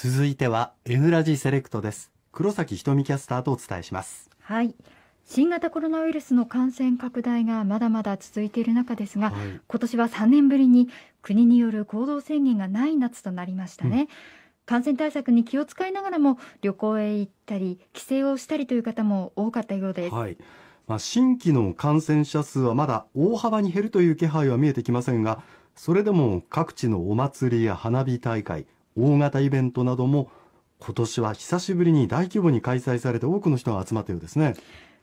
続いては、エフラジセレクトです。黒崎瞳キャスターとお伝えします。はい。新型コロナウイルスの感染拡大がまだまだ続いている中ですが、はい、今年は3年ぶりに国による行動制限がない夏となりましたね。うん、感染対策に気を使いながらも旅行へ行ったり帰省をしたりという方も多かったようです、はい、まあ、新規の感染者数はまだ大幅に減るという気配は見えてきませんがそれでも各地のお祭りや花火大会大型イベントなども今年は久しぶりに大規模に開催されて多くの人が集まったようですね。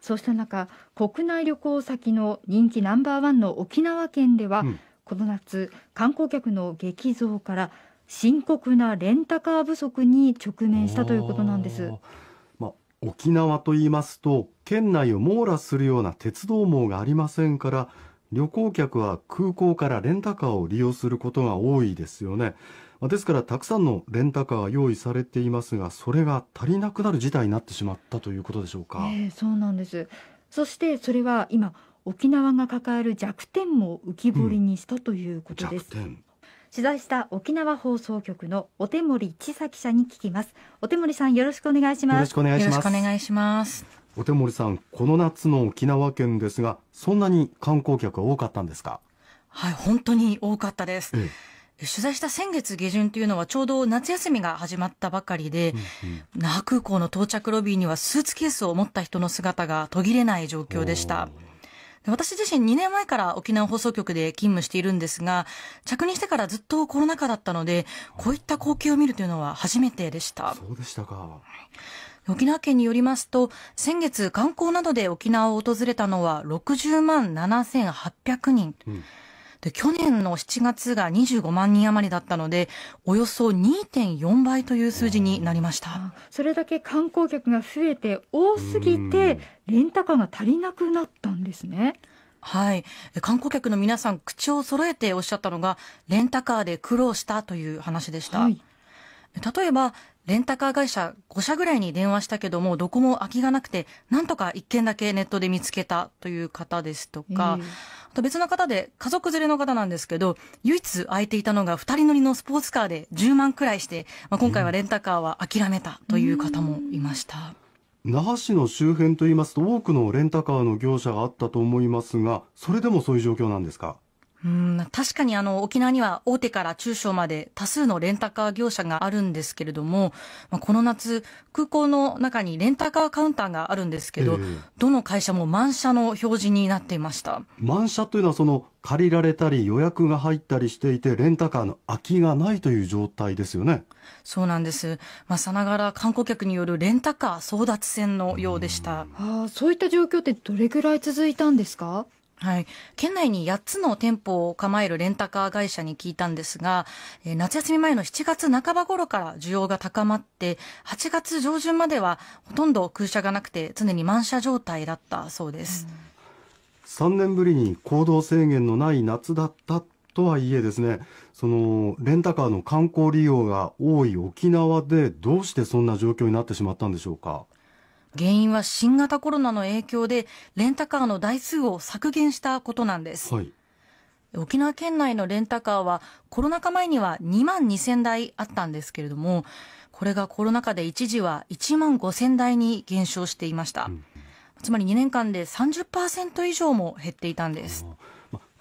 そうした中、国内旅行先の人気ナンバーワンの沖縄県では、うん、この夏、観光客の激増から深刻なレンタカー不足に直面したということなんです。まあ、沖縄と言いますと、県内を網羅するような鉄道網がありませんから、旅行客は空港からレンタカーを利用することが多いですよね。ですから、たくさんのレンタカー用意されていますが、それが足りなくなる事態になってしまったということでしょうか。えー、そうなんです。そしてそれは今沖縄が抱える弱点も浮き彫りにしたということです。うん、取材した沖縄放送局のお手森千佐記者に聞きます。お手森さんよろしくお願いします。よろしくお願いします。お願いします。お手森さん、この夏の沖縄県ですが、そんなに観光客は多かったんですか。はい、本当に多かったです。ええ取材した先月下旬というのはちょうど夏休みが始まったばかりで、うんうん、那覇空港の到着ロビーにはスーツケースを持った人の姿が途切れない状況でした。私自身2年前から沖縄放送局で勤務しているんですが、着任してからずっとコロナ禍だったので、こういった光景を見るというのは初めてでした。そうでしたか。沖縄県によりますと、先月観光などで沖縄を訪れたのは60万7800人。うんで去年の7月が25万人余りだったのでおよそ2.4倍という数字になりましたそれだけ観光客が増えて多すぎてレンタカーが足りなくなったんですね。はい、観光客の皆さん口を揃えておっしゃったのがレンタカーで苦労したという話でした。はい例えばレンタカー会社5社ぐらいに電話したけども、どこも空きがなくて、なんとか1件だけネットで見つけたという方ですとか、えー、あと別の方で家族連れの方なんですけど、唯一空いていたのが2人乗りのスポーツカーで10万くらいして、まあ、今回はレンタカーは諦めたという方もいました。えー、那覇市の周辺といいますと多くのレンタカーの業者があったと思いますが、それでもそういう状況なんですかうん確かにあの沖縄には大手から中小まで多数のレンタカー業者があるんですけれども、まあ、この夏、空港の中にレンタカーカウンターがあるんですけど、えー、どの会社も満車の表示になっていました満車というのはその、借りられたり予約が入ったりしていて、レンタカーの空きがないという状態ですよね。そうなんです。まあ、さながら観光客によるレンタカー争奪戦のようでした。あそういった状況ってどれぐらい続いたんですかはい、県内に8つの店舗を構えるレンタカー会社に聞いたんですが、えー、夏休み前の7月半ば頃から需要が高まって8月上旬まではほとんど空車がなくて常に満車状態だったそうです、うん、3年ぶりに行動制限のない夏だったとはいえですねそのレンタカーの観光利用が多い沖縄でどうしてそんな状況になってしまったんでしょうか。原因は新型コロナの影響でレンタカーの台数を削減したことなんです、はい、沖縄県内のレンタカーはコロナ禍前には2万2000台あったんですけれどもこれがコロナ禍で一時は1万5000台に減少していました、うん、つまり2年間で30%以上も減っていたんです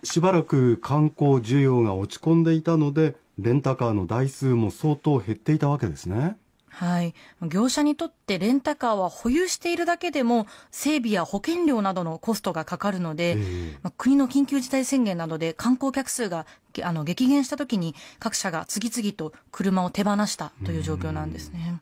しばらく観光需要が落ち込んでいたのでレンタカーの台数も相当減っていたわけですねはい、業者にとってレンタカーは保有しているだけでも整備や保険料などのコストがかかるので、ま国の緊急事態宣言などで観光客数があの激減した時に各社が次々と車を手放したという状況なんですね。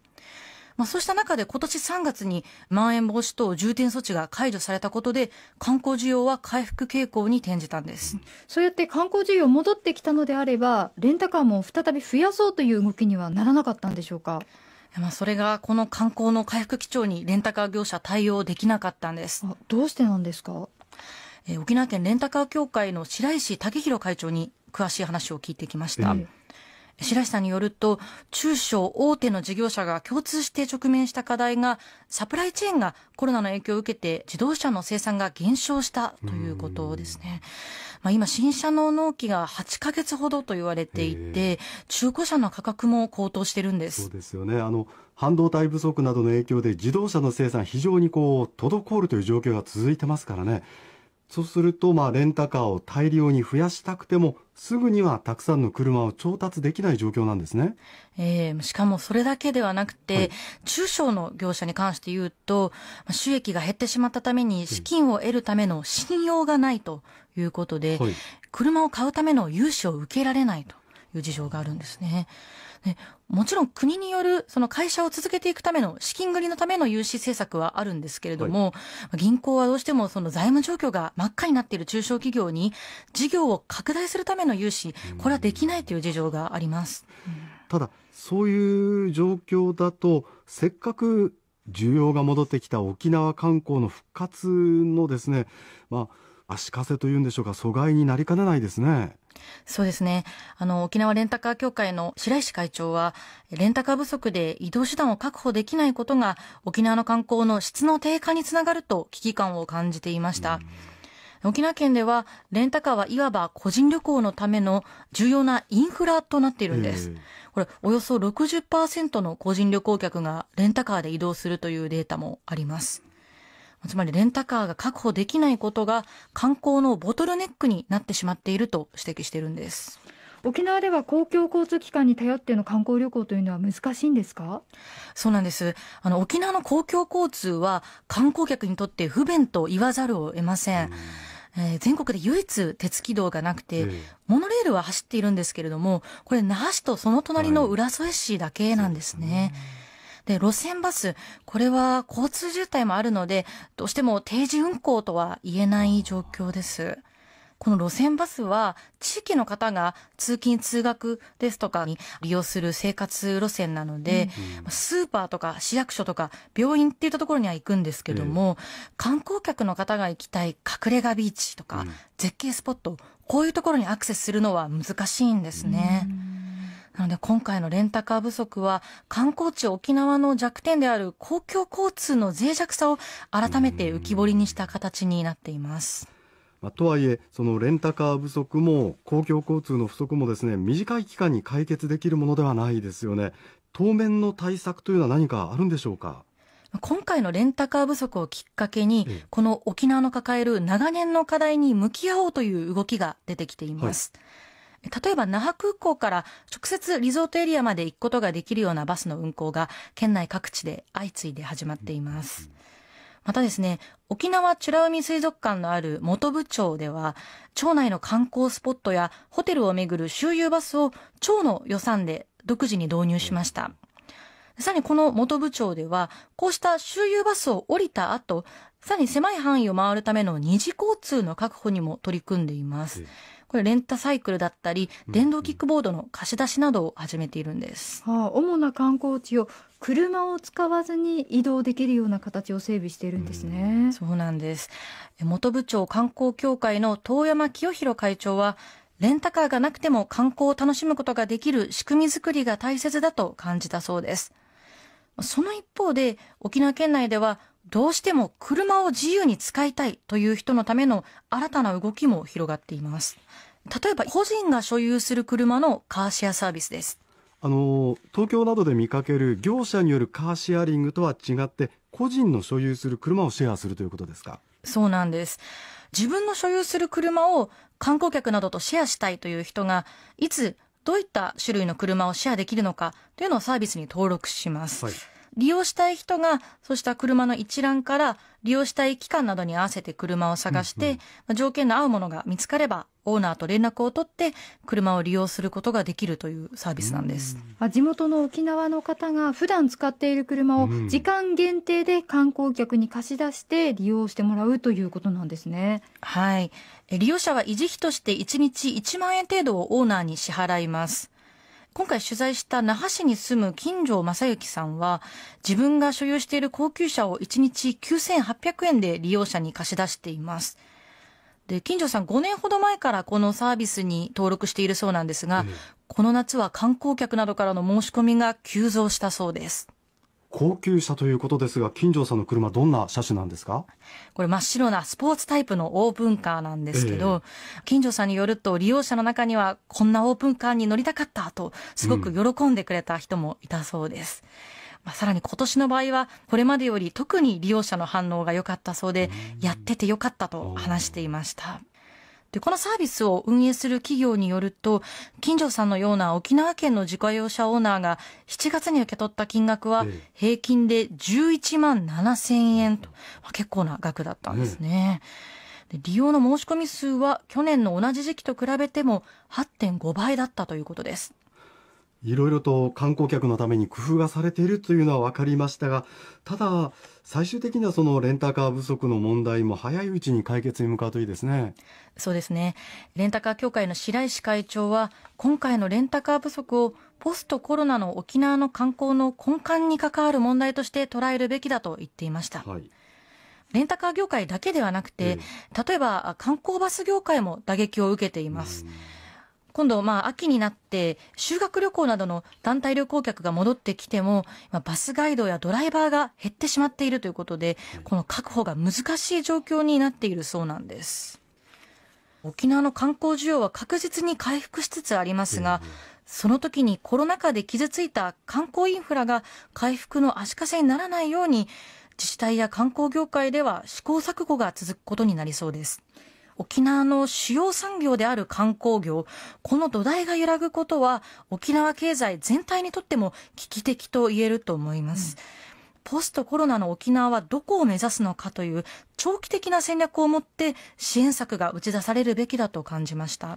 まあ、そうした中で今年3月にまん延防止等重点措置が解除されたことで観光需要は回復傾向に転じたんですそうやって観光需要戻ってきたのであればレンタカーも再び増やそうという動きにはならなかったんでしょうかまあ、それがこの観光の回復基調にレンタカー業者対応できなかったんですどうしてなんですか、えー、沖縄県レンタカー協会の白石武弘会長に詳しい話を聞いてきました、えー白石さんによると、中小大手の事業者が共通して直面した課題が、サプライチェーンがコロナの影響を受けて自動車の生産が減少したということですね。まあ、今、新車の納期が8ヶ月ほどと言われていて、中古車の価格も高騰してるんです。そうですよね。あの、半導体不足などの影響で自動車の生産非常にこう、滞るという状況が続いてますからね。そうすると、まあ、レンタカーを大量に増やしたくても、すぐにはたくさんの車を調達できない状況なんですね、えー、しかもそれだけではなくて、はい、中小の業者に関して言うと、収益が減ってしまったために、資金を得るための信用がないということで、はい、車を買うための融資を受けられないという事情があるんですね。もちろん国によるその会社を続けていくための資金繰りのための融資政策はあるんですけれども、はい、銀行はどうしてもその財務状況が真っ赤になっている中小企業に事業を拡大するための融資、これはできないという事情があります。ただそういう状況だとせっかく需要が戻ってきた沖縄観光の復活のですね、まあ足かせというんでしょうか、阻害になりかねないですね。そうですね。あの、沖縄レンタカー協会の白石会長は、レンタカー不足で移動手段を確保できないことが、沖縄の観光の質の低下につながると危機感を感じていました。沖縄県では、レンタカーはいわば個人旅行のための重要なインフラとなっているんです。これ、およそ60%の個人旅行客がレンタカーで移動するというデータもあります。つまりレンタカーが確保できないことが観光のボトルネックになってしまっていると指摘しているんです。沖縄では公共交通機関に頼っての観光旅行というのは難しいんですかそうなんです。あの、沖縄の公共交通は観光客にとって不便と言わざるを得ません。んえー、全国で唯一鉄軌道がなくて、うん、モノレールは走っているんですけれども、これ那覇市とその隣の浦添市だけなんですね。はいで、路線バス、これは交通渋滞もあるので、どうしても定時運行とは言えない状況です。この路線バスは地域の方が通勤通学ですとかに利用する生活路線なので、うん、スーパーとか市役所とか病院っていったところには行くんですけども、観光客の方が行きたい隠れ家ビーチとか、絶景スポット、こういうところにアクセスするのは難しいんですね。うんなので今回のレンタカー不足は観光地沖縄の弱点である公共交通の脆弱さを改めて浮き彫りにした形になっています。まあ、とはいえそのレンタカー不足も公共交通の不足もですね短い期間に解決できるものではないですよね当面の対策というのは何かあるんでしょうか今回のレンタカー不足をきっかけに、この沖縄の抱える長年の課題に向き合おうという動きが出てきています。はい例えば那覇空港から直接リゾートエリアまで行くことができるようなバスの運行が県内各地で相次いで始まっています。またですね、沖縄美ら海水族館のある本部町では、町内の観光スポットやホテルを巡る周遊バスを町の予算で独自に導入しました。さらにこの元部町では、こうした周遊バスを降りた後、さらに狭い範囲を回るための二次交通の確保にも取り組んでいます。これレンタサイクルだったり電動キックボードの貸し出しなどを始めているんです、はあ、主な観光地を車を使わずに移動できるような形を整備しているんですね、うそうなんです元部長観光協会の遠山清弘会長はレンタカーがなくても観光を楽しむことができる仕組みづくりが大切だと感じたそうですその一方で沖縄県内ではどうしても車を自由に使いたいという人のための新たな動きも広がっています。例えば個人が所有する車のカーシェアサービスです。あの東京などで見かける業者によるカーシェアリングとは違って個人の所有する車をシェアするということですかそうなんです自分の所有する車を観光客などとシェアしたいという人がいつどういった種類の車をシェアできるのかというのをサービスに登録します、はい利用したい人がそうした車の一覧から利用したい期間などに合わせて車を探して、うんうん、条件の合うものが見つかればオーナーと連絡を取って車を利用することができるというサービスなんです、うん、地元の沖縄の方が普段使っている車を時間限定で観光客に貸し出して利用してもらうということなんですね、はい利用者は維持費として1日1万円程度をオーナーに支払います今回取材した那覇市に住む金城正幸さんは、自分が所有している高級車を1日9800円で利用者に貸し出しています。で、金城さん5年ほど前からこのサービスに登録しているそうなんですが、うん、この夏は観光客などからの申し込みが急増したそうです。高級車ということですが、金城さんの車、どんな車種なんですかこれ、真っ白なスポーツタイプのオープンカーなんですけど、えー、金城さんによると、利用者の中には、こんなオープンカーに乗りたかったと、すごく喜んでくれた人もいたそうです。うん、まあ、さらに今年の場合は、これまでより特に利用者の反応が良かったそうで、やってて良かったと話していました。で、このサービスを運営する企業によると、金城さんのような沖縄県の自家用車オーナーが7月に受け取った金額は平均で11万7000円と、まあ、結構な額だったんですね。うん、利用の申し込み数は去年の同じ時期と比べても8.5倍だったということです。いろいろと観光客のために工夫がされているというのは分かりましたが、ただ、最終的にはそのレンタカー不足の問題も早いうちに解決に向かうといいですね。そうですね。レンタカー協会の白石会長は、今回のレンタカー不足をポストコロナの沖縄の観光の根幹に関わる問題として捉えるべきだと言っていました。はいレンタカー業界だけではなくて、例えば観光バス業界も打撃を受けています。うん今度、まあ、秋になって、修学旅行などの団体旅行客が戻ってきても、バスガイドやドライバーが減ってしまっているということで、この確保が難しい状況になっているそうなんです。沖縄の観光需要は確実に回復しつつありますが、その時にコロナ禍で傷ついた観光インフラが回復の足かせにならないように、自治体や観光業界では試行錯誤が続くことになりそうです。沖縄の主要産業である観光業、この土台が揺らぐことは、沖縄経済全体にとっても危機的と言えると思います。うんポストコロナの沖縄はどこを目指すのかという長期的な戦略を持って支援策が打ち出されるべきだと感じました。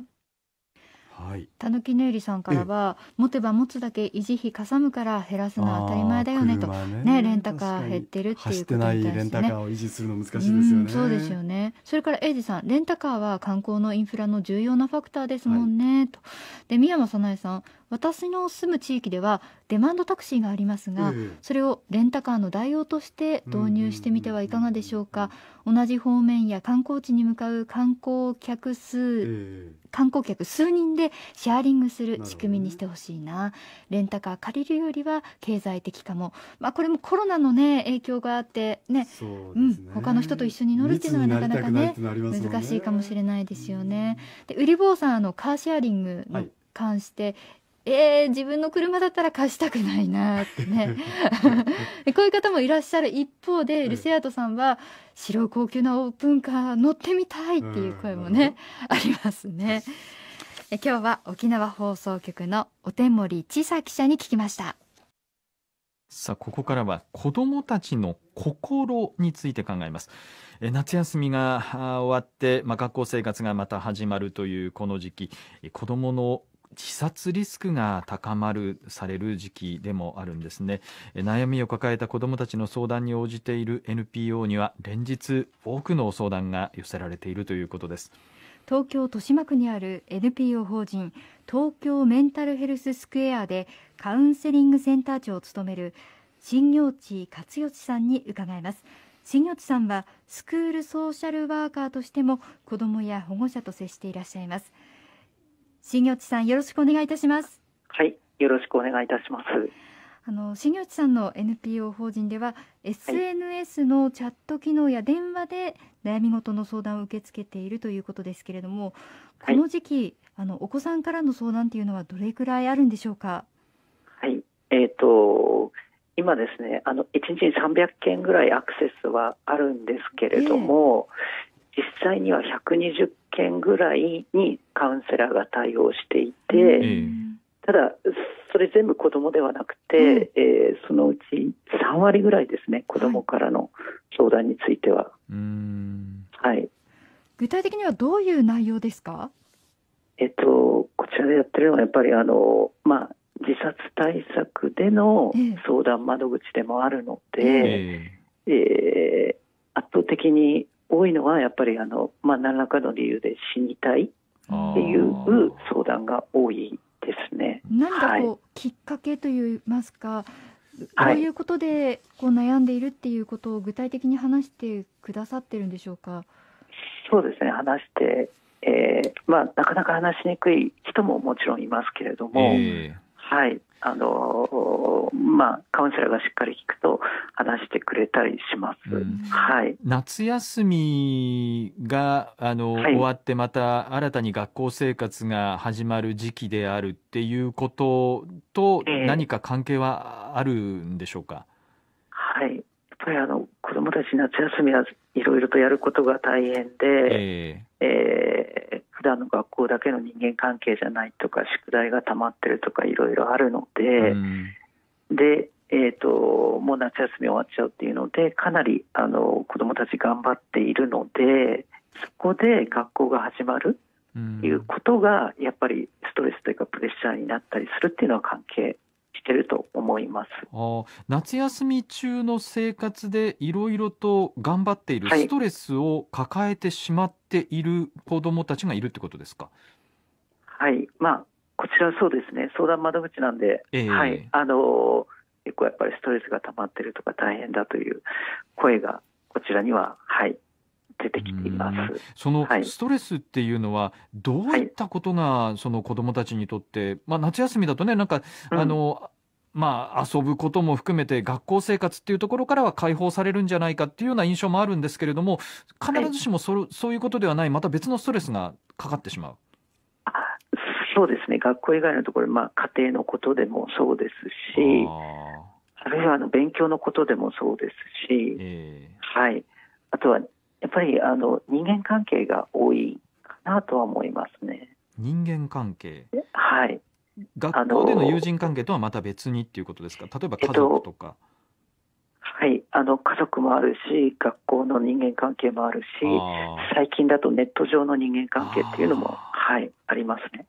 たぬきねゆりさんからは持てば持つだけ維持費かさむから減らすのは当たり前だよねとねレンタカー減ってるっていうことに対して、ね、レンタカーを維持するの難しいですよねそうですよねそれからエイジさんレンタカーは観光のインフラの重要なファクターですもんね、はい、とで宮間早苗さん私の住む地域ではデマンドタクシーがありますが、えー、それをレンタカーの代用として導入してみてはいかがでしょうか、うん、同じ方面や観光地に向かう観光客数、えー、観光客数人でシェアリングする仕組みにしてほしいな、ね、レンタカー借りるよりは経済的かも、まあ、これもコロナの、ね、影響があってね、ねうん、他の人と一緒に乗るっていうのはなかなかね、ね、難しいかもしれないですよね。で売り坊さんのカーシェアリングに関して、えー、自分の車だったら貸したくないなってね こういう方もいらっしゃる一方で、ルセアートさんは白高級なオープンカー乗ってみたいっていう声もね、ありますねえ今日は沖縄放送局のお手森千佐記者に聞きましたさあここからは子どもたちの心について考えますえ夏休みが終わって、まあ、学校生活がまた始まるというこの時期子どもの自殺リスクが高まるされる時期でもあるんですね悩みを抱えた子どもたちの相談に応じている NPO には連日多くの相談が寄せられているということです東京豊島区にある NPO 法人東京メンタルヘルススクエアでカウンセリングセンター長を務める新行地勝吉さんに伺います新行地さんはスクールソーシャルワーカーとしても子どもや保護者と接していらっしゃいます新行地さんよろしくお願いいたしますはいよろしくお願いいたしますあの新行地さんの NPO 法人では、SNS のチャット機能や電話で悩み事の相談を受け付けているということですけれどもこの時期、はい、あのお子さんからの相談というのはどれくらいあるんでしょうかはいえっ、ー、と今ですねあの1日に300件ぐらいアクセスはあるんですけれども、えー実際には120件ぐらいにカウンセラーが対応していて、うん、ただ、それ全部子どもではなくて、うん、えー、そのうち3割ぐらいですね、子どもからの相談については。はい、はい、具体的にはどういう内容ですか、えっと、こちらでやってるのは、やっぱりあの、まあ、自殺対策での相談窓口でもあるので、ええー、圧倒的に多いのはやっぱりあの、まあ、何らかの理由で死にたいっていう相談が多いですね。何かこう、はい、きっかけといいますか、はい、こういうことでこう悩んでいるっていうことを具体的に話してくださってるんでしょうか。そうですね話して、えーまあ、なかなか話しにくい人ももちろんいますけれども、はいあのまあ、カウンセラーがしっかり聞くと話してくれたりします、うん、はい、夏休みがあの、はい、終わってまた新たに学校生活が始まる時期であるっていうことと何か関係はあるんでしょうか、えー、はい、やっぱりあの私、夏休みはいろいろとやることが大変で、えーえー、普段の学校だけの人間関係じゃないとか宿題が溜まってるとかいろいろあるので、うん、で、えーと、もう夏休み終わっちゃうっていうのでかなりあの子どもたち頑張っているのでそこで学校が始まる。いうことがやっぱりストレスというかプレッシャーになったりするっていうのは関係してると思いますあ夏休み中の生活でいろいろと頑張っている、はい、ストレスを抱えてしまっている子どもたちがいるってことですか。はい、まあ、こちらそうですね相談窓口なんで、えー、はい、あの結構やっぱりストレスが溜まってるとか大変だという声がこちらには、はい、出てきています。そのストレスっていうのは、どういったことが、その子どもたちにとって、まあ、夏休みだとね、なんか、うん、あの、まあ、遊ぶことも含めて学校生活っていうところからは解放されるんじゃないかっていうような印象もあるんですけれども必ずしもそ,、はい、そういうことではないまた別のストレスがかかってしまう。そうですね学校以外のところ、まあ、家庭のことでもそうですしあるいはあの勉強のことでもそうですし、えー、はい、あとはやっぱりあの人間関係が多いかなとは思いますね。人間関係はい学校での友人関係とはまた別にっていうことですか例えば家族とか、えっと、はいあの家族もあるし学校の人間関係もあるし最近だとネット上の人間関係っていうのもはいありますね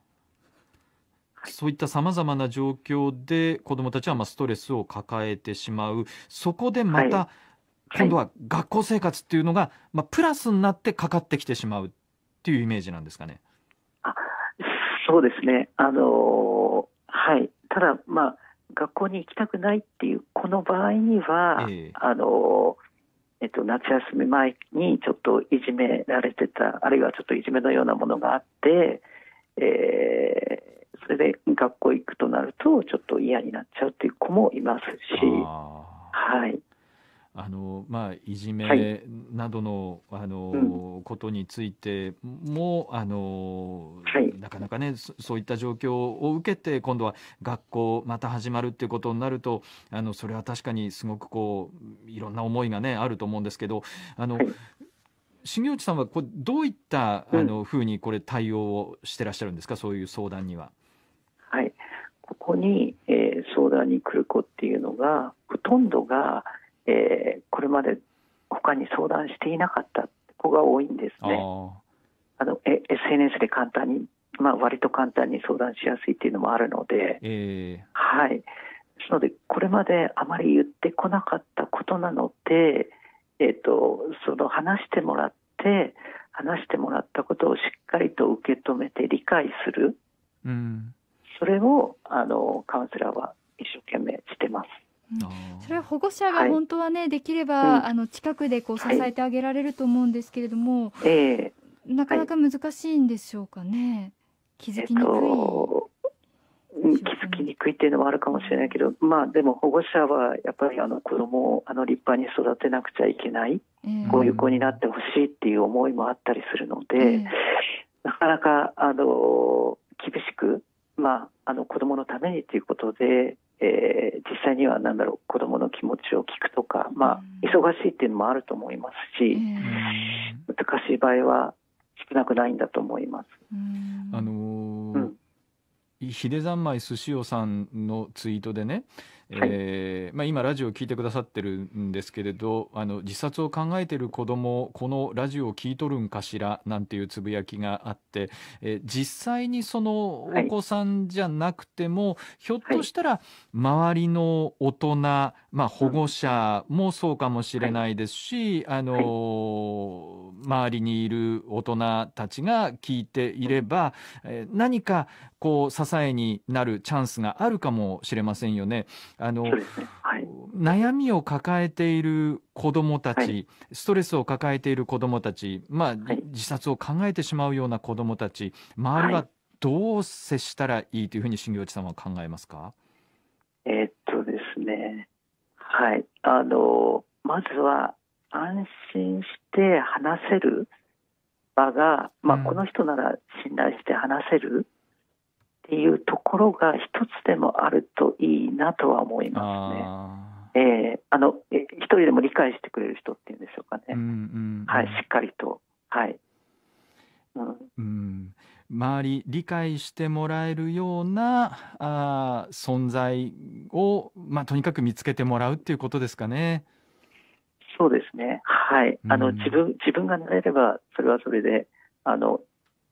そういったさまざまな状況で子どもたちはまあストレスを抱えてしまうそこでまた、はい今度は学校生活っていうのが、まあ、プラスになってかかってきてしまうっていうイメージなんですかね。あそうですね、あのはい、ただ、まあ、学校に行きたくないっていうこの場合には、えー、あのえっと、夏休み前にちょっといじめられてたあるいはちょっといじめのようなものがあって、えー、それで学校行くとなるとちょっと嫌になっちゃうっていう子もいますし。はいあのまあ、いじめなどのはい、あの、うん、ことについてもあの、はい、なかなかねそういった状況を受けて今度は学校また始まるっていうことになるとあのそれは確かにすごくこういろんな思いが、ね、あると思うんですけどあの、はい、重内さんはこどういったあの、うん、ふうにこれ対応をしてらっしゃるんですかそういう相談には。はいここに、えー、相談に来る子っていうのがほとんどがえー、これまで他に相談していなかった子が多いんですね。あのえ SNS で簡単に、まあ、割と簡単に相談しやすいっていうのもあるので、えー、はい。ですので、これまであまり言ってこなかったことなので、えっ、ー、と、その話してもらって、話してもらったことをしっかりと受け止めて理解する、うん、それをあのカウンセラーは一生懸命してます。それは保護者が本当はね、はい、できれば、うん、あの近くでこう支えてあげられると思うんですけれども、はい、なかなか難しいんでしょうかね。気づきにくい、えっと、気づきにくいっていうのもあるかもしれないけど、まあでも保護者はやっぱりあの子供をあの立派に育てなくちゃいけない、えー、こういう子になってほしいっていう思いもあったりするので、えー、なかなかあの厳しくまああの子供のためにということでえー、実際にはなんだろう子どもの気持ちを聞くとか、まあ、忙しいっていうのもあると思いますし、難しい場合は少なくないんだと思います。あのーうん、秀三昧寿司屋さんのツイートでねえー、まあ、今ラジオを聞いてくださってるんですけれどあの自殺を考えてる子どもこのラジオを聞いとるんかしらなんていうつぶやきがあって、えー、実際にそのお子さんじゃなくても、はい、ひょっとしたら周りの大人、まあ、保護者もそうかもしれないですし、はい、あのー、周りにいる大人たちが聞いていれば、えー、何かこう支えになるチャンスがあるかもしれませんよね。あの、ねはい、悩みを抱えている子どもたち、はい、ストレスを抱えている子どもたち、まあ、はい、自殺を考えてしまうような子どもたち周りはどう接したらいいというふうに新行地さんは考えますか、えー、っとですねはいあのまずは安心して話せる場が、まあ、この人なら信頼して話せるっていうところが一つでもあるといいなとは思いますね。えー、あのえ一人でも理解してくれる人っていうんでしょうかね、うんうんうん、はい、しっかりと、はいうん、うん、周り理解してもらえるようなあ存在を、まあ、とにかく見つけてもらうっていうことですかね。そうですね、はい、うん、あの自分自分がなれればそれはそれであの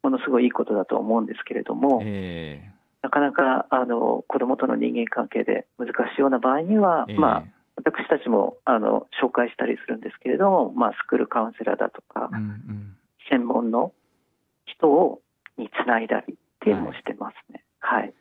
ものすごいいいことだと思うんですけれども、えー、なかなかあの子どもとの人間関係で難しいような場合には、えー、まあ、私たちもあの紹介したりするんですけれども、まあ、スクールカウンセラーだとか、うんうん、専門の人をにつないだりっていうのをしてますね。はい、はい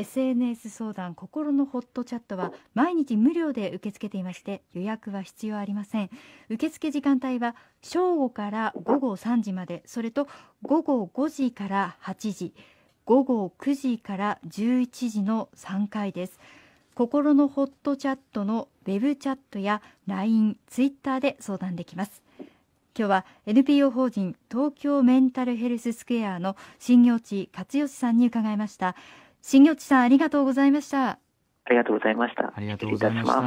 SNS 相談心のホットチャットは毎日無料で受け付けていまして予約は必要ありません受付時間帯は正午から午後3時までそれと午後5時から8時午後9時から11時の3回です心のホットチャットのウェブチャットや LINE、Twitter で相談できます今日は NPO 法人東京メンタルヘルススクエアの新業地勝吉さんに伺いました新魚地さんありがとうございましたありがとうございましたありがとうございました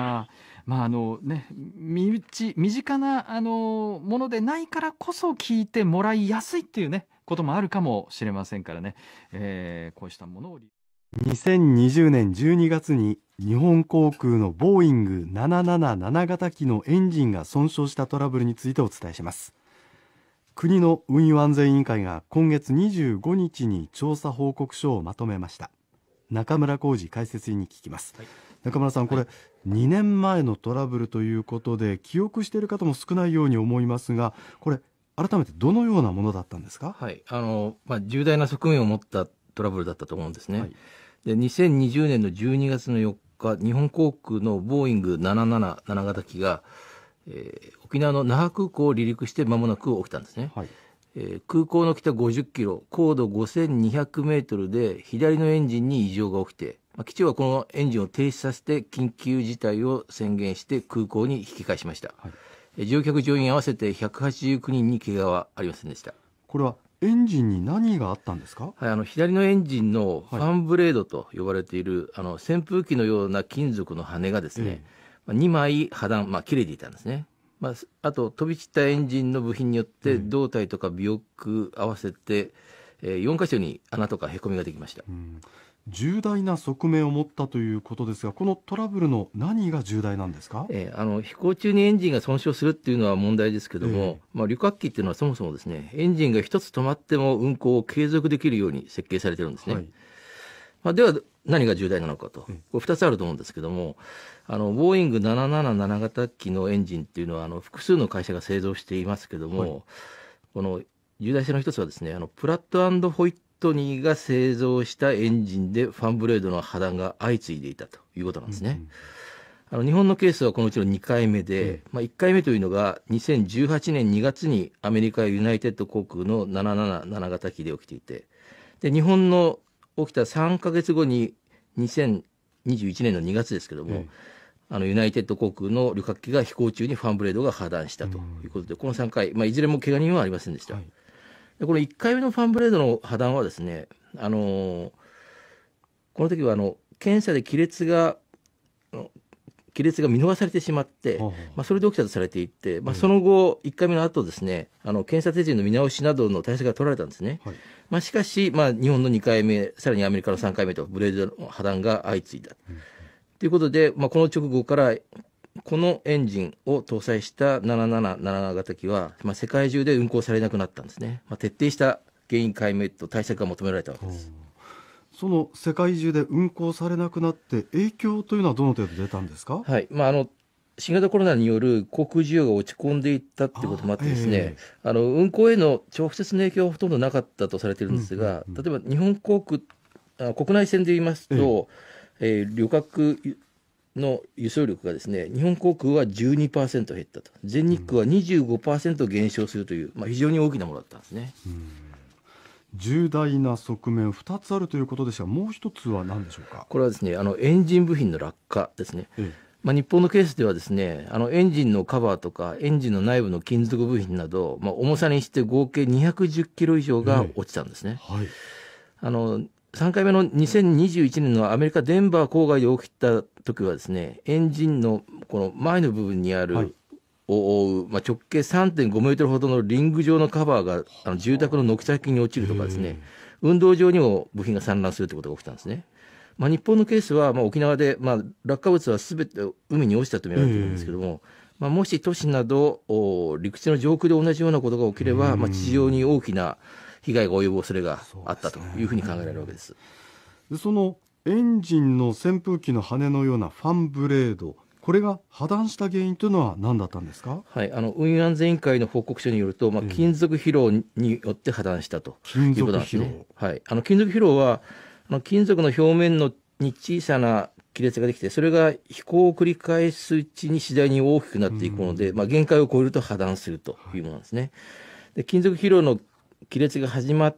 まああのね、身内身近なあのものでないからこそ聞いてもらいやすいっていうねこともあるかもしれませんからね、えー、こうしたものを2020年12月に日本航空のボーイング777型機のエンジンが損傷したトラブルについてお伝えします国の運輸安全委員会が今月25日に調査報告書をまとめました中村浩二解説員に聞きます、はい、中村さんこれ、はい、2年前のトラブルということで記憶している方も少ないように思いますがこれ改めてどのようなものだったんですか、はいあのまあ、重大な側面を持ったトラブルだったと思うんですね、はい、で2020年の12月の4日日本航空のボーイング777型機が、えー、沖縄の那覇空港を離陸して間もなく起きたんですね、はいえー、空港の北50キロ高度5200メートルで左のエンジンに異常が起きて、まあ、基地はこのエンジンを停止させて緊急事態を宣言して空港に引き返しました、はい、乗客乗員合わせて189人に怪我はありませんでしたこれはエンジンに何があったんですか、はい、あの左のエンジンのファンブレードと呼ばれている、はい、あの扇風機のような金属の羽がですね、えまあ、2枚破断、まあ、切れていたんですねまあ、あと飛び散ったエンジンの部品によって胴体とか尾翼合わせて、えー、4箇所に穴とかへこみができました、うん、重大な側面を持ったということですがこのトラブルの何が重大なんですか、えー、あの飛行中にエンジンが損傷するっていうのは問題ですけども、えー、まあ、旅客機っていうのはそもそもですねエンジンが1つ止まっても運航を継続できるように設計されてるんですね。はい、まあ、では何が重大なのかと、これ2つあると思うんですけども、あのボーイング777型機のエンジンっていうのはあの複数の会社が製造していますけども、はい、この重大性の一つはですねあのプラットホイットニーが製造したエンジンでファンブレードの破断が相次いでいたということなんですね。うんうんあの日本のケースはこのうちの2回目で、まあ、1回目というのが2018年2月にアメリカユナイテッド航空の777型機で起きていてで日本の起きた3か月後に2021年の2月ですけども、あのユナイテッド航空の旅客機が飛行中にファンブレードが破断したということで、この3回、まあ、いずれもけが人はありませんでした、はい、でこの1回目のファンブレードの破断はですね、あのー、この時はあの検査で亀裂が亀裂が見逃されてしまって、まあ、それで起きたとされていて、まあ、その後、1回目の後ですね、あの検査手順の見直しなどの対策が取られたんですね、はい、まあ、しかし、まあ、日本の2回目、さらにアメリカの3回目と、ブレードの破断が相次いだ、ということで、まあ、この直後からこのエンジンを搭載した7777型機は、まあ、世界中で運航されなくなったんですね、まあ、徹底した原因解明と対策が求められたわけです。その世界中で運航されなくなって影響というのはどの程度出たんですか、はいまあ、あの新型コロナによる航空需要が落ち込んでいったということもあってですねあ、えー、あの運航への直接の影響はほとんどなかったとされているんですが、うんうんうん、例えば日本航空国内線で言いますと、えーえー、旅客の輸送力がですね日本航空は12%減ったと全日空は25%減少するという、まあ、非常に大きなものだったんですね。重大な側面2つあるということですがもう一つは何でしょうかこれはですねあのエンジン部品の落下ですね、まあ、日本のケースではですねあのエンジンのカバーとかエンジンの内部の金属部品など、まあ、重さにして合計210キロ以上が落ちたんですね。はいあの3回目の2021年のアメリカ・デンバー郊外で起きた時はですね、エンジンのこの前の部分にある、はい、を覆う、まあ、直径3.5メートルほどのリング状のカバーがあの住宅の軒先に落ちるとかですね、運動場にも部品が散乱するということが起きたんですね。まあ、日本のケースは、まあ、沖縄で、まあ、落下物はすべて海に落ちたと見られているんですけれども、まあ、もし都市など陸地の上空で同じようなことが起きれば、まあ、地上に大きな被害が及ぶ恐れがあったというふうに考えられるわけです。そでそのエンジンの扇風機の羽のようなファンブレード、これが破断した原因というのは何だったんですか、はい、あの運輸安全委員会の報告書によると、まあ、金属疲労によって破断したということなんですね。金属疲労,、はい、あの金属疲労はあの金属の表面のに小さな亀裂ができて、それが飛行を繰り返すうちに次第に大きくなっていくもので、まあ、限界を超えると破断するというものなんですね。で金属疲労の亀裂が始まっ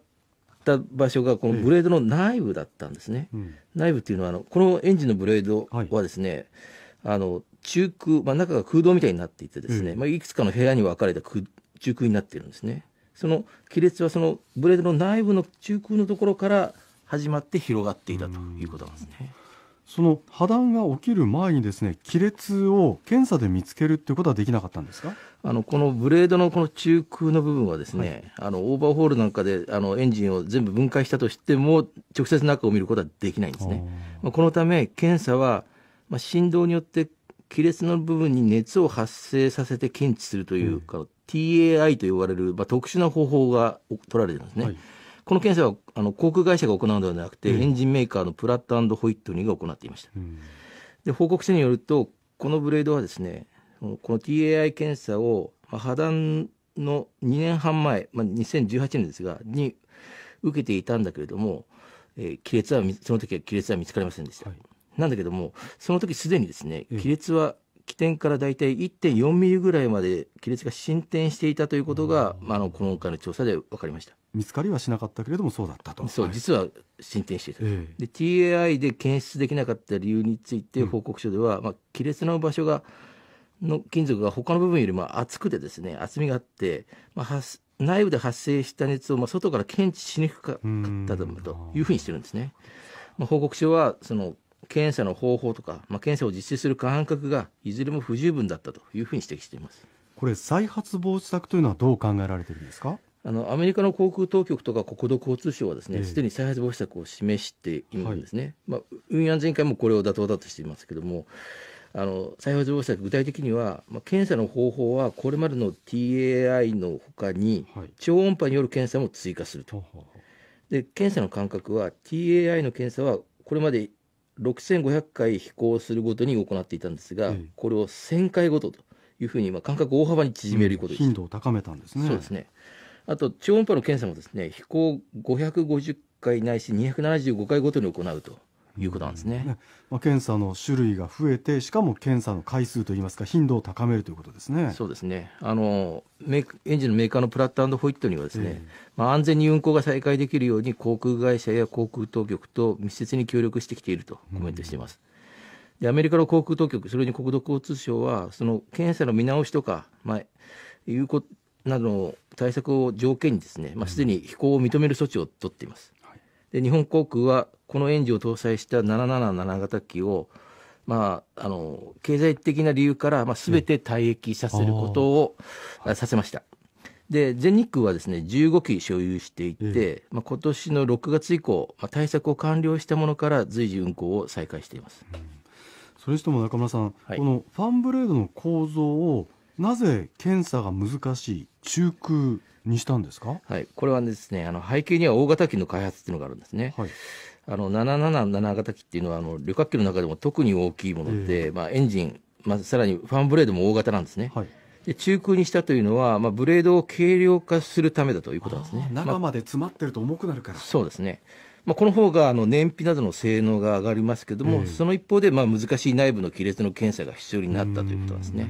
た場所がこのブレードの内部だったんですね、うん、内部っていうのはあのこのエンジンのブレードはですね、はい、あの中空、まあ、中が空洞みたいになっていてですね、うん、まあ、いくつかの部屋に分かれた空中空になっているんですねその亀裂はそのブレードの内部の中空のところから始まって広がっていたということなんですね。うんその破断が起きる前にですね亀裂を検査で見つけるっていうことはできなかったんですかあのこのブレードのこの中空の部分はですね、はい、あのオーバーホールなんかであのエンジンを全部分解したとしても直接中を見ることはできないんですね。まあ、このため検査は、まあ、振動によって亀裂の部分に熱を発生させて検知するというか、うん、TAI と呼ばれる、まあ、特殊な方法が取られてるんですね。はい、この検査はあの航空会社が行うのではなくて、うん、エンジンメーカーのプラットホイットニーが行っていました。うん、で報告書によるとこのブレードはですねこの TAI 検査を破断の2年半前、まあ、2018年ですがに受けていたんだけれども、えー、亀裂はその時は亀裂は見つかりませんでした、はい、なんだけどもその時すでにですね亀裂は起点から大体1.4ミリぐらいまで亀裂が進展していたということが、まあ、あの今回の調査で分かりました見つかりはしなかったけれどもそうだったとそう、はい、実は進展していた、えで TAI で検出できなかった理由について報告書では、うん、まあ、亀裂の場所がの金属が他の部分よりも厚くてですね厚みがあって、まあ、内部で発生した熱をまあ外から検知しにくかったというふうにしてるんですね。まあ、報告書はその検査の方法とか、まあ、検査を実施する感覚がいずれも不十分だったというふうに指摘していますこれ、再発防止策というのはどう考えられてるんですかあのアメリカの航空当局とか国土交通省はですね、す、え、で、に再発防止策を示しているんですね、はい、まあ、運輸安全会もこれを妥当だとしていますけれども、あの採用情報者具体的には、まあ、検査の方法はこれまでの TAI のほかに、超音波による検査も追加すると、で検査の間隔は TAI の検査はこれまで6500回飛行するごとに行っていたんですが、うん、これを1000回ごとというふうに、まあ、間隔を大幅に縮めることです、うん、頻度を高めたんですねそうですねあと超音波の検査もですね飛行550回ないし275回ごとに行うと。いうことなんですねうんね、まあ、検査の種類が増えてしかも検査の回数といいますか頻度を高めるということですねそうですねあのメエンジンのメーカーのプラットホイットにはですね、えー、まあ、安全に運航が再開できるように航空会社や航空当局と密接に協力してきているとコメントしています、うん、でアメリカの航空当局それに国土交通省はその検査の見直しとか、まあ、いうことなどの対策を条件にですね、まあ、すでに飛行を認める措置を取っています。で日本航空はこのエンジンを搭載した777型機を、まあ、あの経済的な理由から、まあ、全て退役させることを、うん、させました。で全日空はですね15機所有していて、うんまあ、今年の6月以降、まあ、対策を完了したものから随時運航を再開しています、うん、それにしても中村さん、はい、このファンブレードの構造をなぜ検査が難しい中空にしたんですか、はい、これはですねあの背景には大型機の開発っていうのがあるんですね。はいあの777型機っていうのはあの旅客機の中でも特に大きいもので、えー、まあ、エンジン、まあ、さらにファンブレードも大型なんですね、はい、で中空にしたというのは、まあ、ブレードを軽量化するためだということなんですね中まで詰まってると重くなるから、まあ、そうですねまあ、この方があの燃費などの性能が上がりますけれども、えー、その一方でまあ難しい内部の亀裂の検査が必要になったということなんですね。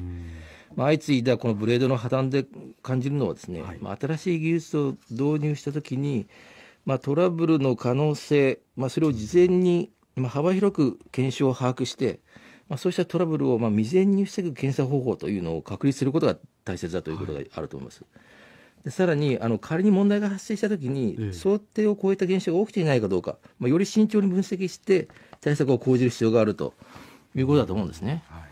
まあ、相次いだこのブレードの破綻で感じるのはですね、はい、まあ、新しい技術を導入したときに、まあ、トラブルの可能性、まあ、それを事前に、まあ、幅広く検証を把握して、まあ、そうしたトラブルをまあ未然に防ぐ検査方法というのを確立することが大切だということがあると思います。はい、でさらにあの仮に問題が発生したときに、え想定を超えた現象が起きていないかどうか、まあ、より慎重に分析して対策を講じる必要があるということだと思うんですね。はい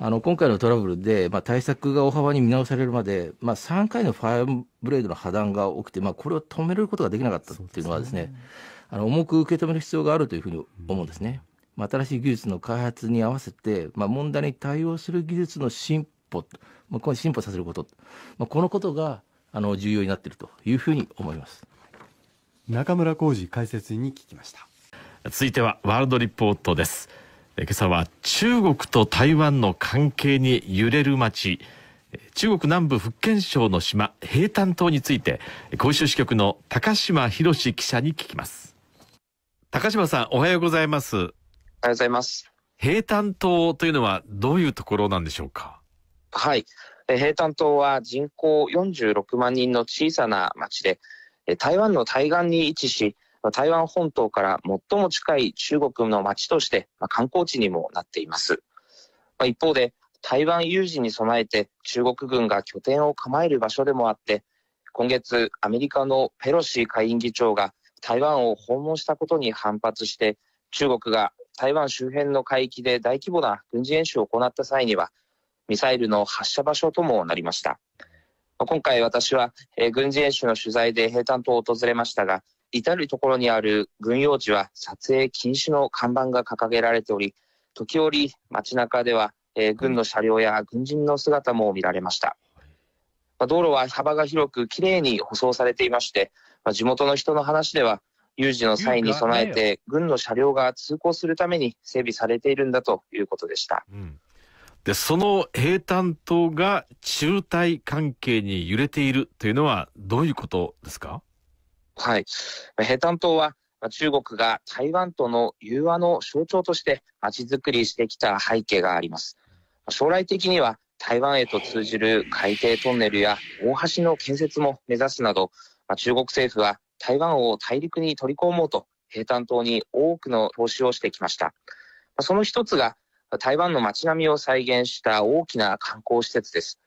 あの今回のトラブルで、まあ、対策が大幅に見直されるまで、まあ、3回のファイアブレードの破断が起きて、まあ、これを止めることができなかったっていうのはですね、ね、あの重く受け止める必要があるというふうに思うんですね。まあ、新しい技術の開発に合わせて、まあ、問題に対応する技術の進歩、まあ、この進歩させること、まあ、このことがあの重要になっているというふうに思います中村浩二解説員に聞きました続いてはワールドリポートです今朝は中国と台湾の関係に揺れる街中国南部福建省の島平潭島について広州支局の高島博記者に聞きます高島さんおはようございますおはようございます平潭島というのはどういうところなんでしょうかはい平潭島は人口46万人の小さな町で台湾の対岸に位置し台湾本島から最も近い中国の街として、ま観光地にもなっています。ま一方で、台湾有事に備えて中国軍が拠点を構える場所でもあって、今月、アメリカのペロシ下院議長が台湾を訪問したことに反発して、中国が台湾周辺の海域で大規模な軍事演習を行った際には、ミサイルの発射場所ともなりました。今回私は、え軍事演習の取材で平坦島を訪れましたが、至る所にある軍用地は撮影禁止の看板が掲げられており、時折街中では、えー、軍の車両や軍人の姿も見られました。まあ、道路は幅が広くきれいに舗装されていまして、まあ、地元の人の話では、有事の際に備えて軍の車両が通行するために整備されているんだということでした。うんでその兵坦島が中隊関係に揺れているというのはどういうことですかはい。平潭島は中国が台湾との融和の象徴として街づくりしてきた背景があります。将来的には台湾へと通じる海底トンネルや大橋の建設も目指すなど、中国政府は台湾を大陸に取り込もうと平潭島に多くの投資をしてきました。その一つが台湾の街並みを再現した大きな観光施設です。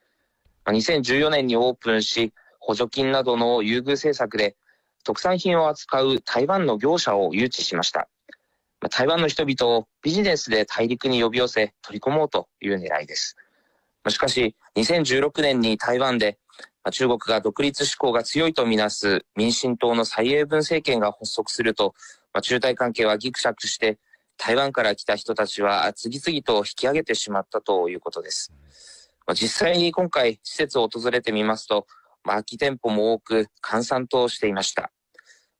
2014年にオープンし、補助金などの優遇政策で特産品を扱う台湾の業者を誘致しました。台湾の人々をビジネスで大陸に呼び寄せ取り込もうという狙いです。しかし、2016年に台湾で中国が独立志向が強いとみなす民進党の蔡英文政権が発足すると、中台関係はギクシャクして、台湾から来た人たちは次々と引き上げてしまったということです。実際に今回施設を訪れてみますと、まあ、空き店舗も多く閑散としていました。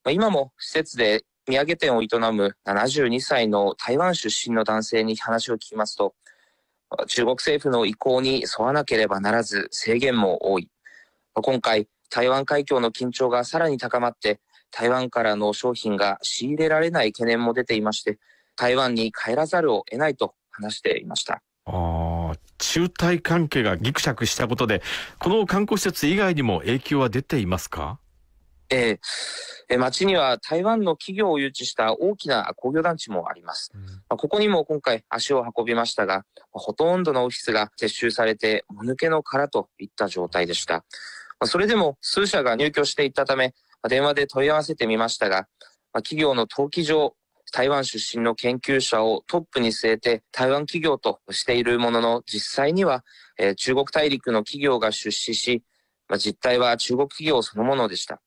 まあ、今も施設で土産店を営む72歳の台湾出身の男性に話を聞きますと、中国政府の意向に沿わなければならず制限も多い。今回、台湾海峡の緊張がさらに高まって、台湾からの商品が仕入れられない懸念も出ていまして、台湾に帰らざるを得ないと話していました。あ中台関係がぎくしゃくしたことで、この観光施設以外にも影響は出ていますかえー、町には台湾の企業を誘致した大きな工業団地もあります。うん、ここにも今回足を運びましたが、ほとんどのオフィスが撤収されて、もぬけの殻といった状態でした。それでも数社が入居していったため、電話で問い合わせてみましたが、企業の登記上、台湾出身の研究者をトップに据えて台湾企業としているものの実際には、え中国大陸の企業が出資し、ま実態は中国企業そのものでした。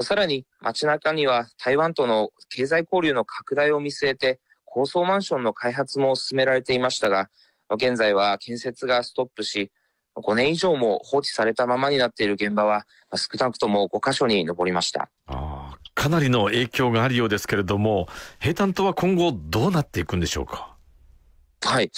さらに街中には台湾との経済交流の拡大を見据えて高層マンションの開発も進められていましたが、現在は建設がストップし、5年以上も放置されたままになっている現場は少なくとも5カ所に上りました。かなりの影響があるようですけれども、平坦とは今後どうなっていくんでしょうか。はい。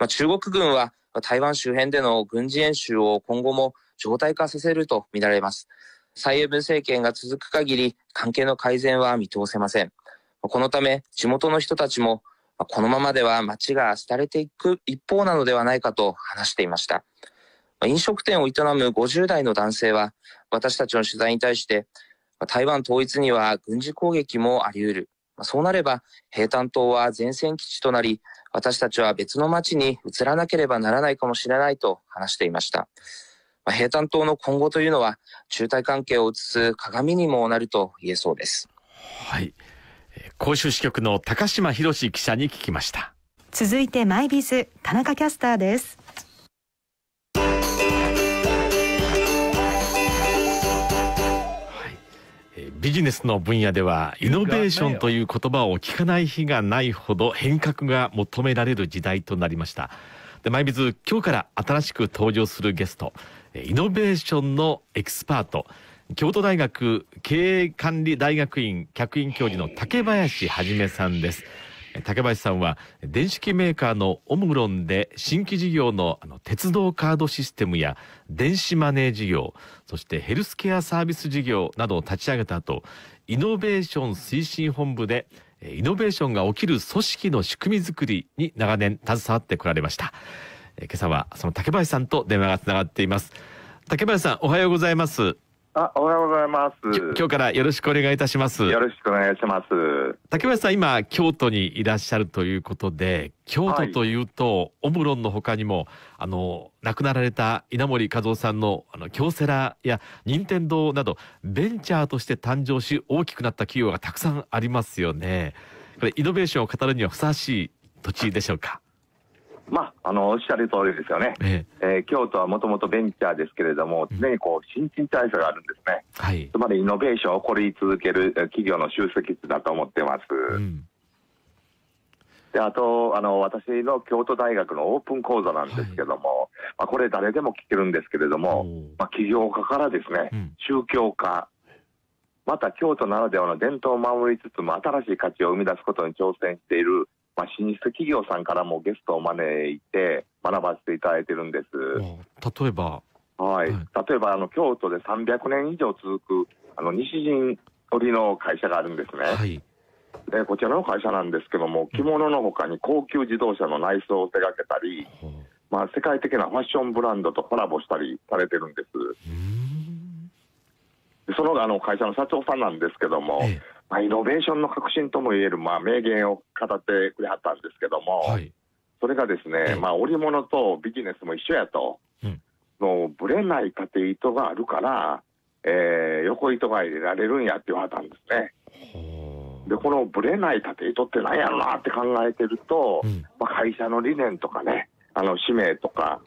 まあ、中国軍は台湾周辺での軍事演習を今後も常態化させるとみられます。蔡英文政権が続く限り関係の改善は見通せません。このため地元の人たちもこのままでは街が廃れていく一方なのではないかと話していました。飲食店を営む50代の男性は私たちの取材に対して台湾統一には軍事攻撃もあり得る。そうなれば、平坦島は前線基地となり、私たちは別の町に移らなければならないかもしれないと話していました。平坦島の今後というのは、中台関係を映す鏡にもなると言えそうです。はい。広州支局の高島博記者に聞きました。続いてマイビズ、田中キャスターです。ビジネスの分野ではイノベーションという言葉を聞かない日がないほど変革が求められる時代となりましたで毎日今日から新しく登場するゲストイノベーションのエキスパート京都大学経営管理大学院客員教授の竹林はじめさんです竹林さんは電子機メーカーのオムロンで新規事業のあの鉄道カードシステムや電子マネー事業そしてヘルスケアサービス事業などを立ち上げた後イノベーション推進本部でイノベーションが起きる組織の仕組みづくりに長年携わってこられました今朝はその竹林さんと電話がつながっています竹林さんおはようございますあ、おはようございます。今日からよろしくお願いいたします。よろしくお願いします。竹林さん、今、京都にいらっしゃるということで、京都というと、はい、オムロンの他にも、あの、亡くなられた稲森和夫さんの、あの、京セラや任天堂など、ベンチャーとして誕生し、大きくなった企業がたくさんありますよね。これ、イノベーションを語るにはふさわしい土地でしょうかまあ、あの、おっしゃる通りですよね。えええー、京都はもともとベンチャーですけれども、常にこう、新陳代謝があるんですね。つまり、イノベーションを起こり続ける企業の集積地だと思ってます。うん、で、あと、あの、私の京都大学のオープン講座なんですけども、はい、まあ、これ誰でも聞けるんですけれども、まあ、起業家からですね、うん、宗教家、また京都ならではの伝統を守りつつも新しい価値を生み出すことに挑戦しているまあ、老舗企業さんからもゲストを招いて学ばせていただいてるんです。例えばはい、はい、例えばあの京都で300年以上続くあの西陣織の会社があるんですね、はい、でこちらの会社なんですけども着物のほかに高級自動車の内装を手がけたり、まあ、世界的なファッションブランドとコラボしたりされてるんですそのあの会社の社長さんなんですけども、ええまあ、イノベーションの核心ともいえる、まあ、名言を語ってくれはったんですけども、はい、それがですね、まあ、織物とビジネスも一緒やと、ううぶれない縦糸があるから、えー、横糸が入れられるんやって言われたんですね。でこのぶれない縦糸って何やろなって考えてると、うん、まあ、会社の理念とかねあの使命とか、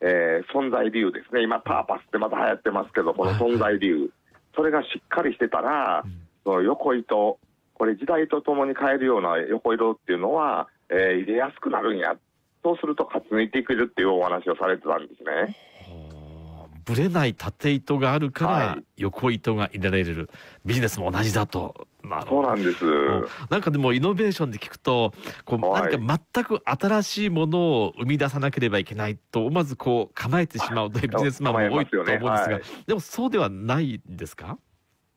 えー、存在理由ですね今パーパスってまた流行ってますけどこの存在理由、それがしっかりしてたら、うんその横糸、これ時代とともに変えるような横糸っていうのは、えー、入れやすくなるんや。そうすると勝ち抜いてくるっていうお話をされてたんですね。ぶれない縦糸があるから横糸が入れられる、はい、ビジネスも同じだと、まあ、そうなんですなんかでもイノベーションで聞くとこう、はい、何か全く新しいものを生み出さなければいけないと思わずこう構えてしまうというビジネスマンも多いと思うんですが、はい、でもそうではないですか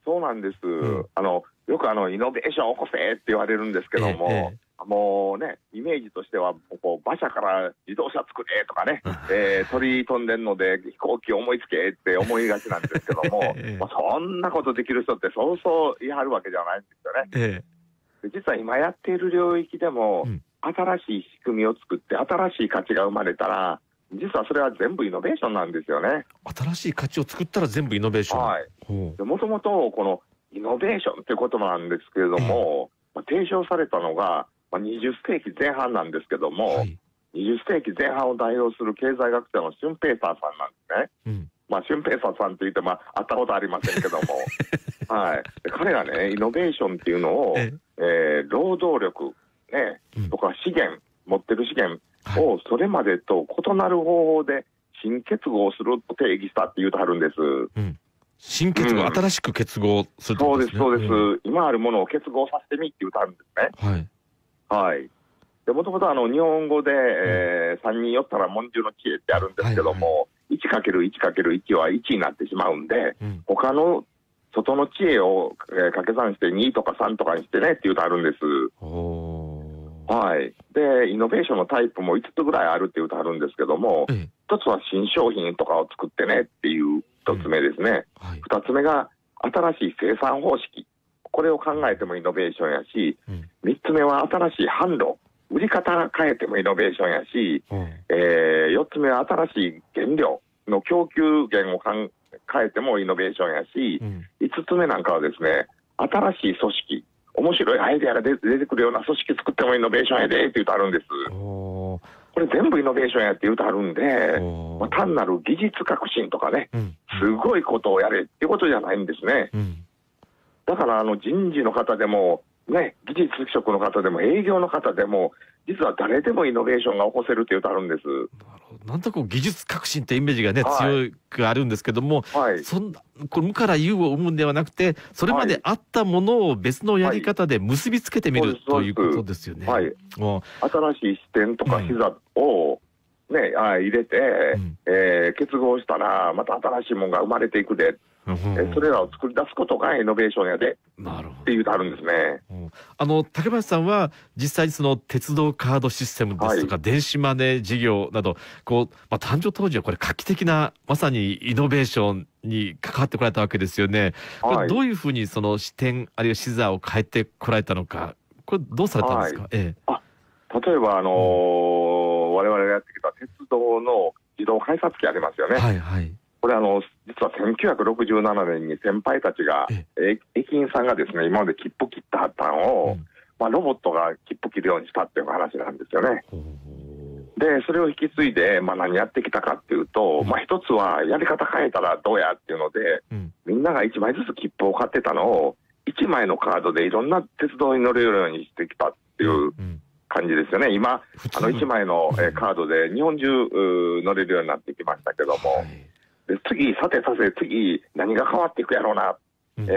そうなんです、うん、あのよくあのイノベーション起こせって言われるんですけども、ええ、もうね、イメージとしては、こう馬車から自動車作れとかね、えー、鳥飛んでるので飛行機思いつけって思いがちなんですけども、え、まあ、そんなことできる人ってそうそう言い張るわけじゃないんですよね。実は今やっている領域でも、うん、新しい仕組みを作って、新しい価値が生まれたら、実はそれは全部イノベーションなんですよね。新しい価値を作ったら全部イノベーション。はい。もともと、このイノベーションっていうことなんですけれども、えー、提唱されたのが、まあ、20世紀前半なんですけども、はい、20世紀前半を代表する経済学者のシュンペーターさんなんですね。うんまあ、シュンペーターさんって言って、まあ、会ったことありませんけども、はい、彼がね、イノベーションっていうのを、ええー、労働力、ね、とか資源、持ってる資源をそれまでと異なる方法で新結合すると定義したって言うとはるんです。うん新結合、うん、新しく結合する、ね、そうです、そうです、うん、今あるものを結合させてみって言ったんですね。はい。はい。で、もともとあの、日本語で、うん、えー、3人寄ったら文殊の知恵ってあるんですけども、はいはい、1×1×1 は1になってしまうんで、うん、他の外の知恵を掛け算して2とか3とかにしてねって言うとあるんです。おー。はい、でイノベーションのタイプも5つぐらいあるって言うとあるんですけども、1つは新商品とかを作ってねっていう1つ目ですね、はい、2つ目が新しい生産方式、これを考えてもイノベーションやし、うん、3つ目は新しい販路、売り方変えてもイノベーションやし、うん、えー、4つ目は新しい原料の供給源を変えてもイノベーションやし、うん、5つ目なんかはですね、新しい組織、面白いアイデアが出てくるような組織作ってもイノベーションやでって言うとあるんです。これ全部イノベーションやって言うとあるんで、まあ、単なる技術革新とかね、うん、すごいことをやれっていうことじゃないんですね。うん、だからあの人事の方でも、ね、技術職の方でも営業の方でも、実は誰でもイノベーションが起こせるって言うとあるんです。なんとこう技術革新ってイメージがね、はい、強くあるんですけども、はい、そんなこれ無から有を生むんではなくてそれまであったものを別のやり方で結びつけてみる、はい、ということですよね。はい、新しい視点とか膝を、ね、あ入れて、うん、えー、結合したらまた新しいものが生まれていくでそれらを作り出すことがイノベーションやでっていうとあるんですね、うん、あの竹林さんは実際にその鉄道カードシステムですとか、電子マネー事業などこう、まあ、誕生当時はこれ画期的なまさにイノベーションに関わってこられたわけですよね。はい、どういうふうにその視点あるいは視座を変えてこられたのかこれどうされたんですか、はい、ええ、あ例えば、あのーうん、我々がやってきた鉄道の自動改札機ありますよね。はいはいこれあの、実は1967年に先輩たちが、駅員さんがですね、今まで切符切った発端を、うん、まあ、ロボットが切符切るようにしたっていう話なんですよね。で、それを引き継いで、まあ、何やってきたかっていうと、うん、まあ、一つはやり方変えたらどうやっていうので、うん、みんなが1枚ずつ切符を買ってたのを、1枚のカードでいろんな鉄道に乗れるようにしてきたっていう感じですよね、今、あの1枚のカードで日本中乗れるようになってきましたけども。はい次、さてさて次、何が変わっていくやろうな、うん、えー、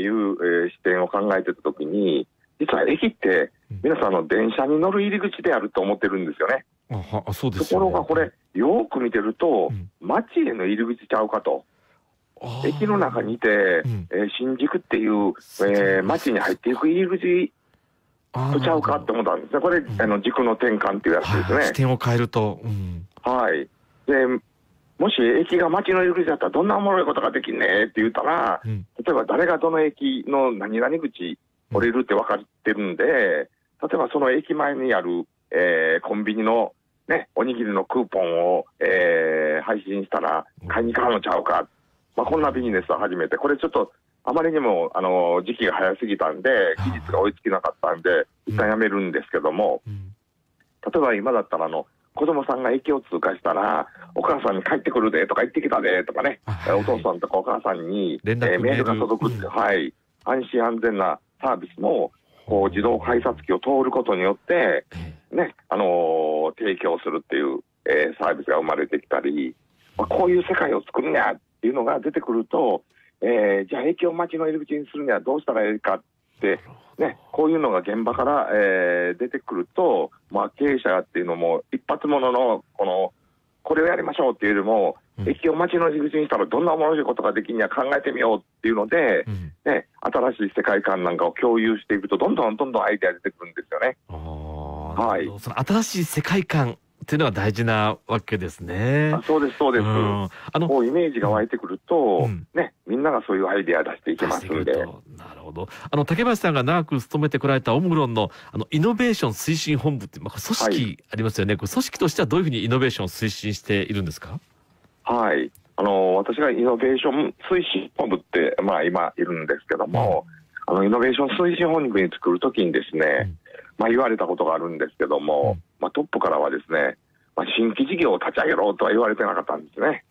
いう、えー、視点を考えてたときに、実は駅って、皆さんの電車に乗る入り口であると思ってるんですよね。あそうです、ね、ところがこれ、よく見てると、街、うん、への入り口ちゃうかと。駅の中にいて、うん、えー、新宿っていう、えー、街に入っていく入り口とちゃうかって思ったんですね。これ、うん、あの軸の転換っていうやつですね。視点を変えると。はい。で、もし駅が街の入り口だったらどんなおもろいことができんねって言ったら、うん、例えば誰がどの駅の何々口降りるって分かってるんで、例えばその駅前にある、えー、コンビニのね、おにぎりのクーポンを、えー、配信したら買いに買うのちゃうか。まあ、こんなビジネスを始めて、これちょっとあまりにも、あの、時期が早すぎたんで、期日が追いつきなかったんで、一旦やめるんですけども、例えば今だったら、あの、子供さんが駅を通過したら、お母さんに帰ってくるでとか行ってきたでとかね、はい、お父さんとかお母さんに、えー、メールが届くって、うん、はい、安心安全なサービスも、こう自動改札機を通ることによって、ね、あのー、提供するっていう、えー、サービスが生まれてきたり、まあ、こういう世界を作るにゃっていうのが出てくると、えー、じゃあ駅を街の入り口にするにはどうしたらいいか、ね、こういうのが現場から、えー、出てくると、まあ、経営者っていうのも、一発ものの、この、これをやりましょうっていうよりも、うん、駅を街の入り口にしたらどんな面白いことができんや考えてみようっていうので、うん、ね、新しい世界観なんかを共有していくと、どんどんどんどんアイデア出てくるんですよね。はい、その新しい世界観っていうのは大事なわけですね。あそうです、そうです。うん、あの、こうイメージが湧いてくると、うん、ね、みんながそういうアイデア出していけますんで。なるほど。あの、竹林さんが長く勤めてこられたオムロンの、あの、イノベーション推進本部って、まあ、組織ありますよね。はい、組織としてはどういうふうにイノベーションを推進しているんですかはい。あの、私がイノベーション推進本部って、まあ、今いるんですけども、うん、あの、イノベーション推進本部に作るときにですね、まあ、言われたことがあるんですけども、まあ、トップからはですね、まあ、新規事業を立ち上げろとは言われてなかったんですね。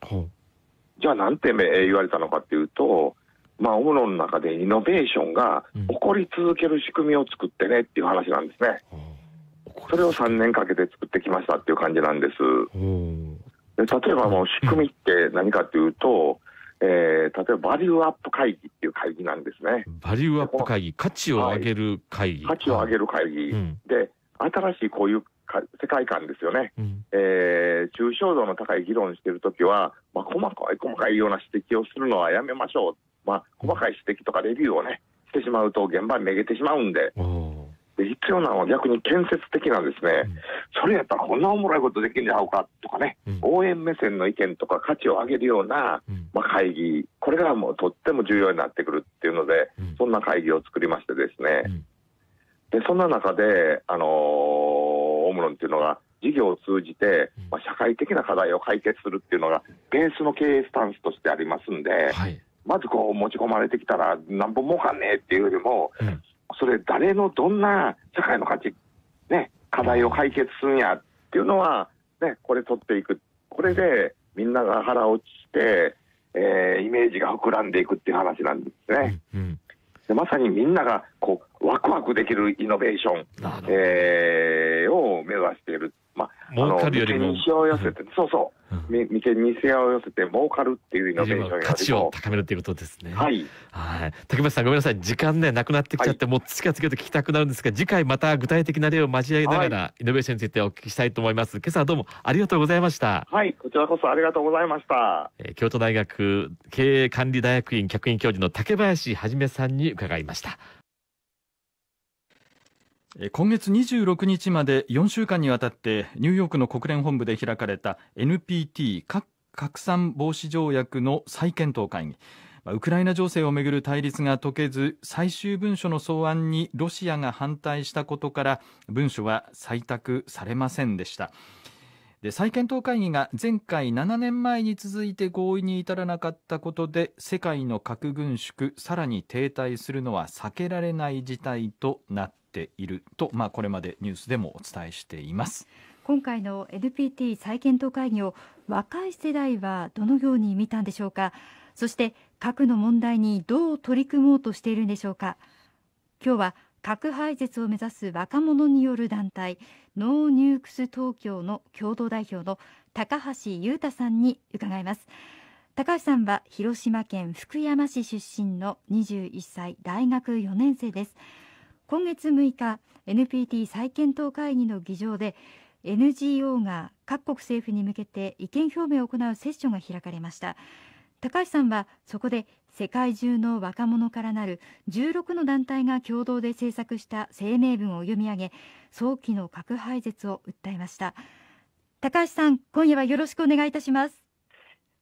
じゃあなんて言われたのかっていうと、まあ、オムの中でイノベーションが起こり続ける仕組みを作ってねっていう話なんですね。それを3年かけて作ってきましたっていう感じなんです。で例えばもう仕組みって何かっていうと、えー、例えばバリューアップ会議っていう会議なんですね。バリューアップ会議、価値を上げる会議。はい、価値を上げる会議、はい、で、新しいこういう世界観ですよね、うん、えー、抽象度の高い議論してるときは、まあ、細かい細かいような指摘をするのはやめましょう、まあ、細かい指摘とかレビューをね、してしまうと現場にめげてしまうんで。で必要なのは逆に建設的なんですね、うん、それやったらこんなおもろいことできるんちゃうかとかね、うん、応援目線の意見とか価値を上げるような、うん、まあ、会議、これがもうとっても重要になってくるっていうので、そんな会議を作りましてですね、でそんな中で、あのーーム論っていうのが、事業を通じて、まあ、社会的な課題を解決するっていうのが、ベースの経営スタンスとしてありますんで、はい、まずこう持ち込まれてきたら、なんぼもかんねえっていうよりも、うん、それ、誰のどんな社会の価値、ね、課題を解決するんやっていうのは、ね、これ取っていく、これでみんなが腹落ちして、えー、イメージが膨らんでいくっていう話なんですね。うんうん、でまさにみんながこうワクワクできるイノベーション、えー、を目指している。まあ、あの、眉間にしわを寄せて、そうそう、眉間にしわを寄せて儲かるっていうイノベーション価値を高めるということですね。はい。はい。竹林さんごめんなさい。時間ね、なくなってきちゃって、はい、もう近づけて聞きたくなるんですが、次回また具体的な例を交えながら、イノベーションについてお聞きしたいと思います。今朝はどうもありがとうございました。はい。こちらこそありがとうございました。えー、京都大学経営管理大学院客員教授の竹林はじめさんに伺いました。今月26日まで4週間にわたってニューヨークの国連本部で開かれた NPT 核拡散防止条約の再検討会議ウクライナ情勢をめぐる対立が解けず最終文書の草案にロシアが反対したことから文書は採択されませんでしたで再検討会議が前回7年前に続いて合意に至らなかったことで世界の核軍縮さらに停滞するのは避けられない事態となってていると、まあ、これまでニュースでもお伝えしています。今回の NPT 再検討会議を若い世代はどのように見たんでしょうかそして核の問題にどう取り組もうとしているんでしょうか今日は核廃絶を目指す若者による団体ノーニュークス東京の共同代表の高橋裕太さんに伺います高橋さんは広島県福山市出身の21歳大学4年生です今月6日 NPT 再検討会議の議場で NGO が各国政府に向けて意見表明を行うセッションが開かれました高橋さんはそこで世界中の若者からなる16の団体が共同で制作した声明文を読み上げ早期の核廃絶を訴えました高橋さん今夜はよろしくお願いいたします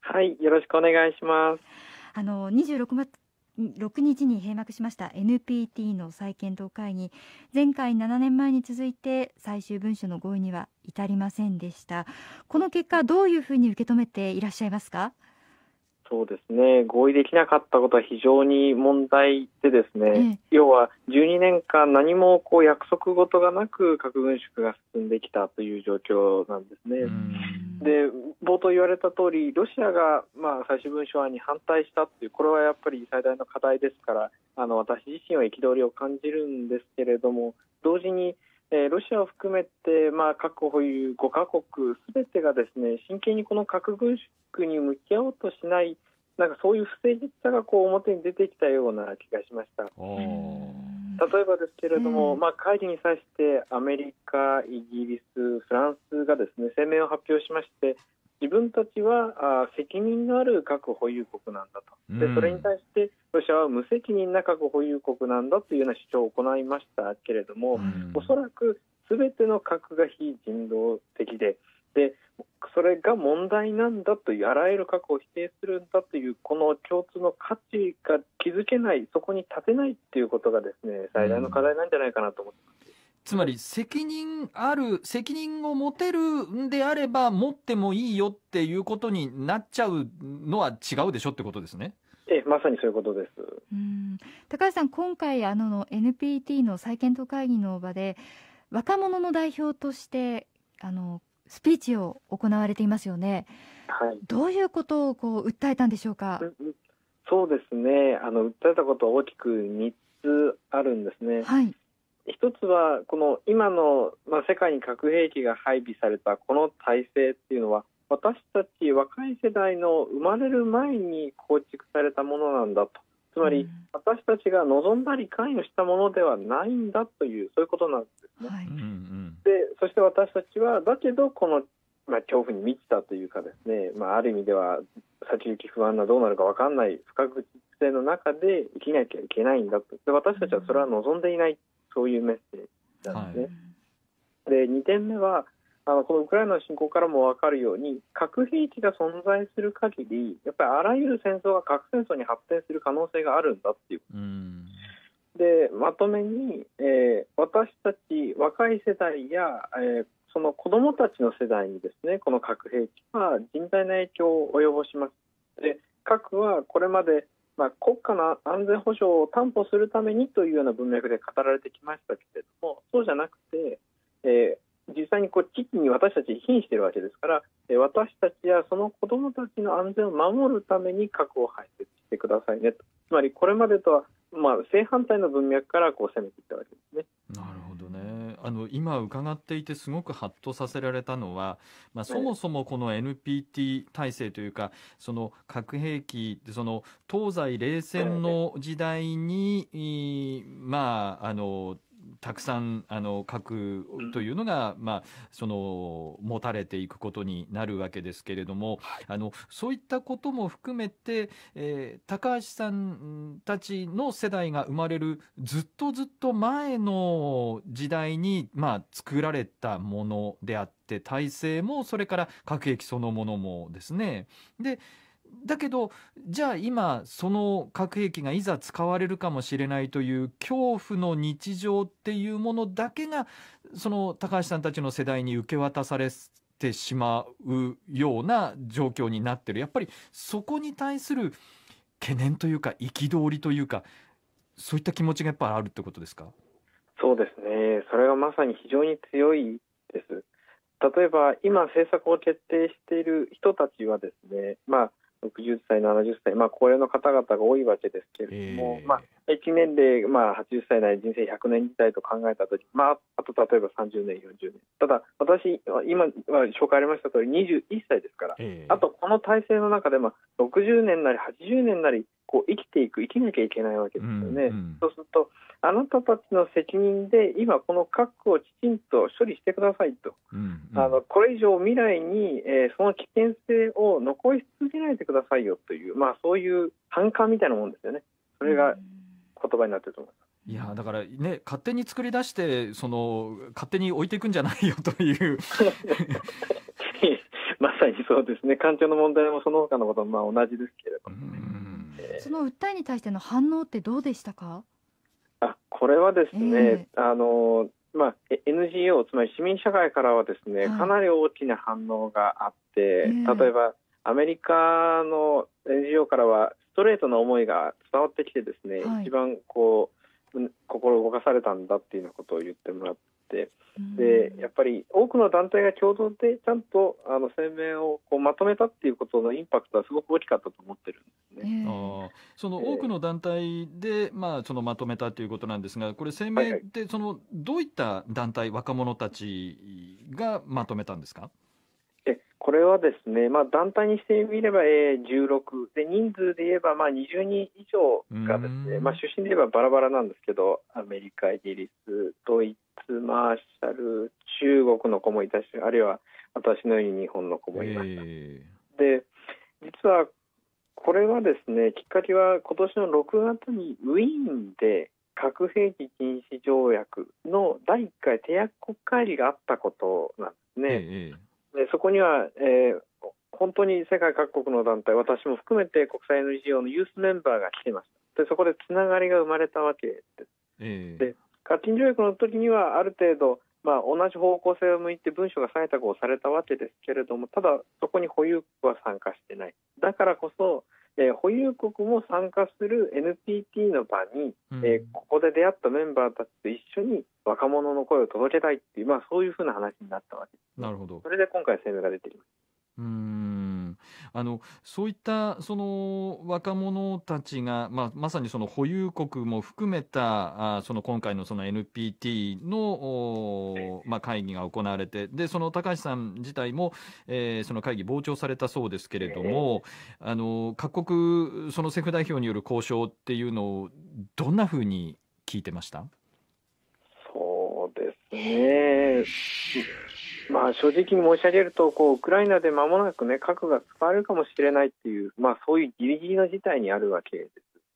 はいよろしくお願いしますあの26 6日に閉幕しました NPT の再検討会議前回7年前に続いて最終文書の合意には至りませんでしたこの結果どういうふうに受け止めていらっしゃいますかそうですね合意できなかったことは非常に問題でですね、ええ、要は12年間何もこう約束事がなく核軍縮が進んできたという状況なんですね。で冒頭言われた通りロシアがまあ最終文書案に反対したっていうこれはやっぱり最大の課題ですからあの私自身は憤りを感じるんですけれども同時にえー、ロシアを含めて、まあ、核保有5か国すべてがですね真剣にこの核軍縮に向き合おうとしないなんかそういう不誠実さがこう表に出てきたような気がしました。例えばですけれども、まあ、会議に際してアメリカ、イギリス、フランスがですね声明を発表しまして自分たちはあ責任のある核保有国なんだと、でそれに対してロシアは無責任な核保有国なんだというような主張を行いましたけれども、おそらくすべての核が非人道的でで、それが問題なんだという、あらゆる核を否定するんだという、この共通の価値が築けない、そこに立てないということがですね最大の課題なんじゃないかなと思ってます。つまり責任ある、責任を持てるんであれば持ってもいいよっていうことになっちゃうのは違うでしょってことですね。えまさにそういうことです高橋さん、今回あの NPT の再検討会議の場で若者の代表としてあのスピーチを行われていますよね、はい、どういうことをこう訴えたんでしょうか、うん、そうですねあの訴えたことは大きく3つあるんですね。はい一つはこの今の、まあ、世界に核兵器が配備されたこの体制っていうのは私たち若い世代の生まれる前に構築されたものなんだとつまり、私たちが望んだり関与したものではないんだというそういうことなんですね。はい、でそして私たちはだけどこの、まあ、恐怖に満ちたというかですね、まあ、ある意味では先行き不安などうなるか分かんない不確実性の中で生きなきゃいけないんだとで私たちはそれは望んでいないそういうメッセージなんですね。はい、で2点目はあのこのウクライナの侵攻からも分かるように核兵器が存在する限りやっぱりあらゆる戦争が核戦争に発展する可能性があるんだっていう。うでまとめに、えー、私たち若い世代や、えー、その子どもたちの世代にですねこの核兵器は甚大な影響を及ぼします。で核はこれまでまあ、国家の安全保障を担保するためにというような文脈で語られてきましたけれどもそうじゃなくて、えー、実際にこう危機に私たち瀕しているわけですから、えー、私たちやその子どもたちの安全を守るために核を廃絶してくださいねとつまりこれまでとはまあ、正反対の文脈からこう攻めていったわけですね。なるほどねあの今伺っていてすごくハッとさせられたのは、まあ、そもそもこの NPT 体制というか、その核兵器その東西冷戦の時代に、まああのたくさんあの書くというのが、まあ、その持たれていくことになるわけですけれども、はい、あのそういったことも含めて、えー、高橋さんたちの世代が生まれるずっとずっと前の時代に、まあ、作られたものであって体制もそれから核兵器そのものもですね。でだけどじゃあ今その核兵器がいざ使われるかもしれないという恐怖の日常っていうものだけがその高橋さんたちの世代に受け渡されてしまうような状況になってるやっぱりそこに対する懸念というか憤りというかそういった気持ちがやっぱりあるってことですかそうですねそれはまさに非常に強いです例えば今政策を決定している人たちはですねまあ60歳、70歳、まあ、高齢の方々が多いわけですけれども、えー、まあ、1年で、まあ、80歳ない人生100年時代と考えたとき、まあ、あと例えば30年、40年、ただ、私、今、紹介ありました通り、21歳ですから、えー、あとこの体制の中で、まあ、60年なり80年なり、こう生きていく生きなきゃいけないわけですよね、うんうん、そうするとあなたたちの責任で今この核をきちんと処理してくださいと、うんうん、あのこれ以上未来に、えー、その危険性を残し続けないでくださいよという、まあ、そういう反感みたいなもんですよねそれが言葉になってると思います。いやだからね勝手に作り出してその勝手に置いていくんじゃないよという まさにそうですね感情の問題もその他のこともまあ同じですけれども、ね。その訴えに対しての反応ってどうでしたかあこれはですね、えー、あのまあ、NGO つまり市民社会からはですね、はい、かなり大きな反応があって、えー、例えばアメリカの NGO からはストレートな思いが伝わってきてですね、はい、一番こう心動かされたんだっていうようなことを言ってもらって。、でやっぱり多くの団体が共同でちゃんとあの声明をこうまとめたっていうことのインパクトはすごく大きかったと思ってるんですね。あその多くの団体で、えー、まあ、そのまとめたということなんですがこれ声明ってそのどういった団体若者たちがまとめたんですかえこれはですね、まあ、団体にしてみれば1 6で人数で言えばまあ20人以上がですね、まあ、出身で言えばバラバラなんですけどアメリカイギリスドイツマーシャル、中国の子もいたしあるいは私のように日本の子もいました。えー、で実はこれはですねきっかけは今年の6月にウィーンで核兵器禁止条約の第1回締約国会議があったことなんですね。えでそこには、えー、本当に世界各国の団体私も含めて国際 NGO のユースメンバーが来てました。でそこでつながりが生まれたわけです。え、でカッティン条約の時にはある程度、まあ、同じ方向性を向いて文書が採択をされたわけですけれどもただそこに保有国は参加してないだからこそ、えー、保有国も参加する NPT の場に、えー、ここで出会ったメンバーたちと一緒に若者の声を届けたいっていう、まあ、そういうふうな話になったわけです。なるほどそれで今回声明が出ていますうんあのそういったその若者たちが、まあ、まさにその保有国も含めたあその今回のその NPT の、まあ、会議が行われてでその高橋さん自体も、えー、その会議傍聴されたそうですけれども、あの各国その政府代表による交渉っていうのをどんなふうに聞いてましたそうですねまあ、正直に申し上げるとこうウクライナで間もなく、ね、核が使われるかもしれないという、まあ、そういうギリギリの事態にあるわけです。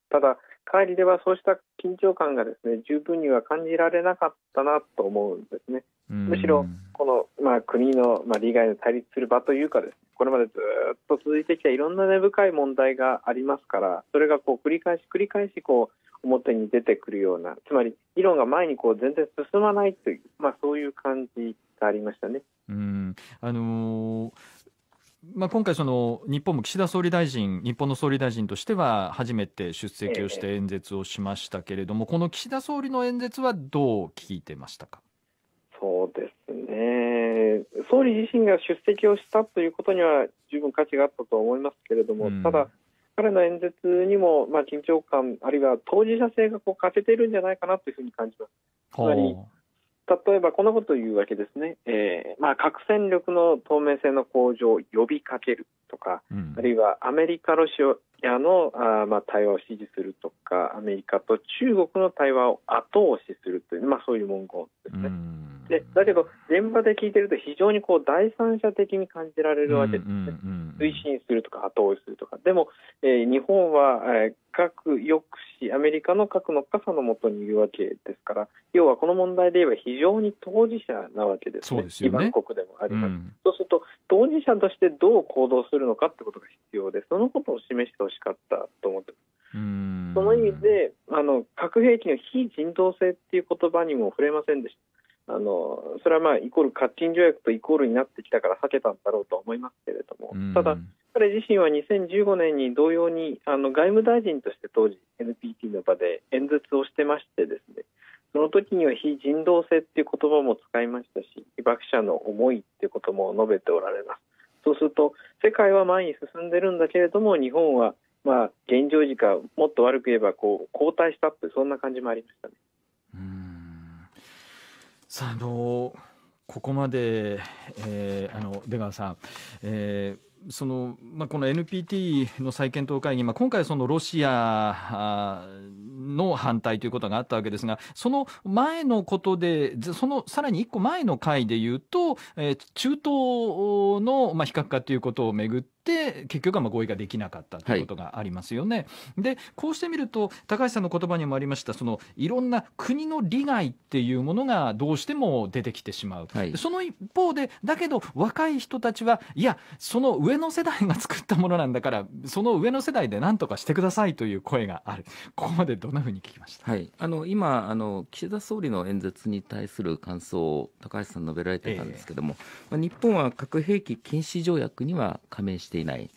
ただ、会議ではそうした緊張感がですね十分には感じられなかったなと思うんですね。むしろこの、まあ、国の、まあ、利害の対立する場というかです、ね、これまでずっと続いてきたいろんな根深い問題がありますからそれがこう繰り返し繰り返しこう表に出てくるようなつまり議論が前にこう全然進まないという、まあ、そういう感じ変りましたね。うんあのーまあ、今回、その日本も岸田総理大臣、日本の総理大臣としては初めて出席をして演説をしましたけれども、この岸田総理の演説はどう聞いてましたかそうですね、総理自身が出席をしたということには十分価値があったと思いますけれども、うん、ただ、彼の演説にもまあ緊張感、あるいは当事者性がこう欠けているんじゃないかなというふうに感じます。つまり例えばこのことを言うわけですね、えーまあ、核戦力の透明性の向上を呼びかけるとか、うん、あるいはアメリカロシアアのあ、まあ、対話を支持するとかアメリカと中国の対話を後押しするという、まあ、そういう文言ですね。でだけど現場で聞いてると非常にこう第三者的に感じられるわけですね、うんうんうん、推進するとか後押しするとかでも、えー、日本は、えー、核抑止アメリカの核の傘のもとにいるわけですから要はこの問題で言えば非常に当事者なわけですねです、ね、国でもあります、うん、そうすると当事者としてどう行動するのかってことが必要でそのことを示してほしかったと思ってその意味であの核兵器の非人道性っていう言葉にも触れませんでしたあのそれはまあイコールカッチン条約とイコールになってきたから避けたんだろうと思いますけれどもただ彼自身は2015年に同様にあの外務大臣として当時 NPT の場で演説をしてましてですねその時には非人道性っていう言葉も使いましたし被爆者の思いっていうことも述べておられますそうすると世界は前に進んでるんだけれども日本はまあ現状時かもっと悪く言えばこう後退したってそんな感じもありましたねさああのここまで、えー、あの出川さん、えーそのまあ、この NPT の再検討会議、まあ、今回、ロシアの反対ということがあったわけですが、その前のことで、そのさらに1個前の回で言うと、えー、中東の、まあ、非核化ということをめぐって、、結局はまあ合意ができなかったということがありますよね。はい、で、こうしてみると、高橋さんの言葉にもありました、そのいろんな国の利害っていうものがどうしても出てきてしまう、はい、その一方で、だけど若い人たちは、いや、その上の世代が作ったものなんだから、その上の世代でなんとかしてくださいという声がある、ここまでどんなふうに聞きました、はい、あの今あの、岸田総理の演説に対する感想を高橋さん述べられてたんですけども、え日本は核兵器禁止条約には加盟してしていない、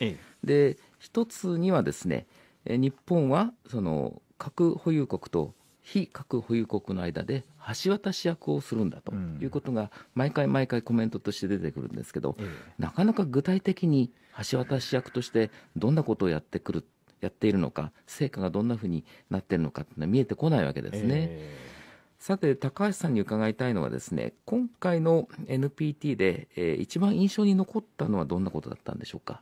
で一つにはですね日本はその核保有国と非核保有国の間で橋渡し役をするんだということが毎回毎回コメントとして出てくるんですけど、なかなか具体的に橋渡し役としてどんなことをやってくるやっているのか成果がどんなふうになっているのかってのは見えてこないわけですね。えー、さて高橋さんに伺いたいのはですね今回の NPT で、えー、一番印象に残ったのはどんなことだったんでしょうか。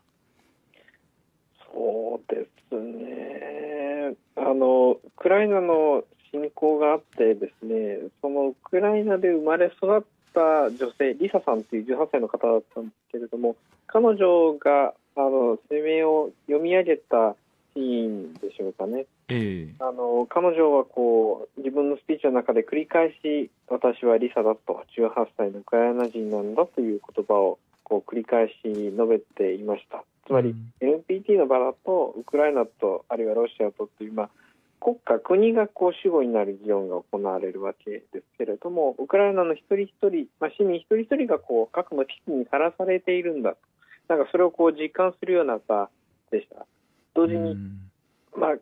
あのウクライナの侵攻があってですねそのウクライナで生まれ育った女性リサさんという18歳の方だったんですけれども彼女があの声明を読み上げたシーンでしょうかね、えー、あの彼女はこう自分のスピーチの中で繰り返し私はリサだと18歳のウクライナ人なんだという言葉をこう繰り返し述べていました。つまり NPT の場だとウクライナとあるいはロシアとという、まあ、国家国がこう主語になる議論が行われるわけですけれどもウクライナの一人一人、まあ、市民一人一人がこう核の危機にさらされているんだなんかそれをこう実感するような場でした。同時に、まあ、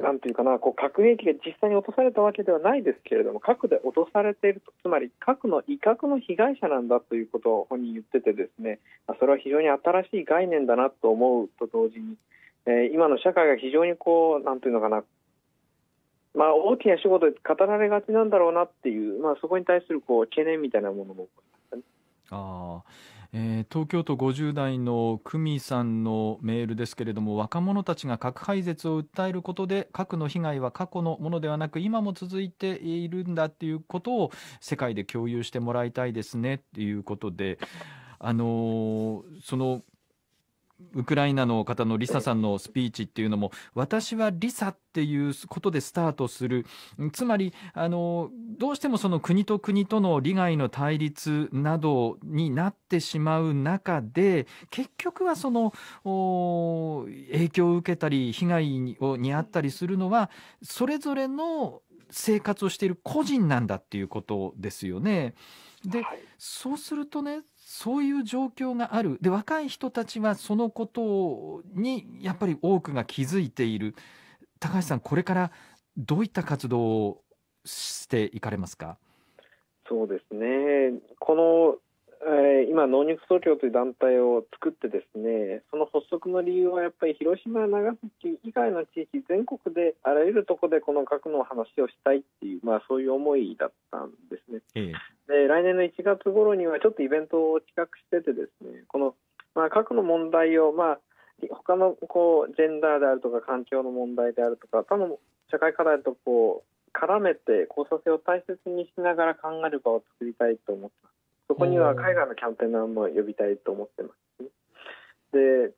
なんていうかな、こう核兵器が実際に落とされたわけではないですけれども、核で落とされていると、つまり核の威嚇の被害者なんだということを本人言ってて、ですねそれは非常に新しい概念だなと思うと同時に、えー、今の社会が非常にこう、なんていうのかな、まあ、大きな仕事で語られがちなんだろうなっていう、まあ、そこに対するこう懸念みたいなものもああ。えー、東京都50代の久美さんのメールですけれども若者たちが核廃絶を訴えることで核の被害は過去のものではなく今も続いているんだっていうことを世界で共有してもらいたいですねっていうことであのー、そのウクライナの方のリサさんのスピーチっていうのも私はリサっていうことでスタートするつまりあのどうしてもその国と国との利害の対立などになってしまう中で結局はその影響を受けたり被害に遭ったりするのはそれぞれの生活をしている個人なんだっていうことですよね。で、そうするとねそういう状況があるで若い人たちはそのことにやっぱり多くが気づいている高橋さん、これからどういった活動をしていかれますか。そうですねこのえー、今、農肉総協という団体を作ってですねその発足の理由はやっぱり広島、長崎以外の地域全国であらゆるところでこの核の話をしたいっていう、まあ、そういう思いだったんですね、えで来年の1月頃にはちょっとイベントを企画しててですねこの、まあ、核の問題を、まあ、他のこうジェンダーであるとか環境の問題であるとか他の社会課題とこう絡めて交差性を大切にしながら考える場を作りたいと思ってます。そこには海外のキャンペーナも呼びたいと思ってます、ね、で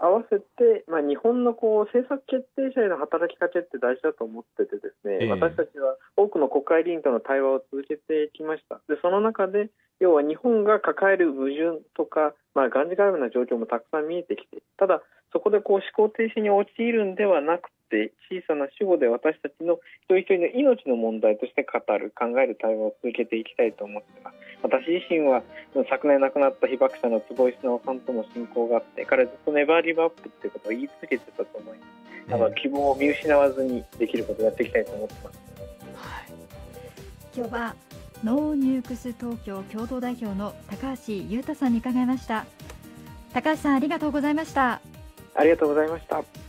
合わせて、まあ、日本のこう政策決定者への働きかけって大事だと思っててですね、えー、私たちは多くの国会議員との対話を続けてきましたでその中で要は日本が抱える矛盾とか、まあ、がんじがらめな状況もたくさん見えてきてただそこでこう思考停止に陥るんではなくって小さな主語で私たちの一人一人の命の問題として語る考える対話を続けていきたいと思っています私自身は昨年亡くなった被爆者の坪井直さんとも親交があって彼ずっとネバーリブアップっていうことを言い続けてたと思います、あの希望を見失わずにできることをやっていきたいと思ってます、はい、今日はノーニュークス東京共同代表の高橋優太さんに伺いました高橋さんありがとうございましたありがとうございました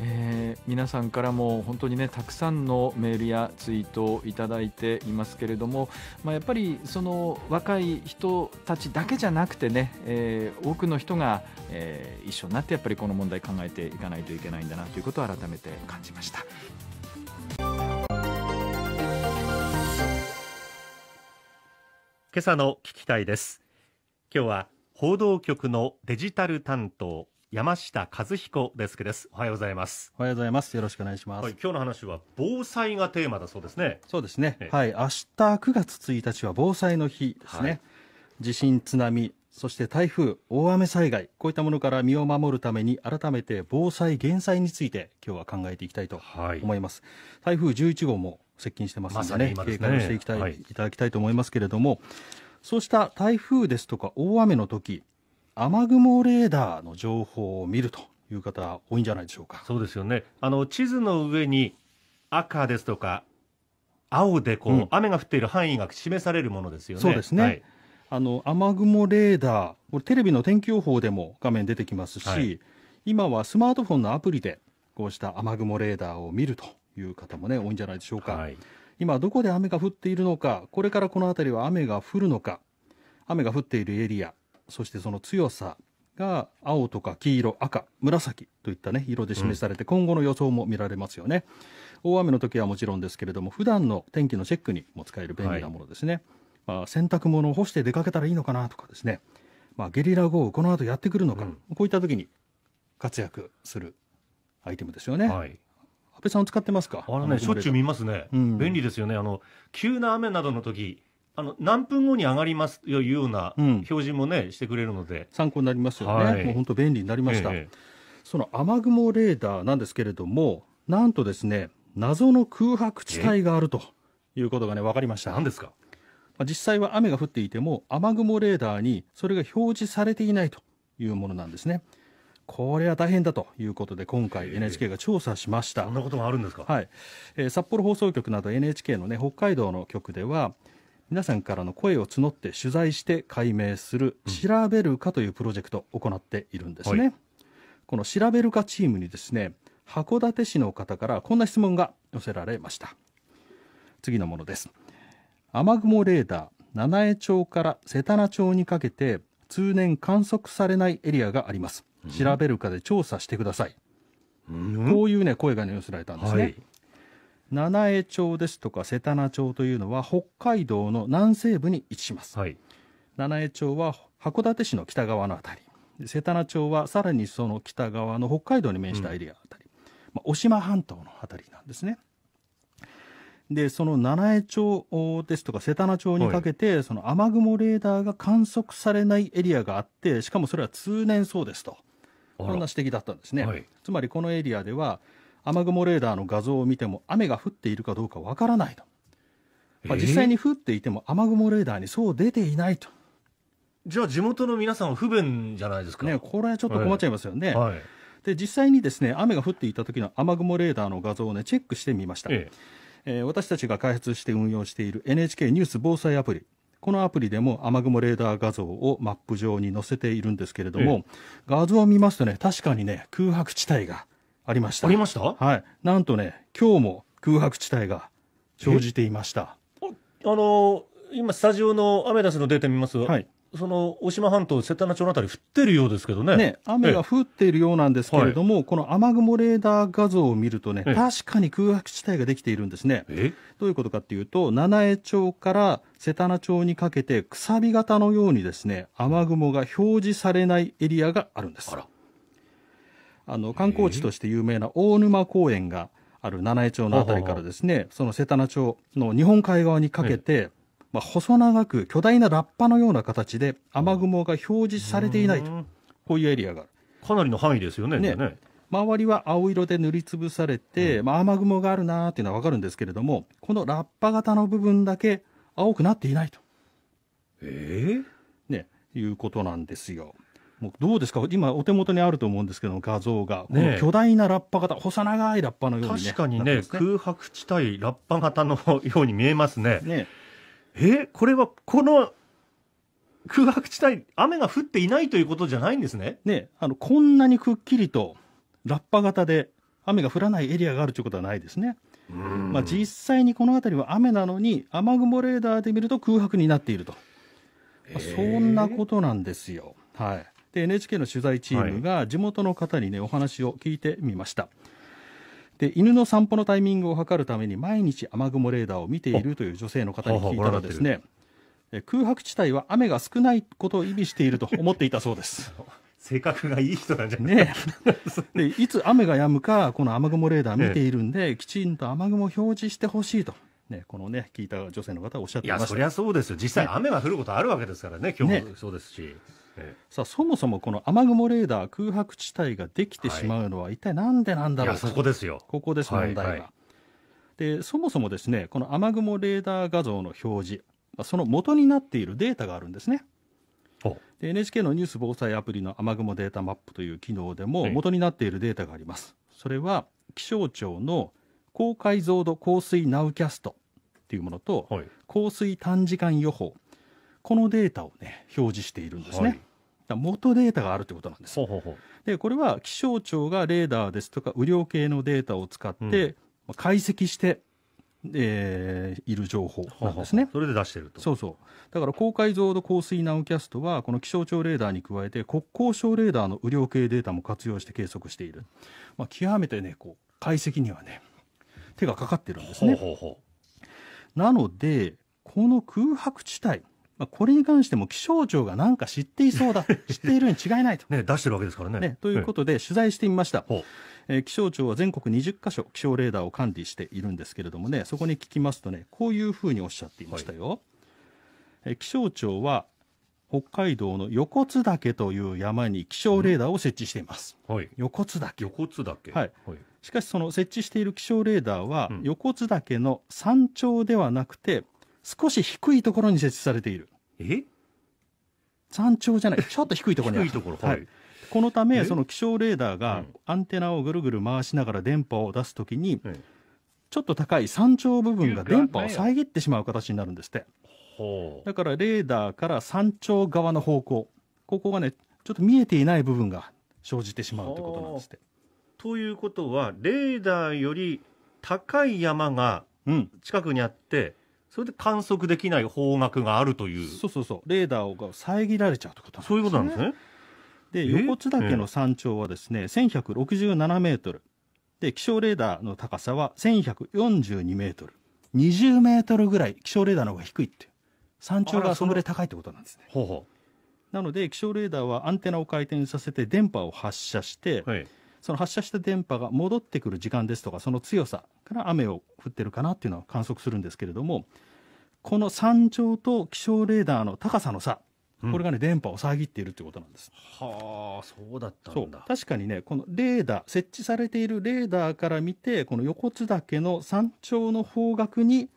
えー、皆さんからも本当にねたくさんのメールやツイートをいただいていますけれども、まあ、やっぱりその若い人たちだけじゃなくてね、えー、多くの人が、えー、一緒になってやっぱりこの問題考えていかないといけないんだなということを改めて感じました。今朝の聞きたいです今日は報道局のデジタル担当山下和彦デスクですおはようございますおはようございますよろしくお願いします、はい、今日の話は防災がテーマだそうですねそうですね、はい明日9月1日は防災の日ですね、はい、地震津波そして台風、大雨災害、こういったものから身を守るために、改めて防災・減災について、今日は考えていきたいと思います。はい、台風11号も接近してますのでね、までね警戒していきたいはい、いただきたいと思いますけれども、そうした台風ですとか大雨の時雨雲レーダーの情報を見るという方多いんじゃないでしょうかそうですよねあの地図の上に赤ですとか青でこう、うん、雨が降っている範囲が示されるものですよね。そうですね、はい、あの雨雲レーダーこれテレビの天気予報でも画面出てきますし、はい、今はスマートフォンのアプリでこうした雨雲レーダーを見るという方もね多いんじゃないでしょうか、はい、今どこで雨が降っているのかこれからこの辺りは雨が降るのか雨が降っているエリアそしてその強さが青とか黄色、赤、紫といったね色で示されて、今後の予想も見られますよね、大雨の時はもちろんですけれども、普段の天気のチェックにも使える便利なものですね、はい、まあ、洗濯物を干して出かけたらいいのかなとかですね、まあ、ゲリラ豪雨、この後やってくるのか、うん、こういった時に活躍するアイテムですよね。はい安倍さん使ってますかあのねしょっちゅう見ますね、うん、便利ですよねあの急な雨などの時あの何分後に上がりますというような表示もね、うん、してくれるので参考になりますよね、はい、もう本当便利になりました、ええ、その雨雲レーダーなんですけれどもなんとですね謎の空白地帯があるということがね分かりました何ですかまあ、実際は雨が降っていても雨雲レーダーにそれが表示されていないというものなんですねこれは大変だということで今回 NHK が調査しました、えー、そんなこともあるんですかはい、えー、札幌放送局など NHK のね北海道の局では皆さんからの声を募って取材して解明する「調べるか」というプロジェクトを行っているんですね。はい、この「調べるか」チームにですね函館市の方からこんな質問が寄せられました次のものです雨雲レーダー七重町から瀬田名町にかけて通年観測されないエリアがあります調べるかで調査してください、うん、こういうね声が、ね、寄せられたんですね、はい七重町ですとか瀬田名町というのは北海道の南西部に位置します、はい、七重町は函館市の北側のあたり瀬田名町はさらにその北側の北海道に面したエリアあたり、うん、まあ、渡島半島のあたりなんですねでその七重町ですとか瀬田名町にかけて、はい、その雨雲レーダーが観測されないエリアがあってしかもそれは通年そうですとこんな指摘だったんですね、はい、つまりこのエリアでは雨雲レーダーの画像を見ても雨が降っているかどうかわからないと、まあ、実際に降っていても雨雲レーダーにそう出ていないとじゃあ地元の皆さんは不便じゃないですかねこれはちょっと困っちゃいますよね、えーはい、で実際にですね雨が降っていた時の雨雲レーダーの画像をねチェックしてみました、えー、えー、私たちが開発して運用している NHK ニュース防災アプリこのアプリでも雨雲レーダー画像をマップ上に載せているんですけれども、えー、画像を見ますとね確かにね空白地帯がありました。ありましたはい。なんとね、今日も空白地帯が生じていました。あの今、スタジオのアメダスのデータ見ますはい、その大島半島、瀬田名町のあたり、降ってるようですけどね、ね、雨が降っているようなんですけれども、はい、この雨雲レーダー画像を見るとね、確かに空白地帯ができているんですね。どういうことかっていうと、七重町から瀬田名町にかけて、くさび型のようにですね雨雲が表示されないエリアがあるんです。あらあの観光地として有名な大沼公園がある七飯町の辺りからですね、その瀬田名町の日本海側にかけて、まあ、細長く巨大なラッパのような形で雨雲が表示されていないと、こういうエリアがある。かなりの範囲ですよね。ねね周りは青色で塗りつぶされて、うん、まあ、雨雲があるなーっていうのは分かるんですけれども、このラッパ型の部分だけ青くなっていないと。ええー、ね、いうことなんですよ。もうどうですか、今、お手元にあると思うんですけど、画像が、ね、巨大なラッパ型、細長いラッパのように、ね、確かにね、ね空白地帯、ラッパ型のように見えますね。ねえ、これはこの空白地帯、雨が降っていないということじゃないんですね。ねあのこんなにくっきりと、ラッパ型で雨が降らないエリアがあるということはないですね。まあ、実際にこの辺りは雨なのに、雨雲レーダーで見ると空白になっていると、まあ、そんなことなんですよ。はい NHK の取材チームが地元の方にね、お話を聞いてみました。で犬の散歩のタイミングを測るために毎日雨雲レーダーを見ているという女性の方に聞いたらですね空白地帯は雨が少ないことを意味していると思っていたそうです 性格がいい人なんじゃないねでいつ雨が止むかこの雨雲レーダー見ているんで、ええ、きちんと雨雲を表示してほしいと。ね、このね聞いた女性の方おっしゃってましたいやそりゃそうですよ実際、雨が降ることあるわけですからね今日もそうですし、ねさあそもそもこの雨雲レーダー空白地帯ができてしまうのは、一体なんでなんだろうそこですよここです問題が、はいはい、でそもそもですねこの雨雲レーダー画像の表示その元になっているデータがあるんですねで NHK のニュース防災アプリの雨雲データマップという機能でも元になっているデータがあります、それは気象庁の高解像度降水ナウキャストっていうものと、はい、降水短時間予報このデータをね表示しているんですね、はい、元データがあるということなんです。でこれは気象庁がレーダーですとか雨量計のデータを使って、うん、解析してえー、いる情報なんですねそれで出してると。そうそう。だから高解像度降水ナウキャストはこの気象庁レーダーに加えて国交省レーダーの雨量計データも活用して計測している。まあ極めてねこう解析にはね手がかかってるんですね。ほうほうほうなのでこの空白地帯まあ、これに関しても気象庁が何か知っていそうだ、知っているに違いないと。ね、出してるわけですからね。ねということで、取材してみました。えー、気象庁は全国20カ所気象レーダーを管理しているんですけれどもね、そこに聞きますとね、こういうふうにおっしゃっていましたよ。はい、えー、気象庁は北海道の横津岳という山に気象レーダーを設置しています。うんはい、横津岳。横津岳。はい。はい、しかしその設置している気象レーダーは、横津岳の山頂ではなくて、うん少し低いところに設置されているえ山頂じゃないちょっと低いところにある低いところはい、はい、このためその気象レーダーがアンテナをぐるぐる回しながら電波を出すときに、うん、ちょっと高い山頂部分が電波を遮ってしまう形になるんですってだからレーダーから山頂側の方向ここがねちょっと見えていない部分が生じてしまうということなんですってということはレーダーより高い山が近くにあって、うんそれで観測できない方角があるという。そうそうそう。レーダーが遮られちゃうということなんですね。そういうことなんですね。で、横津岳の山頂はですね、1167メートル。で、気象レーダーの高さは1142メートル。20メートルぐらい気象レーダーの方が低いっていう。山頂がそのぐらい高いってことなんですね。ほうほう。なので気象レーダーはアンテナを回転させて電波を発射して、はい、その発射した電波が戻ってくる時間ですとかその強さから雨を降ってるかなっていうのは観測するんですけれどもこの山頂と気象レーダーの高さの差、これがね、うん、電波を遮っているということなんです。はあ、そうだったんだ。確かにね、このレーダー、設置されているレーダーから見て、この横津岳の山頂の方角に、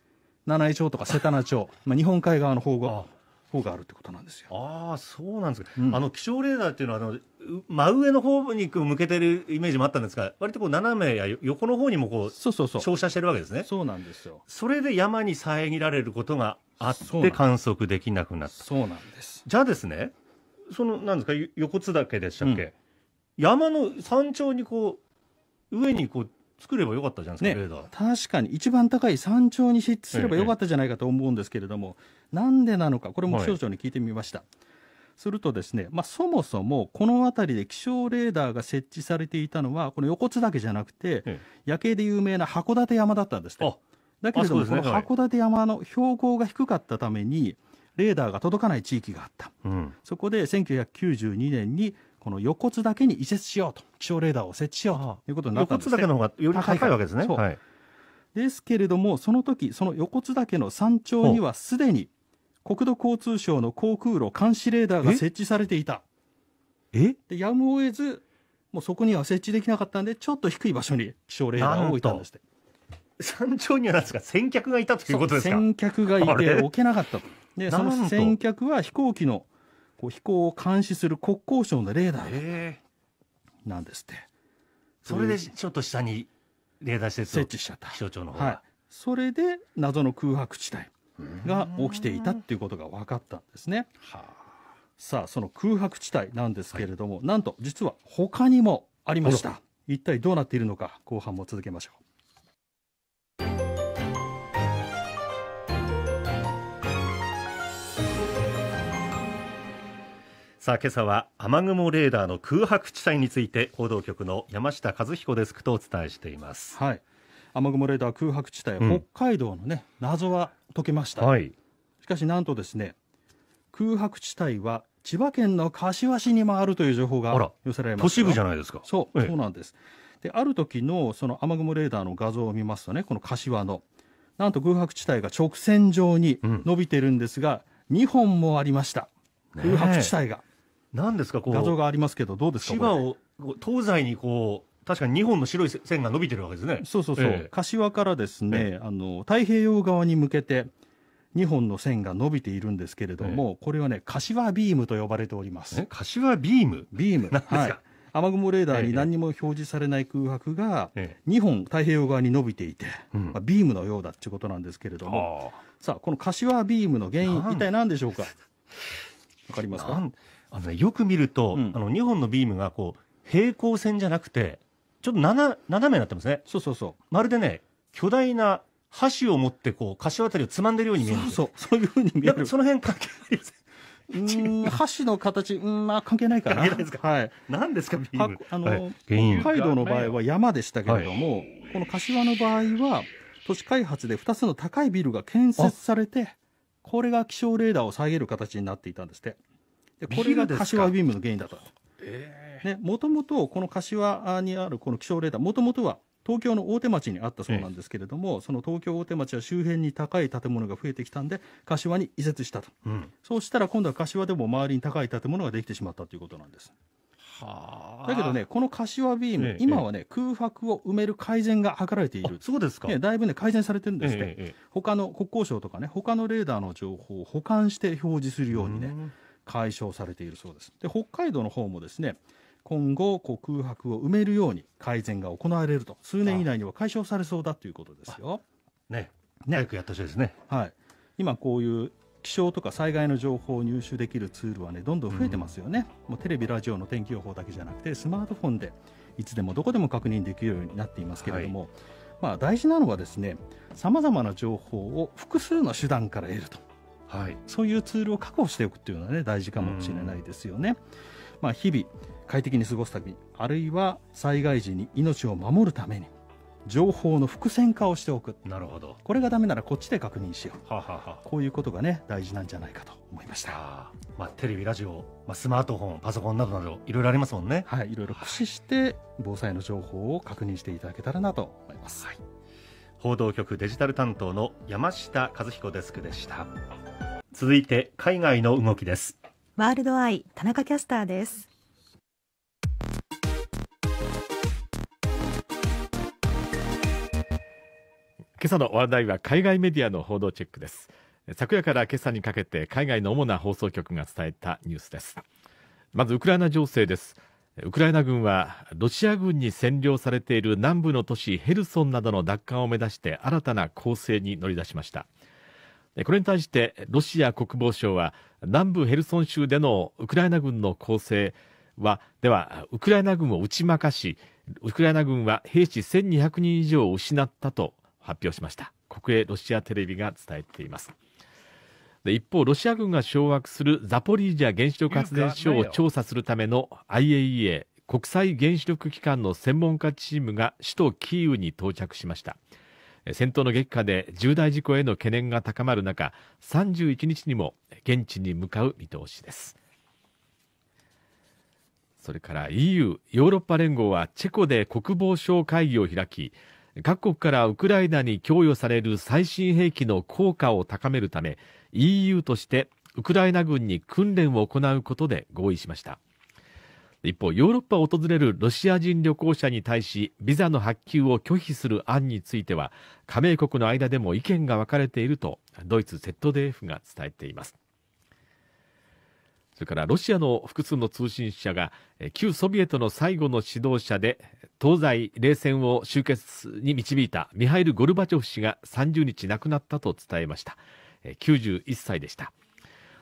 七井町とか瀬田名町、まあ日本海側の方が、方があるってことなんですよ。ああ、そうなんですか。うん、あの気象レーダーっていうのは、あの真上の方に向けてるイメージもあったんですが、割とこ斜めや横の方にもこう、そうそうそう。照射してるわけですね。そうなんですよ。それで山に遮られることがあって観測できなくなった。そうなんです。じゃあですね、その、なんですか、横津岳でしたっけ、うん、山の山頂にこう、上にこう、作ればよかったじゃないですか、ね、確かに一番高い山頂に設置すればよかったじゃないかと思うんですけれども、ええ、なんでなのか、これも気象庁に聞いてみました。はいするとですね、まあ、そもそもこの辺りで気象レーダーが設置されていたのは、この横津だけじゃなくて、夜景で有名な函館山だったんですね。だけれども、ね、この函館山の標高が低かったために、レーダーが届かない地域があった、うん、そこで1992年に、この横津岳に移設しようと、気象レーダーを設置しようということになったんです、ね、横津岳の方がより高いわけですね。ですけれども、その時その横津岳の山頂にはすでに国土交通省の航空路監視レーダーが設置されていたえでやむを得ずもうそこには設置できなかったんでちょっと低い場所に気象レーダーを置いたんですって山頂にはなんですか先客がいたということですか先客がいて置けなかったとでその先客は飛行機のこう飛行を監視する国交省のレーダーなんですってそれでちょっと下にレーダー施設を設置しちゃった気象庁の方はい、それで謎の空白地帯が起きていたっていうことが分かったんですね。はあ、さあその空白地帯なんですけれども、はい、なんと実は他にもありました。一体どうなっているのか後半も続けましょう。さあ今朝は雨雲レーダーの空白地帯について報道局の山下和彦デスクとお伝えしています。はい。雨雲レーダー空白地帯、うん、北海道のね謎は解けました、はい、しかしなんとですね空白地帯は千葉県の柏市にもあるという情報が寄せられまし都市部じゃないですかそう、ええ、そうなんですである時のその雨雲レーダーの画像を見ますとねこの柏のなんと空白地帯が直線上に伸びてるんですが、うん、2本もありました空白地帯が、ね、何ですかこう画像がありますけどどうですか千葉を東西にこう確かに2本の白い線が伸びてるわけですね。そうそうそう。えー、柏からですね、えー、あの、太平洋側に向けて、2本の線が伸びているんですけれども、えー、これはね、柏ビームと呼ばれております。柏ビームビーム。なですか、はい、雨雲レーダーに何にも表示されない空白が2本太平洋側に伸びていて、うん、まあ、ビームのようだっていうことなんですけれどもさあこの柏ビームの原因一体何でしょうかわかりますかあの、ね、よく見ると、うん、あの2本のビームがこう平行線じゃなくてちょっと斜斜めになってますねそうそうそうまるでね巨大な箸を持ってこう柏辺りをつまんでるように見えるそうそういうふうに見えるその辺関係ないですうん箸の形、うんまあ、関係ないかな。関ですか。はい。何ですか、ビーあの、はい、北海道の場合は山でしたけれども、はい、この柏の場合は、都市開発で2つの高いビルが建設されて、これが気象レーダーを下げる形になっていたんですって。でこれが柏ビームの原因だと。ええーね、もともとこの柏にあるこの気象レーダー、もともとは東京の大手町にあったそうなんですけれども、ええ、その東京大手町は周辺に高い建物が増えてきたんで、柏に移設したと、うん、そうしたら今度は柏でも周りに高い建物ができてしまったということなんです。だけどね、この柏ビーム、え、今はね、空白を埋める改善が図られている、そうですか、ね、だいぶね、改善されてるんですって、え他の国交省とかね、他のレーダーの情報を保管して表示するようにね、解消されているそうです。で北海道の方もですね今後こう空白を埋めるように改善が行われると数年以内には解消されそうだということですよ。ねね、早くやったほしいですね、はい、今こういう気象とか災害の情報を入手できるツールはねどんどん増えてますよね、うん、もうテレビラジオの天気予報だけじゃなくてスマートフォンでいつでもどこでも確認できるようになっていますけれども、はい、まあ、大事なのはですねさまざまな情報を複数の手段から得ると、はい、そういうツールを確保しておくっていうのはね大事かもしれないですよね。うん、まあ、日々快適に過ごすためにあるいは災害時に命を守るために情報の伏線化をしておくなるほどこれがダメならこっちで確認しようはははこういうことがね大事なんじゃないかと思いましたあまあ、テレビラジオ、まあ、スマートフォンパソコンなどなどいろいろありますもんねはいいろいろ駆使して防災の情報を確認していただけたらなと思います、はい報道局デジタル担当の山下和彦デスクでした続いて海外の動きですワールドアイ田中キャスターです今朝の話題は海外メディアの報道チェックです昨夜から今朝にかけて海外の主な放送局が伝えたニュースですまずウクライナ情勢ですウクライナ軍はロシア軍に占領されている南部の都市ヘルソンなどの奪還を目指して新たな攻勢に乗り出しましたこれに対してロシア国防省は南部ヘルソン州でのウクライナ軍の攻勢はではウクライナ軍を打ち負かしウクライナ軍は兵士1200人以上を失ったと発表しました国営ロシアテレビが伝えていますで一方ロシア軍が掌握するザポリージャ原子力発電所を調査するための IAEA 国際原子力機関の専門家チームが首都キーウに到着しました戦闘の激化で重大事故への懸念が高まる中31日にも現地に向かう見通しですそれから EU ヨーロッパ連合はチェコで国防省会議を開き各国からウクライナに供与される最新兵器の効果を高めるため EU としてウクライナ軍に訓練を行うことで合意しました一方ヨーロッパを訪れるロシア人旅行者に対しビザの発給を拒否する案については加盟国の間でも意見が分かれているとドイツ ZDF が伝えていますそれからロシアの複数の通信社が、旧ソビエトの最後の指導者で、東西冷戦を終結に導いたミハイル・ゴルバチョフ氏が30日亡くなったと伝えました。91歳でした。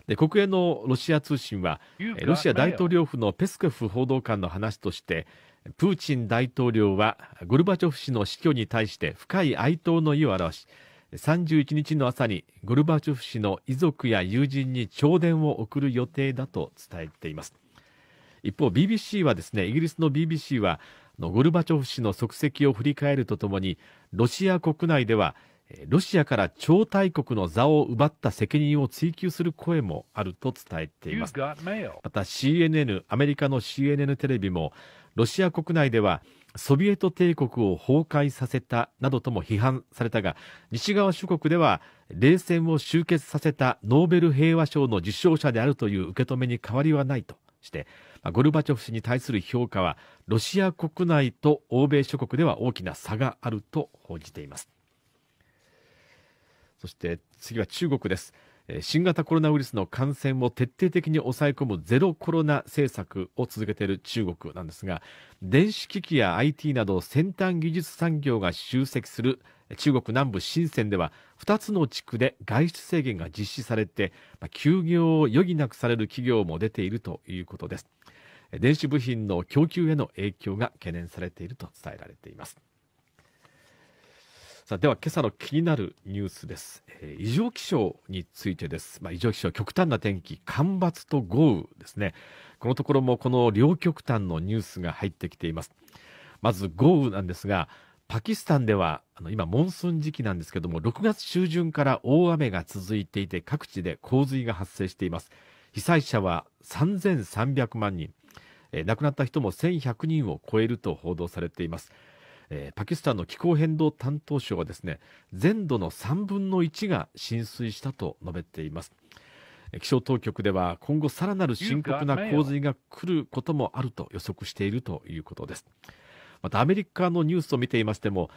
で国営のロシア通信は、ロシア大統領府のペスコフ報道官の話として、プーチン大統領はゴルバチョフ氏の死去に対して深い哀悼の意を表し、31日の朝にゴルバチョフ氏の遺族や友人に弔電を送る予定だと伝えています一方 BBC はですねイギリスの BBC はゴルバチョフ氏の足跡を振り返るとともにロシア国内ではロシアから超大国の座を奪った責任を追及する声もあると伝えていますまた CNN アメリカの CNN テレビもロシア国内ではソビエト帝国を崩壊させたなどとも批判されたが西側諸国では冷戦を終結させたノーベル平和賞の受賞者であるという受け止めに変わりはないとしてゴルバチョフ氏に対する評価はロシア国内と欧米諸国では大きな差があると報じていますそして次は中国です。新型コロナウイルスの感染を徹底的に抑え込むゼロコロナ政策を続けている中国なんですが、電子機器や IT など先端技術産業が集積する中国南部深センでは2つの地区で外出制限が実施されて、休業を余儀なくされる企業も出ているということです。電子部品の供給への影響が懸念されていると伝えられています。さあでは今朝の気になるニュースです、えー、異常気象についてです、まあ、異常気象極端な天気干ばつと豪雨ですねこのところもこの両極端のニュースが入ってきていますまず豪雨なんですがパキスタンではあの今モンスーン時期なんですけども6月中旬から大雨が続いていて各地で洪水が発生しています被災者は3300万人、えー、亡くなった人も1100人を超えると報道されていますえー、パキスタンの気候変動担当省はですね全土の3分の1が浸水したと述べています気象当局では今後さらなる深刻な洪水が来ることもあると予測しているということですまたアメリカのニュースを見ていましても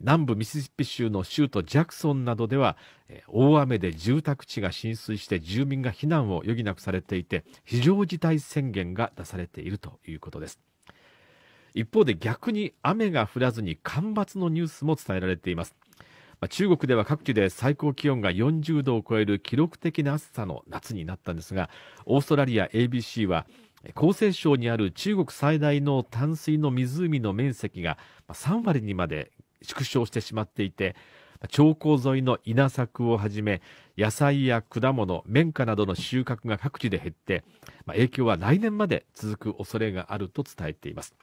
南部ミシシッピ州の州都ジャクソンなどでは大雨で住宅地が浸水して住民が避難を余儀なくされていて非常事態宣言が出されているということです一方で逆に雨が降らずに干ばつのニュースも伝えられています。まあ、中国では各地で最高気温が40度を超える記録的な暑さの夏になったんですが、オーストラリア ABC は江西省にある中国最大の淡水の湖の面積が3割にまで縮小してしまっていて、長江沿いの稲作をはじめ、野菜や果物、綿花などの収穫が各地で減って、影響は来年まで続く恐れがあると伝えています。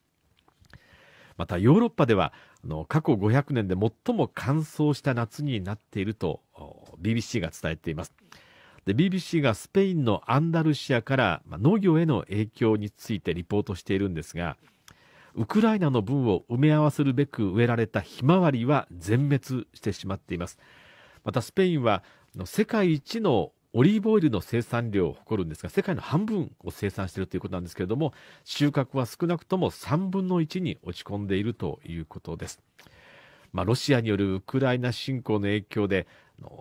またヨーロッパではあの過去500年で最も乾燥した夏になっていると BBC が伝えています。で BBC がスペインのアンダルシアから、まあ、農業への影響についてリポートしているんですがウクライナの分を埋め合わせるべく植えられたひまわりは全滅してしまっていますまたスペインは世界一のオリーブオイルの生産量を誇るんですが、世界の半分を生産しているということなんですけれども、収穫は少なくとも3分の1に落ち込んでいるということです。まあ、ロシアによるウクライナ侵攻の影響で、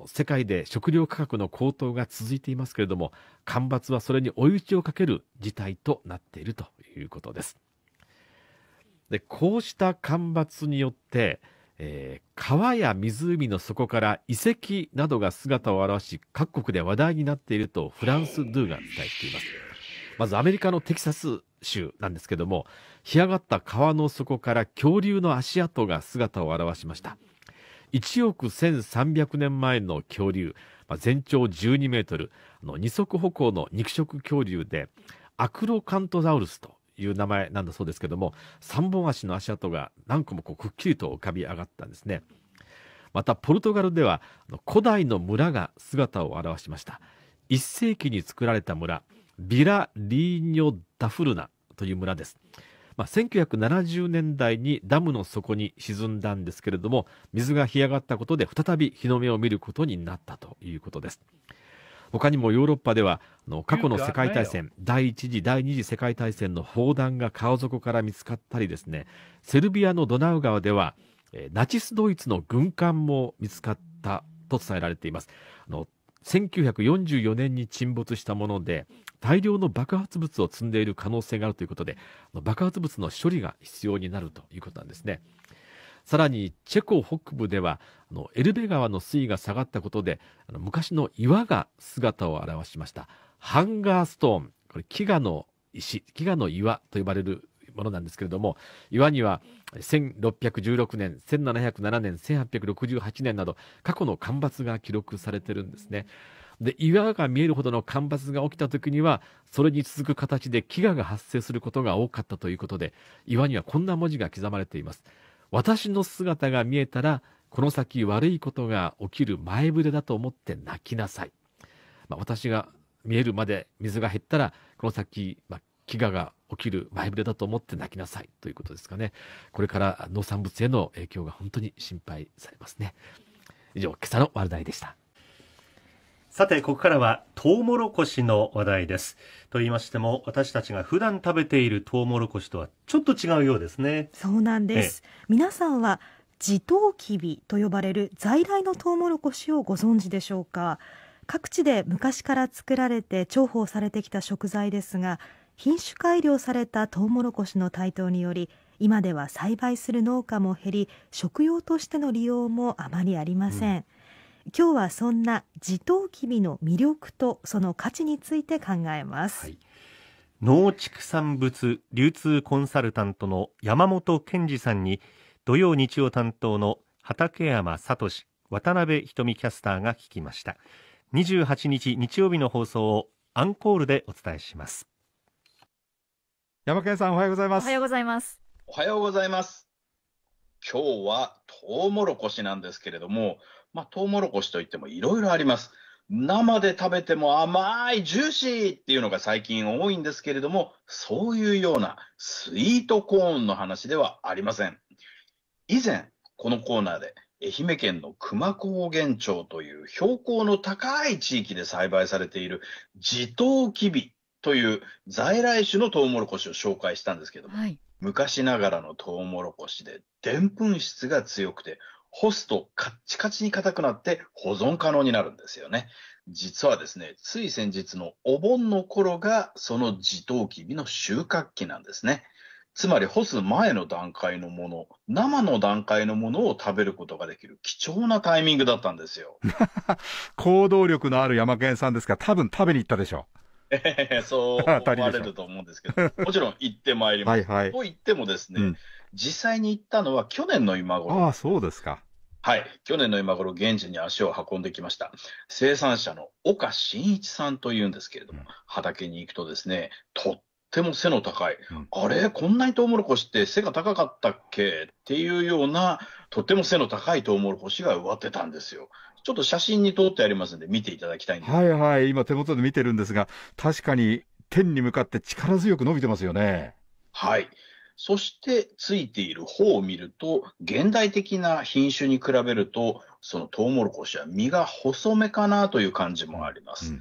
世界で食料価格の高騰が続いていますけれども、干ばつはそれに追い打ちをかける事態となっているということです。でこうした干ばつによって、えー、川や湖の底から遺跡などが姿を現し、各国で話題になっているとフランス・ドゥが伝えています。まずアメリカのテキサス州なんですけども、干上がった川の底から恐竜の足跡が姿を現しました。1億1300年前の恐竜、まあ、全長12メートル、二足歩行の肉食恐竜で、アクロカントザウルスという名前なんだそうですけども、3本足の足跡が何個もこうくっきりと浮かび上がったんですね。また、ポルトガルでは古代の村が姿を現しました。1世紀に作られた村、ビラ・リーニョ・ダフルナという村です。まあ、1970年代にダムの底に沈んだんですけれども水が干上がったことで再び日の目を見ることになったということです他にもヨーロッパではあの過去の世界大戦第1次第2次世界大戦の砲弾が川底から見つかったりですねセルビアのドナウ川ではえナチスドイツの軍艦も見つかったと伝えられていますあの1944年に沈没したもので大量の爆発物を積んでいる可能性があるということで爆発物の処理が必要になるということなんですねさらにチェコ北部ではあのエルベ川の水位が下がったことであの昔の岩が姿を現しましたハンガーストーンこれ飢餓の石飢餓の岩と呼ばれるものなんですけれども岩には1616年1707年1868年など過去の干ばつが記録されてるんですね。で岩が見えるほどの干ばつが起きた時にはそれに続く形で飢餓が発生することが多かったということで岩にはこんな文字が刻まれています。私の姿が見えたら、この先悪いことが起きる前触れだと思って泣きなさい。まあ、私が見えるまで水が減ったら、この先、まあ、飢餓が起きる前触れだと思って泣きなさいということですかね。これから農産物への影響が本当に心配されますね。以上、今朝の話題でした。さて、ここからはトウモロコシの話題です。と言いましても、私たちが普段食べているトウモロコシとはちょっと違うようですね。そうなんです。ええ、皆さんは、地頭きびと呼ばれる在来のトウモロコシをご存知でしょうか。各地で昔から作られて重宝されてきた食材ですが、品種改良されたトウモロコシの台頭により、今では栽培する農家も減り、食用としての利用もあまりありません、うん今日はそんな地頭きびの魅力とその価値について考えます、はい、農畜産物流通コンサルタントの山本健二さんに土曜日曜担当の畠山聡渡辺ひとみキャスターが聞きました28日日曜日の放送をアンコールでお伝えします山健さんおはようございますおはようございますおはようございます今日はトウモロコシなんですけれどもまあ、トウモロコシといってもいろいろあります。生で食べても甘い、ジューシーっていうのが最近多いんですけれども、そういうようなスイートコーンの話ではありません。以前、このコーナーで愛媛県の久万高原町という標高の高い地域で栽培されている地頭キビという在来種のトウモロコシを紹介したんですけども、はい、昔ながらのトウモロコシででんぷん質が強くて干すとカッチカチに硬くなって保存可能になるんですよね。実はですね、つい先日のお盆の頃がその地頭きびの収穫期なんですね。つまり干す前の段階のもの、生の段階のものを食べることができる貴重なタイミングだったんですよ。行動力のある山県さんですが、多分食べに行ったでしょう。えー、そう思われると思うんですけど、もちろん行ってまいります。はいはい、と言ってもですね、うん、実際に行ったのは去年の今頃。ああ、そうですか。はい。去年の今頃、現地に足を運んできました。生産者の岡真一さんというんですけれども、畑に行くとですね、とっても背の高い、うん、あれこんなにトウモロコシって背が高かったっけっていうような、とっても背の高いトウモロコシが植わってたんですよ。ちょっと写真に撮ってありますんで、見ていただきたいんです。はいはい。今手元で見てるんですが、確かに天に向かって力強く伸びてますよね。はい。そしてついている方を見ると、現代的な品種に比べると、そのトウモロコシは実が細めかなという感じもあります。うん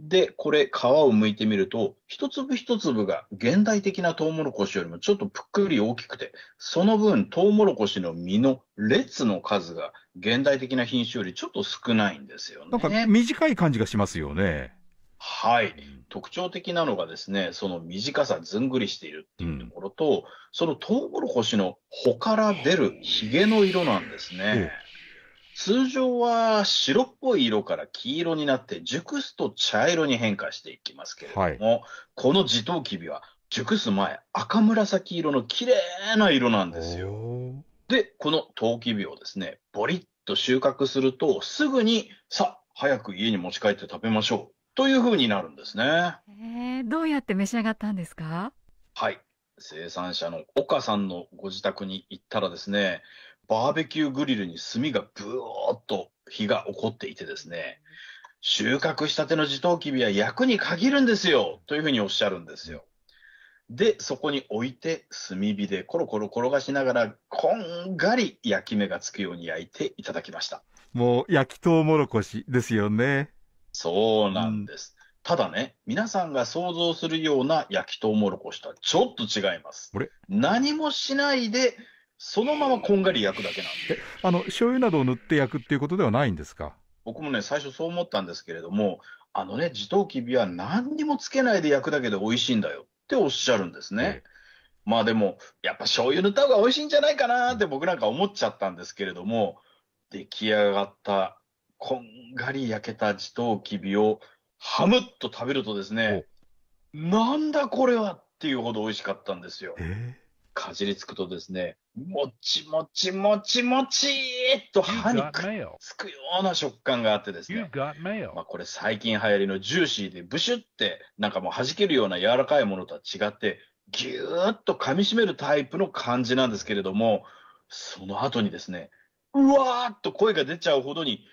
で、これ、皮を剥いてみると、一粒一粒が現代的なトウモロコシよりもちょっとぷっくり大きくて、その分、トウモロコシの実の列の数が現代的な品種よりちょっと少ないんですよね。なんか短い感じがしますよね。はい、特徴的なのがですね、その短さずんぐりしているっていうところと、うん、そのトウモロコシの穂から出るひげの色なんですね。通常は白っぽい色から黄色になって熟すと茶色に変化していきますけれども、はい、この地頭キビは熟す前赤紫色の綺麗な色なんですよ。で、このトウキビをですね、ボリッと収穫するとすぐにさ、早く家に持ち帰って食べましょうというふうになるんですね。えー、どうやって召し上がったんですかはい。生産者の岡さんのご自宅に行ったらですね、バーベキューグリルに炭がブーっと火が起こっていてですね、収穫したての地頭きびは役に限るんですよというふうにおっしゃるんですよ。で、そこに置いて炭火でコロコロ転がしながら、こんがり焼き目がつくように焼いていただきました。もう焼きとうもろこしですよね。そうなんです。うん、ただね、皆さんが想像するような焼きとうもろこしとはちょっと違います。何もしないで、そのままこんがり焼くだけなんで。あの、醤油などを塗って焼くっていうことではないんですか僕もね、最初そう思ったんですけれども、あのね、地頭きびは何にもつけないで焼くだけで美味しいんだよっておっしゃるんですね。まあでも、やっぱ醤油塗った方が美味しいんじゃないかなって僕なんか思っちゃったんですけれども、出来上がったこんがり焼けた地頭きびをハムっと食べるとですね、なんだこれはっていうほど美味しかったんですよ。えー、かじりつくとですね、もちもちもちもちっと歯にくっつくような食感があってですね。まあこれ最近流行りのジューシーでブシュってなんかもう弾けるような柔らかいものとは違って、ぎゅーっと噛み締めるタイプの感じなんですけれども、その後にですね、うわーっと声が出ちゃうほどに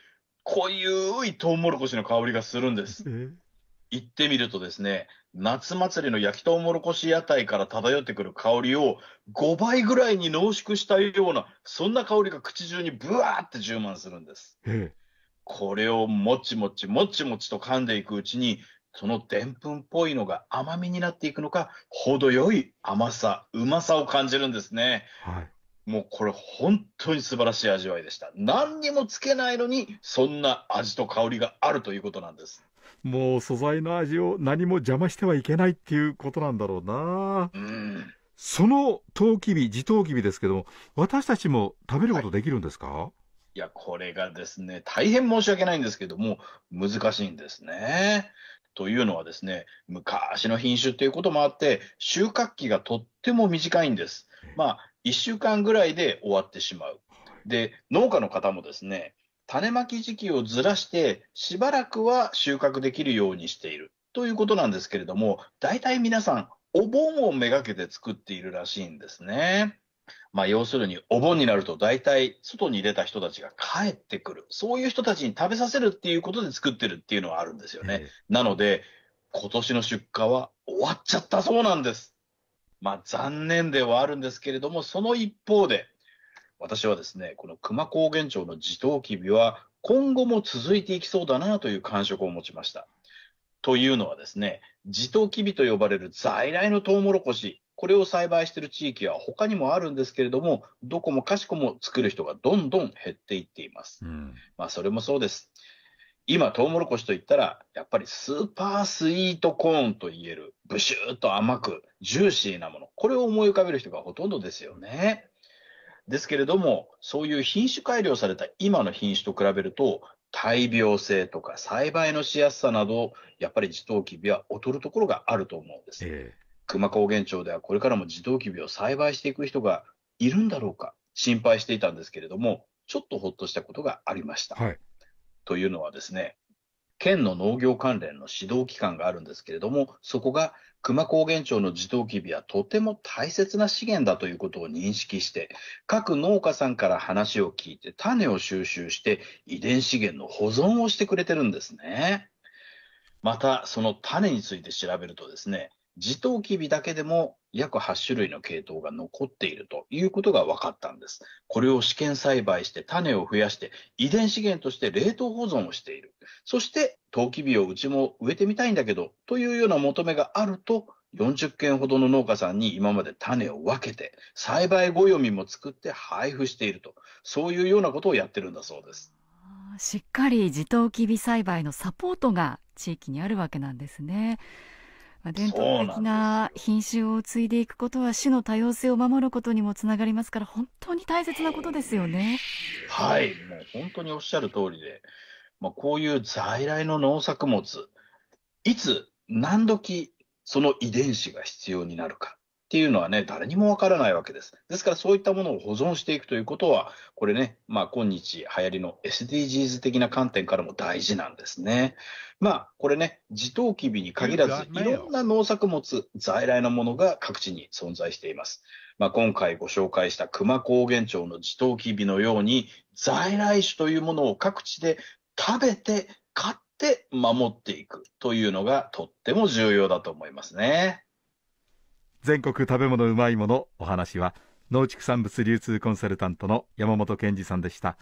濃ゆいトウモロコシの香りがするんです。行ってみるとですね、夏祭りの焼きとうもろこし屋台から漂ってくる香りを5倍ぐらいに濃縮したような、そんな香りが口中にブワーって充満するんです。これをもちもちもちもちと噛んでいくうちに、そのでんぷんっぽいのが甘みになっていくのか、程よい甘さ、うまさを感じるんですね。はい、もうこれ本当に素晴らしい味わいでした。何にもつけないのに、そんな味と香りがあるということなんです。もう素材の味を何も邪魔してはいけないっていうことなんだろうな。うん。その陶器日、地陶器日ですけども、私たちも食べることできるんですか、はい、いや、これがですね、大変申し訳ないんですけども、難しいんですね。というのはですね、昔の品種ということもあって、収穫期がとっても短いんです。まあ、1週間ぐらいで終わってしまう。で、農家の方もですね、種まき時期をずらして、しばらくは収穫できるようにしているということなんですけれども、大体皆さん、お盆をめがけて作っているらしいんですね。まあ、要するに、お盆になると大体外に出た人たちが帰ってくる。そういう人たちに食べさせるっていうことで作ってるっていうのはあるんですよね。なので、今年の出荷は終わっちゃったそうなんです。まあ、残念ではあるんですけれども、その一方で、私はですね、この久高原町の地頭機びは、今後も続いていきそうだなという感触を持ちました。というのはですね、地頭機と呼ばれる在来のトウモロコシ、これを栽培している地域は他にもあるんですけれども、どこもかしこも作る人がどんどん減っていっています。うん、まあ、それもそうです。今、トウモロコシといったら、やっぱりスーパースイートコーンといえる、ブシューと甘く、ジューシーなもの。これを思い浮かべる人がほとんどですよね。ですけれども、そういう品種改良された今の品種と比べると、大病性とか栽培のしやすさなど、やっぱり自頭キビは劣るところがあると思うんです。えー、久高原町ではこれからも自頭キビを栽培していく人がいるんだろうか、心配していたんですけれども、ちょっとほっとしたことがありました。はいというのはですね、県の農業関連の指導機関があるんですけれども、そこが久間高原町の地頭機微はとても大切な資源だということを認識して、各農家さんから話を聞いて種を収集して遺伝資源の保存をしてくれてるんですね。また、その種について調べるとですね、地頭キビだけでも約8種類の系統が残っているということが分かったんです。これを試験栽培して種を増やして遺伝資源として冷凍保存をしている。そしてトウキビをうちも植えてみたいんだけどというような求めがあると40件ほどの農家さんに今まで種を分けて栽培ご読みも作って配布しているとそういうようなことをやってるんだそうです。しっかり地頭キビ栽培のサポートが地域にあるわけなんですね。まあ、伝統的な品種を継いでいくことは種の多様性を守ることにもつながりますから本当に大切なことですよね。はいもう本当におっしゃる通りで、まあ、こういう在来の農作物いつ何時その遺伝子が必要になるかっていうのはね、誰にもわからないわけです。ですからそういったものを保存していくということは、これね、まあ今日流行りの SDGs 的な観点からも大事なんですね。まあこれね、地頭きびに限らず、いろんな農作物、在来のものが各地に存在しています。まあ、今回ご紹介した熊高原町の地頭きびのように、在来種というものを各地で食べて、買って守っていくというのがとっても重要だと思いますね。全国食べ物うまいものお話は農畜産物流通コンサルタントの山本健二さんでした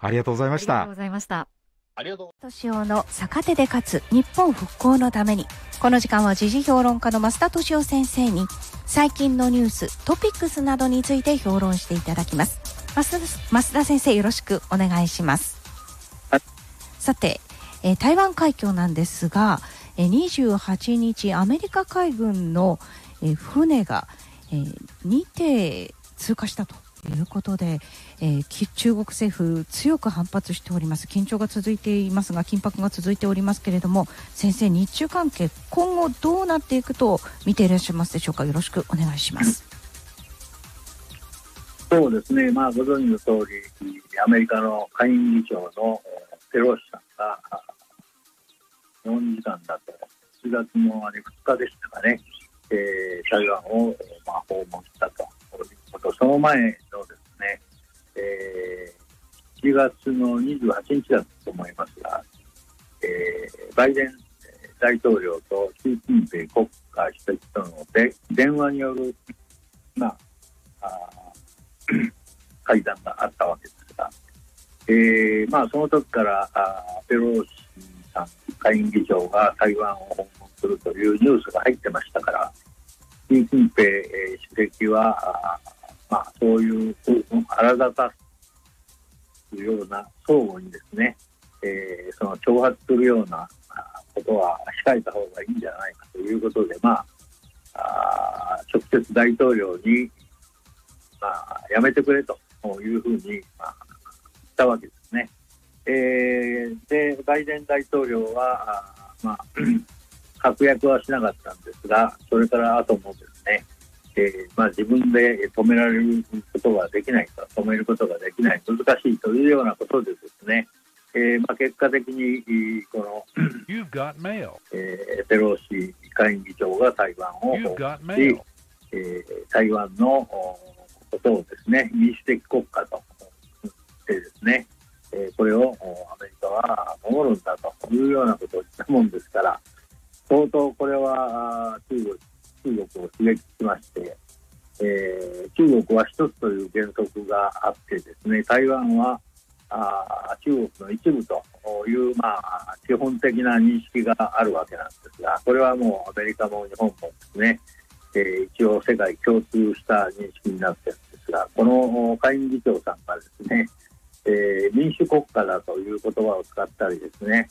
ありがとうございましたありがとうございましたありがとう敏夫の逆手で勝つ日本復興のためにこの時間は時事評論家の増田敏夫先生に最近のニューストピックスなどについて評論していただきます増田先生よろしくお願いしますさて、えー、台湾海峡なんですが、えー、28日アメリカ海軍の、え船が、え2艇通過したということで、えー、中国政府強く反発しております緊張が続いていますが緊迫が続いておりますけれども先生日中関係今後どうなっていくと見ていらっしゃいますでしょうかよろしくお願いしますそうですねまあご存知の通りアメリカの下院議長のペロシさんが日本時間だと7月のあれ2日でしたかねえー、台湾を、まあ、訪問したということ、その前のですね、えー、7月の28日だと思いますが、えー、バイデン大統領と習近平国家主席との電話による、まあ、あ 会談があったわけですが、えーまあ、その時からあペロシ下院議長が台湾を訪問するというニュースが入ってましたから習近平主席は、まあ、そういう腹立たすような相互にですね、えー、その挑発するようなことは控えた方がいいんじゃないかということで、まあ、あ直接大統領に、まあ、やめてくれというふうに、まあ、ったわけですね。えー、でバイデン大統領は、まあ、確約はしなかったんですが、それから後もですね、えー、まあ、自分で止められることができないか、止めることができない、難しいというようなことでですね、えー、まあ、結果的にこの、えー、ペロシ下院議長が台湾を訪問し、え台湾のことをですね民主的国家とでですね、えー、これをアメリカは守るんだというようなことを言ったもんですから相当これは中国中国を刺激しまして、えー、中国は一つという原則があってですね台湾はあ中国の一部という、まあ、基本的な認識があるわけなんですがこれはもうアメリカも日本もですね、えー、一応世界共通した認識になってるんですがこの下院議長さんがですねえー、民主国家だという言葉を使ったりですね、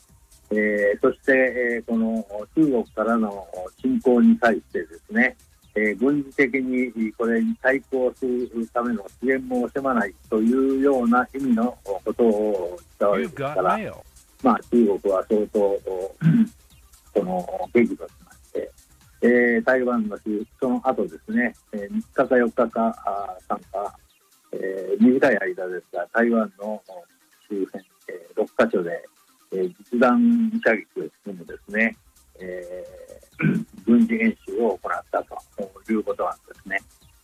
えー、そして、えー、この中国からの侵攻に対してですね、え軍事的にこれに対抗するための支援も惜しまないというような意味のことを言ったわけですから、まあ、中国は相当この激怒しまして、え台湾のその後ですね、3日か4日か参加えー、短い間ですが、台湾の周辺、えー、6カ所で、えー、実弾射撃を含むですね、えー、軍事演習を行ったということなんですね。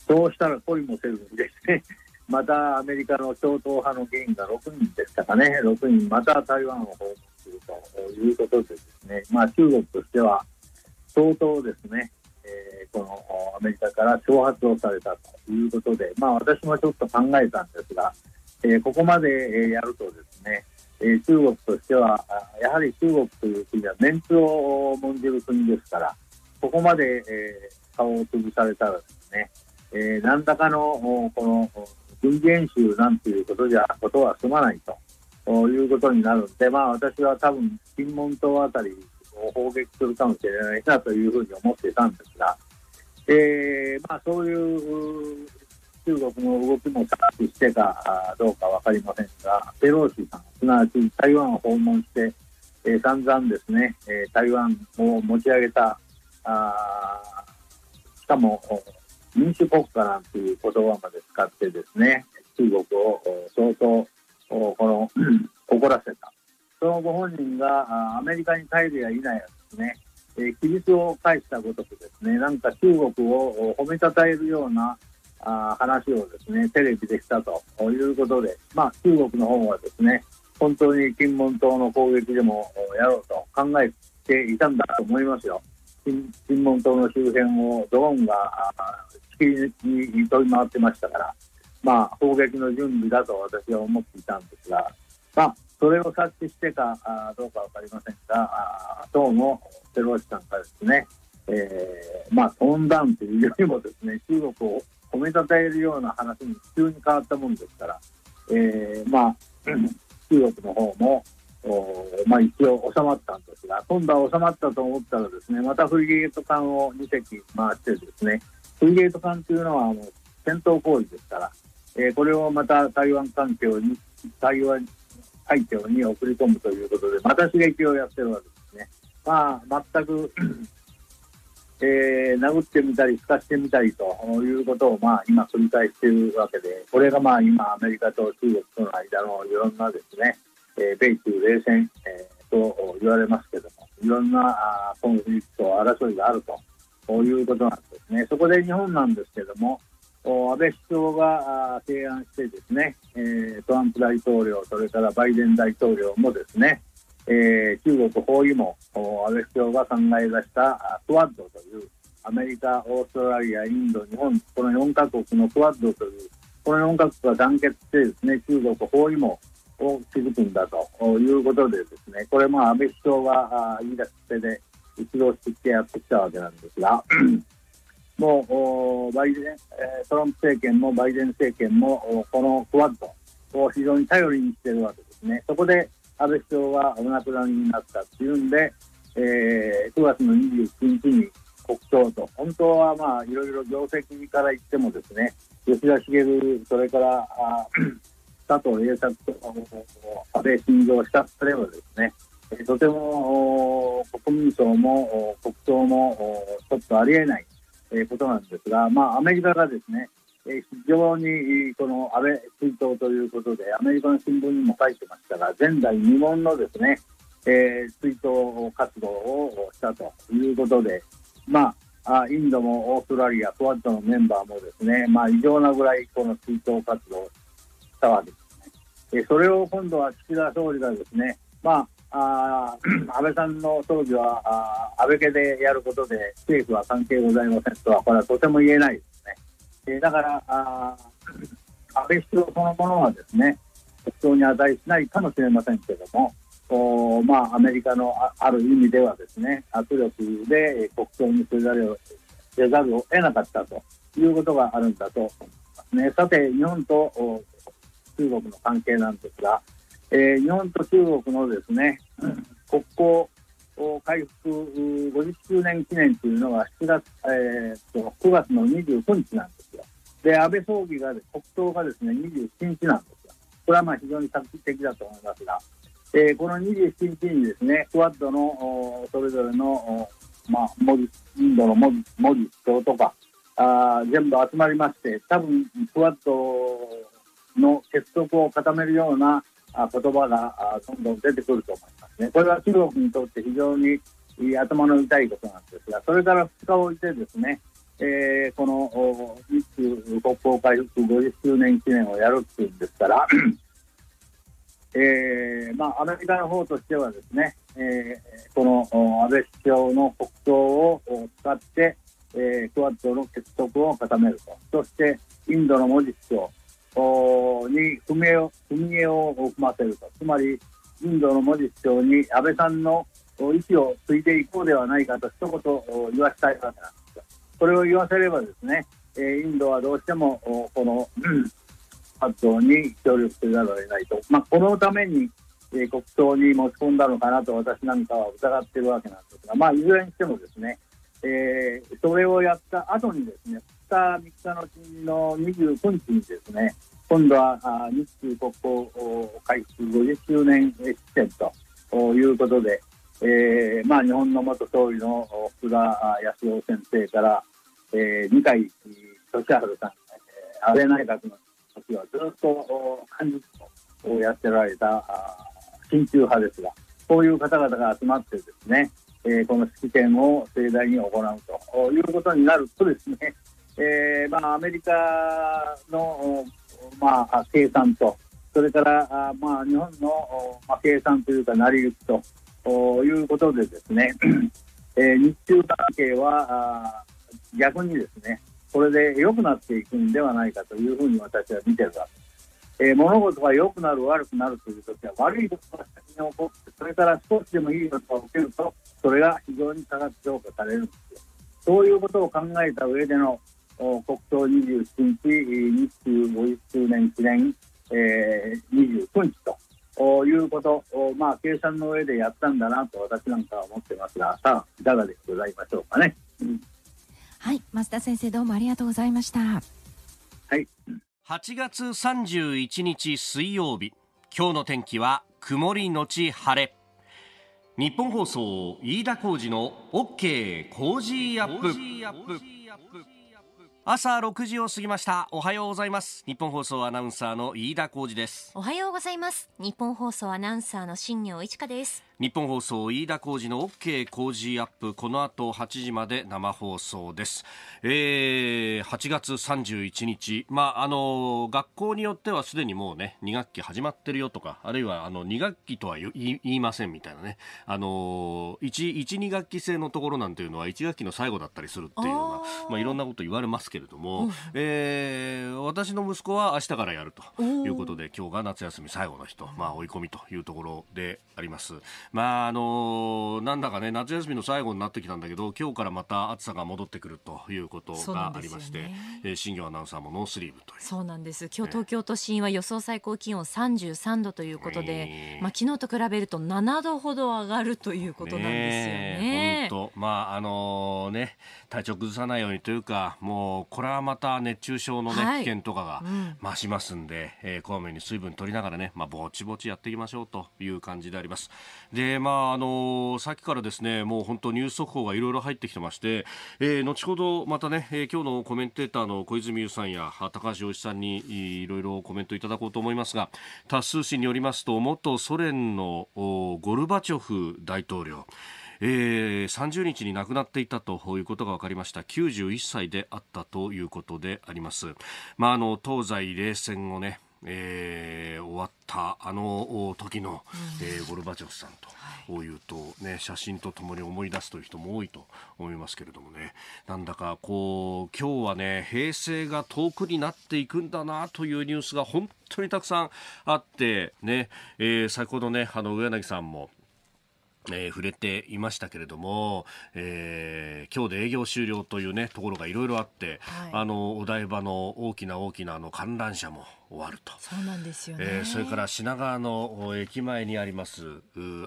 そうしたら恋もせずにですね、またアメリカの超党派の議員が6人でしたかね、6人、また台湾を訪問するということでですね、まあ、中国としては相当ですね、えー、このアメリカから挑発をされたということで、まあ、私もちょっと考えたんですが、えー、ここまで、えやるとですね、えー、中国としては、やはり中国という国はメンツをもんじる国ですから、ここまで、え顔を潰されたらですね、え何らかのこの軍事演習なんていうことじゃ、ことは済まないということになるんで、まあ、私は多分、金門島あたりを砲撃するかもしれないなというふうに思っていたんですが、えーまあ、そういう中国の動きも察知してかどうか分かりませんが、ペロシさん、すなわち台湾を訪問して、えー、散々ですね、えー、台湾を持ち上げた、あしかも民主国家なんていう言葉まで使ってですね、中国を相当この怒らせた。そのご本人がアメリカに帰るや否やですね、えー、規律を返したごとくですね、なんか中国を褒めたたえるようなあ話をですね、テレビでしたということで、まあ、中国の方はですね、本当に金門島の攻撃でもやろうと考えていたんだと思いますよ。金金門島の周辺をドローンが地球に飛び回ってましたから、まあ、砲撃の準備だと私は思っていたんですが、まあ、それを察知してかあどうか分かりませんが、あどうもペロシさんがですね、えー、まあ、トーンダウンというよりもですね、中国を褒めたたえるような話に急に変わったもんですから、えー、まあ、中国の方も、おまあ、一応収まったんですが、今度は収まったと思ったらですね、またフリゲート艦を2隻回してですね、フリゲート艦というのはあの戦闘行為ですから、えー、これをまた台湾環境に、台湾海峡に送り込むということで、また刺激をやってるわけですね。まあ、全く えー、殴ってみたり、すかしてみたりということを、まあ、今、繰り返しているわけで、これがまあ今、アメリカと中国との間のいろんなですね、えー、米中冷戦、えー、と言われますけども、いろんなあコンフリクト、争いがあるということなんですね。そこで日本なんですけども、安倍首相が提案してですね、トランプ大統領、それからバイデン大統領もですね、中国包囲網、安倍首相が考え出したクワッドというアメリカ、オーストラリア、インド、日本、この4カ国のクワッドという、この4カ国が団結してですね、中国包囲網を築くんだということでですね、これも安倍首相が言い出してで一度してやってきたわけなんですが、もうバイデン、トランプ政権もバイデン政権もこのクワッドを非常に頼りにしているわけですね。そこで安倍首相がお亡くなりになったというんで、えー、9月の29日に国葬と、本当はまあいろいろ業績から言ってもですね、吉田茂、それからあ佐藤栄作と安倍晋三をしたとすればですね、とても国民省も国葬もちょっとありえない。えー、ことなんですが、まあ、アメリカがですね、えー、非常にこの安倍追悼ということで、アメリカの新聞にも書いてましたが、前代未聞のですね、えー、追悼活動をしたということで、まあ、インドもオーストラリア、クワッドのメンバーもですね、まあ、異常なぐらいこの追悼活動をしたわけですね。えー、それを今度は岸田総理がですね、まああ安倍さんの葬儀はあ安倍家でやることで政府は関係ございませんとはこれはとても言えないですね。えー、だからあ安倍首相そのものはですね国葬に値しないかもしれませんけれどもお、まあ、アメリカのある意味ではですね圧力で国葬にせざるせざるを得なかったということがあるんだと思いますね。さて日本と中国の関係なんですがえー、日本と中国のですね、国交回復50周年記念というのは7月、えー、と9月の29日なんですよ。で、安倍総理が、国葬がですね、27日なんですよ。これはまあ非常に画期的だと思いますが、えー、この27日にですね、クワッドのそれぞれの、まあ、モリインドのモリモリ首相とかあ、全部集まりまして、多分クワッドの結束を固めるような言葉がどんどん出てくると思いますね。これは中国にとって非常に頭の痛いことなんですが、それから2日置いてですね、えー、この日中国交回復50周年記念をやるっていうんですから、えーまあ、アメリカの方としてはですね、えー、この安倍首相の国葬を使って、えー、クワッドの結束を固めると、そしてインドのモディ首に踏み絵を踏み絵を踏ませると、つまりインドのモディ首相に安倍さんの息を継いでいこうではないかと一言言わせたいわけなんですが、それを言わせればですね、インドはどうしてもこの、発動に協力せざるを得ないと、まあ、このために、え国葬に持ち込んだのかなと私なんかは疑っているわけなんですが、まあ、いずれにしてもですね、えそれをやった後にですね2日、3日のうちの29日にですね、今度は日中国交開通50周年式典ということで、えーまあ、日本の元総理の福田康夫先生から、えー、二階俊治さん、安倍内閣の時はずっと幹事をやってられた親中派ですが、こういう方々が集まってですね、えー、この式典を盛大に行うということになるとですね、えーまあ、アメリカのまあ、生産と、それからあ、まあ、日本の、まあ、生産というか、成り行きとということでですね、えー、日中関係はあ逆にですね、これで良くなっていくんではないかというふうに私は見てるわけです。えー、物事が良くなる、悪くなるという時は、悪いことが先に起こって、それから少しでもいいことが起きると、それが非常に高く評価されるんですよ。そういうことを考えた上での、国葬27日、日中50周年記念、えー、29日ということ、まあ、計算の上でやったんだなと私なんかは思ってますが、さあ、いかがでございましょうかね。はい、増田先生どうもありがとうございました。はい。8月31日水曜日、今日の天気は曇りのち晴れ。日本放送飯田浩司の OK ジーアップ。朝6時を過ぎましたおはようございます日本放送アナウンサーの飯田浩二ですおはようございます日本放送アナウンサーの新業一華です日本放送飯田浩司の OK 工事アップこの後8時まで生放送です、えー、8月31日、まあ、あの学校によってはすでにもうね2学期始まってるよとかあるいはあの2学期とは言いませんみたいなねあの 1, 2学期制のところなんていうのは1学期の最後だったりするっていうのがまあ、いろんなこと言われますけれども、うん、えー、私の息子は明日からやるということで今日が夏休み最後の日と、まあ、追い込みというところであります。まあ、あの、なんだかね、夏休みの最後になってきたんだけど、今日からまた暑さが戻ってくるということがありまして、ねえー、新庄アナウンサーもノースリーブという。そうなんです。今日東京都心は予想最高気温33度ということで、えまあ、昨日と比べると7度ほど上がるということなんですよね。本とまあ、あのー、ね、体調崩さないようにというか、もう、これはまた熱中症のね、はい、危険とかが増しますんで、えー、こまめに水分取りながらね、まあ、ぼちぼちやっていきましょうという感じであります。で、まあ、あの、さっきからですね、もう本当ニュース速報がいろいろ入ってきてまして、えー、後ほどまたね、えー、今日のコメンテーターの小泉優さんや高橋洋一さんにいろいろコメントいただこうと思いますが、多数紙によりますと、元ソ連のゴルバチョフ大統領、えー、30日に亡くなっていたということが分かりました91歳であったということであります、まあ、あの東西冷戦をねえー、終わったあの時の、うん、えー、ゴルバチョフさんと、こういうと、ね、写真とともに思い出すという人も多いと思いますけれどもねなんだかこう今日はね平成が遠くになっていくんだなというニュースが本当にたくさんあってね、えー、先ほどねあの上柳さんもえー、触れていましたけれども、えー、今日で営業終了というねところがいろいろあって、はい、あのお台場の大きな大きなあの観覧車も、終わるとそうなんですよね、えー、それから品川の駅前にあります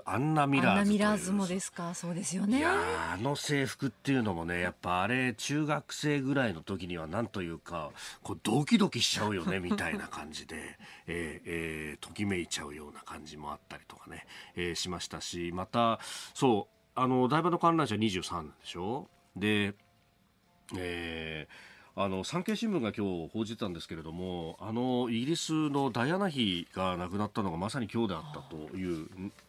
アンナミラーズアンナミラーズもですかそうですよねいやあの制服っていうのもねやっぱあれ中学生ぐらいの時にはなんというかこうドキドキしちゃうよね みたいな感じで、えーえー、ときめいちゃうような感じもあったりとかね、えー、しましたしまたそうあの台場の観覧車23なでしょでえーあの産経新聞が今日報じたんですけれどもあのイギリスのダイアナ妃が亡くなったのがまさに今日であったという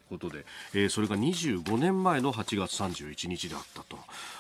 ことで、えー、それが25年前の8月31日であった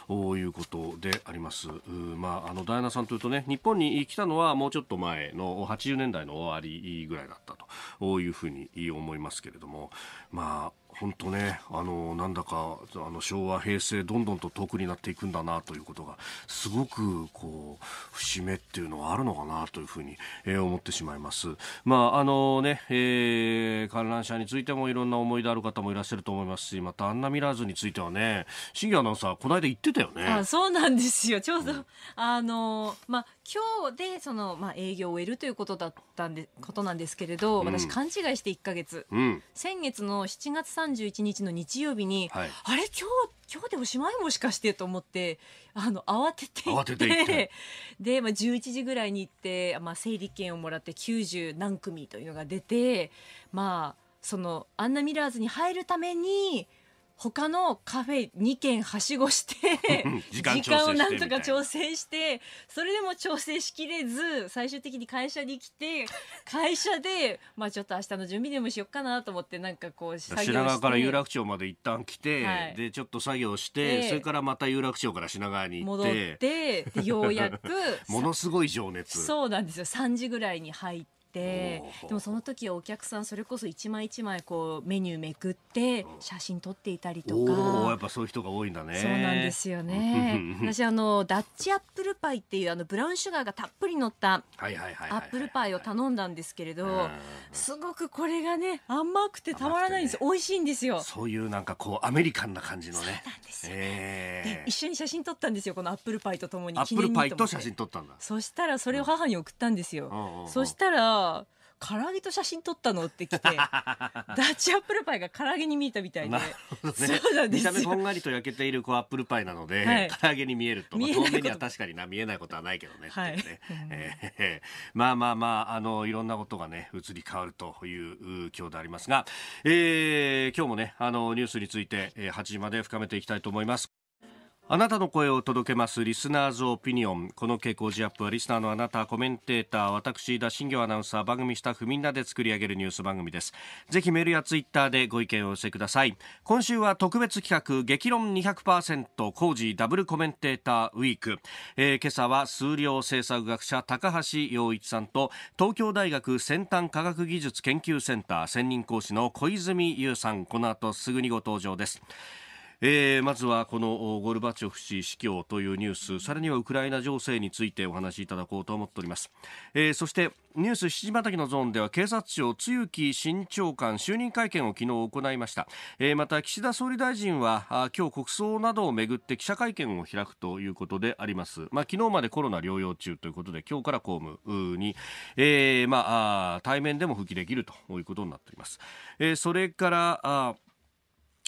ということであります、まあ、あのダイアナさんというとね日本に来たのはもうちょっと前の80年代の終わりぐらいだったというふうに思いますけれども、まあ、本当ね、あの、なんだか、あの、昭和、平成、どんどんと遠くになっていくんだな、ということが、すごく、こう、節目っていうのはあるのかな、というふうに、えー、思ってしまいます。まあ、あのね、えー、観覧車についてもいろんな思い出ある方もいらっしゃると思いますし、また、アンナミラーズについてはね、新業アナウンサー、この間言ってたよね。あそうなんですよ。ちょうど、うん、あの、まあ、今日で、その、まあ、営業を終えるということだったんで、ことなんですけれど、私、勘違いして一か月、うん、先月の七月31日の日曜日に、はい、あれ今日今日でおしまいもしかしてと思ってあの慌てて行って で、まあ、11時ぐらいに行って、まあ、整理券をもらって90何組というのが出てまあそのアンナ・ミラーズに入るために。他のカフェ2軒はしごして 時間をなんとか調整してそれでも調整しきれず最終的に会社に来て会社でまあちょっと明日の準備でもしよっかなと思ってなんかこう品川から有楽町まで一旦来て、でちょっと作業して、それからまた有楽町から品川に行って戻ってようやく ものすごい情熱そうなんですよ3時ぐらいに入って。てでもその時はお客さんそれこそ一枚一枚こうメニューめくって写真撮っていたりとかやっぱそういう人が多いんだねそうなんですよね私あのダッチアップルパイっていうあのブラウンシュガーがたっぷり乗ったアップルパイを頼んだんですけれどすごくこれがね甘くてたまらないんです、ね、美味しいんですよそういうなんかこうアメリカンな感じのねでえ一緒に写真撮ったんですよこのアップルパイとともにアップルパイと写真撮ったんだそしたらそれを母に送ったんですよ、うんそしたら唐揚げと写真撮ったのって来て ダッチアップルパイが唐揚げに見えたみたいで、ね、そうなんです見た目こんがりと焼けているこうアップルパイなので、はい、唐揚げに見えると見え遠目には確かにな見えないことはないけどねはいね、えー、まあまあまああのいろんなことがね移り変わるという今日でありますが、えー、今日もねあのニュースについて8時まで深めていきたいと思います。あなたの声を届けますリスナーズオピニオンこの傾向ジアップはリスナーのあなたコメンテーター私田新業アナウンサー番組スタッフみんなで作り上げるニュース番組ですぜひメールやツイッターでご意見をお寄せください今週は特別企画激論200%工事ダブルコメンテーターウィーク、えー、今朝は数量政策学者高橋洋一さんと東京大学先端科学技術研究センター専任講師の小泉優さんこの後すぐにご登場ですえー、まずはこのゴルバチョフ氏死去というニュースさらにはウクライナ情勢についてお話しいただこうと思っております、えー、そしてニュース七時またぎのゾーンでは警察庁露木新長官就任会見を昨日行いました、えー、また岸田総理大臣はあ今日国葬などをめぐって記者会見を開くということでありますまあ昨日までコロナ療養中ということで今日から公務に、えー、まあ対面でも復帰できるということになっています、えー、それからあ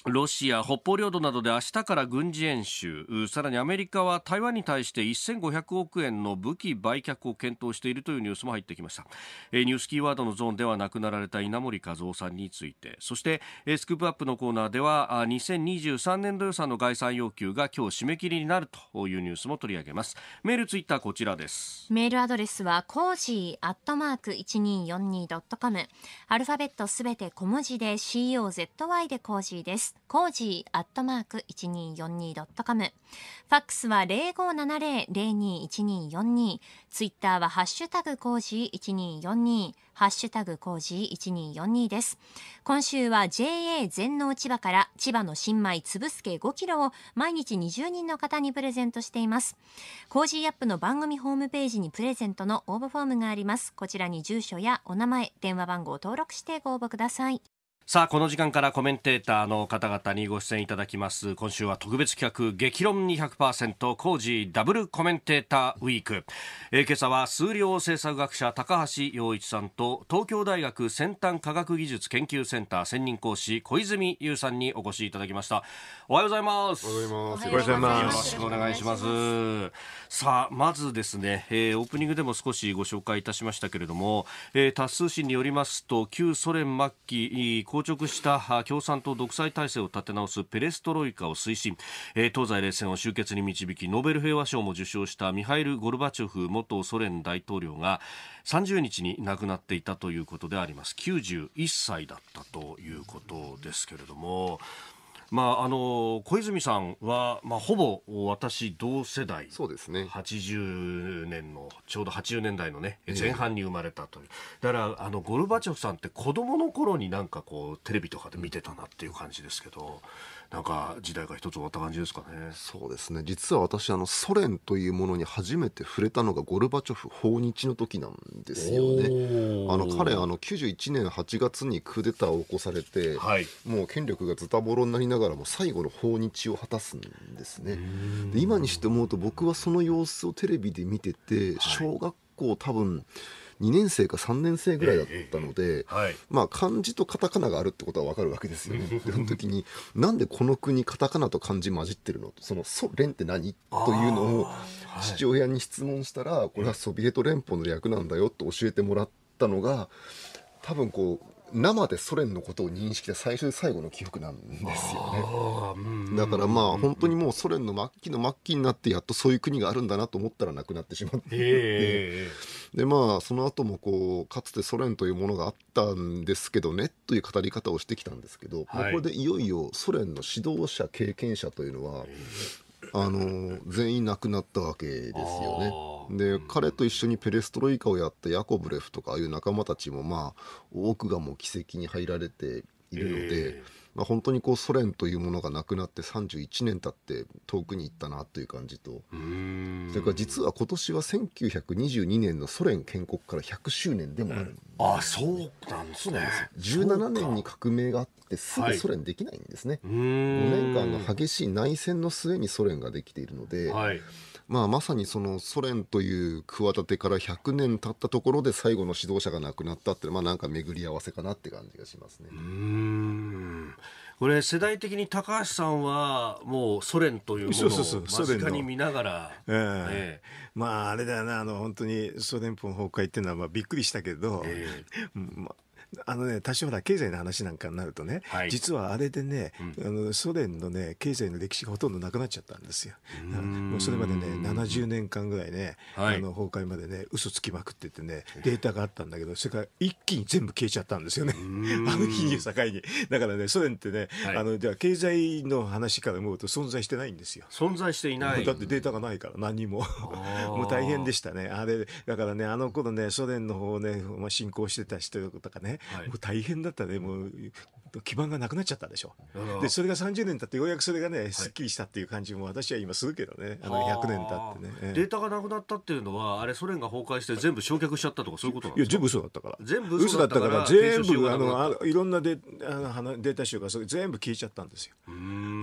ロシア、北方領土などで明日から軍事演習、さらにアメリカは台湾に対して1500億円の武器売却を検討しているというニュースも入ってきました。ニュースキーワードのゾーンでは亡くなられた稲森和夫さんについて、そしてスクープアップのコーナーでは2023年度予算の概算要求が今日締め切りになるというニュースも取り上げます。メール、ツイッターこちらです。メールアドレスはコージーアットマーク 1242.com アルファベットすべて小文字で COZY でコージーです。。コージーアットマーク一二四二ドットコム。ファックスは零五七零零二一二四二。ツイッターはハッシュタグコージー1二4 2ハッシュタグ工事一二四二です。今週は JA 全農千葉から千葉の新米つぶすけ五キロを毎日二十人の方にプレゼントしています。コージーアップの番組ホームページにプレゼントの応募フォームがあります。こちらに住所やお名前、電話番号を登録してご応募ください。さあこの時間からコメンテーターの方々にご出演いただきます今週は特別企画激論200%工事ダブルコメンテーターウィーク、えー、今朝は数量政策学者高橋洋一さんと東京大学先端科学技術研究センター専任講師小泉優さんにお越しいただきましたおはようございますおはようございますよろしくお願いしますさあまずですね、えー、オープニングでも少しご紹介いたしましたけれども、えー、多数通によりますと旧ソ連末期硬直した共産党独裁体制を立て直すペレストロイカを推進、えー、東西冷戦を終結に導きノーベル平和賞も受賞したミハイル・ゴルバチョフ元ソ連大統領が30日に亡くなっていたということであります91歳だったということですけれどもまあ、あの小泉さんは、まあ、ほぼ私同世代そうです、ね、80年のちょうど80年代の、ね、前半に生まれたという、だからあのゴルバチョフさんって子どもの頃になんかこうテレビとかで見てたなっていう感じですけど。うんなんか時代が一つ終わった感じですかね。そうですね。実は私あのソ連というものに初めて触れたのがゴルバチョフ訪日の時なんですよね。あの彼あの91年8月にクーデターを起こされて、はい、もう権力がズタボロになりながらも最後の訪日を果たすんですね。で今にして思うと僕はその様子をテレビで見てて、小学校多分。はい2年生か3年生ぐらいだったので、はい、まあ漢字とカタカナがあるってことは分かるわけですよね。その時になんでこの国カタカナと漢字混じってるのそのソ連って何というのを父親に質問したら、はい、これはソビエト連邦の略なんだよと教えてもらったのが多分こう生でソ連のことを認識で最初で最後の記憶なんですよねだからまあ本当にもうソ連の末期の末期になってやっとそういう国があるんだなと思ったらなくなってしまって、でまあその後もこうかつてソ連というものがあったんですけどねという語り方をしてきたんですけど、はい、これでいよいよソ連の指導者経験者というのはあの全員亡くなったわけですよね。で彼と一緒にペレストロイカをやったヤコブレフとかああいう仲間たちもまあ多くがもう奇跡に入られているので、えーまあ、本当にこうソ連というものがなくなって31年経って遠くに行ったなという感じとそれから実は今年は1922年のソ連建国から100周年でもある、ね、うん、あそうなんですね17年に革命があってすぐソ連できないんですね、はい、5年間の激しい内戦の末にソ連ができているので、はいまあ、まさにそのソ連という企てから100年経ったところで最後の指導者が亡くなったっていうのは、まあ、なんか巡り合わせかなって感じがしますね。うんこれ世代的に高橋さんはもうソ連というものを確かに見ながら、ええまああれだよなあの本当にソ連邦崩壊っていうのはまあびっくりしたけど、えー まあのね、多少ほら、経済の話なんかになるとね、はい、実はあれでね、うん、あのソ連のね、経済の歴史がほとんどなくなっちゃったんですよ。もうそれまでね、70年間ぐらいね、はい、あの崩壊までね、嘘つきまくっててね、データがあったんだけど、それから一気に全部消えちゃったんですよね。あの日に境に。だからね、ソ連ってね、はい、あの、では経済の話から思うと存在してないんですよ。存在していない。だってデータがないから、何も。もう大変でしたね。あれ、だからね、あの頃ね、ソ連の方ね、まあ、進行してた人とかね、はい、もう大変だったねもう基盤がなくなっちゃったでしょ。で、それが30年経ってようやくそれがね、すっきりしたっていう感じも私は今するけどね、あの100年経ってね、データがなくなったっていうのは、あれソ連が崩壊して全部焼却しちゃったとかそういうことなんですかいや、全部嘘だったから。全部嘘だったから、全部、あの、いろんなデあのデータ集がそれ全部消えちゃったんですよ。あ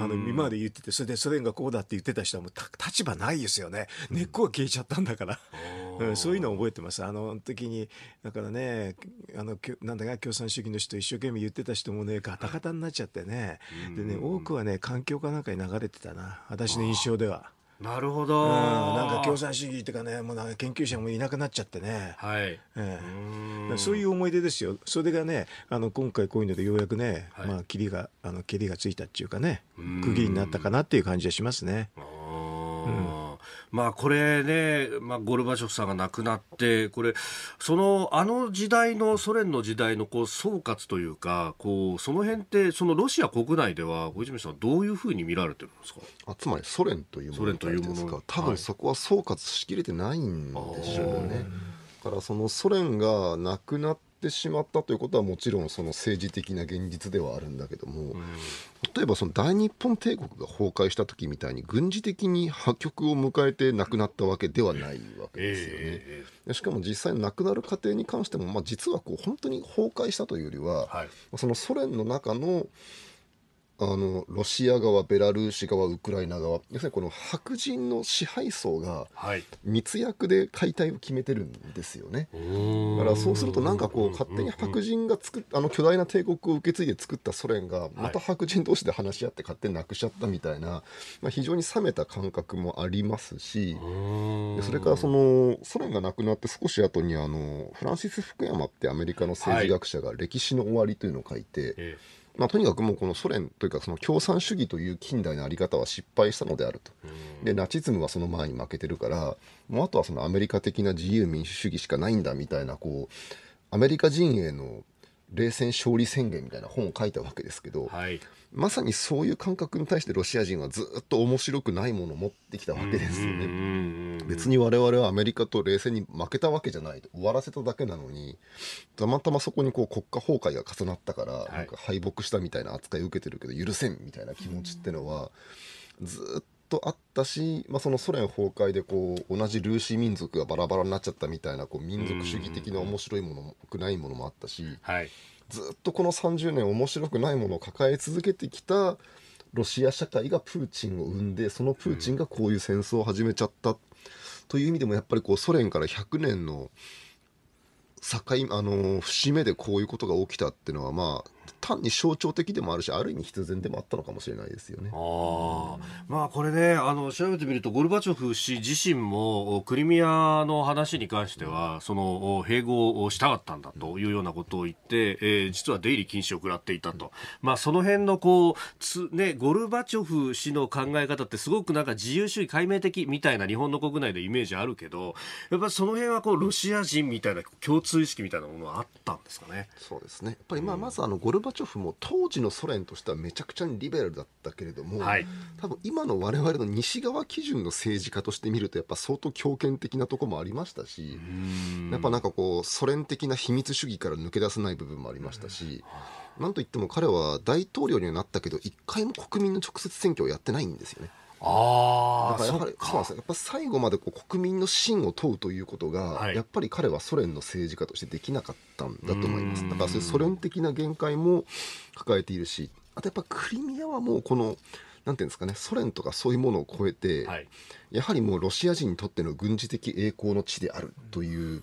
の、今まで言ってて、それでソ連がこうだって言ってた人はもう立場ないですよね。根っこが消えちゃったんだから。うん、そういうのを覚えてます。あの時に、だからね、あの、なんだか共産主義の人一生懸命言ってた人もね、ガタガタになっちゃってね、でね多くはね環境かなんかに流れてたな私の印象では。なるほど、うん、なんか共産主義っていうかねもうなんか研究者もいなくなっちゃってね、はいえー、そういう思い出ですよそれがねあの今回こういうのでようやくね、はい、まあ、切りがあのキりがついたっていうかね区切りになったかなっていう感じがしますね。うんまあ、これね、まあ、ゴルバチョフさんが亡くなって、これ、その、あの時代の、ソ連の時代の、こう、総括というか、こう、その辺って、そのロシア国内では、小泉さん、どういうふうに見られてるんですかあつまり、ソ連というものですか、多分そこは総括しきれてないんでしょうね。はい、から、そのソ連が亡くなって、ってしまったということはもちろんその政治的な現実ではあるんだけども、うん、例えばその大日本帝国が崩壊した時みたいに軍事的に破局を迎えて亡くなったわけではないわけですよね。えー、しかも実際亡くなる過程に関しても、まあ、実はこう本当に崩壊したというよりは、はい、そのソ連の中のあのロシア側、ベラルーシ側、ウクライナ側、要するにこの白人の支配層が密約で解体を決めてるんですよね。はい、だからそうすると、なんかこう、勝手に白人が作あの巨大な帝国を受け継いで作ったソ連が、また白人同士で話し合って、勝手になくしちゃったみたいな、はい、まあ、非常に冷めた感覚もありますし、それからそのソ連が亡くなって少し後にあのフランシス・福山ってアメリカの政治学者が歴史の終わりというのを書いて、はいまあ、とにかくもうこのソ連というかその共産主義という近代の在り方は失敗したのであると、でナチズムはその前に負けてるからもうあとはそのアメリカ的な自由民主主義しかないんだみたいなこうアメリカ陣営の冷戦勝利宣言みたいな本を書いたわけですけど、はい、まさにそういう感覚に対してロシア人はずっと面白くないものを持ってきたわけですよね。別に我々はアメリカと冷戦に負けたわけじゃない終わらせただけなのにたまたまそこにこう国家崩壊が重なったから、なんか敗北したみたいな扱いを受けてるけど許せんみたいな気持ちってのはずっとあったし、まあ、そのソ連崩壊でこう同じルーシー民族がバラバラになっちゃったみたいなこう民族主義的な面白いものも、くないものもあったし、はい、ずっとこの30年面白くないものを抱え続けてきたロシア社会がプーチンを生んでそのプーチンがこういう戦争を始めちゃったという意味でもやっぱりこうソ連から100年の境あの節目でこういうことが起きたっていうのはまあ単に象徴的でもあるしある意味必然でもあったのかもしれないですよね。あまあ、これねあの調べてみるとゴルバチョフ氏自身もクリミアの話に関してはその併合をしたかったんだというようなことを言って、えー、実は出入り禁止を食らっていたと、まあ、その辺のこうつ、ね、ゴルバチョフ氏の考え方ってすごくなんか自由主義解明的みたいな日本の国内でイメージあるけどやっぱその辺はこうロシア人みたいな共通意識みたいなものはあったんですかね。そうですねやっぱりまあまずあの、ゴルルバチョフも当時のソ連としてはめちゃくちゃにリベラルだったけれども、はい、多分今の我々の西側基準の政治家として見るとやっぱ相当強権的なとこもありましたしやっぱなんかこうソ連的な秘密主義から抜け出せない部分もありましたし。なんといっても彼は大統領にはなったけど一回も国民の直接選挙をやってないんですよね。ああ、やっぱりですやっぱ最後までこう国民の信を問うということが、はい、やっぱり彼はソ連の政治家としてできなかったんだと思います。だからそういうソ連的な限界も抱えているし、あとやっぱクリミアはもうこの、なんていうんですかね、ソ連とかそういうものを超えて、はい、やはりもうロシア人にとっての軍事的栄光の地であるという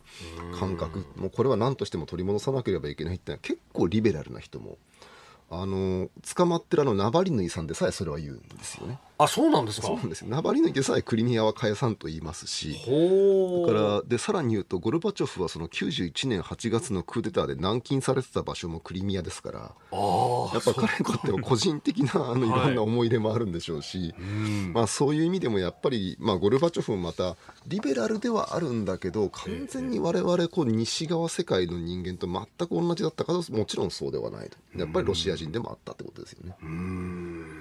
感覚、うもうこれは何としても取り戻さなければいけないっていうのは結構リベラルな人も、あの、捕まってるあのナバリヌイさんでさえそれは言うんですよね。あそうなんですかそうなんですナバリヌイでさえクリミアは返さんと言いますしだからでさらに言うとゴルバチョフはその91年8月のクーデターで軟禁されてた場所もクリミアですからやっぱ彼にとっては個人的なあのいろんな思い入れもあるんでしょうし、はい、まあ、そういう意味でもやっぱり、まあ、ゴルバチョフもまたリベラルではあるんだけど完全に我々こう西側世界の人間と全く同じだったかともちろんそうではないとやっぱりロシア人でもあったってことですよね。うん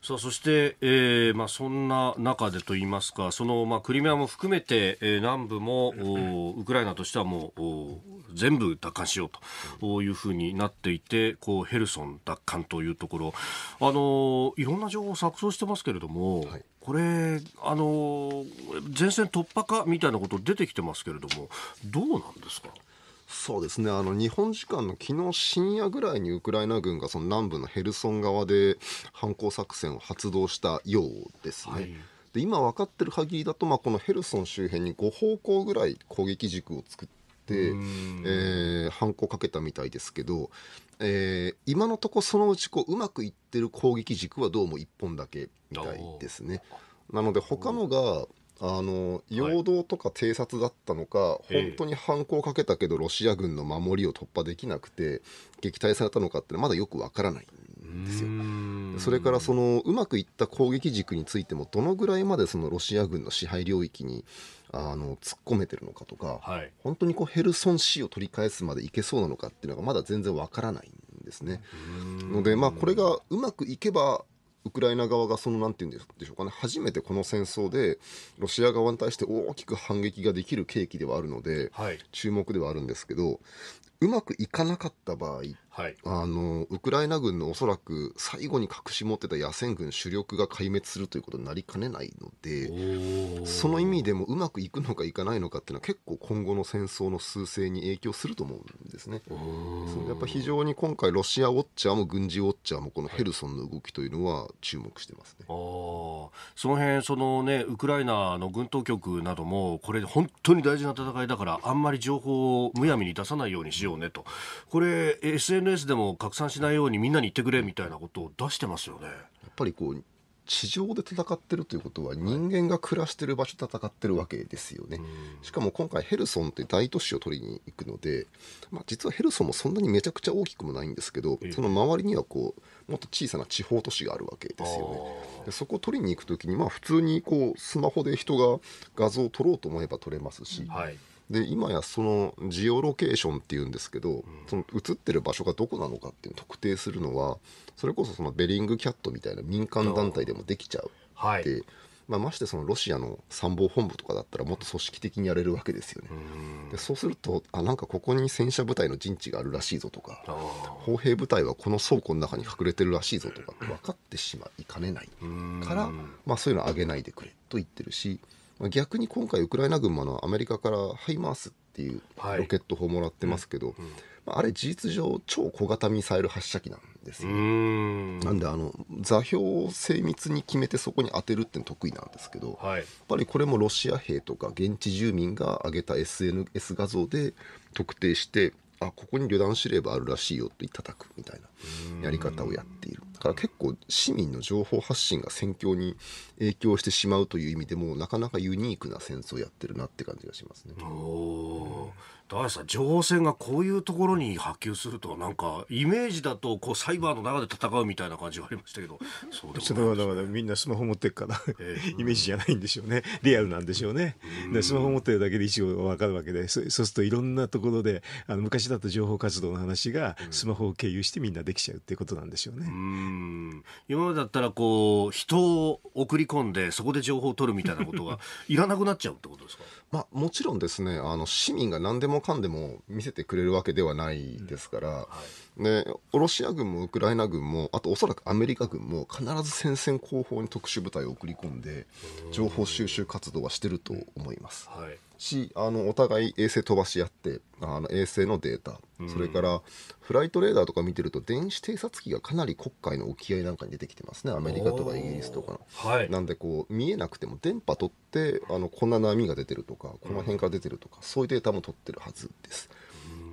さあそして、えーまあ、そんな中でといいますかその、まあ、クリミアも含めて、えー、南部もウクライナとしてはもう全部奪還しようというふうになっていてこうヘルソン奪還というところあのいろんな情報を錯綜してますけれども、はい、これあの前線突破かみたいなこと出てきてますけれどもどうなんですかそうですねあの日本時間の昨日深夜ぐらいにウクライナ軍がその南部のヘルソン側で反攻作戦を発動したようですね。はいで今分かってる限りだと、まあ、このヘルソン周辺に5方向ぐらい攻撃軸を作って、えー、反抗かけたみたいですけど、えー、今のとこそのうちこううまくいってる攻撃軸はどうも1本だけみたいですね。なので他のがあの陽動とか偵察だったのか、はい、本当に反抗をかけたけどロシア軍の守りを突破できなくて撃退されたのかってまだよくわからないんですよ。それからそのうまくいった攻撃軸についてもどのぐらいまでそのロシア軍の支配領域にあの突っ込めてるのかとか、はい、本当にこうヘルソン市を取り返すまでいけそうなのかっていうのがまだ全然わからないんですね。ので、まあ、これがうまくいけばウクライナ側がそのんて言うんでしょうかね初めてこの戦争でロシア側に対して大きく反撃ができる契機ではあるので、はい、注目ではあるんですけどうまくいかなかった場合っはい、あのウクライナ軍のおそらく最後に隠し持ってた野戦軍主力が壊滅するということになりかねないのでその意味でもうまくいくのかいかないのかっていうのは結構今後の戦争の趨勢に影響すると思うんですね。そのやっぱ非常に今回ロシアウォッチャーも軍事ウォッチャーもこのヘルソンの動きというのは注目してますね。はい、あその辺そのねウクライナの軍当局などもこれ本当に大事な戦いだからあんまり情報をむやみに出さないようにしようねとこれ s n s ースでも拡散しないようにみんなに言ってくれみたいなことを出してますよね。やっぱりこう地上で戦ってるということは人間が暮らしてる場所で戦ってるわけですよね。しかも今回ヘルソンって大都市を取りに行くので、まあ、実はヘルソンもそんなにめちゃくちゃ大きくもないんですけどその周りにはこうもっと小さな地方都市があるわけですよね。でそこを取りに行く時にまあ普通にこうスマホで人が画像を撮ろうと思えば撮れますし、はい、で今やそのジオロケーションっていうんですけど、その映ってる場所がどこなのかっていうのを特定するのはそれこそそのベリングキャットみたいな民間団体でもできちゃうって、まあ、ましてそのロシアの参謀本部とかだったらもっと組織的にやれるわけですよね。でそうするとあなんかここに戦車部隊の陣地があるらしいぞとか砲兵部隊はこの倉庫の中に隠れてるらしいぞとかって分かってしまいかねないから、まあ、そういうの上げないでくれと言ってるし。逆に今回ウクライナ軍もアメリカからハイマースっていうロケット砲もらってますけど、はいうんうんあれ事実上超小型ミサイル発射機なんですよ。んなんであの座標を精密に決めてそこに当てるって得意なんですけど、はい、やっぱりこれもロシア兵とか現地住民が上げた SNS 画像で特定してあここに旅団司令部あるらしいよって叩くみたいなやり方をやっているだから結構市民の情報発信が戦況に影響してしまうという意味でもなかなかユニークな戦争をやってるなって感じがしますね。高橋さ情報戦がこういうところに波及するとなんかイメージだとこうサイバーの中で戦うみたいな感じがありましたけどそうでもないで、ね、みんなスマホ持ってるから、えー、イメージじゃないんでしょうねリアルなんでしょうね、うん、でスマホ持ってるだけで一応分かるわけでそうするといろんなところであの昔だと情報活動の話がスマホを経由してみんなできちゃうっていうことなんでしょうね、うん、今までだったらこう人を送り込んでそこで情報を取るみたいなことがいらなくなっちゃうってことですかまあ、もちろんですねあの市民が何でもかんでも見せてくれるわけではないですから、うんはい、ね、ロシア軍もウクライナ軍もあとおそらくアメリカ軍も必ず戦線後方に特殊部隊を送り込んで情報収集活動はしてると思います。はいしあのお互い衛星飛ばし合ってあの衛星のデータ、それからフライトレーダーとか見てると電子偵察機がかなり黒海の沖合なんかに出てきてますねアメリカとかイギリスとか、はい、なんでこう見えなくても電波取ってあのこんな波が出てるとかこの辺から出てるとか、うん、そういうデータも取ってるはずです、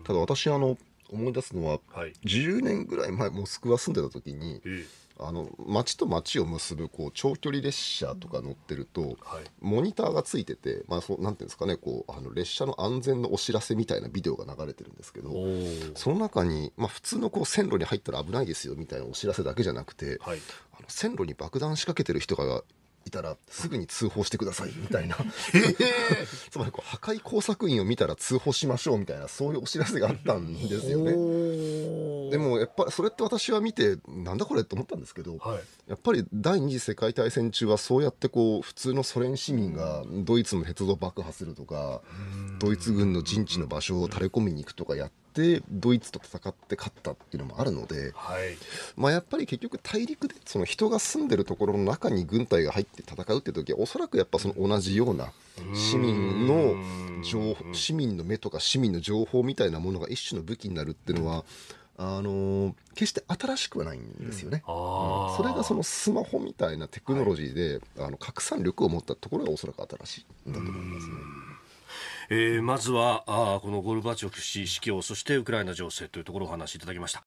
ただ私あの思い出すのは、はい、10年ぐらい前モスクワ住んでた時に、えーあの町と町を結ぶこう長距離列車とか乗ってると、はい、モニターがついてて、まあ、そなんていうんですかねこうあの列車の安全のお知らせみたいなビデオが流れてるんですけどその中に、まあ、普通のこう線路に入ったら危ないですよみたいなお知らせだけじゃなくて、はい、あの線路に爆弾仕掛けてる人がいたらすぐに通報してくださいみたいな つまりこう破壊工作員を見たら通報しましょうみたいなそういうお知らせがあったんですよね。でもやっぱりそれって私は見てなんだこれと思ったんですけど、はい、やっぱり第二次世界大戦中はそうやってこう普通のソ連市民がドイツの鉄道爆破するとかドイツ軍の陣地の場所を垂れ込みに行くとかやって。でドイツと戦って勝ったっていうのもあるので、はい、まあ、やっぱり結局大陸でその人が住んでるところの中に軍隊が入って戦うって時はおそらくやっぱその同じような市民の情報市民の目とか市民の情報みたいなものが一種の武器になるっていうのは。あのー、決して新しくはないんですよね、うん、それがそのスマホみたいなテクノロジーで、はい、あの拡散力を持ったところがおそらく新しいんだと思いますね。えー、まずはあこのゴルバチョフ氏死去そしてウクライナ情勢というところをお話しいただきました。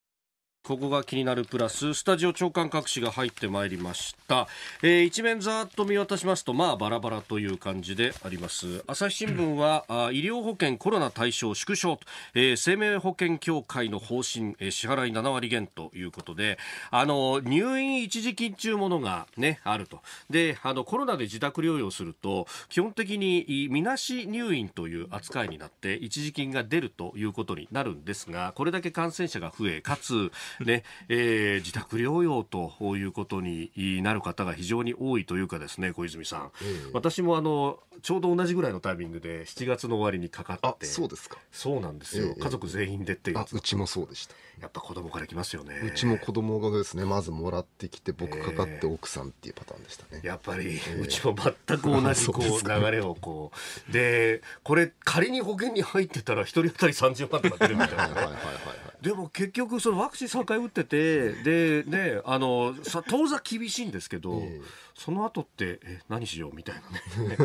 ここが気になるプラススタジオ長官隠しが入ってまいりました、えー、一面ざーっと見渡しますとまあバラバラという感じであります朝日新聞は、うん、あ医療保険コロナ対象縮小、えー、生命保険協会の方針、えー、支払い7割減ということであの入院一時金中ものがねあるとであのコロナで自宅療養すると基本的にみなし入院という扱いになって一時金が出るということになるんですがこれだけ感染者が増えかつねえー、自宅療養ということになる方が非常に多いというかですね、小泉さん。えー、私もあの、ちょうど同じぐらいのタイミングで7月の終わりにかかって。そうですか。そうなんですよ。えー、家族全員でっていう。うちもそうでした。やっぱ子供から来ますよね。うちも子供がですね、まずもらってきて、僕かかって奥さんっていうパターンでしたね。やっぱり、うちも全く同じこう 流れをこう。で、これ仮に保険に入ってたら一人当たり30万とか出るみたいな、ね。はいはいはいはい。でも結局、そのワクチン3回打ってて、で、ね、あの、さ当座厳しいんですけど、えー、その後って、え、何しようみたいなね、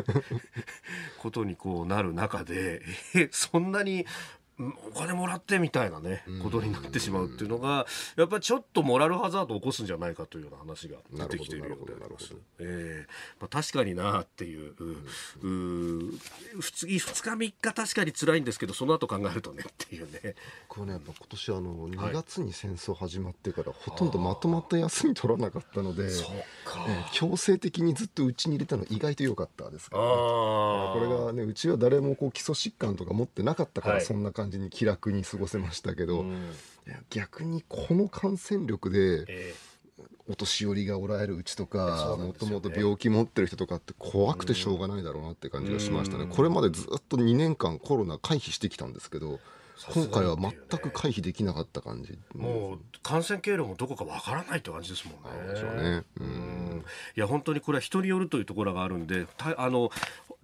ことにこうなる中で、え、そんなにお金もらってみたいなね、ことになってしまうっていうのが、やっぱりちょっとモラルハザードを起こすんじゃないかというような話が出てきているようであります。えーまあ、確かになっていう、うん、う 2, 日3日確かに辛いんですけど、その後考えるとねっていうね。これね、やっぱ今年あの、2月に戦争始まってから、ほとんどまとまった休み取らなかったので、そえ強制的にずっとうちに入れたの意外と良かったですから、ね、これがね、うちは誰もこう基礎疾患とか持ってなかったから、そんな感じ感じに気楽に過ごせましたけど、うん、逆にこの感染力で、えー、お年寄りがおられるうちとかもともと病気持ってる人とかって怖くてしょうがないだろうなって感じがしましたね、うん、これまでずっと2年間コロナ回避してきたんですけど、今回は全く回避できなかった感じ、ね、もう感染経路もどこかわからないって感じですもんね。ねうんいや本当にこれは人によるというところがあるんであの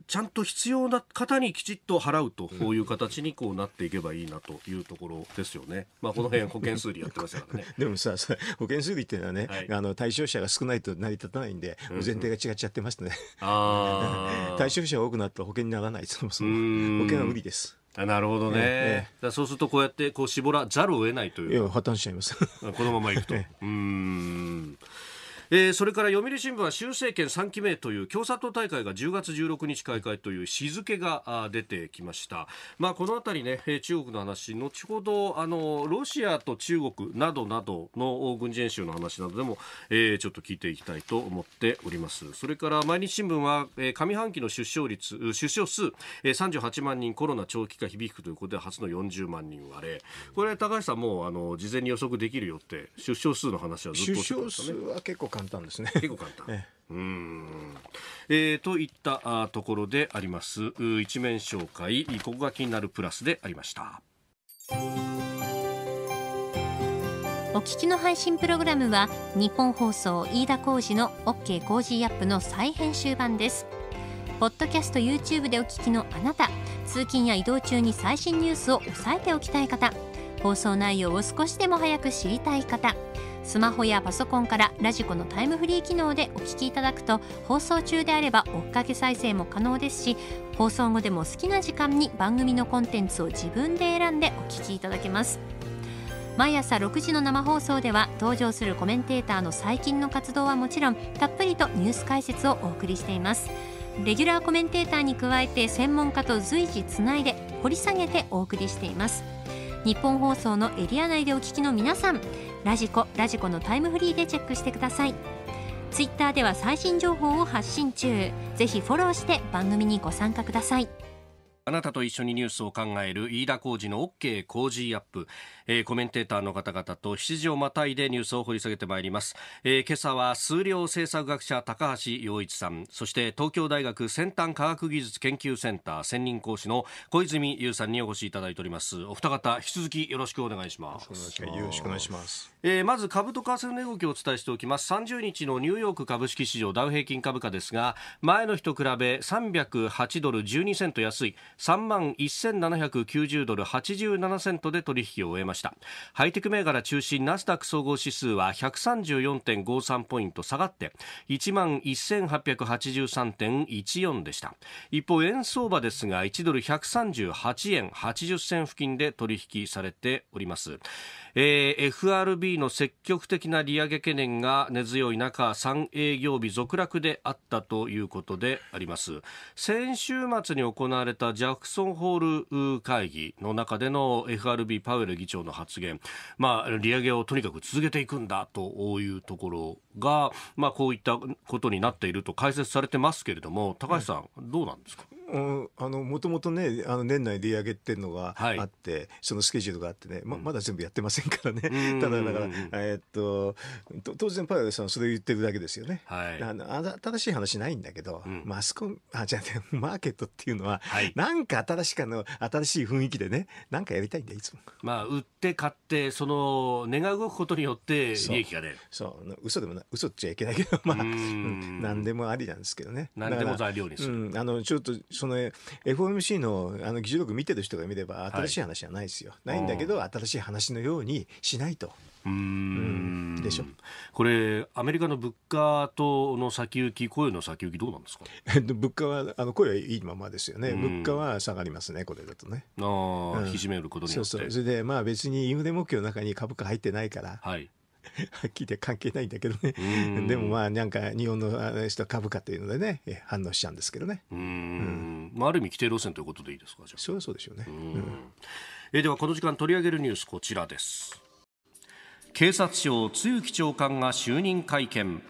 ちゃんと必要な方にきちっと払うとこういう形にこうなっていけばいいなというところですよね。まあ、この辺 保険数理やってますからね。でもさ、保険数理っていうのはね、はい、あの対象者が少ないと成り立たないんで、前提が違っちゃってますね。うんうん、対象者が多くなった保険にならない。そもそも保険は無理です。なるほどね、ええ、そうするとこうやってこう絞らざるを得ないという破綻しちゃいますこのままいくとうんえー、それから読売新聞は習政権3期目という共産党大会が10月16日開会という日付が出てきました、まあ、この辺りね中国の話後ほどあのロシアと中国などなどの軍事演習の話などでも、えー、ちょっと聞いていきたいと思っておりますそれから毎日新聞は、えー、上半期の出生率出生数、えー、38万人コロナ長期化響くということで初の40万人割れこれ高橋さんもうあの事前に予測できるよって出生数の話はずっと、ね、出生数は結構簡単ですね。結構簡単。ええうんえー、といったところであります一面紹介ここが気になるプラスでありましたお聞きの配信プログラムは日本放送飯田浩司の OK コージーアップの再編集版ですポッドキャスト YouTube でお聞きのあなた通勤や移動中に最新ニュースを押さえておきたい方放送内容を少しでも早く知りたい方スマホやパソコンからラジコのタイムフリー機能でお聴きいただくと放送中であれば追っかけ再生も可能ですし放送後でも好きな時間に番組のコンテンツを自分で選んでお聴きいただけます毎朝6時の生放送では登場するコメンテーターの最近の活動はもちろんたっぷりとニュース解説をお送りしていますレギュラーコメンテーターに加えて専門家と随時つないで掘り下げてお送りしています日本放送のエリア内でお聞きの皆さんラジコラジコのタイムフリーでチェックしてくださいツイッターでは最新情報を発信中ぜひフォローして番組にご参加くださいあなたと一緒にニュースを考える飯田浩二の OK 工事アップえー、コメンテーターの方々と7時をまたいでニュースを掘り下げてまいります、えー、今朝は数量政策学者高橋洋一さんそして東京大学先端科学技術研究センター専任講師の小泉優さんにお越しいただいておりますお二方引き続きよろしくお願いしますよろしくお願いします、えー、まず株と為替の値動きをお伝えしておきます30日のニューヨーク株式市場ダウ平均株価ですが前の日と比べ308ドル12セント安い3万1790ドル87セントで取引を終えましたしたハイテク銘柄中心ナスダック総合指数は134.53ポイント下がって1万1883.14でした一方円相場ですが1ドル138円80銭付近で取引されておりますえー、FRB の積極的な利上げ懸念が根強い中3営業日続落であったということであります先週末に行われたジャクソンホール会議の中での FRB パウエル議長の発言、まあ、利上げをとにかく続けていくんだというところが、まあ、こういったことになっていると解説されてますけれども、高橋さん、どうなんですか、もともとね、あの年内利上げっていうのがあって、はい、そのスケジュールがあってね、ままだ全部やってませんからね、ただだから、えー、っと当然、パウエルさんはそれを言ってるだけですよね、はい、あの新しい話ないんだけど、うん、マスコあじゃあ、ね、マーケットっていうのは、はい、なんか新しかの新しい雰囲気でね、なんかやりたいんだいつも。まあ、売って買って、その値が動くことによって利益が出る。そうそう嘘でもない嘘っちゃいけないけど、まあ、うん、何でもありなんですけどね。何でも材料にする。うん、あの、ちょっと、その、FOMC の、あの、議事録見てる人が見れば、新しい話はないですよ。はい、ないんだけど、新しい話のようにしないと。うん、でしょこれ、アメリカの物価との先行き、雇の先行き、どうなんですか 物価は、あの雇はいいままですよね、物価は下がりますね、これだとね。ああ、うん、ひじめることによってそうそう、それで、まあ、別にインフレ目標の中に株価入ってないから、はい、はっきり言って関係ないんだけどね。でもまあなんか日本の人株価というのでね、反応しちゃうんですけどね。うんうん、まあある意味規定路線ということでいいですか、じゃあ。そりゃそうでしょうね。うん、えではこの時間取り上げるニュースこちらです。警察庁露木長官が就任会見。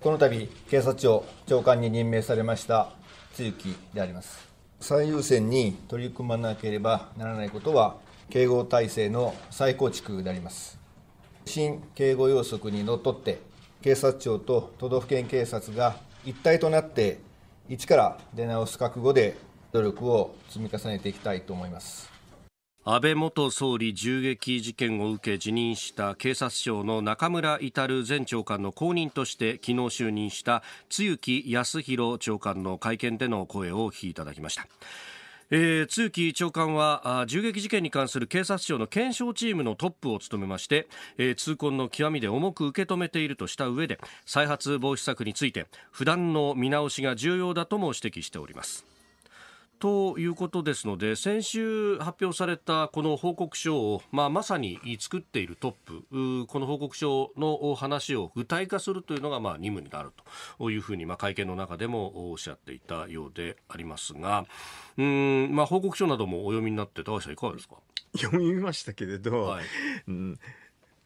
この度警察庁長官に任命されました露木であります。最優先に取り組まなければならないことは警護体制の再構築であります。新警護要則にのっとって、警察庁と都道府県警察が一体となって、一から出直す覚悟で努力を積み重ねていきたいと思います。安倍元総理銃撃事件を受け辞任した警察庁の中村至前長官の後任として昨日就任した露木康弘長官の会見での声をお聞きいただきました。えー、通期長官は銃撃事件に関する警察庁の検証チームのトップを務めまして、えー、痛恨の極みで重く受け止めているとした上で再発防止策について不断の見直しが重要だとも指摘しております。ということですので先週発表されたこの報告書を、まあ、まさに作っているトップこの報告書の話を具体化するというのが、まあ、任務になるというふうに、まあ、会見の中でもおっしゃっていたようでありますがうん、まあ、報告書などもお読みになって高橋さんいかがですか読みましたけれど、はい、うん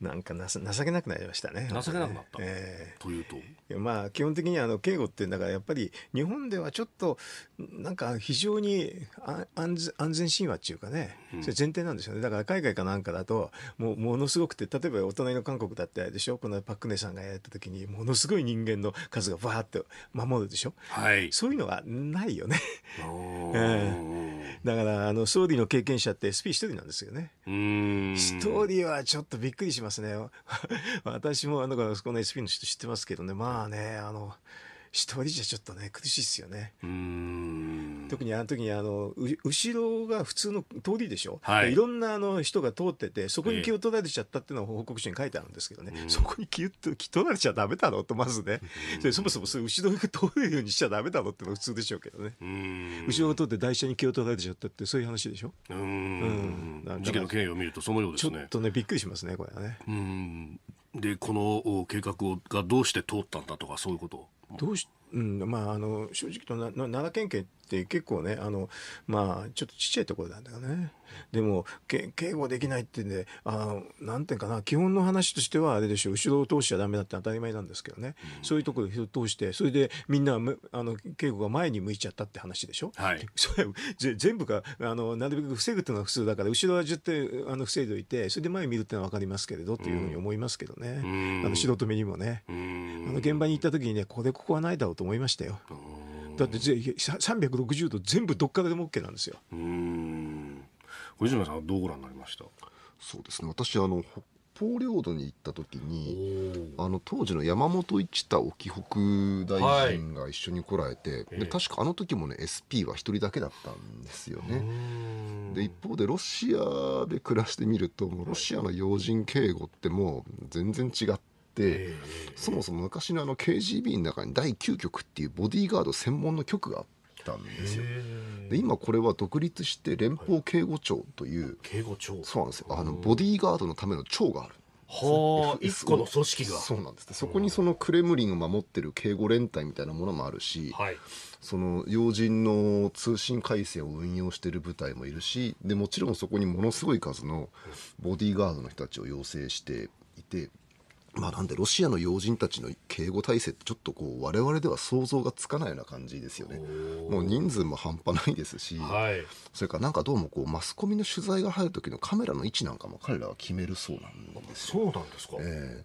なんかな情けなくなりましたね。情けなくなった。えー、というとまあ基本的にあの警護ってだからやっぱり日本ではちょっとなんか非常に安安全神話っていうかね、それ前提なんですよね。だから海外かなんかだともうものすごくて例えばお隣の韓国だってあれでしょ。このパックネさんがやった時にものすごい人間の数がバーって守るでしょ。はい。そういうのはないよね。お えー、だからあの総理の経験者って SP 一人なんですよね。うん。一人はちょっとびっくりします。ますね。私も、あの、この SP の人知ってますけどね、まあね、あの、一人じゃちょっとね苦しいですよね。特にあの時にあの後ろが普通の通りでしょ、はい、いろんなあの人が通っててそこに気を取られちゃったっていうのは報告書に書いてあるんですけどね、そこに気を取られちゃだめだろうとまずね、それそもそもそれ後ろが通るようにしちゃだめだろうってのは普通でしょうけどね後ろが通って台車に気を取られちゃったってそういう話でしょ。ううん、事件の経緯を見るとそのようですね。ちょっとねびっくりしますねこれはね。うんでこの計画をがどうして通ったんだとかそういうことどうし、うんまあ、あの正直とな奈良県警って結構ねあのまあちょっとちっちゃいところなんだよね。でもけ警護できないってねあなんていうかな基本の話としてはあれでしょう後ろを通しちゃダメだって当たり前なんですけどね、うん、そういうところを通してそれでみんなあの警護が前に向いちゃったって話でしょ。はい、それ全部があのなるべく防ぐっていうのが普通だから後ろは絶対あの防いでおいてそれで前見るっていうのは分かりますけれどっていうふうに思いますけどね、うん、あの素人目にもね。あの現場に行った時にねここでここはないだろうと思いましたよ。だってぜ360度全部どっからでも OK なんですよ。うん小泉さんはどうご覧になりましたそうですね私あの北方領土に行った時にあの当時の山本一太沖北大臣が一緒に来られて、はい、で確かあの時もね SP は1人だけだったんですよね。で一方でロシアで暮らしてみるともうロシアの要人警護ってもう全然違って。、そもそも昔のあの KGB の中に第9局っていうボディーガード専門の局があったんですよ。で今これは独立して連邦警護庁という、はい、警護庁そうなんですよあのボディーガードのための庁がある。はあ、つこの組織が。そうなんです、そこにそのクレムリンを守ってる警護連隊みたいなものもあるし、はい、その要人の通信回線を運用している部隊もいるしでもちろんそこにものすごい数のボディーガードの人たちを養成していてまあ、なんでロシアの要人たちの警護体制ってちょっとこう我々では想像がつかないような感じですよね。もう人数も半端ないですし、はい、それからなんかどうもこうマスコミの取材が入る時のカメラの位置なんかも彼らは決めるそうなんですそうなんですか、えー、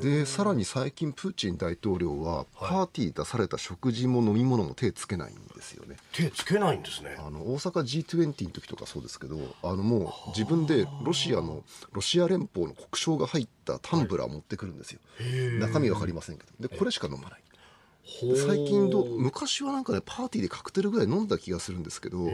でさらに最近プーチン大統領はパーティー出された食事も飲み物も手つけないんですよね、手つけないんですねあの大阪 G20 の時とかそうですけどあのもう自分でロシアのロシア連邦の国章が入ったタンブラー持ってくるんですよ、はい、中身分かりませんけどでこれしか飲まない最近ど昔はなんかねパーティーでカクテルぐらい飲んだ気がするんですけど、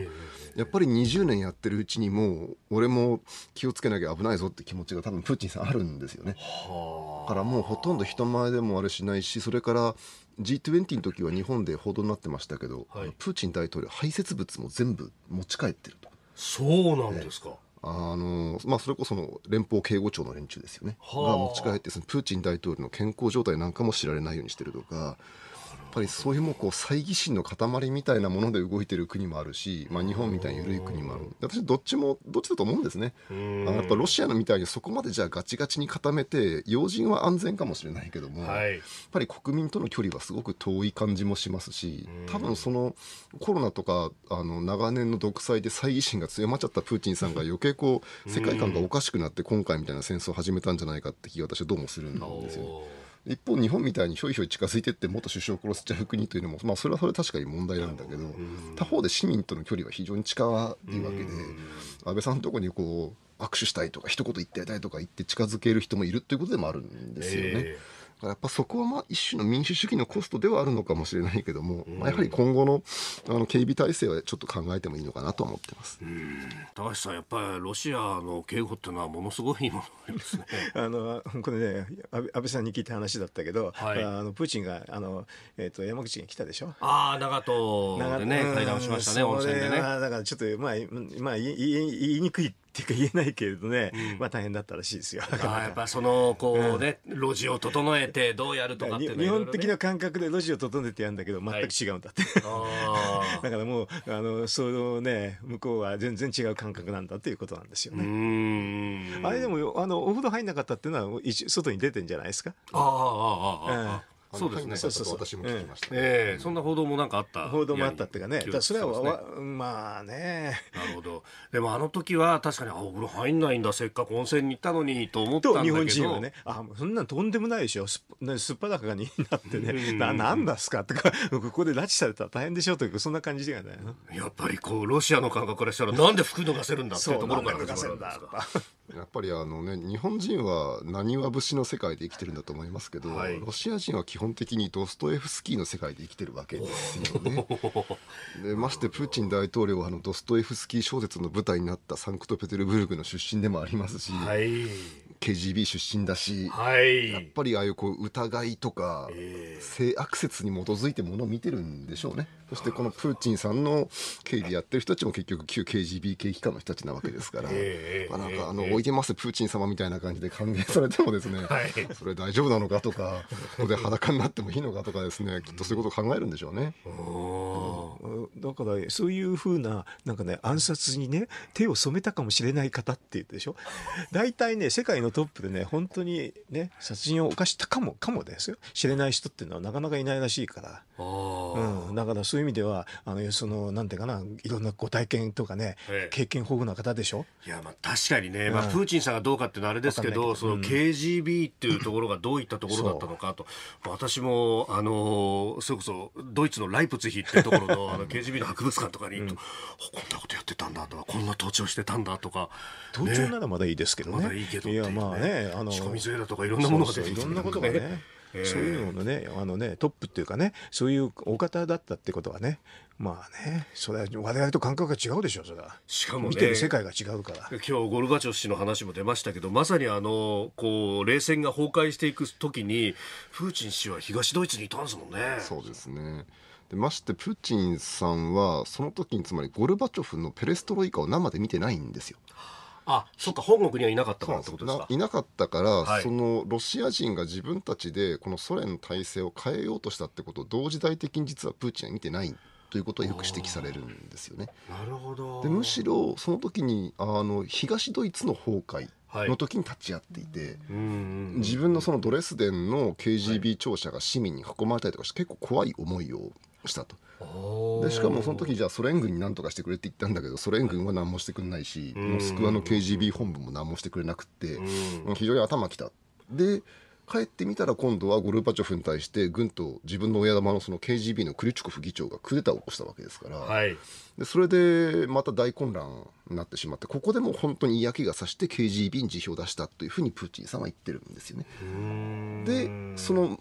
やっぱり20年やってるうちにもう俺も気をつけなきゃ危ないぞって気持ちが多分プーチンさんあるんですよね。だからもうほとんど人前でもあれしないしそれから G20 の時は日本で報道になってましたけど、はい、プーチン大統領排泄物も全部持ち帰ってると。そうなんですか、ねあのまあ、それこその連邦警護庁の連中ですよね、はあ、が持ち帰ってそのプーチン大統領の健康状態なんかも知られないようにしてるとかぱりそういうもうこう猜疑心の塊みたいなもので動いてる国もあるし、まあ、日本みたいに緩い国もある私どっちもどっちだと思うんですねあのやっぱロシアのみたいにそこまでじゃあガチガチに固めて要人は安全かもしれないけども、はい、やっぱり国民との距離はすごく遠い感じもしますし多分そのコロナとかあの長年の独裁で猜疑心が強まっちゃったプーチンさんが余計こう 世界観がおかしくなって今回みたいな戦争を始めたんじゃないかって気が私はどうもするんですよね。一方日本みたいにひょいひょい近づいてって元首相を殺すちゃう国というのも、まあ、それはそれ確かに問題なんだけど、他方で市民との距離は非常に近いわけで、安倍さんのとこにこう握手したいとか一言言ってやりたいとか言って近づける人もいるということでもあるんですよね。えーやっぱそこはまあ一種の民主主義のコストではあるのかもしれないけども、うん、まあ、やはり今後のあの警備体制はちょっと考えてもいいのかなと思ってます、うん、高橋さん、やっぱりロシアの警護っていうのはものすごいものですね あのこれね安倍さんに聞いた話だったけど、はい、あのプーチンがあの、えーと、山口に来たでしょ。ああ長門でね会談しましたね温泉でね。だからちょっと、まあまあ、言い言いにくいていうか言えないけれどね、うん、まあ大変だったらしいですよ。やっぱその、こうね、うん、路地を整えてどうやるとかっていうの、ね、日本的な感覚で路地を整えてやるんだけど、全く違うんだって。はい、だからもう、あの、そのね、向こうは全然違う感覚なんだということなんですよね。あれでも、あの、お風呂入んなかったっていうのは、外に出てんじゃないですか。ああ、ああ、ああ。そうですね。そうそうそう。私も聞きました、ね。ええー、そんな報道もなんかあった。報道もあったっていうかね。かそれは、ね、まあね。なるほど。でもあの時は確かに、あ、俺入んないんだ、せっかく温泉に行ったのにと思ったんだけど。日本人はね、あ、そんなんとんでもないでしょ。すっ,、ね、すっぱだかになってね、な、なんだすかとか、ここで拉致されたら大変でしょという、そんな感じじゃがね。やっぱりこう、ロシアの感覚からしたら、なんで服脱がせるんだっていうところから始まるんだ。やっぱりあのね、日本人はなにわ節の世界で生きてるんだと思いますけど、はい、ロシア人は基基本的にドストエフスキーの世界で生きてるわけですよね。でましてプーチン大統領はあのドストエフスキー小説の舞台になったサンクトペテルブルクの出身でもありますし、はい、KGB 出身だし、はい、やっぱりああいうこう疑いとか、えー、性悪説に基づいてものを見てるんでしょうね。そしてこのプーチンさんの警備やってる人たちも結局旧 KGB 系機関の人たちなわけですから、えー、まあ、なんか、あの、おいでますプーチン様みたいな感じで歓迎されてもですね、はい、それ大丈夫なのかとか、ここで裸になってもいいのかとかですね、きっとそういうことを考えるんでしょうね。だから、そういうふうな、なんかね、暗殺にね、手を染めたかもしれない方って言ってでしょ。大体ね、世界のトップでね、本当にね、殺人を犯したかも、かもですよ。知れない人っていうのはなかなかいないらしいから。うん、だからそそういう意味ではあのそのなんていうかないろんなご体験とかね、経験豊富な方でしょいやまあ確かにね、まあ、プーチンさんがどうかってのはあれですけど、その KGB っていうところがどういったところだったのかと、私もあのそれこそドイツのライプツヒっていうところのあの KGB の博物館とかに、こんなことやってたんだとかこんな盗聴してたんだとか、盗聴ならまだいいですけどね、まだいいけどいやまあねあの仕込み杖だとかいろんなものが出てきて、いろんなことがねそういうののねあのねトップっていうかねそういうお方だったってことはねまあねそれは我々と感覚が違うでしょう、それはしかも、ね、見てる世界が違うから今日ゴルバチョフ氏の話も出ましたけどまさにあのこう冷戦が崩壊していく時にプーチン氏は東ドイツにいたんですもんねそうですねでましてプーチンさんはその時につまりゴルバチョフのペレストロイカを生で見てないんですよあそっか本国にはいなかったからってことですかいなかったから、はい、そのロシア人が自分たちでこのソ連の体制を変えようとしたってことを同時代的に実はプーチンは見てないということはよく指摘されるんですよね。なるほどでむしろその時にあの東ドイツの崩壊の時に立ち会っていて、はい、自分のそのドレスデンの KGB 庁舎が市民に囲まれたりとかして結構怖い思いをしたと。でしかもその時じゃあソ連軍に何とかしてくれって言ったんだけどソ連軍は何もしてくれないし、モスクワの KGB 本部も何もしてくれなくて、非常に頭きた。で帰ってみたら今度はゴルバチョフに対して軍と自分の親玉のその KGB のクリチュコフ議長がクーデターを起こしたわけですから、はい、でそれでまた大混乱になってしまってここでも本当に嫌気がさして KGB に辞表を出したというふうにプーチンさんは言ってるんですよね。でその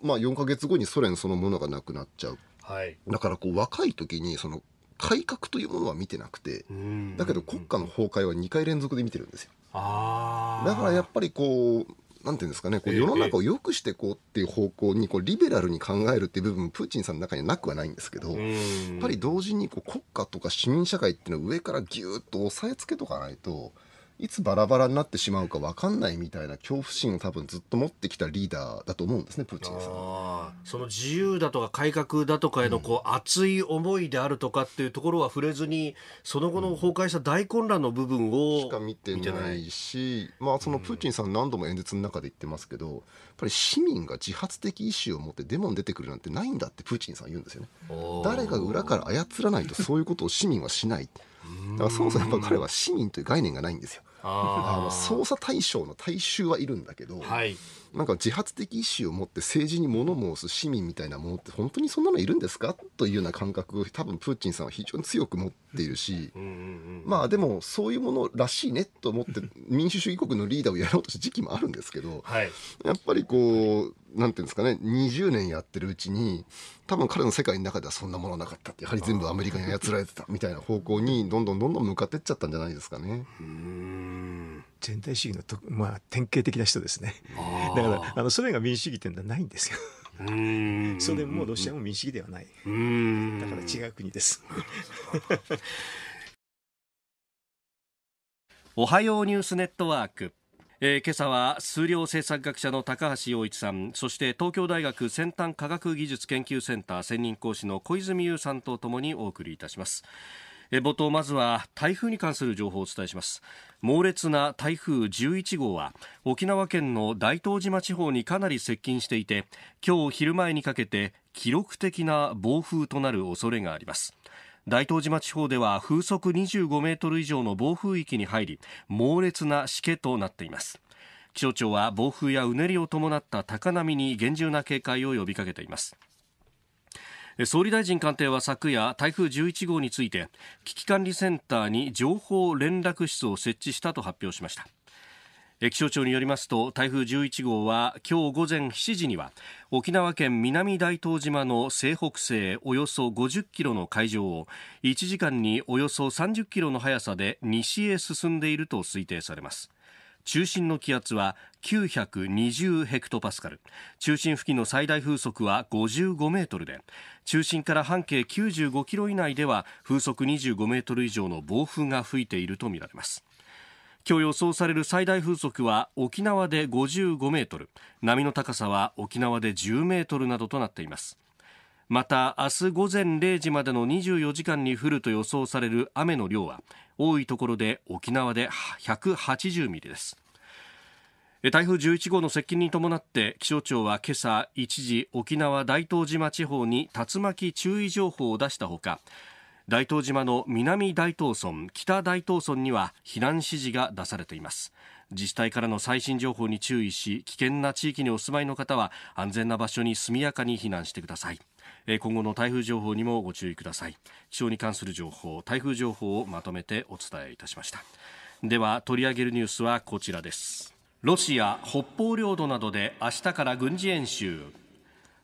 まあ、4か月後にソ連そのものがなくなっちゃうはい、だからこう若い時にその改革というものは見てなくて、だけど国家の崩壊は2回連続で見てるんですよ。あだからやっぱりこうなんていうんですかね、こう世の中を良くしていこうっていう方向にこうリベラルに考えるっていう部分プーチンさんの中にはなくはないんですけど、やっぱり同時にこう国家とか市民社会っていうのを上からぎゅっと押さえつけとかないと、いつバラバラになってしまうか分かんないみたいな恐怖心を多分ずっと持ってきたリーダーだと思うんですねプーチンさんその自由だとか改革だとかへのこう、熱い思いであるとかっていうところは触れずにその後の崩壊した大混乱の部分を、しか見てないしまあ、そのプーチンさん何度も演説の中で言ってますけど、やっぱり市民が自発的意思を持ってデモに出てくるなんてないんだってプーチンさん言うんですよね。誰が裏から操らないとそういうことを市民はしない。だからそもそもやっぱ彼は市民という概念がないんですよ。あの捜査対象の大衆はいるんだけど、はい、なんか自発的意思を持って政治に物申す市民みたいなものって本当にそんなのいるんですかというような感覚を多分プーチンさんは非常に強く持っているし、まあでもそういうものらしいねと思って民主主義国のリーダーをやろうとした時期もあるんですけど、はい、やっぱりこう、なんていうんですかね、20年やってるうちに、多分彼の世界の中ではそんなものなかったって、やはり全部アメリカに操られてたみたいな方向に、どんどんどんどん向かってっちゃったんじゃないですかね。うん全体主義のと、まあ、典型的な人ですね。だから、あのソ連が民主主義っていのはないんですよ。ソ連もロシアも民主主義ではない。だから違う国です。おはようニュースネットワーク。えー、今朝は数量政策学者の高橋洋一さんそして東京大学先端科学技術研究センター専任講師の小泉悠さんとともにお送りいたします。冒頭まずは台風に関する情報をお伝えします猛烈な台風11号は沖縄県の大東島地方にかなり接近していて今日昼前にかけて記録的な暴風となる恐れがあります大東島地方では風速25メートル以上の暴風域に入り猛烈なしけとなっています気象庁は暴風やうねりを伴った高波に厳重な警戒を呼びかけています総理大臣官邸は昨夜台風11号について危機管理センターに情報連絡室を設置したと発表しました気象庁によりますと台風11号は今日午前7時には沖縄県南大東島の西北西およそ50キロの海上を1時間におよそ30キロの速さで西へ進んでいると推定されます中心の気圧は920ヘクトパスカル中心付近の最大風速は55メートルで中心から半径95キロ以内では風速25メートル以上の暴風が吹いているとみられます今日予想される最大風速は沖縄で55メートル波の高さは沖縄で10メートルなどとなっていますまた明日午前0時までの24時間に降ると予想される雨の量は多いところで沖縄で180ミリです台風11号の接近に伴って気象庁は今朝一時沖縄大東島地方に竜巻注意情報を出したほか大東島の南大東村北大東村には避難指示が出されています自治体からの最新情報に注意し危険な地域にお住まいの方は安全な場所に速やかに避難してください今後の台風情報にもご注意ください気象に関する情報台風情報をまとめてお伝えいたしましたでは取り上げるニュースはこちらですロシア北方領土などで明日から軍事演習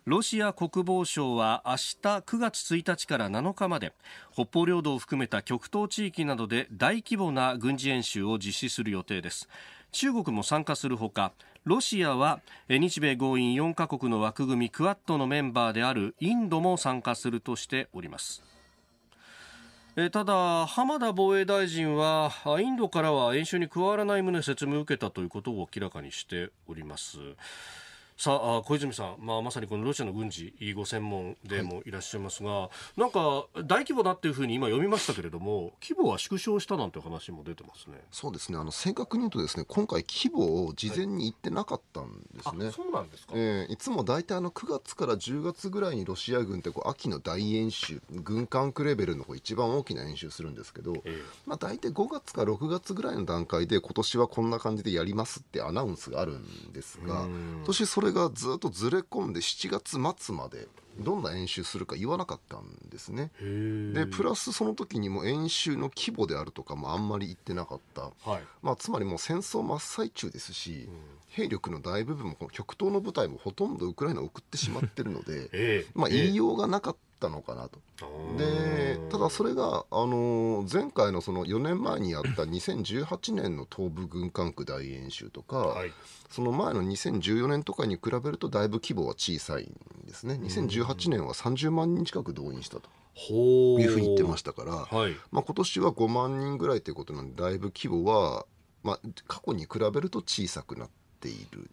ロシア国防省は明日9月1日から7日まで北方領土を含めた極東地域などで大規模な軍事演習を実施する予定です中国も参加するほかロシアは日米豪印4カ国の枠組みクアッドのメンバーであるインドも参加するとしておりますえただ、浜田防衛大臣はインドからは演習に加わらない旨説明を受けたということを明らかにしております。さあ小泉さん、まあ、まさにこのロシアの軍事ご専門でもいらっしゃいますが、はい、なんか大規模だっていうふうに今読みましたけれども規模は縮小したなんて話も出てますねそうですねあの正確に言うとですね今回規模を事前に言ってなかったんですね、はい、そうなんですか、えー、いつも大体あの9月から10月ぐらいにロシア軍ってこう秋の大演習軍管区レベルのこう一番大きな演習するんですけど、えー、まあ、大体5月か6月ぐらいの段階で今年はこんな感じでやりますってアナウンスがあるんですが年それれがずっとずれ込んで7月末までどんな演習するか言わなかったんですねでプラスその時にも演習の規模であるとかもあんまり言ってなかった、はい、まあ、つまりもう戦争真っ最中ですし、うん、兵力の大部分もこの極東の部隊もほとんどウクライナ送ってしまってるので、まあ、言いようがなかったったのかなと。でただそれが、あの前回のその4年前にやった2018年の東部軍管区大演習とか、はい、その前の2014年とかに比べるとだいぶ規模は小さいんですね2018年は30万人近く動員したと。いうふうに言ってましたから、はいまあ、今年は5万人ぐらいということなんでだいぶ規模は、まあ、過去に比べると小さくなってている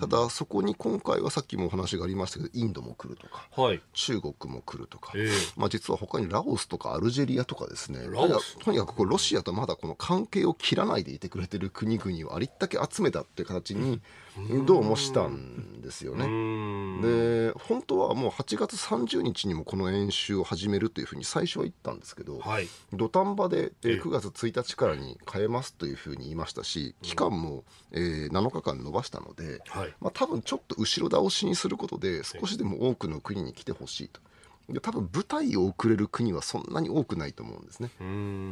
ただそこに今回はさっきもお話がありましたけどインドも来るとか、はい、中国も来るとか、えー、まあ、実は他にラオスとかアルジェリアとかですねとにかくロシアとまだこの関係を切らないでいてくれてる国々をありったけ集めたっていう形に、うんどうもしたんですよね。で本当はもう8月30日にもこの演習を始めるというふうに最初は言ったんですけど、土壇場で9月1日からに変えますというふうに言いましたし期間もえ7日間延ばしたので、まあ、多分ちょっと後ろ倒しにすることで少しでも多くの国に来てほしいと。多分部隊を送れる国はそんなに多くないと思うんですね。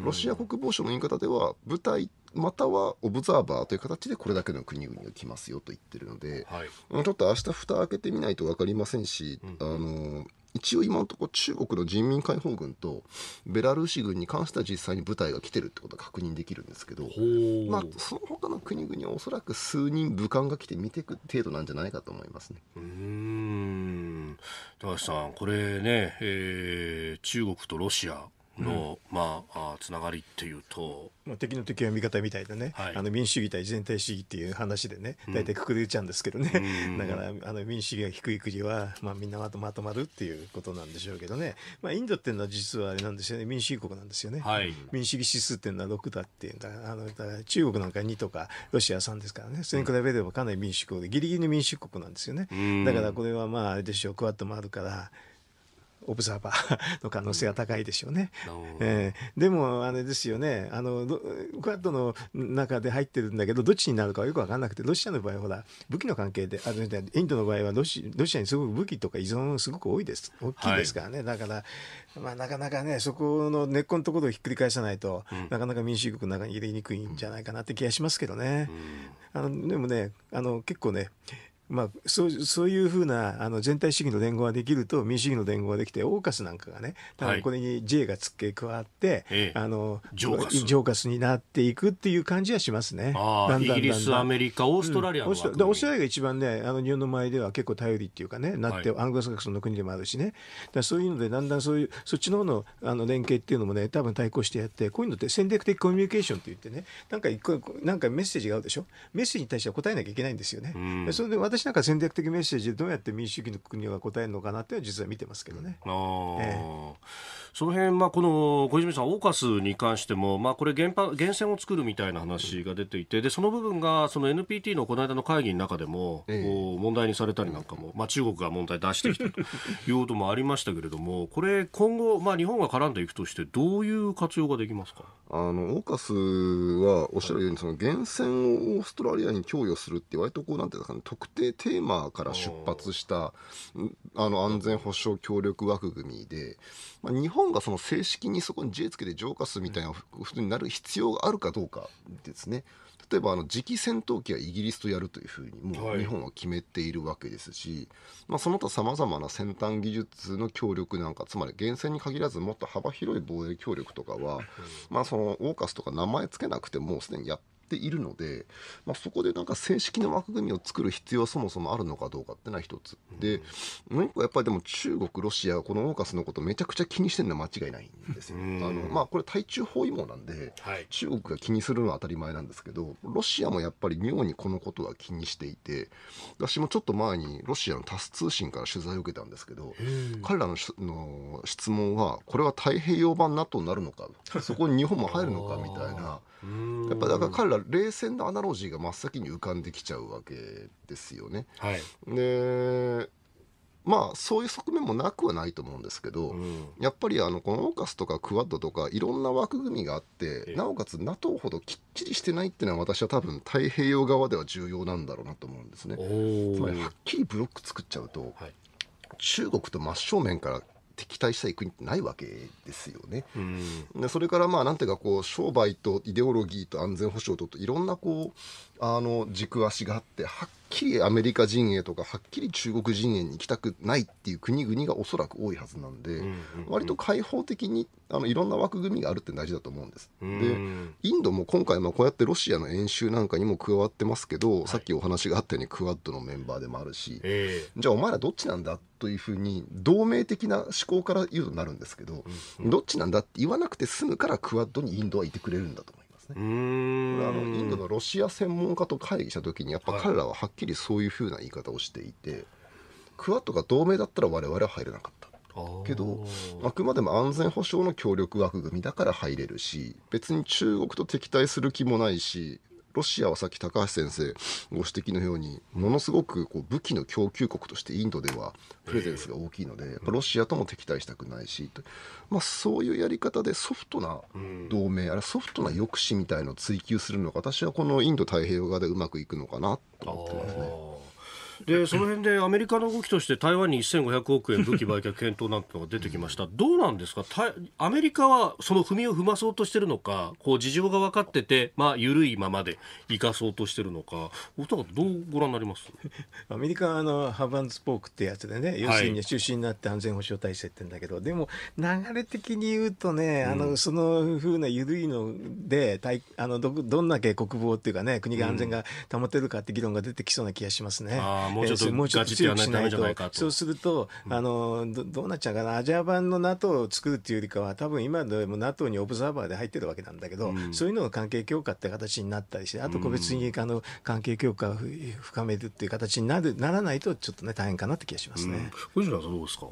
ロシア国防省の言い方では部隊またはオブザーバーという形でこれだけの国々が来ますよと言ってるので、はい、ちょっと明日蓋開けてみないと分かりませんし、うん、あの一応今のところ中国の人民解放軍とベラルーシ軍に関しては実際に部隊が来てるってことは確認できるんですけど、まあ、その他の国々はおそらく数人武官が来て見ていく程度なんじゃないかと思いますね。うん高橋さん、これね、えー、中国とロシア、の、うん、まあ、つながりっていうと、まあ、敵の敵は味方みたいなね、はい、あの民主主義対全体主義っていう話でね大体くくれちゃうんですけどね、うん、だからあの民主主義が低い国は、まあ、みんなまとまるっていうことなんでしょうけどね、まあ、インドっていうのは実はあれなんですよね民主主義国なんですよね、はい、民主主義指数っていうのは6だっていうんだあの中国なんか2とかロシア3ですからねそれに比べればかなり民主国でギリギリの民主国なんですよね、うん、だからこれはまああれでしょうクワッドもあるからオブザーバー の可能性は高いでしょうね。うん、えー、でも、あれですよね、あのクアッドの中で入ってるんだけど、どっちになるかはよく分かんなくて、ロシアの場合、ほら、武器の関係で、あインドの場合はロシ、ロシアにすごく武器とか依存、すごく多いです、大きいですからね、はい、だから、まあ、なかなかね、そこの根っこのところをひっくり返さないと、うん、なかなか民主主義国の中に入れにくいんじゃないかなって気がしますけどね。うん、あのでもねあの結構ねまあ、そうそういうふうなあの全体主義の伝言ができると民主主義の伝言ができてオーカスなんかがね多分これに J が付け加わって、はい、あのジョーカスになっていくっていう感じはしますねだんだんイギリスアメリカオーストラリアの、うん、オーストラリアが一番ねあの日本の前では結構頼りっていうかねなって、はい、アングスサクソンの国でもあるしねだそういうのでだんだんそういうそっちの方のあの連携っていうのもね多分対抗してやってこういうのって戦略的コミュニケーションって言ってねなんか一個なんかメッセージがあるでしょメッセージに対しては答えなきゃいけないんですよね。それで私私なんか戦略的メッセージでどうやって民主主義の国は答えるのかなって実は見てますけどね。あその辺、まあ、この小泉さん、オーカスに関しても、まあ、これ原源泉を作るみたいな話が出ていて、でその部分がその NPT のこの間の会議の中でも、ええ、問題にされたりなんかも、まあ、中国が問題出してきたということもありましたけれども、これ、今後、まあ、日本が絡んでいくとして、どういう活用ができますかあのオーカスはおっしゃるように、その源泉をオーストラリアに供与するって、割とこうなんていうんですかね、特定テーマから出発したあの安全保障協力枠組みで、まあ、日本本がその正式にそこに J つけて浄化すみたいなことになる必要があるかどうかですね。例えばあの次期戦闘機はイギリスとやるというふうにもう日本は決めているわけですし、まあ、その他さまざまな先端技術の協力なんかつまり源泉に限らずもっと幅広い防衛協力とかは、まあ、そのオーカスとか名前つけなくてもうすでにやってっているので、まあ、そこでなんか正式な枠組みを作る必要そもそもあるのかどうかってのは一つ。で、もう一個やっぱりでも中国、ロシア、このオーカスのことめちゃくちゃ気にしてるのは間違いないんですよ。あの、まあこれ対中包囲網なんで、はい、中国が気にするのは当たり前なんですけど、ロシアもやっぱり妙にこのことは気にしていて、私もちょっと前にロシアのタス通信から取材を受けたんですけど、彼らのの質問は、これは太平洋版 NATO になるのか、そこに日本も入るのかみたいな。やっぱだから彼ら冷戦のアナロジーが真っ先に浮かんできちゃうわけですよね。はい、でまあそういう側面もなくはないと思うんですけど、うん、やっぱりあのこのオーカスとかクワッドとかいろんな枠組みがあって、なおかつ NATO ほどきっちりしてないっていうのは私は多分太平洋側では重要なんだろうなと思うんですね。つまりはっきりブロック作っちゃうと、はい、中国と真正面から敵対したい国ってないわけですよね。うん、それからまあなんていうかこう商売とイデオロギーと安全保障といろんなこうあの軸足があってはっきりアメリカ陣営とかはっきり中国陣営に行きたくないっていう国々がおそらく多いはずなんで、うんうんうん、割と開放的にあのいろんな枠組みがあるって大事だと思うんです。でインドも今回まあこうやってロシアの演習なんかにも加わってますけど、はい、さっきお話があったようにクアッドのメンバーでもあるし、えー、じゃあお前らどっちなんだというふうに同盟的な思考から言うとなるんですけど、うんうん、どっちなんだって言わなくて済むからクアッドにインドはいてくれるんだと思います。ですね。あのインドのロシア専門家と会議した時にやっぱ彼らははっきりそういうふうな言い方をしていて、はい、クアッドが同盟だったら我々は入れなかった。けどあくまでも安全保障の協力枠組みだから入れるし別に中国と敵対する気もないしロシアはさっき高橋先生ご指摘のようにものすごくこう武器の供給国としてインドではプレゼンスが大きいのでロシアとも敵対したくないし、まあ、そういうやり方でソフトな同盟、あれソフトな抑止みたいのを追求するのが私はこのインド太平洋側でうまくいくのかなと思ってますね。でその辺でアメリカの動きとして台湾に1500億円武器売却検討なんてのが出てきました、どうなんですか、アメリカはその踏みを踏まそうとしてるのか、こう事情が分かってて、まあ、緩いままで生かそうとしてるのか、どうご覧になります アメリカはあのハバンスポークってやつでね、要するに中心になって安全保障体制ってんだけど、はい、でも流れ的に言うとね、あのそのふうな緩いので、あのどどんだけ国防っていうかね、国が安全が保てるかって議論が出てきそうな気がしますね。うんもうちょっとガチってやらないとダメじゃないかとそうすると、あのどどうなっちゃうかなアジア版の NATO を作るっていうよりかは多分今でも NATO にオブザーバーで入ってるわけなんだけど、うん、そういうのが関係強化って形になったりしてあと個別にあの関係強化を深めるっていう形になるならないとちょっとね大変かなって気がしますね。うん、さんどうですか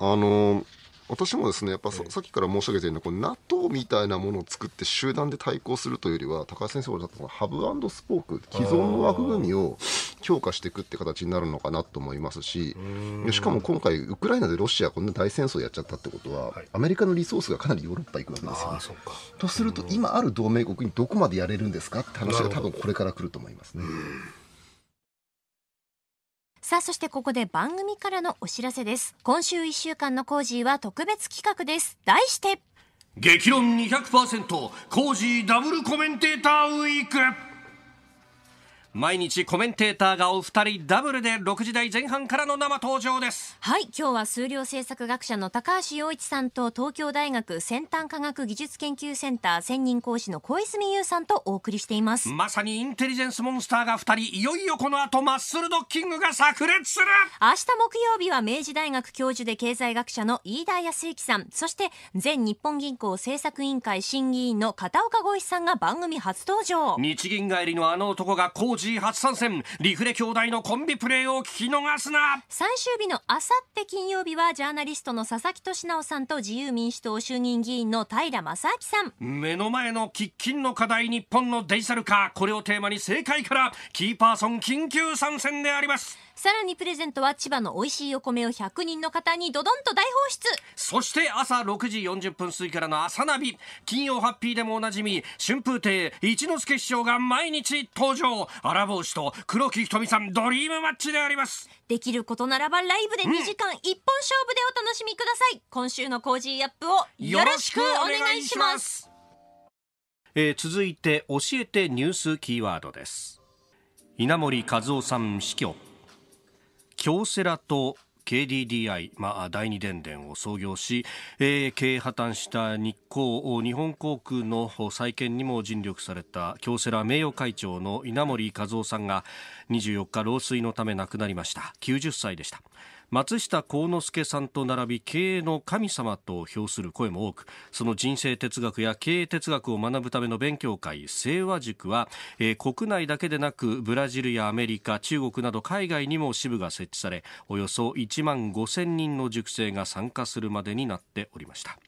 あの私もですね、やっぱさ,、っきから申し上げているのは、この NATO みたいなものを作って集団で対抗するというよりは、高橋先生おっしゃったハブスポーク、既存の枠組みを強化していくって形になるのかなと思いますし、しかも今回、ウクライナでロシア、こんな大戦争やっちゃったってことは、はい、アメリカのリソースがかなりヨーロッパ行くわけですよ、ね。とすると、今ある同盟国にどこまでやれるんですかって話が多分これから来ると思いますね。さあそしてここで番組からのお知らせです今週1週間のコージーは特別企画です題して激論200%コージーダブルコメンテーターウィーク毎日コメンテーターがお二人ダブルで6時台前半からの生登場ですはい今日は数量政策学者の高橋洋一さんと東京大学先端科学技術研究センター専任講師の小泉優さんとお送りしていますまさにインテリジェンスモンスターが2人いよいよこの後マッスルドッキングが炸裂する明日木曜日は明治大学教授で経済学者の飯田康之さんそして前日本銀行政策委員会審議委員の片岡剛一さんが番組初登場日銀帰りのあの男が工 G 初参戦リフレ兄弟のコンビプレーを聞き逃すな最終日のあさって金曜日はジャーナリストの佐々木俊直さんと自由民主党衆議院議員の平正明さん目の前の喫緊の課題日本のデジタル化これをテーマに正解からキーパーソン緊急参戦でありますさらにプレゼントは千葉の美味しいお米を100人の方にドドンと大放出そして朝6時40分過ぎからの朝ナビ金曜ハッピーでもおなじみ春風亭一之輔師匠が毎日登場荒帽子と黒木瞳さんドリームマッチでありますできることならばライブで2時間一本勝負でお楽しみください、うん、今週のコージーアップをよろしくお願いしますえー、続いて教えてニュースキーワードです稲森和夫さん死去京セラと KDDI、まあ、第二電電を創業し、えー、経営破綻した日光日本航空の再建にも尽力された京セラ名誉会長の稲森和夫さんが24日老衰のため亡くなりました90歳でした松下幸之助さんと並び経営の神様と評する声も多くその人生哲学や経営哲学を学ぶための勉強会清和塾は、えー、国内だけでなくブラジルやアメリカ中国など海外にも支部が設置されおよそ1万5000人の塾生が参加するまでになっておりました。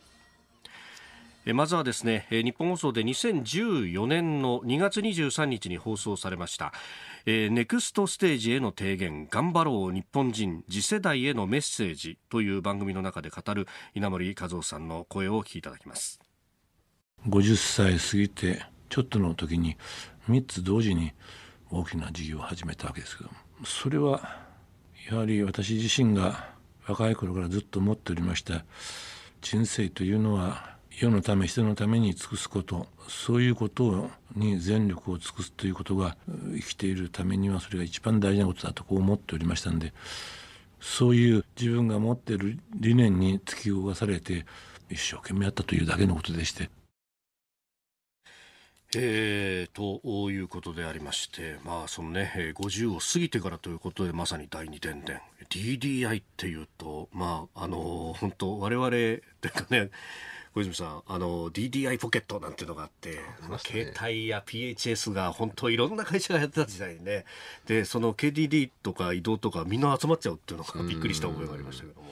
まずはですね、日本放送で2014年の2月23日に放送されました、えー、ネクストステージへの提言頑張ろう日本人次世代へのメッセージという番組の中で語る稲森和夫さんの声を聞いただきます50歳過ぎてちょっとの時に3つ同時に大きな事業を始めたわけですけどそれはやはり私自身が若い頃からずっと思っておりました人生というのは世のため人のために尽くすことそういうことに全力を尽くすということが生きているためにはそれが一番大事なことだとこう思っておりましたんでそういう自分が持っている理念に突き動かされて一生懸命やったというだけのことでして。えー、ということでありまして、まあそのね、50を過ぎてからということで、まさに第2点で。DDI っていうと、まあ、あのー、本当、我々というかね、小泉さんあの DDI ポケットなんていうのがあって、ね、携帯や PHS が本当いろんな会社がやってた時代にねでその KDD とか移動とかみんな集まっちゃうっていうのがびっくりした覚えがありましたけども。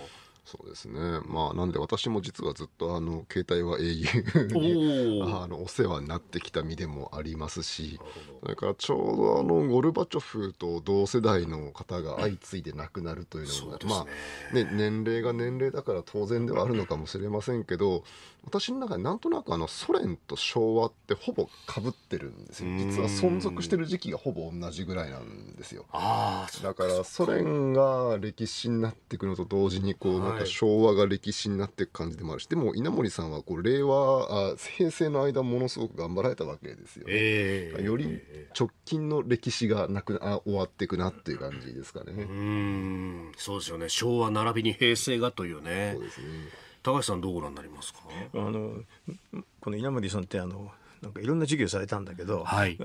そうですね。まあ、なんで私も実はずっとあの、携帯は英雄にお あのお世話になってきた身でもありますし、それからちょうどあの、ゴルバチョフと同世代の方が相次いで亡くなるというのが、ね、まあ、ね、年齢が年齢だから当然ではあるのかもしれませんけど、私の中でなんとなくあのソ連と昭和ってほぼかぶってるんですよ実は存続してる時期がほぼ同じぐらいなんですよだからソ連が歴史になっていくのと同時にこうなんか昭和が歴史になっていく感じでもあるし、はい、でも稲森さんはこう令和あ平成の間ものすごく頑張られたわけですよ、ね、えー、より直近の歴史がなくあ終わっていくなっていう感じですかねうんそうですよね昭和並びに平成がというねそうですね高橋さんどうご覧になりますかあのこの稲森さんってあのなんかいろんな授業されたんだけど、はい、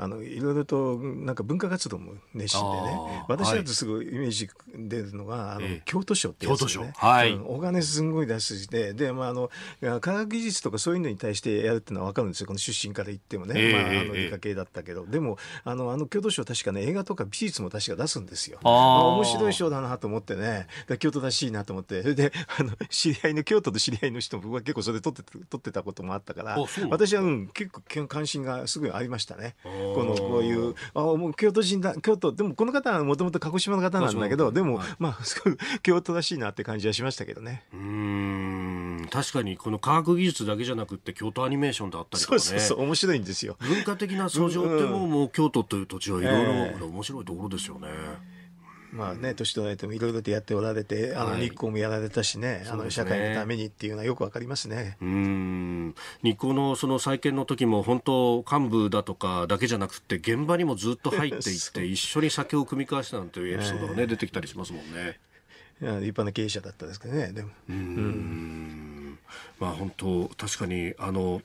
あのいろいろとなんか文化活動も熱心でね私だとすごいイメージ出るのは、あの京都賞ってやつ、ね、はい、うお金すんごい出してで、まあ、あの科学技術とかそういうのに対してやるっていうのは分かるんですよこの出身から言ってもね、えー、まあ、あの理科系だったけど、えー、でもあのあの京都賞確かね映画とか美術も確か出すんですよ。あ、まあ、面白い賞だなと思ってね京都らしいなと思ってそれであの知り合いの京都と知り合いの人も僕は結構それで撮って撮ってたこともあったから私は、うん、結構関心がすごいありましたね。このこういうあもう京都人だ京都でもこの方はもともと鹿児島の方なんだけどでも、はい、まあすごい京都らしいなって感じはしましたけどね。うん確かにこの科学技術だけじゃなくて京都アニメーションであったりとかねそうそう面白いんですよ文化的な相乗っても,、もう京都という土地はいろいろ面白いところですよね。うんまあね、年取られてもいろいろとやっておられて、あの日光もやられたしね、はい、あの社会のためにっていうのはよくわかりますね。うん、日光のその再建の時も本当幹部だとかだけじゃなくて現場にもずっと入っていって 一緒に酒を組み交わしたなんていうエピソードがね、出てきたりしますもんね。立派な経営者だったんですけどね、でも。うん、まあ本当確かにあの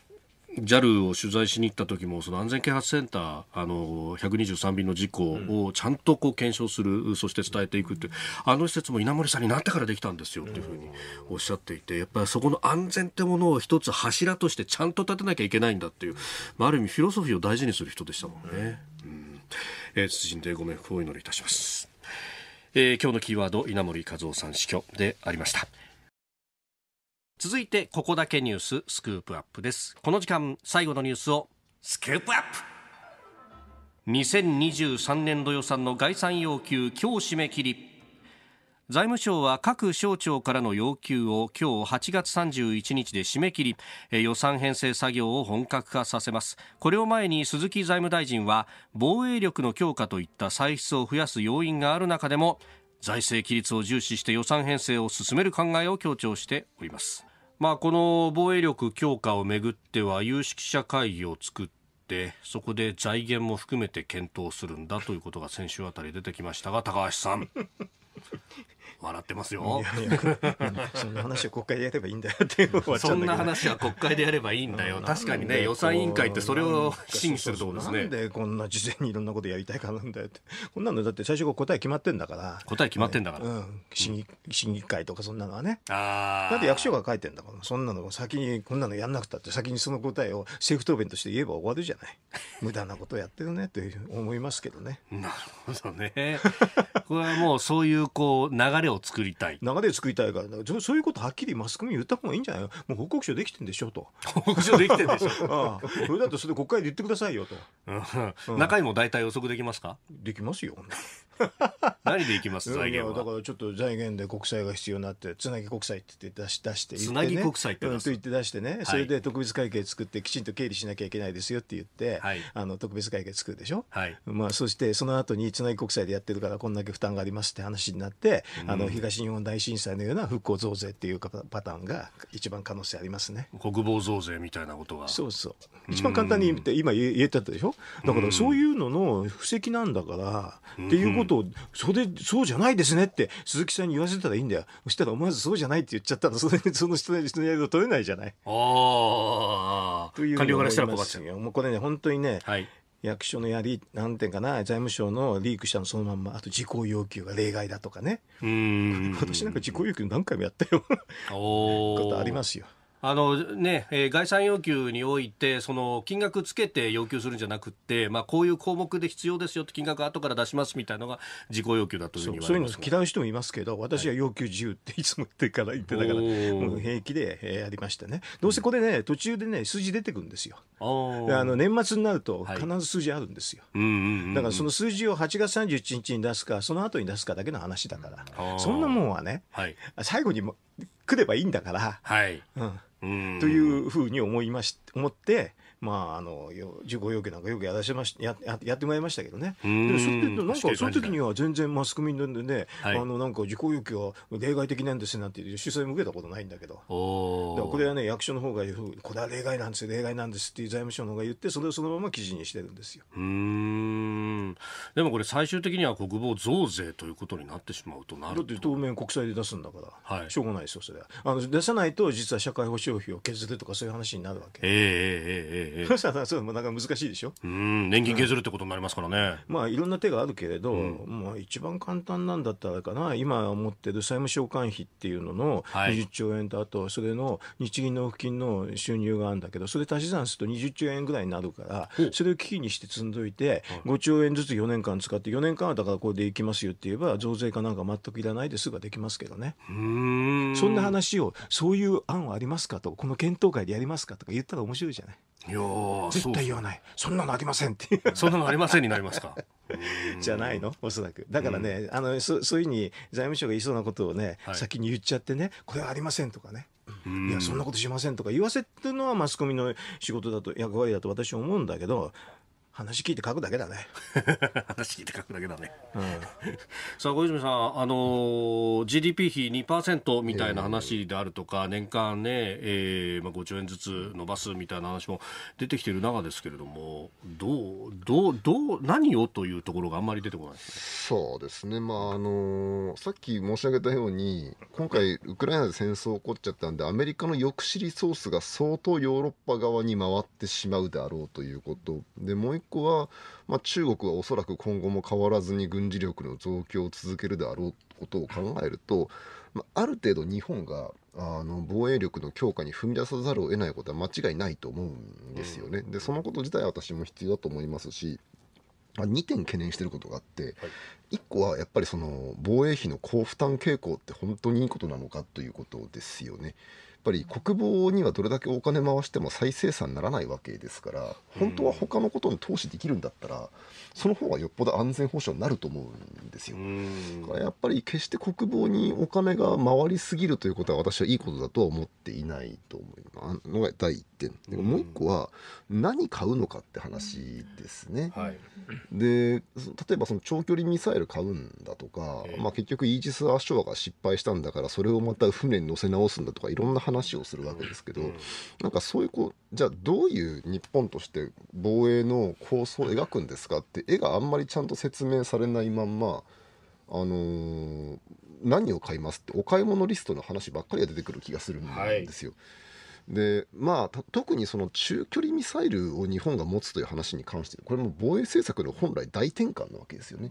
JAL を取材しに行った時もその安全啓発センターあの123便の事故をちゃんとこう検証する、そして伝えていくってあの施設も稲森さんになってからできたんですよっていうふうにおっしゃっていてやっぱりそこの安全ってものを一つ柱としてちゃんと立てなきゃいけないんだっていう、まあ、ある意味フィロソフィーを大事にする人でしたもんね。うん、えー、謹んでご冥福をお祈りいたします。えー、今日のキーワード稲森和夫さん死去でありました。続いてここだけニューススクープアップですこの時間最後のニュースをスクープアップ2023年度予算の概算要求今日締め切り財務省は各省庁からの要求を今日8月31日で締め切り予算編成作業を本格化させますこれを前に鈴木財務大臣は防衛力の強化といった歳出を増やす要因がある中でも財政規律を重視して予算編成を進める考えを強調しております。まあ、この防衛力強化をめぐっては有識者会議を作ってそこで財源も含めて検討するんだということが先週あたり出てきましたが高橋さん 笑ってますよ。そんな話を国会でやればいいんだよってそんな話は国会でやればいいんだよ。確かにね、予算委員会ってそれを審議するとこですね。なんでこんな事前にいろんなことやりたいかなんだよって。こんなのだって最初答え決まってんだから。答え決まってんだから。うん。審議、審議会とかそんなのはね。ああ。だって役所が書いてんだから、そんなの先に、こんなのやんなくたって、先にその答えを政府答弁として言えば終わるじゃない。無駄なことやってるねって思いますけどね。なるほどね。これはもうそういうこう流れれを作りたい流れを作りたいからそういうことはっきりマスコミに言った方がいいんじゃないのもう報告書できてんでしょと 報告書できてんでしょ ああそれだとそれ国会で言ってくださいよと、うん、中身も大体予測できますかできますよ 何でいきます財源だからちょっと財源で国債が必要になってつなぎ国債って言って出し出してて、ね、つなぎ国債って出す、うん、と言って出してね、はい、それで特別会計作ってきちんと経理しなきゃいけないですよって言って、はい、あの特別会計作るでしょ、はいまあ、そしてその後につなぎ国債でやってるからこんだけ負担がありますって話になって、あの東日本大震災のような復興増税っていうかパターンが一番可能性ありますね国防増税みたいなことがそうそう一番簡単に言って今言えたでしょだからそういうのの布石なんだからっていうことをそれそうじゃないですねって鈴木さんに言わせたらいいんだよそしたら思わずそうじゃないって言っちゃったらそれその人のやりを取れないじゃないああ官僚からしたら困っちゃうもうこれね本当にね、はい役所のやり、なんていうかな、財務省のリークしたのそのまんま、あと事項要求が例外だとかね。うん。私なんか事項要求何回もやったよことありますよ。あのね、えー、概算要求において、その金額つけて要求するんじゃなくて、まあ、こういう項目で必要ですよって金額後から出しますみたいなのが自己要求だというふうに言われますそういうの嫌う人もいますけど、私は要求自由っていつも言ってから言ってたから、平気で、えー、やりましたね。どうせこれね、途中でね、数字出てくるんですよ。あの年末になると必ず数字あるんですよ、だからその数字を8月31日に出すか、その後に出すかだけの話だから、そんなもんはね、はい、最後にもくればいいんだから、はいうん、うんというふうに思いまし思ってまあ、あの事己要求なんかよくやらせましややってまいりましたけどね、でそれでなんかその時には全然マスコミでね、はい、あのなんか事己要求は例外的なんですなんていうも受けたことないんだけど、だこれはね、役所の方がこれは例外なんですよ、例外なんですっていう財務省の方が言って、それをそのまま記事にしてるんですよ。うんでもこれ、最終的には国防増税ということになってしまうとなるだって当面、国債で出すんだから、はい、しょうがないですよ、それは。あの出さないと、実は社会保障費を削るとか、そういう話になるわけ。えー、えー、ええーそしたらそういうのもなかなか難しいでしょ。うん、年金削るってことになりますからね。うん、まあいろんな手があるけれど、うん、まあ一番簡単なんだったらかな、今思ってる債務償還費っていうのの20兆円と、あとそれの日銀の付近の収入があるんだけど、それ足し算すると20兆円ぐらいになるから、それを基金にして積んどいて、5兆円ずつ4年間使って、4年間はだからこれでいきますよって言えば、増税かなんか全くいらないですができますけどね。うんそんな話を、そういう案はありますかと、この検討会でやりますかとか言ったら面白いじゃない。いや絶対言わないそんなのありませんってそんなのありませんになりますか じゃないのおそらくだからね、うん、あのそそういうふうに財務省が言いそうなことをね、はい、先に言っちゃってねこれはありませんとかねいやそんなことしませんとか言わせっていうのはマスコミの仕事だと役割だと私は思うんだけど話聞いて書くだけだね 話聞いて書くだけだね、うん、さあ小泉さん、あの GDP 比2%みたいな話であるとか、えー、年間ね、えーまあ、5兆円ずつ伸ばすみたいな話も出てきている中ですけれどもどうどうどう何をというところがあんまり出てこない、ね、そうですね、まああのー、さっき申し上げたように今回ウクライナで戦争起こっちゃったんでアメリカの抑止リソースが相当ヨーロッパ側に回ってしまうであろうということでもう一個は、まあ、中国はおそらく今後も変わらずに軍事力の増強を続けるであろうことを考えると、まあ、ある程度日本があの防衛力の強化に踏み出さざるを得ないことは間違いないと思うんですよね。でそのこと自体は私も必要だと思いますし2点懸念してることがあって、はい、1個はやっぱりその防衛費の高負担傾向って本当にいいことなのかということですよね。ぱり国防にはどれだけお金回しても再生産ならないわけですから本当は他のことに投資できるんだったらその方がよっぽど安全保障になると思うんですよ。だかやっぱり決して国防にお金が回りすぎるということは私はいいことだとは思っていないと思いますのが第一点。でもう一個は何買うのかって話ですね。はい、で例えばその長距離ミサイル買うんだとか、まあ、結局イージス・アショアが失敗したんだからそれをまた船に乗せ直すんだとかいろんな話話をするわけですけど、うん、なんかそういうこうじゃあどういう日本として防衛の構想を描くんですかって絵があんまりちゃんと説明されないまんま、あのー、何を買いますってお買い物リストの話ばっかりが出てくる気がするんですよ。はいでまあ、特にその中距離ミサイルを日本が持つという話に関してこれも防衛政策の本来大転換なわけですよね、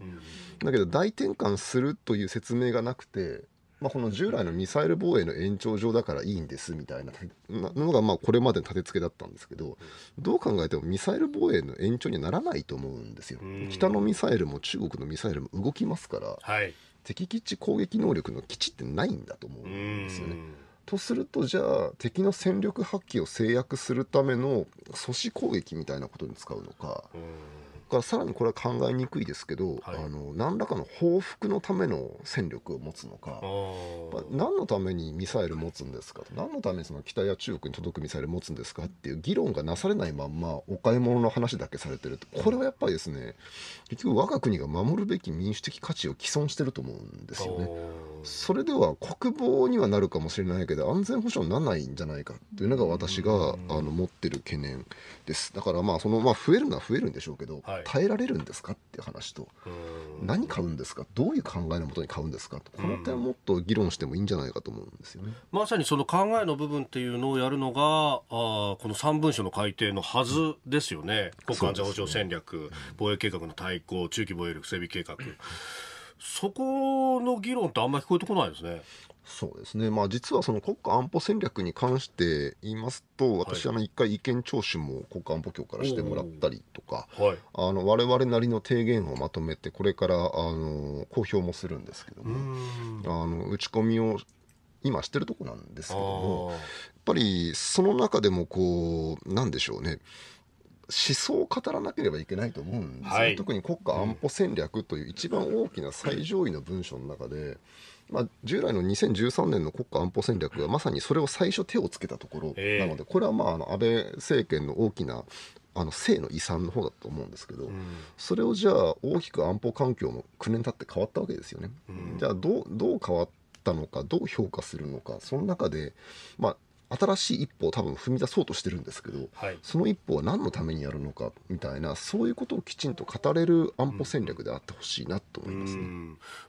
だけど大転換するという説明がなくてまあ、この従来のミサイル防衛の延長上だからいいんですみたいなのがまあこれまでの立て付けだったんですけどどう考えてもミサイル防衛の延長にならないと思うんですよ。北のミサイルも中国のミサイルも動きますから、はい、敵基地攻撃能力の基地ってないんだと思うんですよね。とするとじゃあ敵の戦力発揮を制約するための阻止攻撃みたいなことに使うのか。からさらにこれは考えにくいですけど、はい、あの何らかの報復のための戦力を持つのか、まあ、何のためにミサイル持つんですか、何のためにその北や中国に届くミサイル持つんですかっていう議論がなされないまんま、お買い物の話だけされてると、これはやっぱりですね、結局、我が国が守るべき民主的価値を毀損してると思うんですよね。それでは国防にはなるかもしれないけど、安全保障にならないんじゃないかというのが、私があの持ってる懸念です。だからまあそのまあ増えるのは増えるんでしょうけど、はい、耐えられるんですかっていう話と、何買うんですかどういう考えのもとに買うんですかこの点もっと議論してもいいんじゃないかと思うんですよね、うん、まさにその考えの部分っていうのをやるのがあこの3文書の改定のはずですよね、国家安全保障戦略、ね、防衛計画の対抗中期防衛力整備計画、そこの議論ってあんまり聞こえてこないですね。そうですね、まあ、実はその国家安保戦略に関して言いますと、私、は回意見聴取も国家安保協からしてもらったりとか、われわれなりの提言をまとめて、これからあの公表もするんですけども、あの打ち込みを今してるとこなんですけども、やっぱりその中でもこう、なんでしょうね。思想を語らなければいけないと思うんですよ、はい、特に国家安保戦略という一番大きな最上位の文書の中で、うまあ、従来の2013年の国家安保戦略がまさにそれを最初手をつけたところなので、これはまああの安倍政権の大きなあの性の遺産の方だと思うんですけど、うん、それをじゃあ大きく安保環境も9年経って変わったわけですよね。うん、じゃあどうどう変わったのかどう評価するのかその中で、まあ、新しい一歩を多分踏み出そうとしてるんですけど、はい、その一歩は何のためにやるのかみたいなそういうことをきちんと語れる安保戦略であってほしいなと思います、ね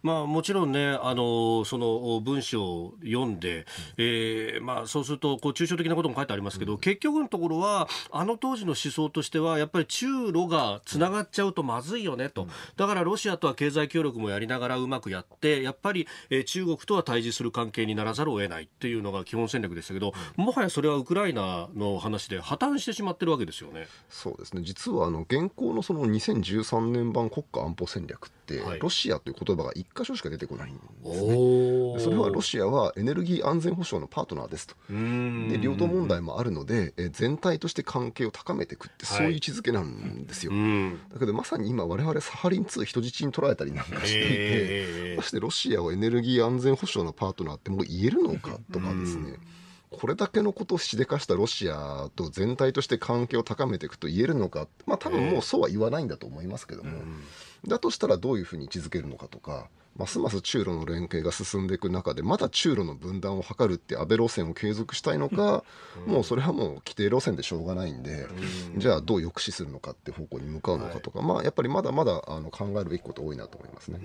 まあ、もちろんねあのその文章を読んで、うん、えー、まあ、そうするとこう抽象的なことも書いてありますけど、うん、結局のところはあの当時の思想としてはやっぱり中ロがつながっちゃうとまずいよねと、だからロシアとは経済協力もやりながらうまくやってやっぱり、えー、中国とは対峙する関係にならざるを得ないっていうのが基本戦略でしたけど、もはやそれはウクライナの話で破綻してしまってるわけですよねそうですね実はあの現行のその2013年版国家安保戦略って、はい、ロシアという言葉が1箇所しか出てこないんですねそれはロシアはエネルギー安全保障のパートナーですとで領土問題もあるのでえ全体として関係を高めていくって、そういう位置づけなんですよ、だけどまさに今我々サハリン2人質に取られたりなんかしていて、そしてロシアをエネルギー安全保障のパートナーってもう言えるのかとかですね、これだけのことをしでかしたロシアと全体として関係を高めていくと言えるのか、まあ、多分もうそうは言わないんだと思いますけども、だとしたらどういうふうに位置づけるのかとか、ますます中ロの連携が進んでいく中でまだ中ロの分断を図るって安倍路線を継続したいのか、うん、もうそれはもう規定路線でしょうがないんで、うん、じゃあどう抑止するのかって方向に向かうのかとか、はい、まあやっぱりまだまだあの考えるべきこと多いなと思いますね。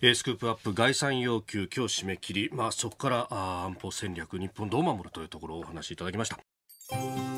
えー、スクープアップ概算要求今日締め切り、まあ、そこからあ安保戦略日本どう守るというところをお話しいただきました。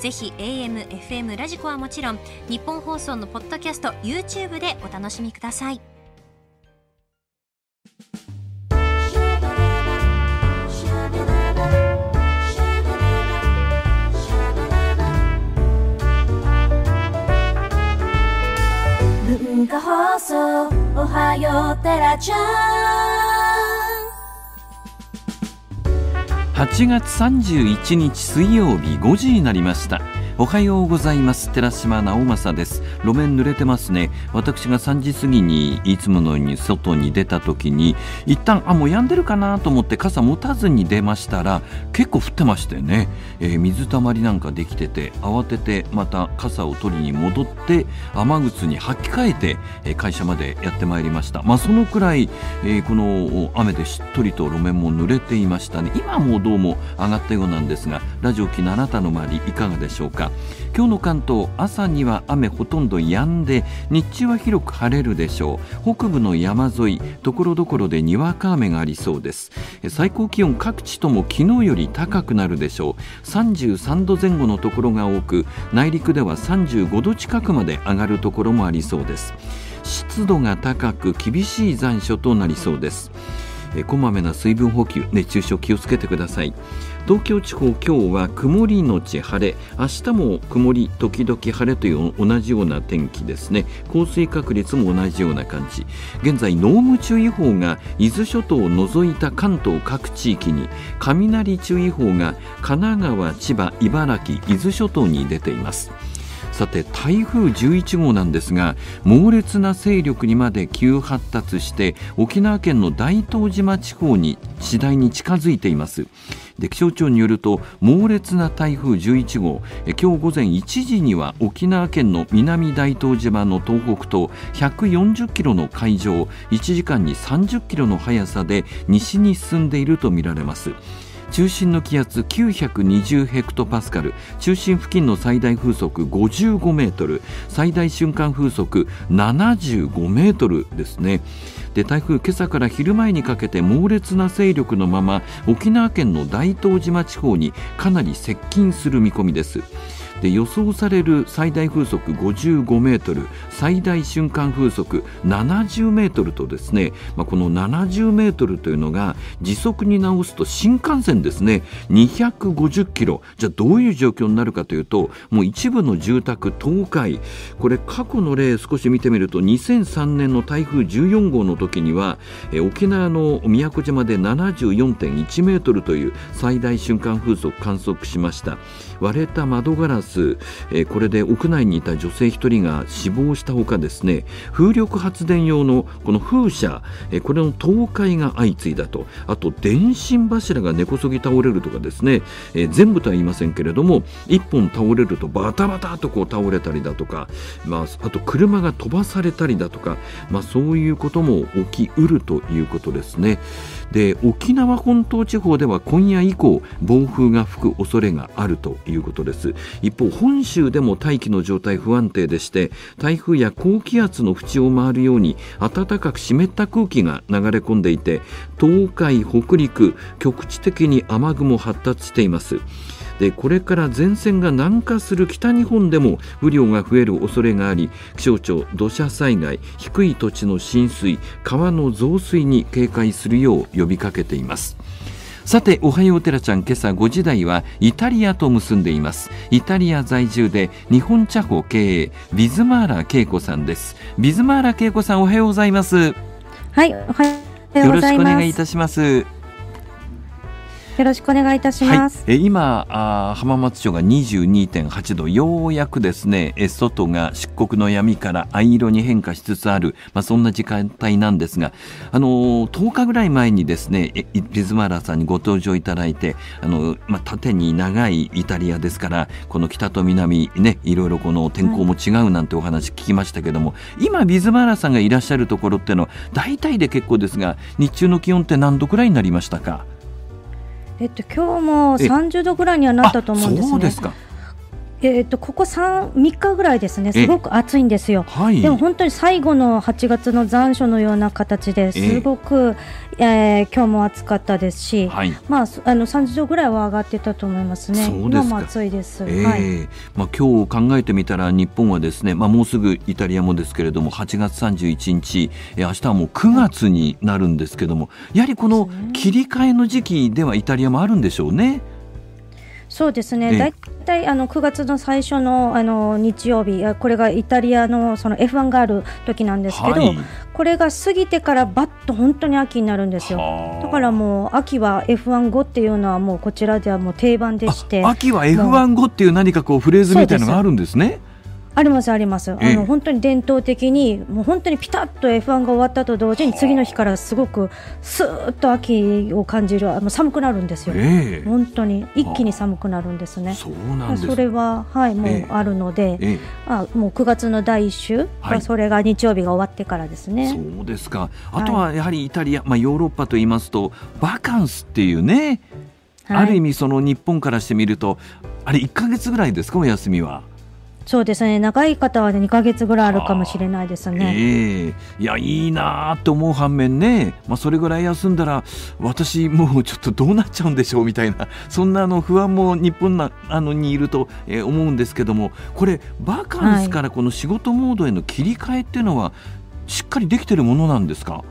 ぜひ AM、FM、ラジコはもちろん日本放送のポッドキャスト YouTube でお楽しみください文化放送おはようテラちゃん8月31日水曜日5時になりましたおはようございます寺島直政です路面濡れてますね私が3時過ぎにいつものように外に出た時に一旦あもう止んでるかなと思って傘持たずに出ましたら結構降ってましてね、えー、水たまりなんかできてて慌ててまた傘を取りに戻って雨靴に履き替えて、え会社までやってまいりましたまあそのくらい、えー、この雨でしっとりと路面も濡れていましたね今もどうも上がったようなんですがラジオ機のあなたの周りいかがでしょうか今日の関東朝には雨ほとんど止んで日中は広く晴れるでしょう北部の山沿いところどころでにわか雨がありそうです最高気温各地とも昨日より高くなるでしょう33度前後のところが多く内陸では35度近くまで上がるところもありそうです湿度が高く厳しい残暑となりそうですこまめな水分補給熱中症気をつけてください東京地方今日は曇りのち晴れ明日も曇り時々晴れという同じような天気ですね降水確率も同じような感じ現在濃霧注意報が伊豆諸島を除いた関東各地域に雷注意報が神奈川千葉茨城伊豆諸島に出ていますさて台風11号なんですが猛烈な勢力にまで急発達して沖縄県の大東島地方に次第に近づいていますで気象庁によると猛烈な台風11号え今日午前1時には沖縄県の南大東島の東北東140キロの海上1時間に30キロの速さで西に進んでいるとみられます。中心の気圧920ヘクトパスカル中心付近の最大風速55メートル最大瞬間風速75メートルですねで台風今朝から昼前にかけて猛烈な勢力のまま沖縄県の大東島地方にかなり接近する見込みです。で予想される最大風速55メートル最大瞬間風速70メートルとですね、まあ、この70メートルというのが時速に直すと新幹線ですね250キロじゃあどういう状況になるかというともう一部の住宅倒壊これ過去の例少し見てみると2003年の台風14号の時には沖縄の宮古島で74.1メートルという最大瞬間風速観測しました。割れた窓ガラス、えー、これで屋内にいた女性1人が死亡したほかですね風力発電用のこの風車、えー、これの倒壊が相次いだとあと電信柱が根こそぎ倒れるとかですね、えー、全部とは言いませんけれども1本倒れるとバタバタとこう倒れたりだとか、まあ、あと車が飛ばされたりだとか、まあ、そういうことも起きうるということですね。で沖縄本島地方では今夜以降暴風が吹く恐れがあるということです一方本州でも大気の状態不安定でして台風や高気圧の縁を回るように暖かく湿った空気が流れ込んでいて東海北陸局地的に雨雲発達していますでこれから前線が南下する北日本でも雨量が増える恐れがあり気象庁土砂災害低い土地の浸水川の増水に警戒するよう呼びかけています。さておはようてらちゃん今朝5時台はイタリアと結んでいますイタリア在住で日本茶舗経営ビズマーラ恵子さんですビズマーラ恵子さんおはようございますはいおはようございますよろしくお願いいたしますよろしくお願いいたします。はい、え今あ浜松町が22.8度、ようやくですね、え外が漆黒の闇から藍色に変化しつつある、まあそんな時間帯なんですが、あのー、10日ぐらい前にですね、えズマーラさんにご登場いただいて、あのー、まあ縦に長いイタリアですから、この北と南ね、いろいろこの天候も違うなんてお話聞きましたけども、うん、今ビズマーラさんがいらっしゃるところってのは大体で結構ですが、日中の気温って何度くらいになりましたか？えっと今日も三十度ぐらいにはなったと思うんですね。そうですかえっとここ三三日ぐらいですね、すごく暑いんですよ、はい、でも本当に最後の八月の残暑のような形ですごく、えー、今日も暑かったですし、はい、まああの三十度ぐらいは上がってたと思いますね。そうです暑いです。えー、はい。まあ今日考えてみたら日本はですね、まあもうすぐイタリアもですけれども、8月31日、えー、明日はもう9月になるんですけども、やはりこの切り替えの時期ではイタリアもあるんでしょうね。そうですね、大体あの9月の最初のあの日曜日、これがイタリアのその F1 がある時なんですけど、はい、これが過ぎてからばっと本当に秋になるんですよ、だからもう秋は F1 後っていうのは、もうこちらではもう定番でして。秋は F1 後っていう何かこうフレーズみたいなのがあるんですね。ありますあります、うん、あの本当に伝統的にもう本当にピタッと F1 が終わったと同時に次の日からすごくすーっと秋を感じるあの寒くなるんですよ、えー、本当に一気に寒くなるんですねそうなんそれは、はい、もうあるので、えーえー、あもう9月の第1週、はそれが日曜日が終わってからですねそうですかあとはやはりイタリア、まあ、ヨーロッパと言いますとバカンスっていうね、はい、ある意味その日本からしてみるとあれ1か月ぐらいですかお休みは。そうですね長い方は、2か月ぐらいあるかもしれないですね。えー、いやいいなと思う反面ね、まあ、それぐらい休んだら私もうちょっとどうなっちゃうんでしょうみたいな そんなあの不安も日本なあのにいると、えー、思うんですけどもこれバカンスからこの仕事モードへの切り替えっていうのは、はい、しっかりできてるものなんですか、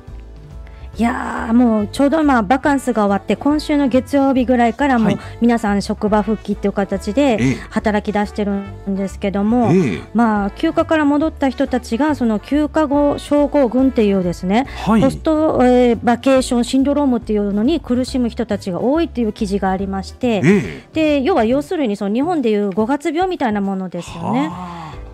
いやもうちょうどあバカンスが終わって今週の月曜日ぐらいからもう皆さん職場復帰っていう形で働き出してるんですけども、まあ休暇から戻った人たちがその休暇後症候群っていうですね、ポスト、えー、バケーションシンドロームっていうのに苦しむ人たちが多いっていう記事がありまして、で要は要するにその日本でいう5月病みたいなものですよね。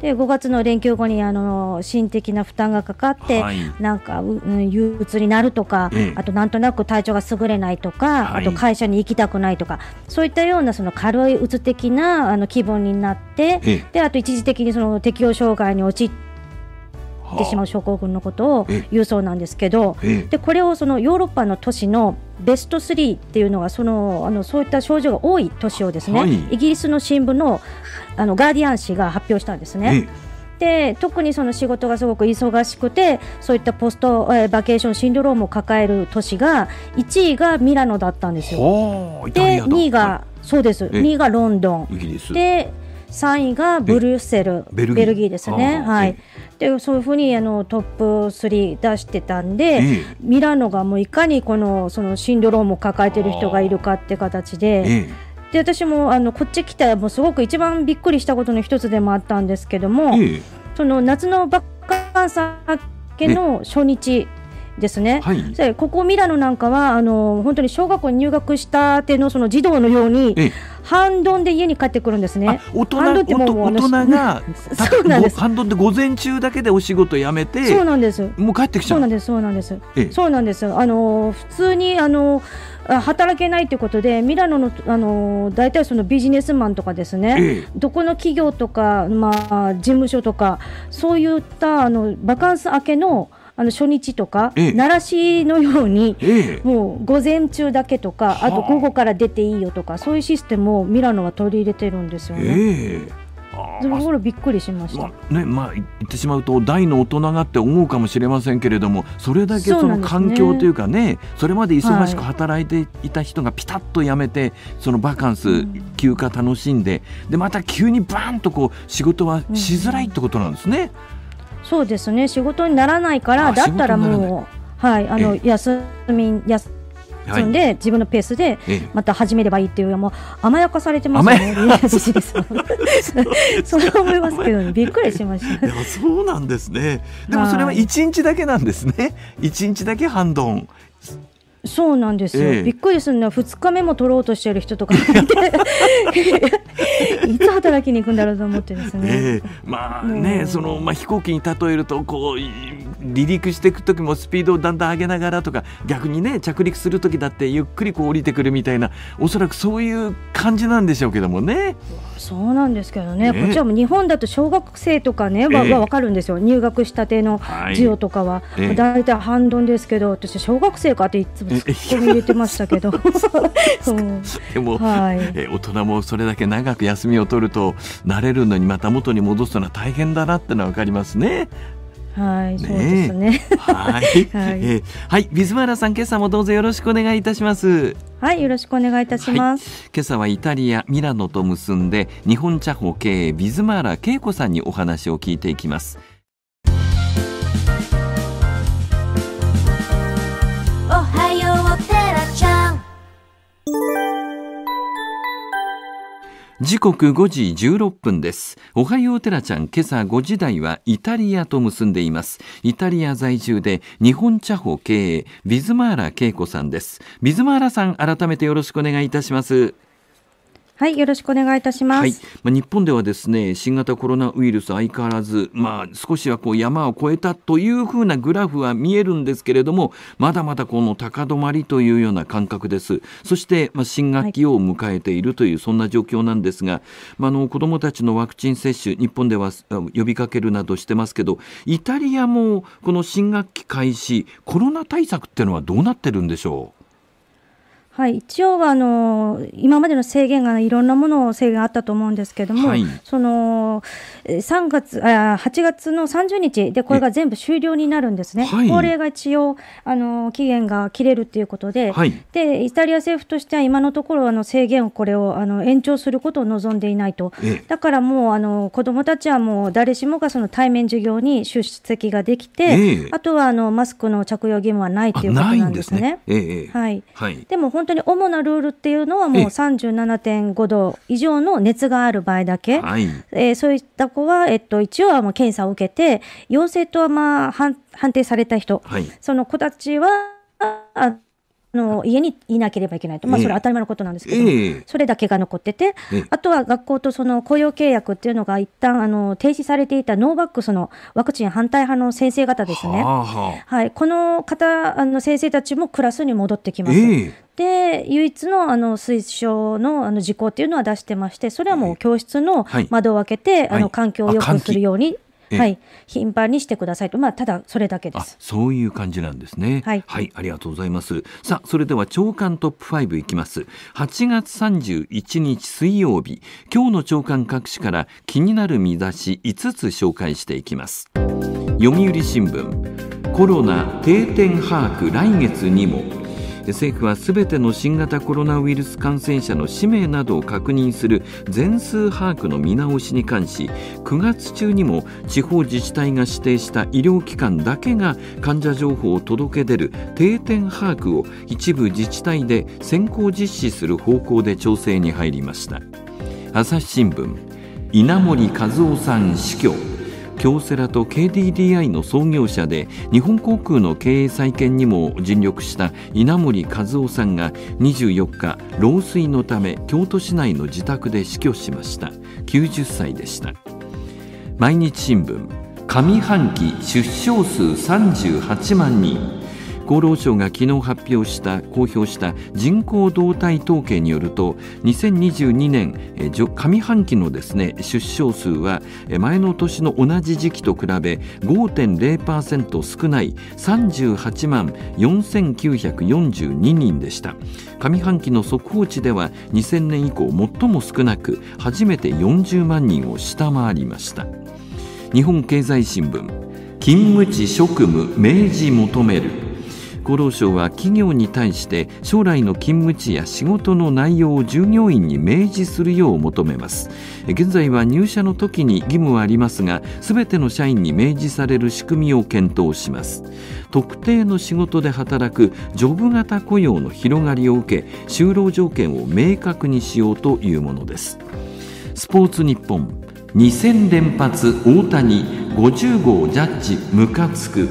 で5月の連休後にあの心的な負担がかかって、はい、なんかう、うん、憂鬱になるとか、あとなんとなく体調が優れないとか、はい、あと会社に行きたくないとかそういったようなその軽いうつ的なあの気分になって、であと一時的にその適応障害に陥って。てしまう症候群のことを言うそうなんですけど、でこれをそのヨーロッパの都市のベスト3っていうのがそのあのそういった症状が多い都市をですね、はい、イギリスの新聞のあのガーディアン氏が発表したんですね。で特にその仕事がすごく忙しくてそういったポスト、えー、バケーションシンドロームを抱える都市が1位がミラノだったんですよ。で2位がそうです2位がロンドン。で3位がブリュッセル、ベルギーですね。はい、でそういうふうにあのトップ3出してたんで、ミラノがもういかにこのそのシンドロームを抱えてる人がいるかって形で。で私もあのこっち来てもうすごく一番びっくりしたことの一つでもあったんですけども、ええ、その夏のバカンサ明けの初日ですね、はい、ここミラノなんかはあの本当に小学校に入学したてのその児童のように、ええ、半ドンで家に帰ってくるんですね。大人大人が そうなんです半ドンで午前中だけでお仕事辞めてそうなんですもう帰ってきちゃうそうなんですそうなんです、え、そうなんですあの普通にあの働けないということでミラノのあの大体そのビジネスマンとかですね、どこの企業とか、まあ、事務所とかそういったあのバカンス明けのあの初日とか、鳴らしのように、もう午前中だけとか、あと午後から出ていいよとか、そういうシステムをミラノは取り入れてるんですよね。そのびっくりしました、ねまあ、言ってしまうと大の大人がって思うかもしれませんけれどもそれだけその環境というかね、それまで忙しく働いていた人がピタッとやめて、そのバカンス、休暇楽しんででまた急にバーンとこう仕事はしづらいってことなんですね。そうですね仕事にならないからだったらもうはいあの休み休んで、はい、自分のペースでまた始めればいいっていうもう甘やかされてますね。そう思いますけど、ね、びっくりしました。そうなんですね。でもそれは一日だけなんですね。一日だけハンドン、そうなんですよ、えびっくりするのは2日目も取ろうとしてる人とか いつ働きに行くんだろうと思ってですね、え、まあねその、まあ、飛行機に例えるとこう離陸していく時もスピードをだんだん上げながらとか逆にね着陸する時だってゆっくりこう降りてくるみたいなおそらくそういう感じなんでしょうけどもね。そうなんですけどね、ねこちらも日本だと小学生とかね、えー、わかるんですよ、入学したての授与とかは、はい、大体半分ですけど、私、小学生かっていつもそッ入れてましたけど、でも、はいえ、大人もそれだけ長く休みを取ると、慣れるのにまた元に戻すのは大変だなってのは分かりますね。はい、そうですね。はい、はい、えー、はい、水原さん、今朝もどうぞよろしくお願いいたします。はい、よろしくお願いいたします、はい、今朝はイタリアミラノと結んで日本茶法経営ビズ恵子さんにお話を聞いていきます。時刻5時16分です。おはようテラちゃん、今朝5時台はイタリアと結んでいます。イタリア在住で日本茶舗経営、ビズマーラ恵子さんです。ビズマーラさん、改めてよろしくお願いいたします。はい、よろしくお願いいたします。はい、まあ、日本ではですね、新型コロナウイルス相変わらず、まあ、少しはこう山を越えたというふうなグラフは見えるんですけれども、まだまだこの高止まりというような感覚です。そして、まあ、新学期を迎えているという、そんな状況なんですが、まあ、の子どもたちのワクチン接種、日本では呼びかけるなどしてますけど、イタリアもこの新学期開始、コロナ対策っていうのはどうなってるんでしょう。はい、一応はあの今までの制限がいろんなもの制限あったと思うんですけども、はい、その3月あ8月の30日でこれが全部終了になるんですね、はい、法令が一応あの期限が切れるということではい、でイタリア政府としては今のところあの制限をこれをあの延長することを望んでいないとだからもうあの子どもたちはもう誰しもがその対面授業に出席ができて、あとはあのマスクの着用義務はないということなんですね。はい、でも本当に主なルールっていうのはもう37.5度以上の熱がある場合だけ、えー、そういった子は、えっと、一応はもう検査を受けて陽性とはまあ判定された人、はい、その子たちはあの家にいなければいけないと、まあ、それは当たり前のことなんですけど、えー、それだけが残ってて、えー、あとは学校とその雇用契約っていうのが一旦あの停止されていたノーバックスのワクチン反対派の先生方ですね、は、はい、この方あの先生たちもクラスに戻ってきます。えーで唯一のあの推奨のあの事項っていうのは出してましてそれはもう教室の窓を開けて、はい、あの環境を良くするようにはい、頻繁にしてくださいと、まあ、ただそれだけです。そういう感じなんですね、はい。はい、ありがとうございます。さあ、それでは長官トップ5いきます。8月31日水曜日、今日の長官各紙から気になる見出し5つ紹介していきます。読売新聞、コロナ定点把握来月にも。政府はすべての新型コロナウイルス感染者の氏名などを確認する全数把握の見直しに関し9月中にも地方自治体が指定した医療機関だけが患者情報を届け出る定点把握を一部自治体で先行実施する方向で調整に入りました朝日新聞稲盛和夫さん死去京セラと KDDI の創業者で日本航空の経営再建にも尽力した稲森和夫さんが24日老衰のため京都市内の自宅で死去しました90歳でした毎日新聞上半期出生数38万人厚労省が昨日発表した公表した人口動態統計によると2022年上半期のですね出生数は前の年の同じ時期と比べ5.0%少ない38万4942人でした上半期の速報値では2000年以降最も少なく初めて40万人を下回りました日本経済新聞勤務地職務明示求める厚労省は企業に対して将来の勤務地や仕事の内容を従業員に明示するよう求めます現在は入社の時に義務はありますが全ての社員に明示される仕組みを検討します特定の仕事で働くジョブ型雇用の広がりを受け就労条件を明確にしようというものですスポーツ日本2戦連発大谷50号ジャッジムカつく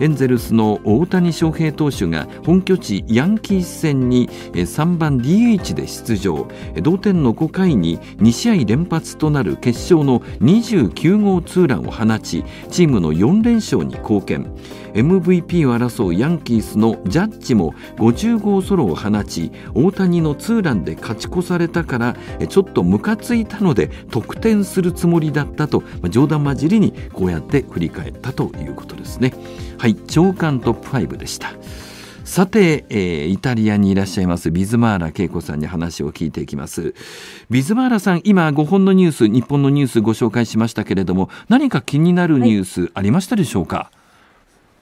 エンゼルスの大谷翔平投手が本拠地ヤンキース戦に3番 DH で出場同点の5回に2試合連発となる決勝の29号ツーランを放ちチームの4連勝に貢献 MVP を争うヤンキースのジャッジも50号ソロを放ち大谷のツーランで勝ち越されたからちょっとムカついたので得点するつもりだったと冗談交じりにこうやって振り返ったということですね。はい長官トップ5でしたさて、えー、イタリアにいらっしゃいますビズマーラ恵子さんに話を聞いていきますビズマーラさん今5本のニュース日本のニュースご紹介しましたけれども何か気になるニュースありましたでしょうか、はい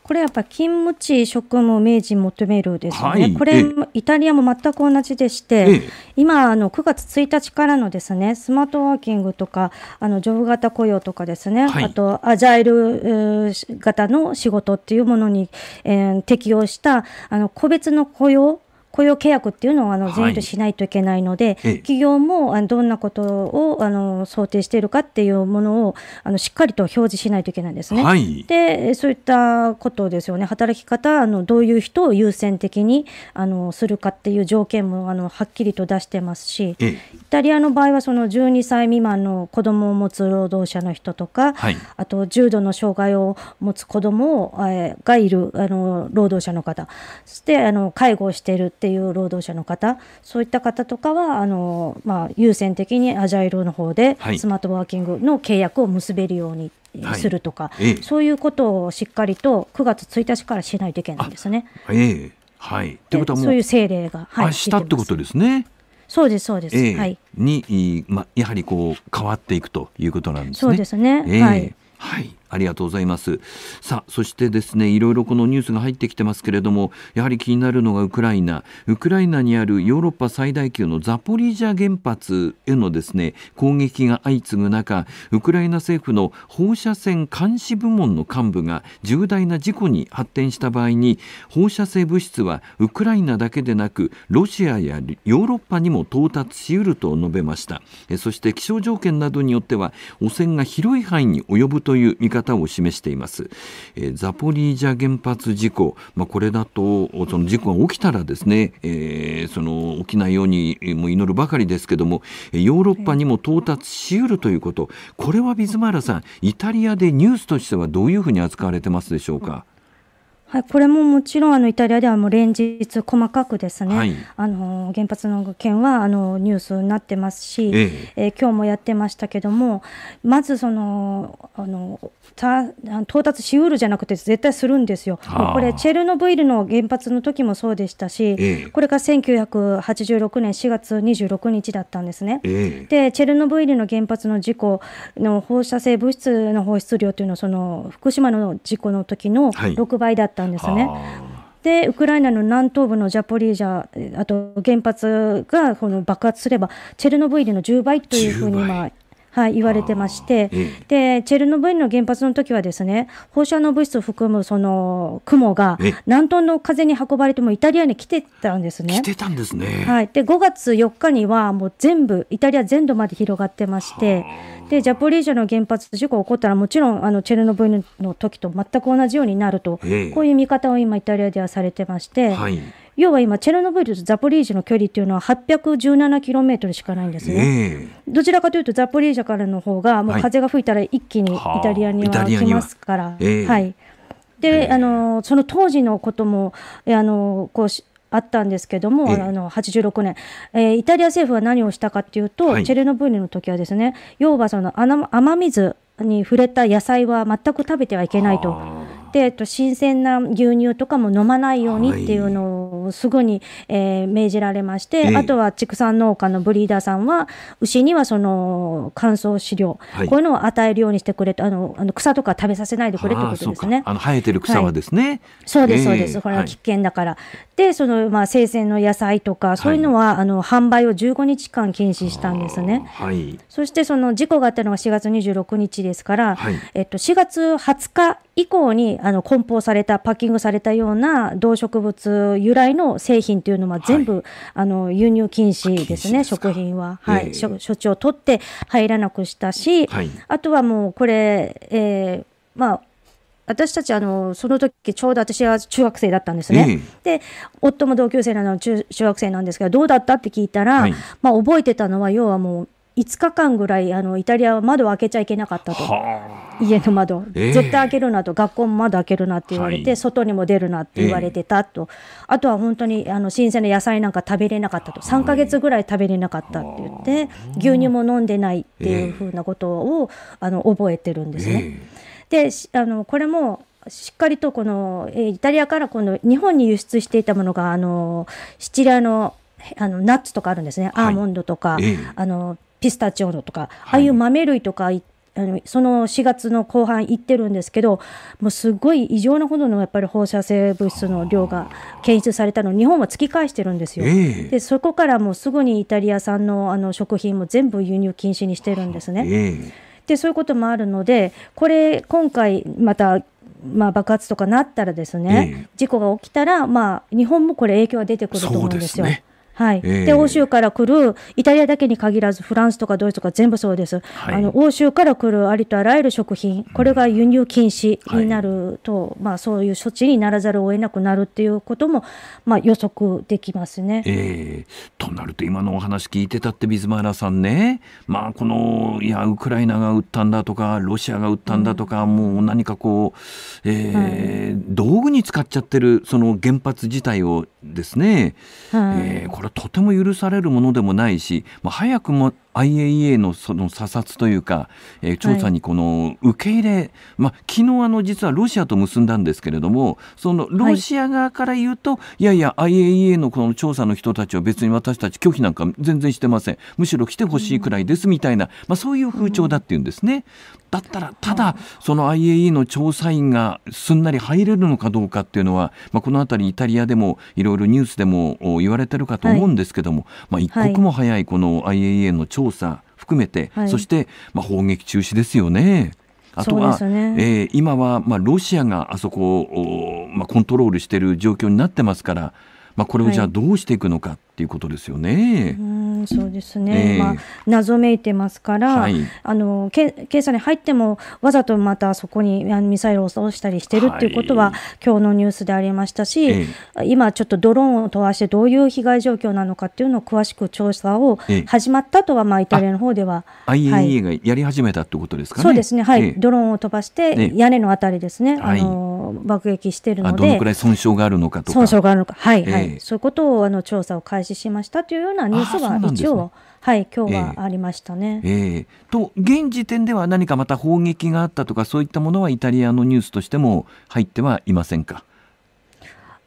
これやっぱ勤務地、職務、明示求めるですね、はい、これ、イタリアも全く同じでして、今あの、9月1日からのですねスマートワーキングとか、あのジョブ型雇用とかですね、はい、あとアジャイル型の仕事っていうものに、えー、適用したあの個別の雇用雇用契約っていうのをあの全員としないといけないので、はい、企業もあのどんなことをあの想定しているかっていうものをあのしっかりと表示しないといけないんですね。はい、でそういったことですよね働き方あのどういう人を優先的にあのするかっていう条件もあのはっきりと出してますし、イタリアの場合はその12歳未満の子供を持つ労働者の人とか、はい、あと重度の障害を持つ子供を、えがいるあの労働者の方そしてあの介護をしているってっていう労働者の方そういった方とかはあの、まあ、優先的にアジャイルの方でスマートワーキングの契約を結べるようにするとか、はい、そういうことをしっかりと9月1日からしないといけないんですね。えはい、ということはそういう政令が、はい、明日ってことですね。そうですそうです。えー、はい。に、まやはりこう変わっていくということなんですね。そうですね。えー、はい。はい。ありがとうございます。さあ、そしてですね、いろいろこのニュースが入ってきてますけれども、やはり気になるのがウクライナ。ウクライナにあるヨーロッパ最大級のザポリージャ原発へのですね、攻撃が相次ぐ中、ウクライナ政府の放射線監視部門の幹部が重大な事故に発展した場合に、放射性物質はウクライナだけでなく、ロシアやヨーロッパにも到達しうると述べました。そして気象条件などによっては、汚染が広い範囲に及ぶという見方を示しています、えザポリージャ原発事故、まあ、これだとその事故が起きたらですね、えー、その起きないようにも祈るばかりですけどもヨーロッパにも到達しうるということこれはビズマイラさんイタリアでニュースとしてはどういうふうに扱われてますでしょうか。はい、これももちろんあのイタリアではもう連日細かくですね、はい、あの原発の件はあのニュースになってますし、えええー、今日もやってましたけどもまずそのあの到達しうるじゃなくて絶対するんですよ。これチェルノブイリの原発の時もそうでしたし、えこれが1986年4月26日だったんですね。え、でチェルノブイリの原発の事故の放射性物質の放出量というのはその福島の事故の時の6倍だったんですね。はいでウクライナの南東部のジャポリージャあと原発がこの爆発すればチェルノブイリの10倍というふうに今はい、言われてまして、でチェルノブイリの原発の時はですね放射能物質を含むその雲が南東の風に運ばれてもイタリアに来てたんですね。来てたんですね、はい、で5月4日にはもう全部イタリア全土まで広がってましてでジャポリージャの原発事故起こったらもちろんあのチェルノブイリの時と全く同じようになると、こういう見方を今イタリアではされてまして。はい要は今、チェルノブイリとザポリージャの距離というのは817キロメートルしかないんですね。えー、どちらかというと、ザポリージャからの方が、もう風が吹いたら一気にイタリアには来ますから。はいで、あのその当時のことも、あのこうあったんですけども、えー、あの86年、えー、イタリア政府は何をしたかというと、はい、チェルノブイリの時はですね要はその雨水に触れた野菜は全く食べてはいけないと。で、えっと、新鮮な牛乳とかも飲まないようにっていうのを、すぐに、えー、命じられまして、あとは畜産農家のブリーダーさんは、牛にはその乾燥飼料、はい、こういうのを与えるようにしてくれと、あのあの草とか食べさせないでくれってことですね。あの生えてる草はですね。はい、そうです、そうです、これは危険だから。はい、で、その、まあ、生鮮の野菜とか、そういうのは、あの販売を15日間禁止したんですね。そして、その事故があったのが4月26日ですから、えっと、4月20日以降にあの梱包されたパッキングされたような動植物由来の製品というのは全部、はい、あの輸入禁止ですね食品は、はい、処置を取って入らなくしたし、はい、あとはもうこれ、えー、まあ私たちあのその時ちょうど私は中学生だったんですね、えー、で夫も同級生なの中中学生なんですけどどうだったって聞いたら、はい、まあ、覚えてたのは要はもう5日間ぐらいあのイタリアは窓を開けちゃいけなかったと、家の窓、えー、絶対開けるなと、学校も窓開けるなって言われて、はい、外にも出るなって言われてたと、えー、あとは本当にあの新鮮な野菜なんか食べれなかったと、3ヶ月ぐらい食べれなかったって言って、牛乳も飲んでないっていうふうなことを、えー、あの覚えてるんですね。であのこれもしっかりとこの、えー、イタリアからこの日本に輸出していたものがあのシチリアのあのナッツとかあるんですね、アーモンドとか、はいええ、あのピスタチオのとか、ああいう豆類とか、はい、あのその4月の後半行ってるんですけど、もうすごい異常なほどのやっぱり放射性物質の量が検出されたの、日本は突き返してるんですよ。えー、で、そこからもうすぐにイタリア産のあの食品も全部輸入禁止にしてるんですね。えー、で、そういうこともあるので、これ、今回また、まあ、爆発とかなったらですね、え事故が起きたら、まあ、日本もこれ、影響は出てくると思うんですよ。すねはい、えー、で欧州から来るイタリアだけに限らずフランスとかドイツとか全部そうです、はい、あの欧州から来るありとあらゆる食品これが輸入禁止になると、うんはい、まあ、そういう処置にならざるを得なくなるっていうことも、まあ、予測できますね、えー、となると今のお話聞いてたってビズマーラさんね、まあ、このいやウクライナが撃ったんだとかロシアが撃ったんだとか、うん、もう何かこう、えー、はい、道具に使っちゃってるその原発自体をですね、はい、えーとても許されるものでもないし、まあ、早くも IAEA のその査察というか、えー、調査にこの受け入れ、はい、ま昨日あの実はロシアと結んだんですけれどもそのロシア側から言うと、はい、いやいや IAEA のこの調査の人たちは別に私たち拒否なんか全然してませんむしろ来てほしいくらいですみたいな、うん、まあ、そういう風潮だっていうんですね。だったらただその IAEA の調査員がすんなり入れるのかどうかっていうのは、まあ、この辺りイタリアでもいろいろニュースでも言われてるかと思うんですけども、はい、まあ、一刻も早いこの IAEA の調査調査含めて、はい、そして、まあ、砲撃中止ですよね。あとは、ねえー、今は、まあ、ロシアがあそこを、まあ、コントロールしている状況になってますからまあ、これをじゃあどうしていくのかっていうことですよね。はい、そうですね、えー、まあ、謎めいてますから、はい、あのけ検査に入ってもわざとまたそこにミサイルを落したりしてるっていうことは、はい、今日のニュースでありましたし、えー、今ちょっとドローンを飛ばしてどういう被害状況なのかっていうのを詳しく調査を始まったとは、まあ、イタリアの方では、えー、はい、IAEA がやり始めたってことですかね。そうですね、はい、ドローンを飛ばして、屋根のあたりですね。あの爆撃しているのでどのくらい損傷があるのかと損傷があるのか、はい、はい、そういうことをあの調査を開始しましたというようなニュースが一応、ね、はい今日はありましたね。えー、えー、と現時点では何かまた砲撃があったとかそういったものはイタリアのニュースとしても入ってはいませんか。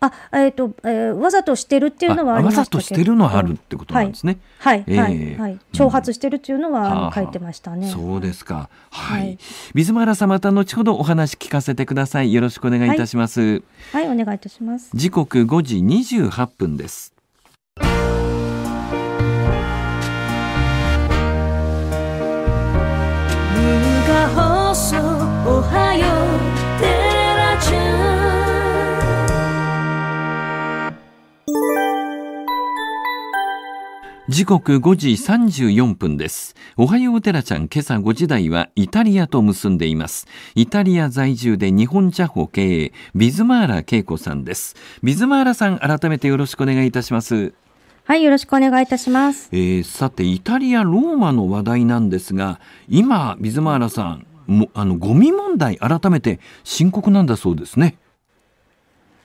あ、えっ、ー、と、えー、わざとしてるっていうのはあわざとしてるのはあるってことなんですね。はい、はい、はい、はい、挑発してるっていうのは、書いてましたね。そうですか。はい。水原さん、また後ほどお話聞かせてください。よろしくお願いいたします。はい、はい、お願いいたします。時刻五時二十八分です。時刻5時34分です。おはようテラちゃん、今朝5時台はイタリアと結んでいます。イタリア在住で日本茶法経営、ビズマーラ恵子さんです。ビズマーラさん、改めてよろしくお願いいたします。はい、よろしくお願いいたします。えー、さて、イタリア、ローマの話題なんですが、今、ビズマーラさん、もあのゴミ問題、改めて深刻なんだそうですね。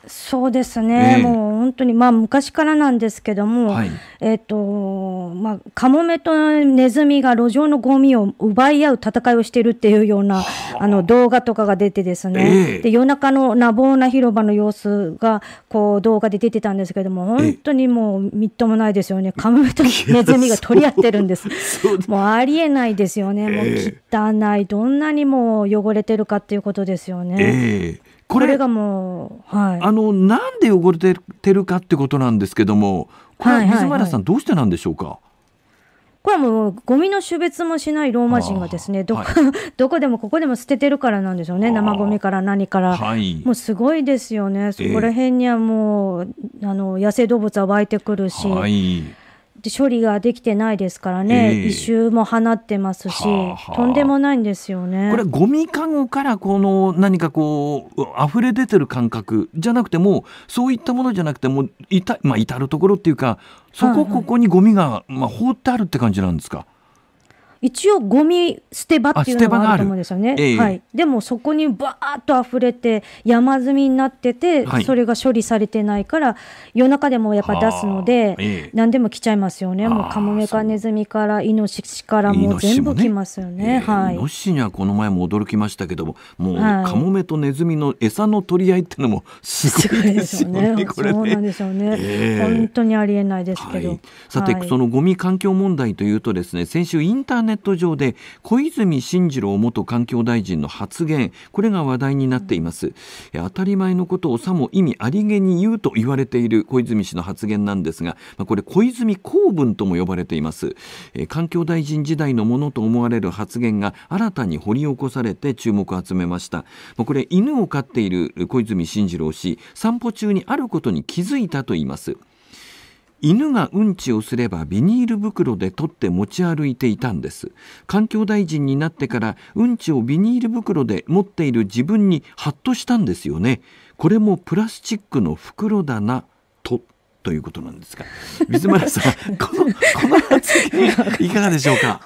そうですね、えー、もう本当に、まあ、昔からなんですけども、はい、えーとまあ、カモメとネズミが路上のゴミを奪い合う戦いをしているっていうようなあの動画とかが出てですね、えー、で夜中のなぼうな広場の様子がこう動画で出てたんですけども本当にもうみっともないですよね、えー、カモメとネズミが取り合ってるんです もうありえないですよね、もう汚い、どんなにも汚れてるかっていうことですよね。これがもう、はい、あのなんで汚れててるかってことなんですけどもこれは水村さんどうしてなんでしょうか、はいはいはいこれはもうゴミの種別もしないローマ人がですね、どこ、はい、どこでもここでも捨ててるからなんでしょうね、生ゴミから何から、はい、もうすごいですよね、そこら辺にはもう、えー、あの野生動物は湧いてくるし、はい、で処理ができてないですからね、えー、異臭も放ってますし、はあはあ、とんでもないんですよね。これゴミかごからこの何かこう溢れ出てる感覚じゃなくてもそういったものじゃなくてもいたまあ至る所っていうかそこここにゴミが、まあ、放ってあるって感じなんですか。一応ゴミ捨て場っていうのがあると思うんですよね、えー、はい、でもそこにばーっと溢れて山積みになってて、はい、それが処理されてないから夜中でもやっぱ出すので、えー、何でも来ちゃいますよねもうカモメかネズミからイノシシからもう全部来ますよね、ね、はい、イノシシにはこの前も驚きましたけどももう、カモメとネズミの餌の取り合いっていうのもすごいですよね、ね、そうなんですよね、えー、本当にありえないですけど、はい、さて、そのゴミ環境問題というとですね先週インターネットネット上で小泉進次郎元環境大臣の発言これが話題になっています当たり前のことをさも意味ありげに言うと言われている小泉氏の発言なんですがこれ小泉公文とも呼ばれています環境大臣時代のものと思われる発言が新たに掘り起こされて注目を集めましたこれ犬を飼っている小泉進次郎氏散歩中にあることに気づいたと言います犬がうんちをすればビニール袋で取って持ち歩いていたんです環境大臣になってからうんちをビニール袋で持っている自分にハッとしたんですよねこれもプラスチックの袋だなとということなんですが水村さん このこの発言いかがでしょうか。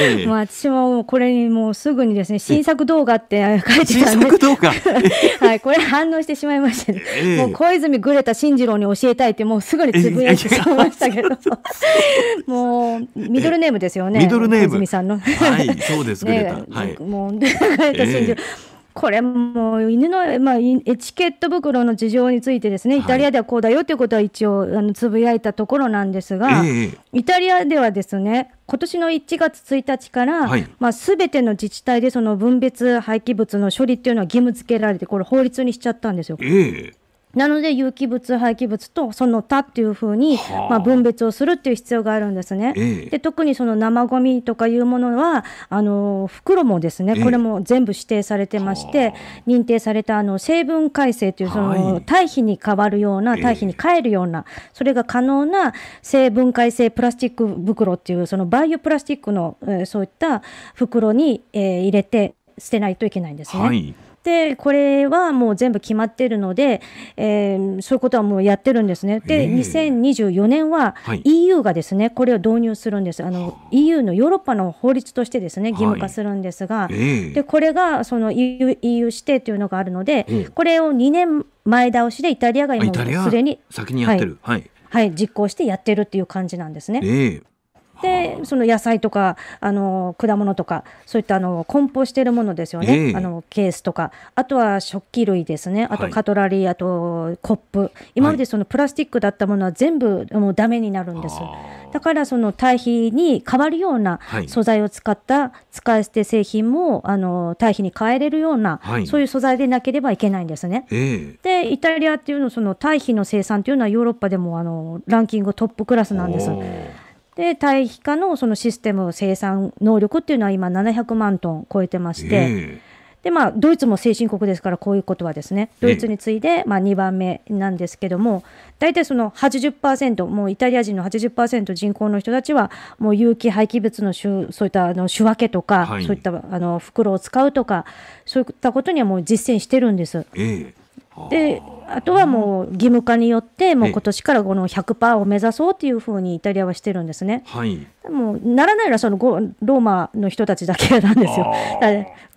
ええ、まあ私もこれにもうすぐにですね新作動画って書いてたんで新作動画 はいこれ反応してしまいました、ねえ、もう小泉グレタ進次郎に教えたいってもうすぐにつぶやいてしまいましたけど もうミドルネームですよねミドルネーム小泉さんのはいそうです、ね、グレタ、はい、もうグレタ新次郎、これも犬の、まあ、エチケット袋の事情についてですね、イタリアではこうだよということは一応あのつぶやいたところなんですが、えー、イタリアではですね今年の1月1日から、はい、まあ、全ての自治体でその分別廃棄物の処理っていうのは義務付けられてこれ法律にしちゃったんですよ。えーなので有機物廃棄物とその他っていうふうに、まあ、分別をするっていう必要があるんですね。で特にその生ごみとかいうものはあの袋もですねこれも全部指定されてまして、認定されたあの成分改正というその堆肥に変わるような堆肥に変えるようなそれが可能な成分改正プラスチック袋っていうそのバイオプラスチックの、えそういった袋に、え入れて捨てないといけないんですね。はい、これはもう全部決まってるので、えー、そういうことはもうやってるんですね。で、2024年は EU がですね、これを導入するんです。あの EU のヨーロッパの法律としてですね、義務化するんですが、でこれがその EU, EU 指定というのがあるので、これを2年前倒しでイタリアが今すでに先にやってる、はい、はい、実行してやってるっていう感じなんですね。でその野菜とかあの果物とかそういったあの梱包しているものですよね、えー、あのケースとかあとは食器類ですねあとカトラリー、はい、あとコップ今までそのプラスチックだったものは全部もうダメになるんです、はい、だからその堆肥に変わるような素材を使った、使い捨て製品もあの堆肥に変えれるような、はい、そういう素材でなければいけないんですね、えー、でイタリアっていうのその堆肥の生産というのはヨーロッパでもあのランキングトップクラスなんです。で堆肥化のそのシステム生産能力っていうのは今700万トン超えてまして、えー、でまあ、ドイツも先進国ですからこういうことはですねドイツに次いで、まあ、2番目なんですけども大体その80%もうイタリア人の80%人口の人たちはもう有機廃棄物のそういったあの仕分けとか、はい、そういったあの袋を使うとかそういったことにはもう実践してるんです。えーであとはもう義務化によって、もう今年からこの100%を目指そうというふうにイタリアはしてるんですね。はい、もうならないのはそのローマの人たちだけなんですよ。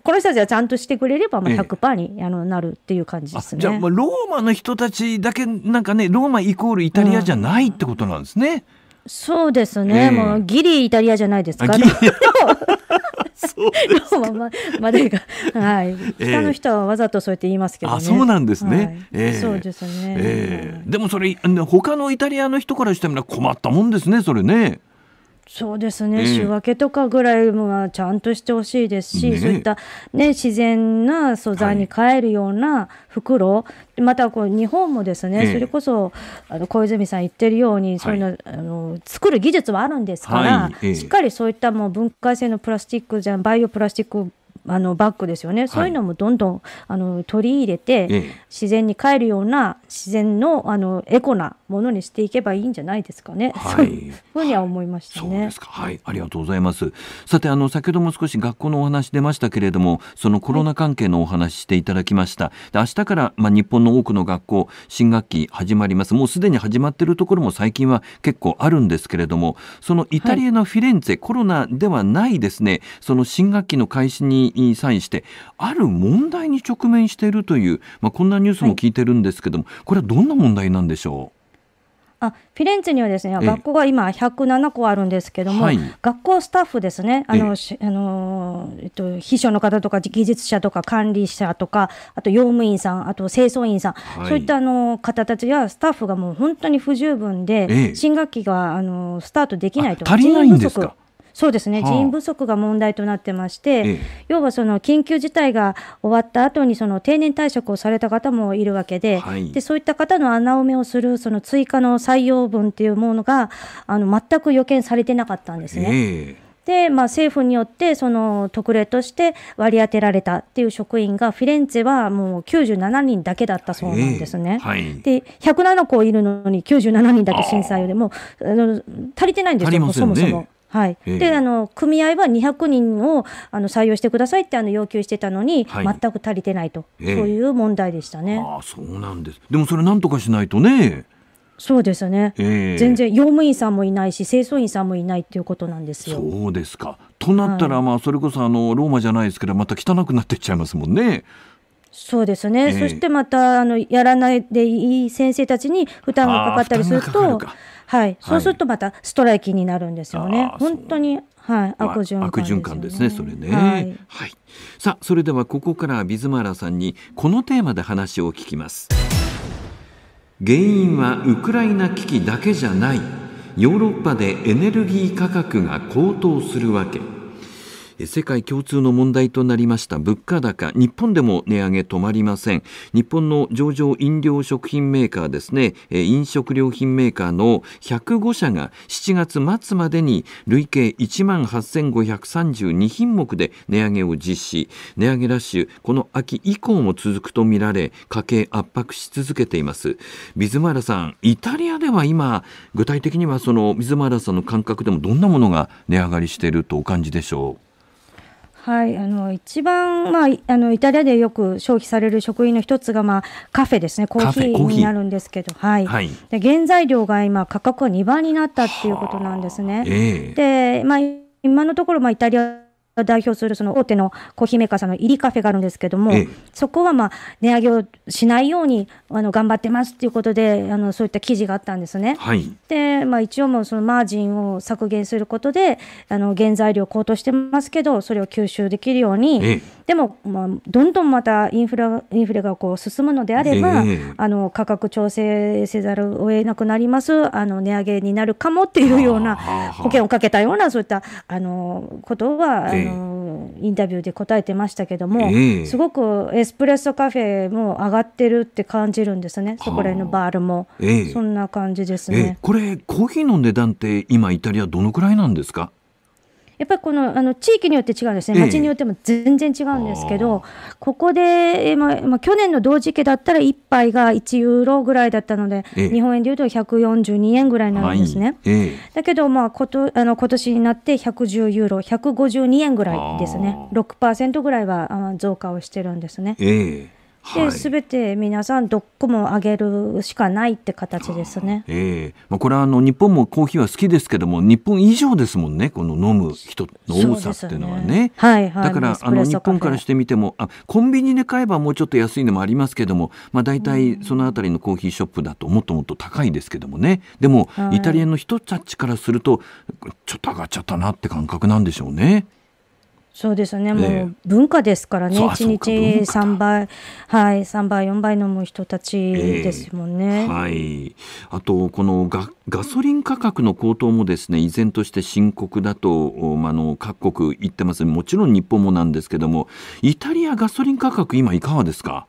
この人たちはちゃんとしてくれれば、まあ100%にあのなるっていう感じですね。じゃあ、ローマの人たちだけ、なんかね、ローマイコールイタリアじゃないってことなんですね。うんそうですね、えー、もうギリイタリアじゃないですか。ローマままでが、はい、北の人はわざとそうやって言いますけど、ねえー、そうなんですね。はい、えー、そうですね、えー、でもそれ他のイタリアの人からしたら困ったもんですねそれね。そうですね、うん、仕分けとかぐらいはちゃんとしてほしいですし、ね、そういった、ね、自然な素材に変えるような袋、はい、またこう日本もですね、うん、それこそあの小泉さん言ってるように、そういうのあの作る技術はあるんですから、はい、しっかりそういったもう分解性のプラスチックじゃバイオプラスチックあのバッグですよね、はい、そういうのもどんどんあの取り入れて、ええ、自然に帰るような自然のあのエコなものにしていけばいいんじゃないですかね。はい、うふうには思いました、ね、そうですか。はい、ありがとうございます。さてあの先ほども少し学校のお話出ましたけれども、そのコロナ関係のお話していただきました。で明日からまあ日本の多くの学校新学期始まります。もうすでに始まっているところも最近は結構あるんですけれども、そのイタリアのフィレンツェ、はい、コロナではないですね。その新学期の開始に際してある問題に直面しているという、まあ、こんなニュースも聞いてるんですけども、はい、これはどんな問題なんでしょうあフィレンツェにはですね学校が今107校あるんですけども、学校スタッフですねあのあの、えっと、秘書の方とか技術者とか管理者とかあと用務員さんあと清掃員さん、はい、そういったあの方たちやスタッフがもう本当に不十分で、新学期があのスタートできないと足りないんですかそうですね、はあ、人員不足が問題となってまして、ええ、要はその緊急事態が終わった後にそに定年退職をされた方もいるわけではい、でそういった方の穴埋めをするその追加の採用分っていうものがあの全く予見されてなかったんですね。えで、まあ、政府によってその特例として割り当てられたっていう職員がフィレンツェはもう97人だけだったそうなんですね。えーはい、で107校いるのに97人だけ審査よりもう足りてないんですよ、ね、そもそも。はい、であの組合は200人をあの採用してくださいってあの要求してたのに、はい、全く足りてないと、えー、そういう問題でしたね。あそうなんですでもそれ、なんとかしないとね。そうですね、えー、全然用務員さんもいないし清掃員さんもいないっていうことなんですよ。そうですかとなったら、はい、まあそれこそあのローマじゃないですけどまた汚くなっていっちゃいますもんね。そうですね、えー、そしてまたあのやらないでいい先生たちに負担がかかったりすると。かかるかはい、そうするとまたストライキになるんですよね。はい、本当にはい、悪循環、ね、悪循環ですね、それね、はい。はい、さあ、それではここからビズマーラさんにこのテーマで話を聞きます。原因はウクライナ危機だけじゃない。ヨーロッパでエネルギー価格が高騰するわけ。世界共通の問題となりました物価高日本でも値上げ止まりません日本の上場飲料食品メーカーですね飲食料品メーカーの105社が7月末までに累計1万8532品目で値上げを実施値上げラッシュこの秋以降も続くとみられ家計圧迫し続けていますビズマラさんイタリアでは今具体的にはその水マラさんの感覚でもどんなものが値上がりしているとお感じでしょうはい、あの一番、まあ、あのイタリアでよく消費される食品の一つが、まあ、カフェですね、コーヒーになるんですけど、はい、はい、で原材料が今、価格が2倍になったっていうことなんですね。えー、でまあ、今のところ、まあ、イタリア代表するその大手のコーヒーメーカーさんの入りカフェがあるんですけども、ええ、そこはまあ値上げをしないようにあの頑張ってますということであのそういった記事があったんですね。はい、で、まあ、一応もうそのマージンを削減することであの原材料高騰してますけどそれを吸収できるように、えでも、まあ、どんどんまたインフラインフレがこう進むのであれば、あの価格調整せざるを得なくなります、あの値上げになるかもっていうような、保険をかけたような、そういったあのことは、あのインタビューで答えてましたけども、すごくエスプレッソカフェも上がってるって感じるんですね、そこらへんのバールも、そんな感じですね。これコーヒーの値段って今イタリアどのくらいなんですかやっぱりこのあの地域によって違うんですね、町によっても全然違うんですけど、えー、ここで、えまあ、去年の同時期だったら1杯が1ユーロぐらいだったので、えー、日本円でいうと142円ぐらいなんですね。はいえー、だけど、まあ、ことあの今年になって110ユーロ、152円ぐらいですね、ー6%ぐらいは増加をしてるんですね。で、す、べ、て皆さん、どこも上げるしかないって形ですね。ええー、まあ、これはあの日本もコーヒーは好きですけども、日本以上ですもんね、この飲む人の多さっていうのはね。ねはいはい、だから、あの日本からしてみても、あ、コンビニで買えばもうちょっと安いのもありますけども。まあ、大体そのあたりのコーヒーショップだと、もっともっと高いですけどもね。でも、イタリアの人たちからすると、ちょっと上がっちゃったなって感覚なんでしょうね。そうですね、もう文化ですからね、1日3倍、はい、3倍、4倍飲む人たちですもんね。えー、はい、あと、このガガソリン価格の高騰もですね依然として深刻だと、まあの各国言ってます、もちろん日本もなんですけども、イタリア、ガソリン価格、今、いかがですか。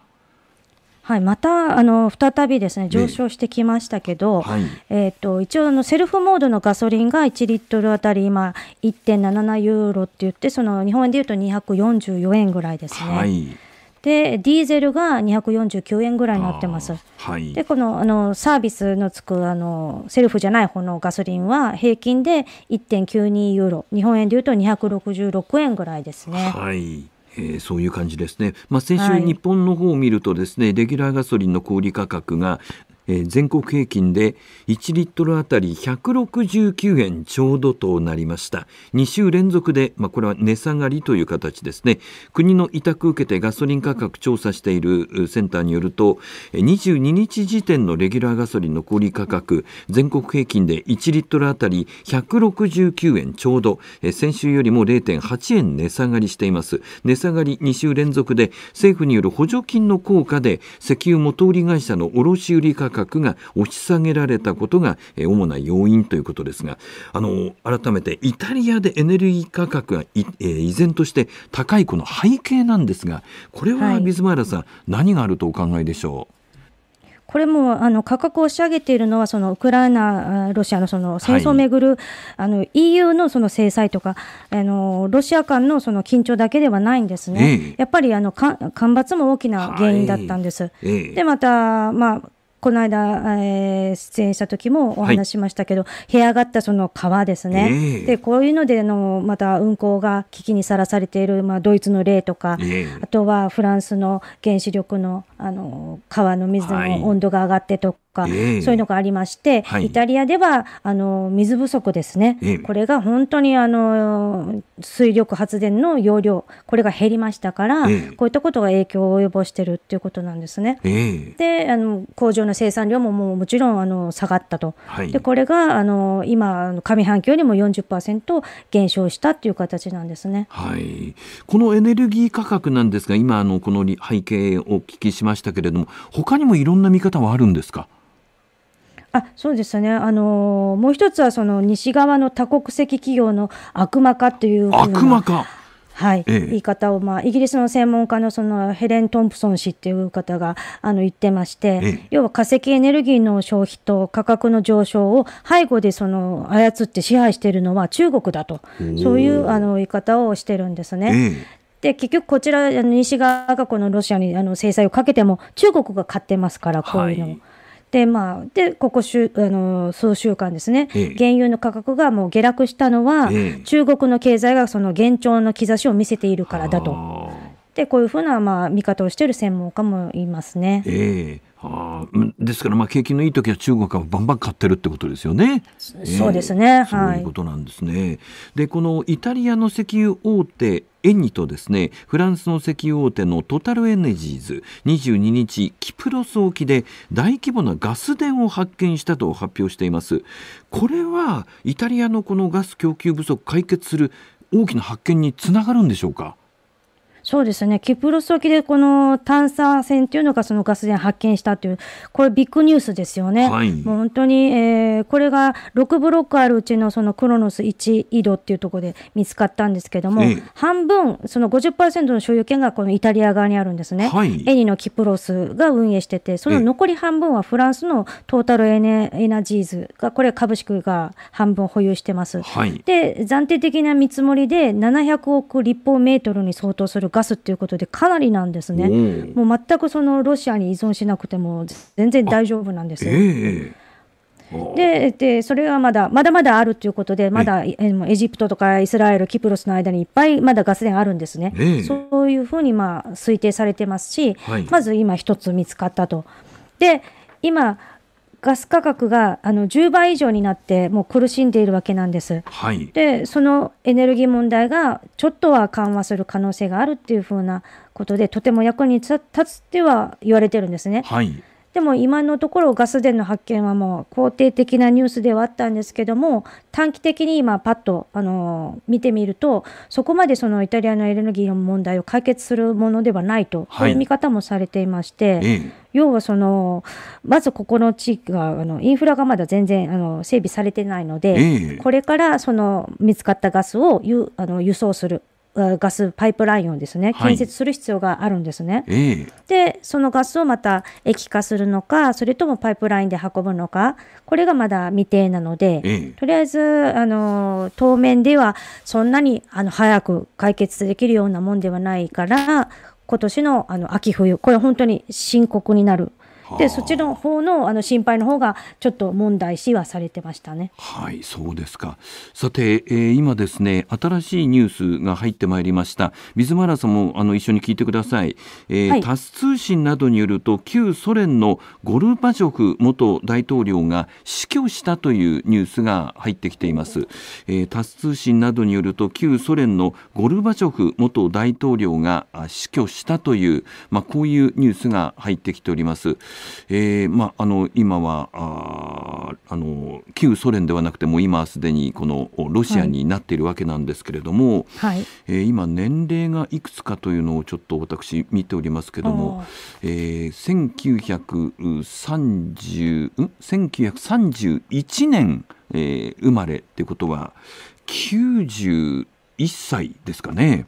はい、またあの再びですね上昇してきましたけど、はい、えーと、一応あのセルフモードのガソリンが1リットルあたり今1.77ユーロって言ってその日本円でいうと244円ぐらいですね。はいでディーゼルが249円ぐらいになってます。はい、でこのあのサービスのつくあのセルフじゃない方のガソリンは平均で1.92ユーロ日本円でいうと266円ぐらいですね。はいえー、そういう感じですね、まあ、先週、日本の方を見るとですね、はい、レギュラーガソリンの小売価格が全国平均で1リットルあたり169円ちょうどとなりました2週連続で、まあ、これは値下がりという形ですね国の委託を受けてガソリン価格調査しているセンターによると22日時点のレギュラーガソリン残り価格全国平均で1リットルあたり169円ちょうど、先週よりも0.8円値下がりしています値下がり2週連続で政府による補助金の効果で石油元売り会社の卸売価格価格が押し下げられたことが主な要因ということですがあの改めてイタリアでエネルギー価格が依然として高いこの背景なんですがこれは水前原さん、はい、何があるとお考えでしょうこれもあの価格を押し上げているのはそのウクライナ、ロシアのその戦争をめぐる、はい、あの EU のその制裁とかあのロシア間のその緊張だけではないんですね、えやっぱりあの干ばつも大きな原因だったんです。はいえ、でまた、まあこの間、えー、出演した時もお話しましたけど、はい、干上がったその川ですね、えー、でこういうのでのまた運航が危機にさらされている、まあ、ドイツの例とか、えー、あとはフランスの原子力のあの川の水の温度が上がってとか。はいか、えー、そういうのがありまして、はい、イタリアではあの水不足ですね、えー、これが本当にあの水力発電の容量、これが減りましたから、えー、こういったことが影響を及ぼしているということなんですね。であの、工場の生産量ももうもちろんあの下がったと、はい、でこれがあの今、上半期よりも40%減少したという形なんですね。はい、このエネルギー価格なんですが、今あのこの背景をお聞きしましたけれども、他にもいろんな見方はあるんですか。あそうですね、あのー、もう一つはその西側の多国籍企業の悪魔化という悪魔化はい、ええ、言い方を、まあ、イギリスの専門家のそのヘレン・トンプソン氏っていう方があの言ってまして、え、要は化石エネルギーの消費と価格の上昇を背後でその操って支配しているのは中国だと、そういうあの言い方をしてるんですね。で結局、こちら、西側がこのロシアにあの制裁をかけても、中国が買ってますから、こういうのを。はいでまあ、でここ週あの数週間ですね、ええ、原油の価格がもう下落したのは、え、中国の経済がその減長の兆しを見せているからだと。でこういうふうなまあ見方をしている専門家もいますね。えーあですからまあ景気のいい時は中国がバンバン買ってるってことですよね。そうですね。えー、はい。そういうことなんですね。でこのイタリアの石油大手エニとですねフランスの石油大手のトタルエネジーズ22日キプロス沖で大規模なガス田を発見したと発表していますこれはイタリアのこのガス供給不足解決する大きな発見につながるんでしょうかそうですね、キプロス沖でこの探査船というのがそのガス田発見したという、これ、ビッグニュースですよね、はい、もう本当に、えー、これが6ブロックあるうちのそのクロノス1井戸っていうところで見つかったんですけども、半分、その50%の所有権がこのイタリア側にあるんですね、はい、エニのキプロスが運営してて、その残り半分はフランスのトータルエネエナジーズが、これ、株式が半分保有してます。はい、で暫定的な見積もりで700億立方メートルに相当するガスっていうことでかなりなんですね、もう全くそのロシアに依存しなくても全然大丈夫なんですよ。ででそれはまだまだまだあるということで、まだエジプトとかイスラエル、キプロスの間にいっぱいまだガス田あるんですね、そういうふうにまあ推定されてますし、はい、まず今、一つ見つかったと。で今ガス価格があの10倍以上になってもう苦しんでいるわけなんです。はい、でそのエネルギー問題がちょっとは緩和する可能性があるっていうふうなことでとても役に立つっては言われてるんですね。はいでも今のところガス田の発見はもう肯定的なニュースではあったんですけども短期的に今パッとあの見てみるとそこまでそのイタリアのエネルギーの問題を解決するものではないという見方もされていまして、要はそのまずここの地域があのインフラがまだ全然あの整備されてないので、これからその見つかったガスをゆあの輸送するガスパイプラインをですね建設する必要があるんですね。はい、でそのガスをまた液化するのかそれともパイプラインで運ぶのかこれがまだ未定なので、えとりあえずあの当面ではそんなにあの早く解決できるようなもんではないから今年のあの秋冬これ本当に深刻になるでそちらの方のあの心配の方がちょっと問題視はされてましたね。はいそうですかさて、えー、今ですね新しいニュースが入ってまいりましたビズマラさんもあの一緒に聞いてください、えー、はい、タス通信などによると旧ソ連のゴルバチョフ元大統領が死去したというニュースが入ってきています、えー、タス通信などによると旧ソ連のゴルバチョフ元大統領が死去したというまあ、こういうニュースが入ってきております。えーまあ、あの今はああの旧ソ連ではなくても今すでにこのロシアになっているわけなんですけれども、はい、えー、今年齢がいくつかというのをちょっと私見ておりますけれども、えー、1 9 3 1年、えー、生まれってことは91歳ですかね。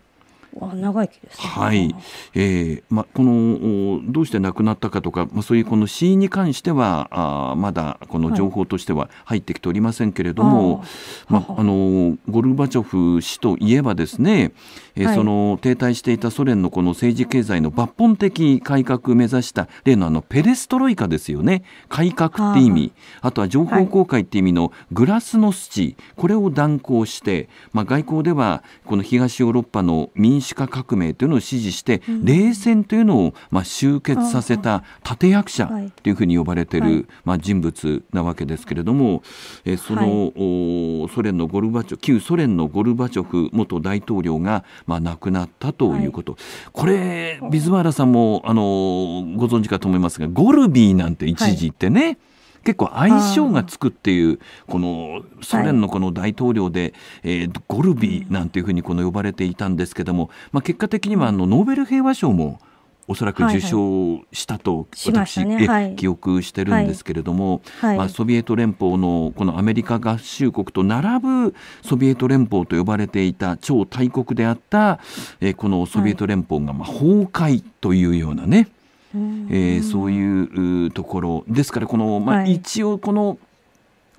長生きです、ね、はい、えーま、このどうして亡くなったかとか、ま、そういうこの死因に関してはあまだこの情報としては入ってきておりませんけれども、はい、あま、あのゴルバチョフ氏といえばですね、えー、その停滞していたソ連のこの政治経済の抜本的改革を目指した例のあのペレストロイカですよね改革って意味あとは情報公開って意味のグラスノスチ、これを断行して、ま、外交ではこの東ヨーロッパの民主主化革命というのを支持して、うん、冷戦というのを、まあ、終結させた立役者というふうに呼ばれている、はい、まあ、人物なわけですけれども、えその、はい、ソ連のゴルバチョ旧ソ連のゴルバチョフ元大統領が、まあ、亡くなったということ、はい、これビズワーラさんもあのご存知かと思いますがゴルビーなんて一時言ってね、結構相性がつくっていうこのソ連のこの大統領で、はい、えー、ゴルビーなんていうふうにこの呼ばれていたんですけども、まあ、結果的にはあのノーベル平和賞もおそらく受賞したと私、はいはいねはい、記憶してるんですけれども、はいはい、まあ、ソビエト連邦のこのアメリカ合衆国と並ぶソビエト連邦と呼ばれていた超大国であった、えこのソビエト連邦がまあ崩壊というようなね、えー、そういうところですからこの、まあ、一応この、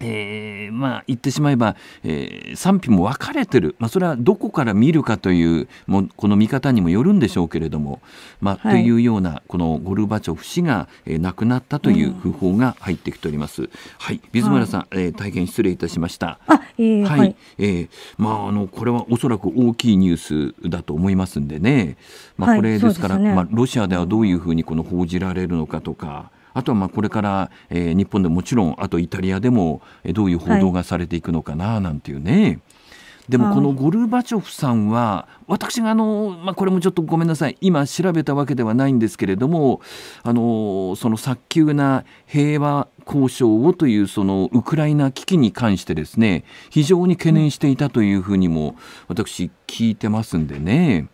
えー、まあ言ってしまえば、えー、賛否も分かれてる、まあ、それはどこから見るかというもうこの見方にもよるんでしょうけれども、まあ、はい、というようなこのゴルバチョフ氏が、えー、亡くなったという訃報が入ってきております。はい水村さん、はい、えー、大変失礼いたしました。あえー、はい、えー、まああのこれはおそらく大きいニュースだと思いますんでね、まあ、これですから、ね、まあ、ロシアではどういうふうにこの報じられるのかとか。あとはまあこれから、えー、日本でもちろんあとイタリアでもどういう報道がされていくのかななんていうね。はいでもこのゴルバチョフさんは、私があの、まあ、これもちょっとごめんなさい今調べたわけではないんですけれどもあのその早急な平和交渉をというそのウクライナ危機に関してですね非常に懸念していたというふうにも私聞いてますんでね。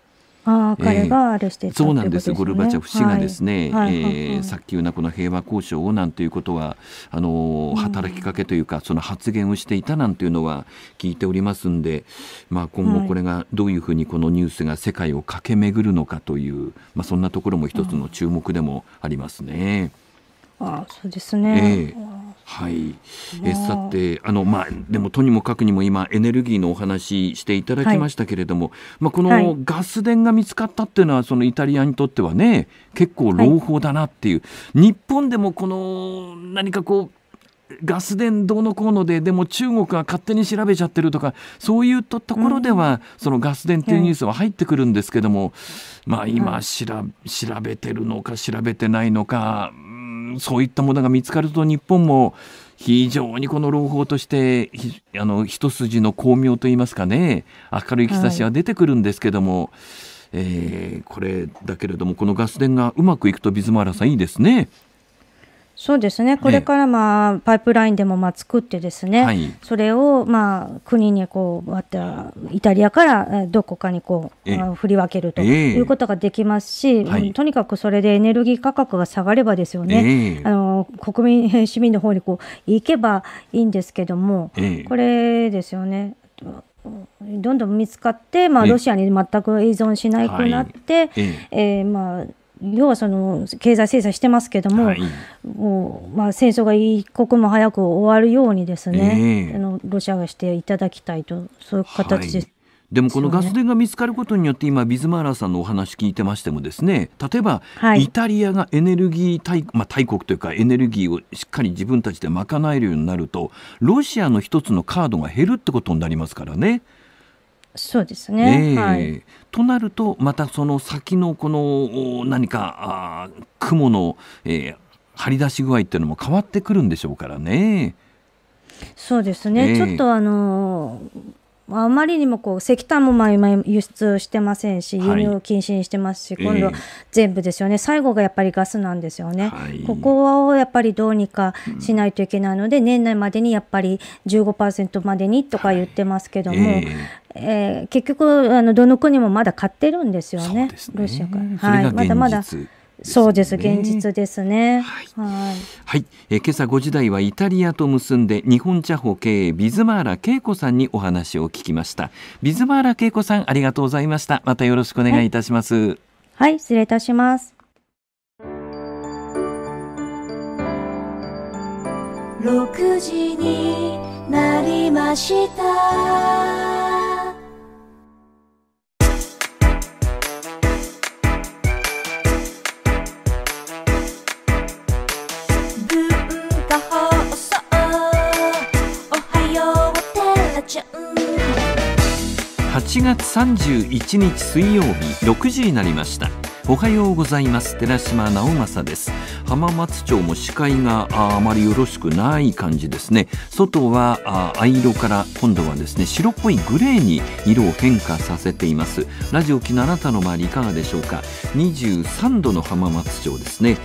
あ彼があれしてそうなんです、ゴルバチョフ氏がですね、え早急なこの平和交渉をなんていうことはあの働きかけというか、うん、その発言をしていたなんていうのは聞いておりますんで、まあ、今後これがどういうふうにこのニュースが世界を駆け巡るのかという、まあ、そんなところも一つの注目でもありますね。うん、あそうですね、えーはい、えさてあの、まあ、でもとにもかくにも今エネルギーのお話していただきましたけれども、はい、まあ、このガス田が見つかったっていうのはそのイタリアにとってはね結構朗報だなっていう、はい、日本でもこの何かこうガス田どうのこうのででも中国が勝手に調べちゃってるとかそういったところでは、うん、そのガス田っていうニュースは入ってくるんですけども、はい、まあ今、今調べてるのか調べてないのか、そういったものが見つかると日本も非常にこの朗報としてあの一筋の光明といいますかね明るい兆しは出てくるんですけども、はい、えー、これだけれどもこのガス田がうまくいくとビズマーラさんいいですね。そうですねこれから、まあ、パイプラインでもまあ作ってですね、はい、それを、まあ、国にこうまたイタリアからどこかにこう振り分けるということができますし、とにかくそれでエネルギー価格が下がればですよね、あの国民市民の方にこう行けばいいんですけども、これですよねどんどん見つかって、まあ、ロシアに全く依存しなくなって、ええまあ、要はその経済制裁してますけどもはい、まあ、戦争が一刻も早く終わるようにですね、えー、あのロシアがしていただきたいとそういう形です。はいでもこのガス田が見つかることによって今ビズマーラさんのお話聞いてましてもですね例えば、イタリアがエネルギー大,、まあ、大国というかエネルギーをしっかり自分たちで賄えるようになるとロシアの一つのカードが減るってことになりますからね。そうですね、えー、はい、となるとまたその先のこの何かあ雲の、えー、張り出し具合っていうのも変わってくるんでしょうからね。そうですね、えー、ちょっとあのあまりにもこう石炭もま今輸出してませんし、輸入禁止にしてますし、今度、全部ですよね、最後がやっぱりガスなんですよね、ここをやっぱりどうにかしないといけないので、年内までにやっぱり15%までにとか言ってますけども、ええ結局あの、どの国もまだ買ってるんですよね、ねロシアから。はい、まだまだそうです、現実ですね。はい。はい、はい、え今朝5時台はイタリアと結んで日本茶舗経営ビズマーラ恵子さんにお話を聞きました。ビズマーラ恵子さんありがとうございました。またよろしくお願いいたします。はい、はい、失礼いたします。6時になりました。8月31日水曜日6時になりましたおはようございます寺島直政です浜松町も視界があまりよろしくない感じですね外は藍色から今度はですね白っぽいグレーに色を変化させていますラジオ機のあなたの周りいかがでしょうか23度の浜松町ですね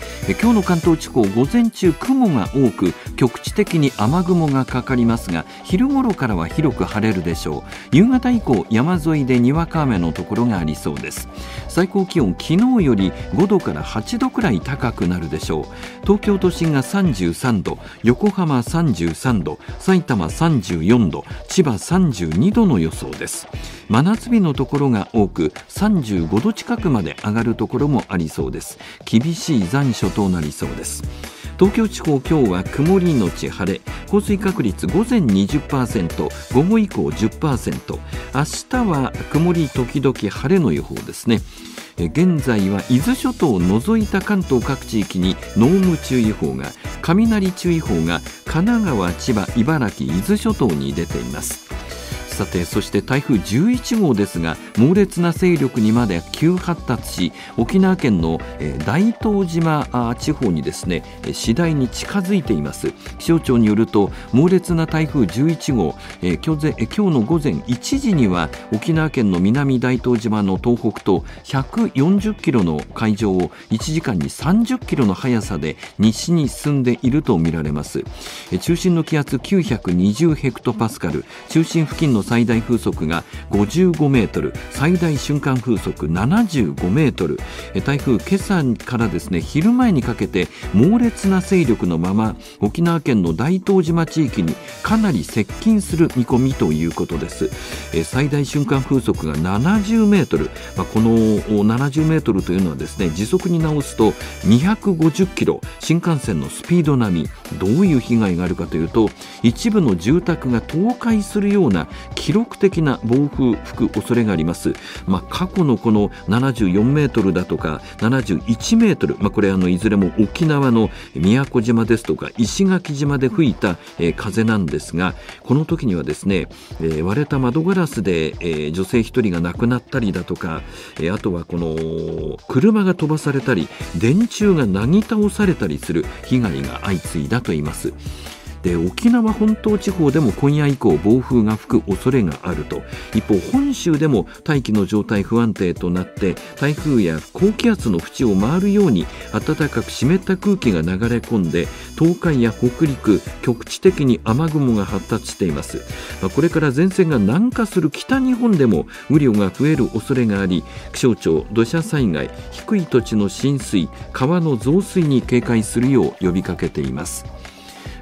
今日の関東地方午前中雲が多く局地的に雨雲がかかりますが昼頃からは広く晴れるでしょう夕方以降山沿いでにわか雨のところがありそうです最高気温昨日昨日より5度から8度くらい高くなるでしょう東京都心が33度横浜33度埼玉34度千葉32度の予想です真夏日のところが多く35度近くまで上がるところもありそうです厳しい残暑となりそうです東京地方今日は曇りのち晴れ降水確率午前20%午後以降10%明日は曇り時々晴れの予報ですね現在は伊豆諸島を除いた関東各地域に濃霧注意報が雷注意報が神奈川千葉茨城伊豆諸島に出ていますさてそして台風11号ですが猛烈な勢力にまで急発達し沖縄県の大東島地方にですね次第に近づいています気象庁によると猛烈な台風11号今日今日の午前1時には沖縄県の南大東島の東北と140キロの海上を1時間に30キロの速さで西に進んでいるとみられます中心の気圧920ヘクトパスカル中心付近の最大風速が55メートル最大瞬間風速75メートル台風今朝からですね昼前にかけて猛烈な勢力のまま沖縄県の大東島地域にかなり接近する見込みということです最大瞬間風速が70メートル、この70メートルというのはですね時速に直すと250キロ新幹線のスピード並みどういう被害があるかというと一部の住宅が倒壊するような記録的な暴風吹く恐れがあります、まあ、過去のこの74メートルだとか71メートル、まあ、これあのいずれも沖縄の宮古島ですとか石垣島で吹いた、えー、風なんですがこの時にはですね、えー、割れた窓ガラスで、えー、女性1人が亡くなったりだとか、えあとはこの車が飛ばされたり電柱がなぎ倒されたりする被害が相次いだといいます。って沖縄本島地方でも今夜以降暴風が吹く恐れがあると一方本州でも大気の状態不安定となって台風や高気圧の縁を回るように暖かく湿った空気が流れ込んで東海や北陸局地的に雨雲が発達しています、まあ、これから前線が南下する北日本でも雨量が増える恐れがあり気象庁土砂災害低い土地の浸水川の増水に警戒するよう呼びかけています。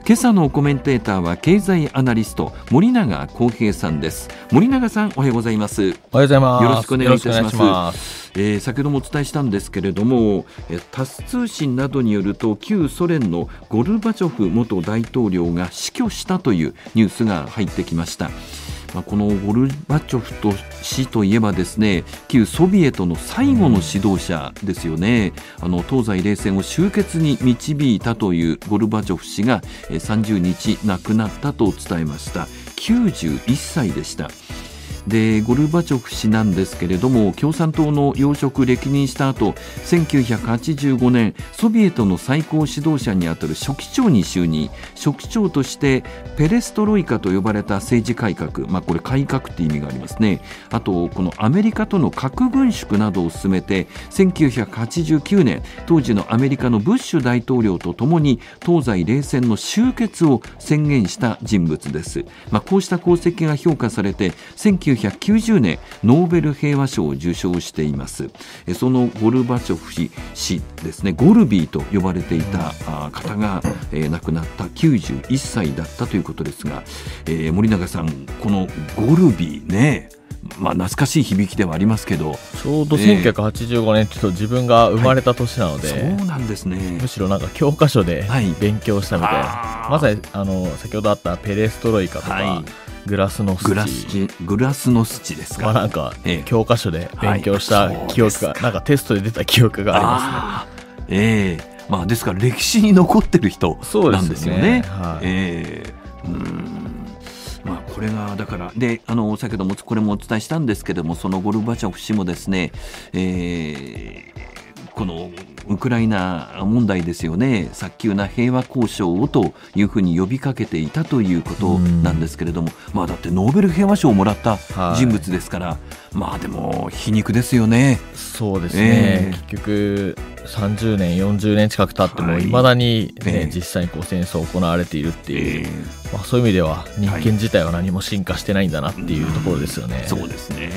今朝のコメンテーターは経済アナリスト森永康平さんです森永さんおはようございますおはようございますよろしくお願いいたしますえ先ほどもお伝えしたんですけれども、えタス通信などによると旧ソ連のゴルバチョフ元大統領が死去したというニュースが入ってきました。まあ、このゴルバチョフと氏といえばですね旧ソビエトの最後の指導者ですよねあの東西冷戦を終結に導いたというゴルバチョフ氏が30日亡くなったと伝えました91歳でした。でゴルバチョフ氏なんですけれども共産党の要職歴任した後1985年ソビエトの最高指導者にあたる書記長に就任書記長としてペレストロイカと呼ばれた政治改革、まあ、これ改革って意味がありますねあとこのアメリカとの核軍縮などを進めて1989年当時のアメリカのブッシュ大統領とともに東西冷戦の終結を宣言した人物です、まあ、こうした功績が評価されて1990年ノーベル平和賞を受賞していますそのゴルバチョフ氏ですねゴルビーと呼ばれていた方が、え亡くなった91歳だったということですが、えー、森永さんこのゴルビーねまあ、懐かしい響きではありますけどちょうど1985年、えー、ちょっと自分が生まれた年なので、はい、そうなんですねむしろなんか教科書で勉強したみたいな、はい、まさにあの先ほどあったペレストロイカとか、はいグラスのスチグラスのスチですか、まあ、なんか、ええ、教科書で勉強した記憶が、はい、なんかテストで出た記憶がありますねええまあですから歴史に残ってる人なんですよね。ねはい、ええー、うんまあ、これがだからであの先ほどもこれもお伝えしたんですけどもそのゴルバチョフ氏もですね、えー、このウクライナ問題ですよね、早急な平和交渉をというふうに呼びかけていたということなんですけれども、まあ、だってノーベル平和賞をもらった人物ですから、はい、まあでも、皮肉ですよね。そうですね、えー、結局30年、40年近く経っても、いまだにね、はいえー、実際にこう戦争行われているっていう、えー、まあ、そういう意味では、人間自体は何も進化してないんだなっていうところですよね。はい、そうですね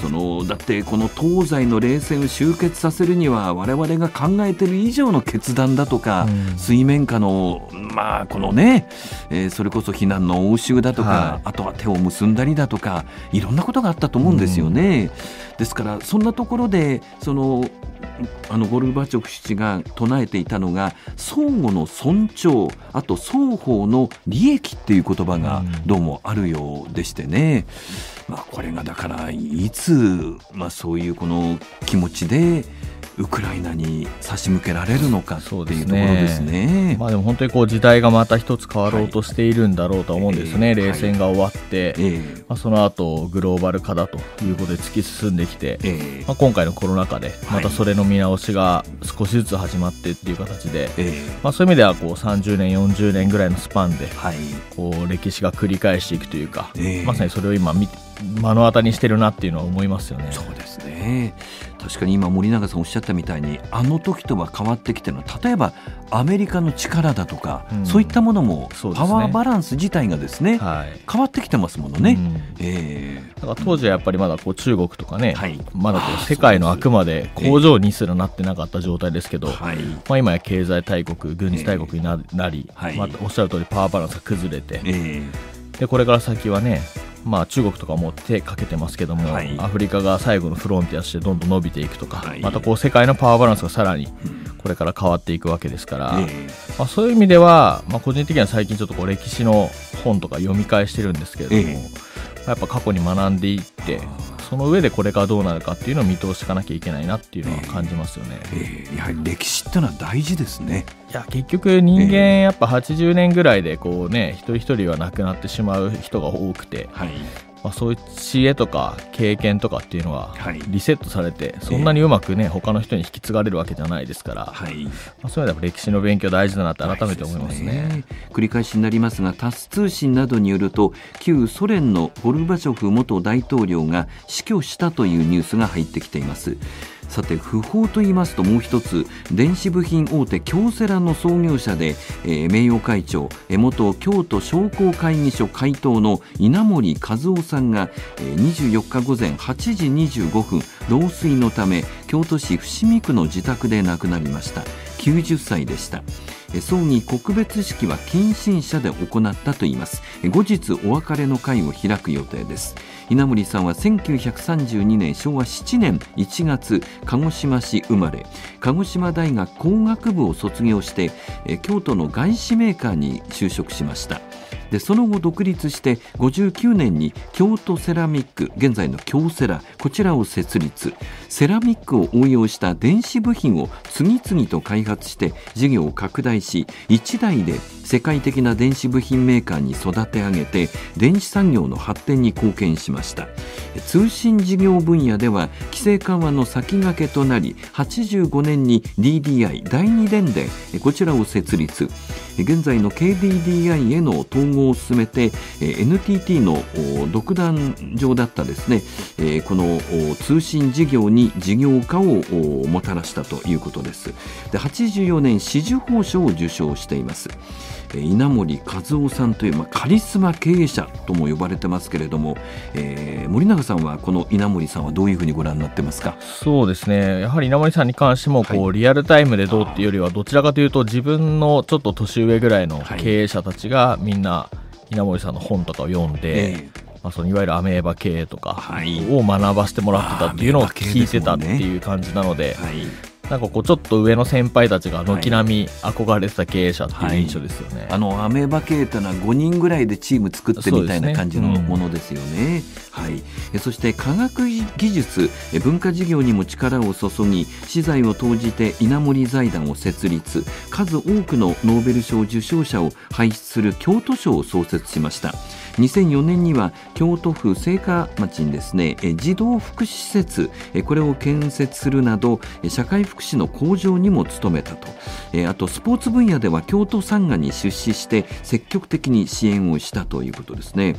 そのだってこの東西の冷戦を終結させるには我々が考えてる以上の決断だとか、うん、水面下のまあこのね、えー、それこそ避難の応酬だとか、はい、あとは手を結んだりだとかいろんなことがあったと思うんですよね。うん、ですからそんなところでそのあのゴルバチョフ氏が唱えていたのが相互の尊重あと双方の利益っていう言葉がどうもあるようでしてね。うんまあ、これがだからいつ、まあ、そういうこの気持ちでウクライナに差し向けられるのかっていうところですね。で、ね、まあ、でも本当にこう時代がまた一つ変わろうとしているんだろうと思うんですね、はい、冷戦が終わって、はい、まあ、その後グローバル化だということで突き進んできて、まあ、今回のコロナ禍でまたそれの見直しが少しずつ始まってっていう形で、まあ、そういう意味ではこう30年、40年ぐらいのスパンでこう歴史が繰り返していくというか、まさにそれを今見目の当たりにしてるなっていうのは思いますよね。そうですね確かに今森永さんおっしゃったみたいにあの時とは変わってきてるの例えばアメリカの力だとか、うん、そういったものも、ね、パワーバランス自体がですね、はい、変わってきてますものね、うん、えー、だから当時はやっぱりまだこう中国とかね、はい、まだこう世界のあくまで工場にすらなってなかった状態ですけど、えー、まあ、今や経済大国軍事大国になり、えーはい、まあ、おっしゃる通りパワーバランスが崩れて、えー、でこれから先はねまあ、中国とかも手かけてますけども、はい、アフリカが最後のフロンティアしてどんどん伸びていくとか、はい、またこう世界のパワーバランスがさらにこれから変わっていくわけですから、うん、まあ、そういう意味では、まあ、個人的には最近ちょっとこう歴史の本とか読み返してるんですけれども、えー、やっぱ過去に学んでいってその上でこれからどうなるかっていうのを見通しかなきゃいけないなっていうのは感じますよね、えーえやはり歴史ってのは大事ですねいや結局人間やっぱ80年ぐらいでこうね一人一人は亡くなってしまう人が多くて、はい、まあ、そういう知恵とか経験とかっていうのはリセットされて、そんなにうまくね、他の人に引き継がれるわけじゃないですから、はいまあ、そういうでは歴史の勉強大事だなって改めて思いますね、ね、繰り返しになりますがタス通信などによると旧ソ連のゴルバチョフ元大統領が死去したというニュースが入ってきていますさて不法と言いますともう一つ電子部品大手京セラの創業者で、えー、名誉会長元京都商工会議所会頭の稲森和夫さんが、えー、24日午前8時25分老衰のため京都市伏見区の自宅で亡くなりました90歳でした葬儀告別式は近親者で行ったといいます後日お別れの会を開く予定です稲森さんは1932年昭和7年1月鹿児島市生まれ鹿児島大学工学部を卒業して京都の外資メーカーに就職しましたでその後独立して59年に京都セラミック現在の京セラこちらを設立セラミックを応用した電子部品を次々と開発して事業を拡大し1台で世界的な電子部品メーカーに育て上げて電子産業の発展に貢献しました通信事業分野では規制緩和の先駆けとなり85年に DDI 第2電電こちらを設立現在の KDDI への統合を進めて NTT の独断上だったですねこの通信事業に事業化をもたらしたということですで84年紫綬褒章を受賞しています稲森和夫さんという、まあ、カリスマ経営者とも呼ばれてますけれども、えー、森永さんはこの稲森さんはどういうふうにご覧になってますかそうですねやはり稲森さんに関してもこう、はい、リアルタイムでどうっていうよりはどちらかというと自分のちょっと年上ぐらいの経営者たちがみんな稲森さんの本とかを読んで、はいえーまあ、そのいわゆるアメーバ系とかを学ばせてもらってたっていうのを聞いてたっていう感じなので、はいなんかこうちょっと上の先輩たちが軒並み憧れてた経営者っていう印象ですよね、はい、あのアメーバ系というのは5人ぐらいでチーム作ってみたいな感じのものですよね。ねうん、はい、そして科学技術文化事業にも力を注ぎ資材を投じて稲盛財団を設立数多くのノーベル賞受賞者を輩出する京都賞を創設しました。2004年には京都府聖火町にですね児童福祉施設これを建設するなど社会福祉の向上にも努めたとあとスポーツ分野では京都産河に出資して積極的に支援をしたということですね。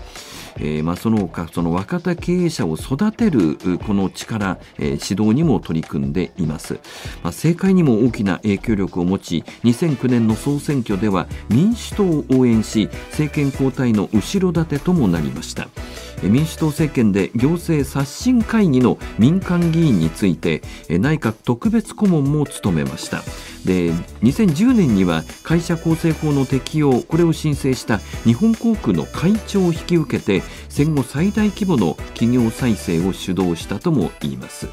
えー、まあ、その他その若手経営者を育てるこの力、えー、指導にも取り組んでいます、まあ、政界にも大きな影響力を持ち2009年の総選挙では民主党を応援し政権交代の後ろ盾ともなりました民主党政権で行政刷新会議の民間議員について内閣特別顧問も務めましたで2010年には会社構成法の適用これを申請した日本航空の会長を引き受けて戦後最大規模の企業再生を主導したとも言います、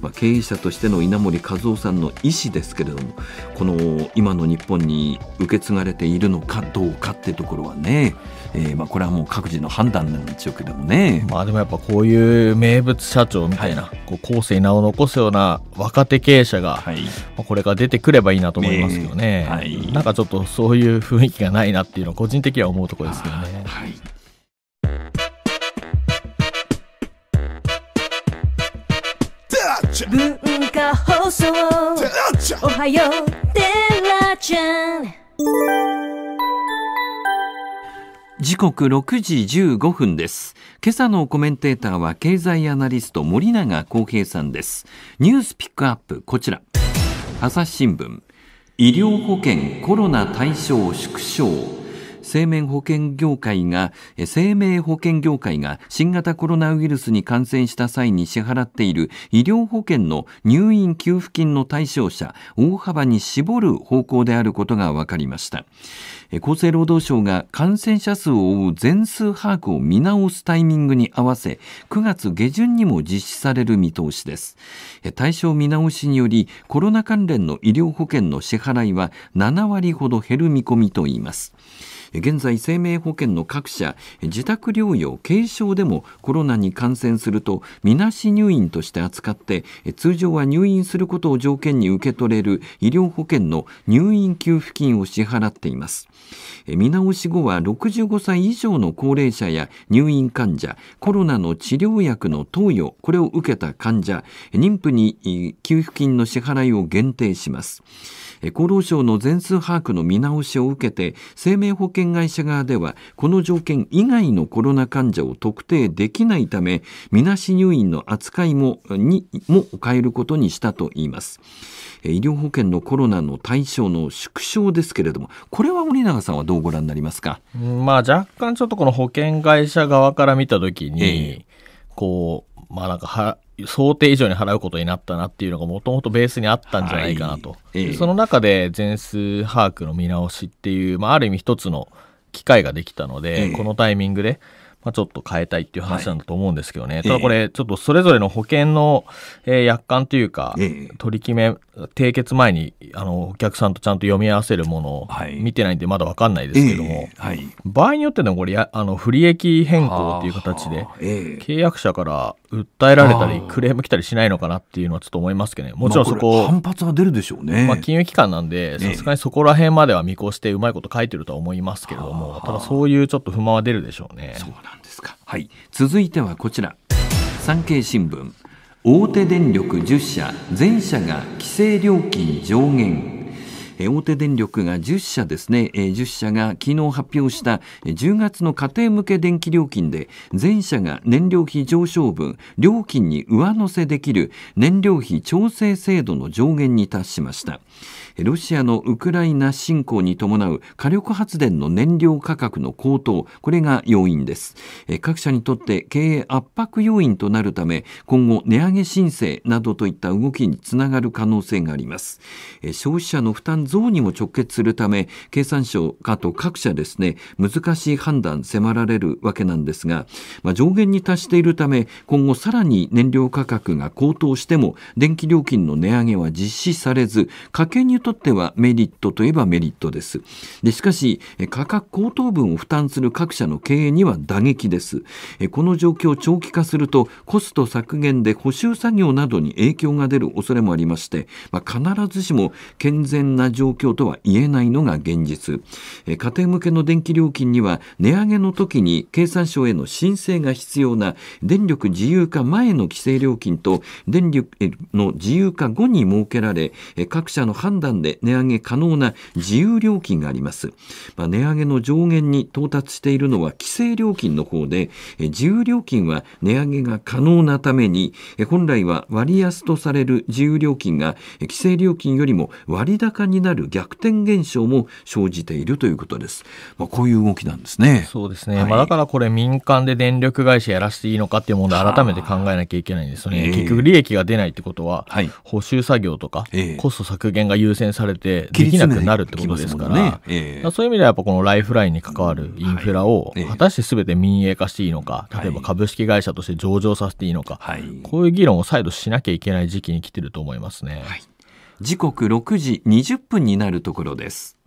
まあ、経営者としての稲盛和夫さんの意思ですけれどもこの今の日本に受け継がれているのかどうかってところはねえー、まあ、これはもう各自の判断なんでしょうけどもね。まあ、でもやっぱこういう名物社長みたいな、はい、こう後世に名を残すような若手経営者が、はい、まあ、これから出てくればいいなと思いますけどね、えー、はい、なんかちょっとそういう雰囲気がないなっていうのは個人的には思うところですけどね。はい文化放送おはようテラちゃん時刻6時15分です。今朝のコメンテーターは経済アナリスト森永康平さんです。ニュースピックアップ、こちら。朝日新聞。医療保険コロナ対象縮小。生命保険業界が、生命保険業界が新型コロナウイルスに感染した際に支払っている医療保険の入院給付金の対象者、大幅に絞る方向であることが分かりました。厚生労働省が感染者数を追う全数把握を見直すタイミングに合わせ9月下旬にも実施される見通しです対象見直しによりコロナ関連の医療保険の支払いは7割ほど減る見込みといいます現在生命保険の各社自宅療養軽症でもコロナに感染するとみなし入院として扱って通常は入院することを条件に受け取れる医療保険の入院給付金を支払っています見直し後は65歳以上の高齢者や入院患者コロナの治療薬の投与これを受けた患者妊婦に給付金の支払いを限定します厚労省の全数把握の見直しを受けて生命保険会社側ではこの条件以外のコロナ患者を特定できないためみなし入院の扱いもにも変えることにしたといいます医療保険のコロナの対象の縮小ですけれどもこれは森永さんはどうご覧になりますか、まあ、若干ちょっとこの保険会社側から見たときに、ええこう、まあなんかは、想定以上に払うことになったなっていうのがもともとベースにあったんじゃないかなと、はいえその中で全数把握の見直しっていう、まあ、ある意味一つの機会ができたので、えこのタイミングでまあ、ちょっと変えたいっていう話なんだと思うんですけどね、はい、ただこれ、ちょっとそれぞれの保険の、えー、約款というか、えー、取り決め、締結前にあのお客さんとちゃんと読み合わせるものを見てないんで、まだ分かんないですけども、えーはい、場合によってのこれやあの不利益変更という形で、契約者から訴えられたりクレーム来たりしないのかなっていうのはちょっと思いますけどねもちろんそこ,、反発は出るでしょうね、まあ、金融機関なんでさすがにそこら辺までは見越してうまいこと書いてるとは思いますけれども、ただそういうちょっと不満は出るでしょうねそうなんですか、はい、続いてはこちら産経新聞大手電力10社全社が規制料金上限大手電力が10社ですね、え10社が昨日発表した10月の家庭向け電気料金で全社が燃料費上昇分料金に上乗せできる燃料費調整制度の上限に達しました。ロシアのウクライナ侵攻に伴う火力発電の燃料価格の高騰これが要因です各社にとって経営圧迫要因となるため今後値上げ申請などといった動きにつながる可能性があります消費者の負担増にも直結するため経産省かと各社ですね難しい判断迫られるわけなんですが、まあ、上限に達しているため今後さらに燃料価格が高騰しても電気料金の値上げは実施されず家計にとってはメリットといえばメリットです。でしかし、価格高騰分を負担する各社の経営には打撃です。この状況を長期化すると、コスト削減で補修作業などに影響が出る恐れもありまして、まあ、必ずしも健全な状況とは言えないのが現実。家庭向けの電気料金には、値上げの時に経産省への申請が必要な電力自由化前の規制料金と電力の自由化後に設けられ、各社の判断間で値上げ可能な自由料金があります。まあ、値上げの上限に到達しているのは規制料金の方で、自由料金は値上げが可能なために、本来は割安とされる自由料金が規制料金よりも割高になる逆転現象も生じているということです。まあ、こういう動きなんですね。そうですね。はい、まあ、だからこれ民間で電力会社やらせていいのかっていう問題改めて考えなきゃいけないんですよね。えー、結局利益が出ないってことは、補修作業とか、コスト削減が優先染されてできなくなるってことですから、ねえー、そういう意味ではやっぱこのライフラインに関わるインフラを果たして全て民営化していいのか、例えば株式会社として上場させていいのか、はい、こういう議論を再度しなきゃいけない時期に来てると思いますね。はい、時刻6時20分になるところです。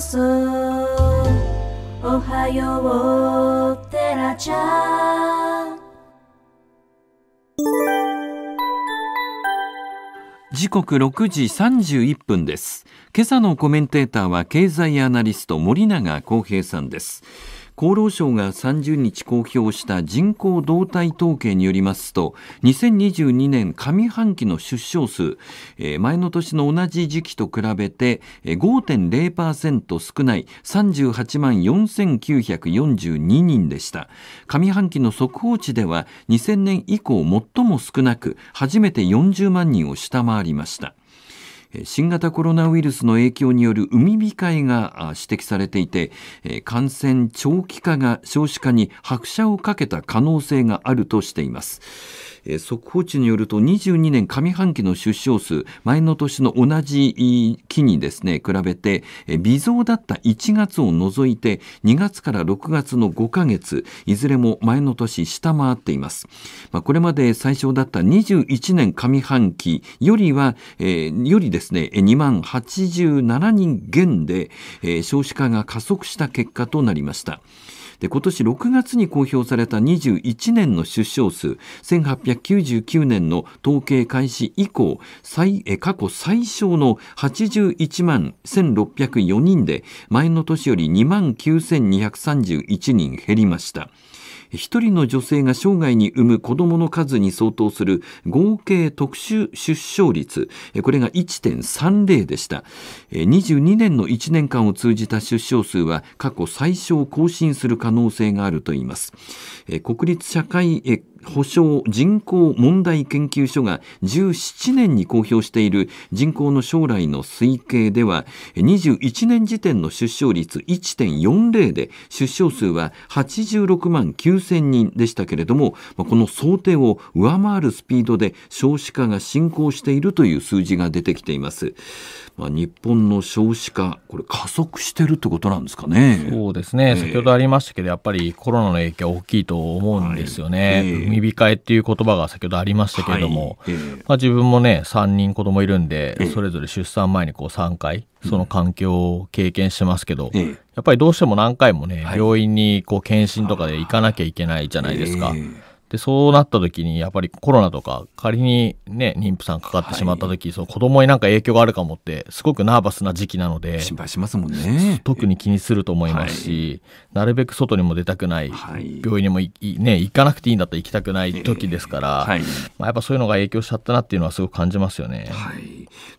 そおはようテラちゃん時刻6時31分です今朝のコメンテーターは経済アナリスト森永康平さんです厚労省が30日公表した人口動態統計によりますと2022年上半期の出生数、前の年の同じ時期と比べて5.0%少ない38万4942人でした上半期の速報値では2000年以降最も少なく初めて40万人を下回りました新型コロナウイルスの影響による海控えが指摘されていて感染長期化が少子化に拍車をかけた可能性があるとしています。えー、速報値によると22年上半期の出生数前の年の同じ期にですね比べて、えー、微増だった1月を除いて2月から6月の5ヶ月いずれも前の年下回っています、まあ、これまで最小だった21年上半期よりは、えー、よりですね2万87人減で、えー、少子化が加速した結果となりました。で今年6月に公表された21年の出生数1899年の統計開始以降過去最小の81万1604人で前の年より2万9231人減りました。1人の女性が生涯に産む子どもの数に相当する合計特殊出生率これが1.30でした22年の1年間を通じた出生数は過去最小を更新する可能性があるといいます国立社会保障人口問題研究所が17年に公表している人口の将来の推計では21年時点の出生率1.40で出生数は86万9000人でしたけれどもこの想定を上回るスピードで少子化が進行しているという数字が出てきています。まあ、日本の少子化、これ、加速してるってことなんですかね。そうですね、えー、先ほどありましたけど、やっぱりコロナの影響、大きいと思うんですよね、はいえー、海控えっていう言葉が先ほどありましたけれども、はいえー、まあ、自分もね、3人子供いるんで、それぞれ出産前にこう3回、その環境を経験してますけど、うん、やっぱりどうしても何回もね、はい、病院にこう検診とかで行かなきゃいけないじゃないですか。えーで、そうなった時に、やっぱりコロナとか、仮にね、妊婦さんかかってしまった時、はい、そう子供になんか影響があるかもって、すごくナーバスな時期なので、心配しますもんね。特に気にすると思いますし、はい、なるべく外にも出たくない、はい、病院にもい、ね、行かなくていいんだったら行きたくない時ですから、えー、はい、まあやっぱそういうのが影響しちゃったなっていうのはすごく感じますよね。はい、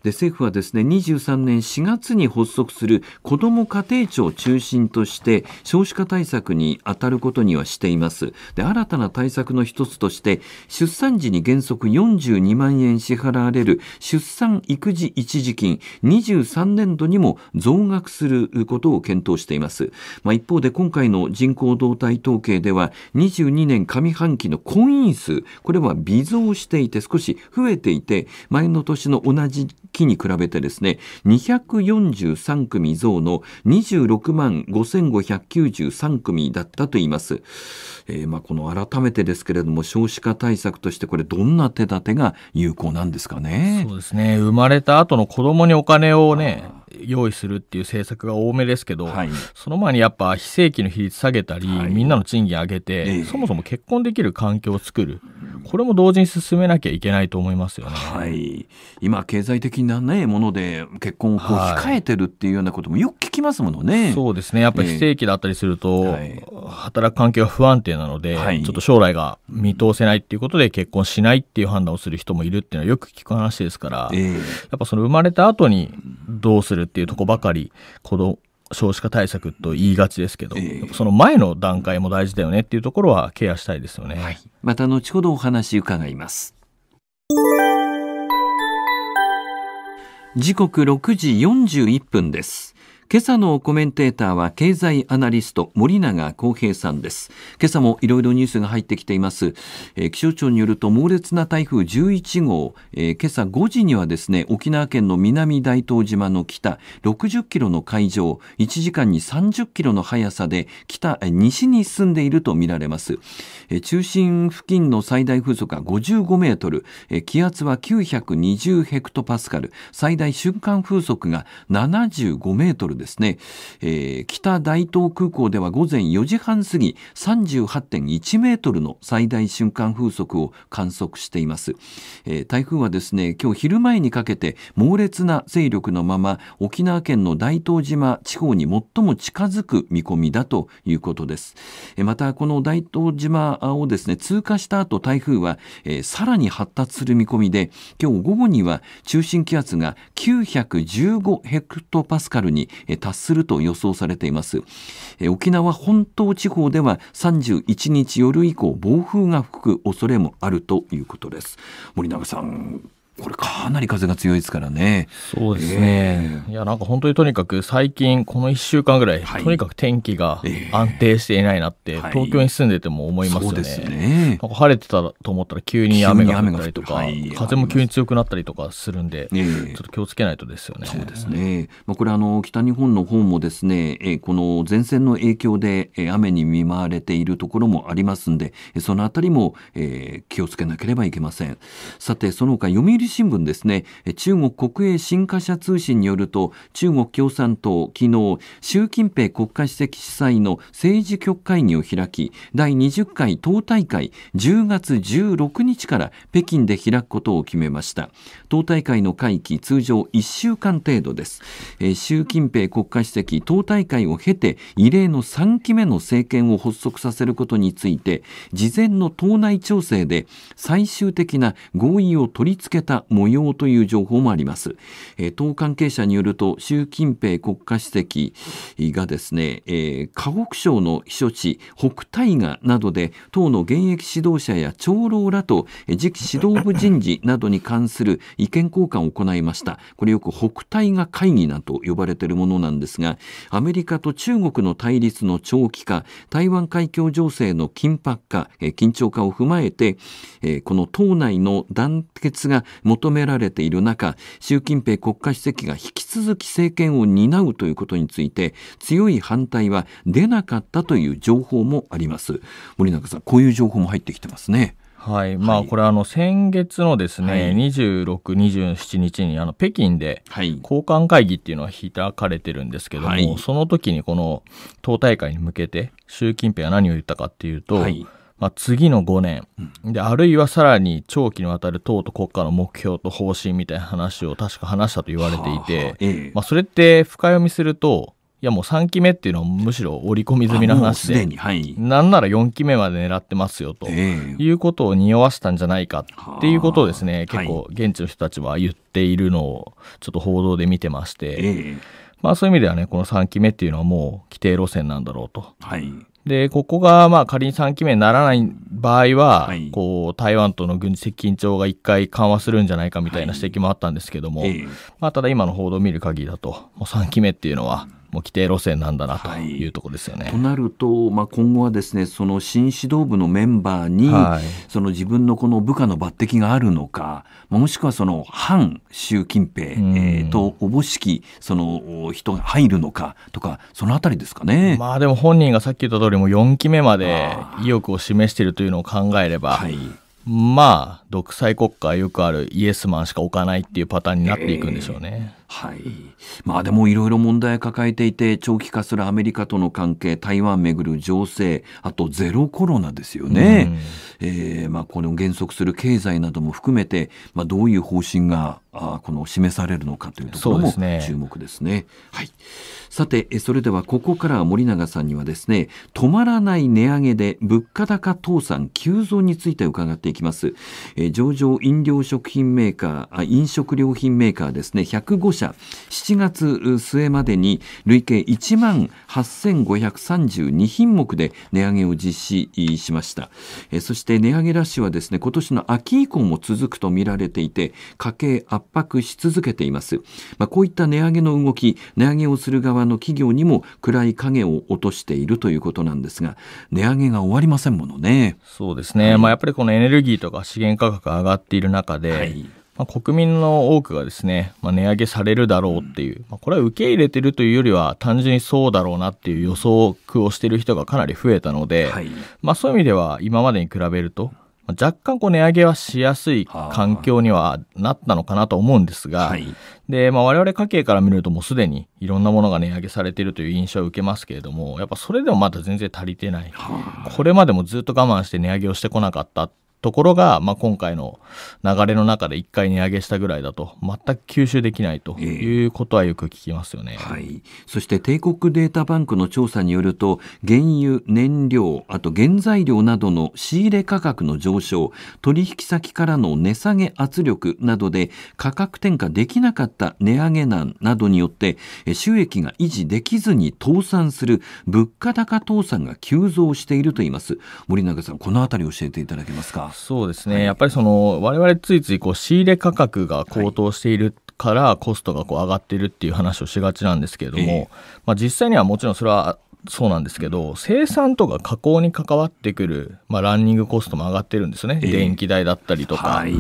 で政府はですね、23年4月に発足する子ども家庭庁を中心として、少子化対策に当たることにはしています。で新たな対策の一つとして出産時に原則42万円支払われる出産育児一時金23年度にも増額することを検討しています、まあ、一方で今回の人口動態統計では22年上半期の婚姻数これは微増していて少し増えていて前の年の同じ期に比べてですね243組増の26万5593組だったといいます。えー、まあ、この改めてですけれども少子化対策としてこれどんな手立てが有効なんですかね。そうですね生まれた後の子供にお金をね用意するっていう政策が多めですけど、はい、その前にやっぱ非正規の比率下げたり、はい、みんなの賃金上げて、えー、そもそも結婚できる環境を作るこれも同時に進めなきゃいけないと思いますよね。はい、今経済的なねもので結婚をこう控えてるっていうようなこともよく聞きますものね。はい、そうですね。やっぱり非正規だったりすると、えーはい、働く環境が不安定なので、はい、ちょっと将来が見通せないっていうことで結婚しないっていう判断をする人もいるっていうのはよく聞く話ですから、えー、やっぱその生まれた後にどうするっていうとこばかり子供少子化対策と言いがちですけど、えー、その前の段階も大事だよねっていうところはケアしたいですよね、はい、また後ほどお話伺います時刻6時41分です今朝のコメンテーターは経済アナリスト森永康平さんです今朝もいろいろニュースが入ってきています、えー、気象庁によると猛烈な台風11号、えー、今朝5時にはですね沖縄県の南大東島の北60キロの海上1時間に30キロの速さで北西に進んでいるとみられます、えー、中心付近の最大風速は55メートル、えー、気圧は920ヘクトパスカル最大瞬間風速が75メートルるですね、えー、北大東空港では午前4時半過ぎ38.1メートルの最大瞬間風速を観測しています、えー、台風はですね今日昼前にかけて猛烈な勢力のまま沖縄県の大東島地方に最も近づく見込みだということです、えー、またこの大東島をですね通過した後台風は、えー、さらに発達する見込みで今日午後には中心気圧が915ヘクトパスカルに達すると予想されています。沖縄本島地方では31日夜以降暴風が吹く恐れもあるということです。森永さんこれかなり風が強いですからね。そうですね。えー、いや、なんか本当にとにかく最近、この1週間ぐらい、はい、とにかく天気が安定していないなって、えー、東京に住んでても思いますよね。そうですね。なんか晴れてたと思ったら急に雨が降ったりとか、はい、風も急に強くなったりとかするんで、えー、ちょっと気をつけないとですよね。そうですね。まあ、これあの、北日本の方もですね、えー、この前線の影響でえ雨に見舞われているところもありますんで、そのあたりも、えー、気をつけなければいけません。さて、その他読売時新聞ですね、中国国営新華社通信によると、中国共産党、昨日、習近平国家主席主催の政治局会議を開き、第20回党大会10月16日から北京で開くことを決めました。党大会の会期、通常1週間程度です。え習近平国家主席、党大会を経て、異例の3期目の政権を発足させることについて、事前の党内調整で最終的な合意を取り付けたた模様という情報もあります。え党関係者によると、習近平国家主席がですね、え河北省の避暑地、北大河などで、党の現役指導者や長老らと、次期指導部人事などに関する意見交換を行いました。これよく北大河会議なんと呼ばれているものなんですが、アメリカと中国の対立の長期化、台湾海峡情勢の緊迫化、緊張化を踏まえて、この党内の団結が求められている中、習近平国家主席が引き続き政権を担うということについて、強い反対は出なかったという情報もあります。森永さん、こういう情報も入ってきてますね。はい、まあ、これ、あの、先月のですね、二十26、27日に、あの、北京で、交換会議っていうのは開かれてるんですけども、はい、その時に、この、党大会に向けて、習近平は何を言ったかっていうと、はいまあ、次の5年、であるいはさらに長期にわたる党と国家の目標と方針みたいな話を確か話したと言われていて、はあはあまあ、それって深読みするといやもう3期目っていうのはむしろ織り込み済みの話でで、はい、なんなら4期目まで狙ってますよと、いうことを匂わせたんじゃないかっていうことをですね、結構現地の人たちは言っているのをちょっと報道で見てまして。まあ、そういう意味ではねこの3期目っていうのはもう規定路線なんだろうと、はい、で、ここが、まあ、仮に3期目にならない場合は、はい、こう、台湾との軍事的緊張が一回緩和するんじゃないかみたいな指摘もあったんですけども、はいまあ、ただ今の報道を見る限りだと、もう3期目っていうのは、もう規定路線なんだなというところですよね。はい、となると、まあ、今後はですねその新指導部のメンバーに、はい、その自分のこの部下の抜擢があるのかもしくはその反習近平、えー、とおぼしきその人が入るのかとかそのあたりですかね。まあ、でも本人がさっき言った通りも4期目まで意欲を示しているというのを考えれば。はいまあ、独裁国家よくあるイエスマンしか置かないっていうパターンになっていくんでしょうね。えーはい。まあでもいろいろ問題抱えていて、長期化するアメリカとの関係、台湾めぐる情勢、あとゼロコロナですよね。うん、えー、まあこの減速する経済なども含めて、まあどういう方針があこの示されるのかというところも注目ですね。すねはい、さてえ、それではここから森永さんにはですね止まらない値上げで物価高倒産急増について伺っていきます。え上場飲料食品メーカーあ飲食料品メーカーですね105社7月末までに累計1万8532品目で値上げを実施しました。えそして値上げラッシュはですね今年の秋以降も続くと見られていて家計ア迫し続けています、まあ、こういった値上げの動き値上げをする側の企業にも暗い影を落としているということなんですが値上げが終わりませんものねそうですね、はい、まあ、やっぱりこのエネルギーとか資源価格が上がっている中で、はいまあ、国民の多くがですね、まあ、値上げされるだろうっていう、まあ、これは受け入れてるというよりは単純にそうだろうなっていう予測をしている人がかなり増えたので、はい、まあ、そういう意味では今までに比べると若干こう値上げはしやすい環境にはなったのかなと思うんですが、はい、でまあ、我々家計から見るともうすでにいろんなものが値上げされているという印象を受けますけれどもやっぱそれでもまだ全然足りてないこれまでもずっと我慢して値上げをしてこなかったところが、まあ、今回の流れの中で1回値上げしたぐらいだと全く吸収できないということはよく聞きますよね、えー、はい、そして帝国データバンクの調査によると原油、燃料あと原材料などの仕入れ価格の上昇取引先からの値下げ圧力などで価格転嫁できなかった値上げ難などによって収益が維持できずに倒産する物価高倒産が急増しているといいます森永さんこの辺り教えていただけますかそうですね、はい、やっぱりその我々ついついこう仕入れ価格が高騰している、からコストがこう上がってるっていう話をしがちなんですけれども、まあ、実際にはもちろんそれはそうなんですけど生産とか加工に関わってくる、まあ、ランニングコストも上がってるんですね、えー、電気代だったりとか。はい、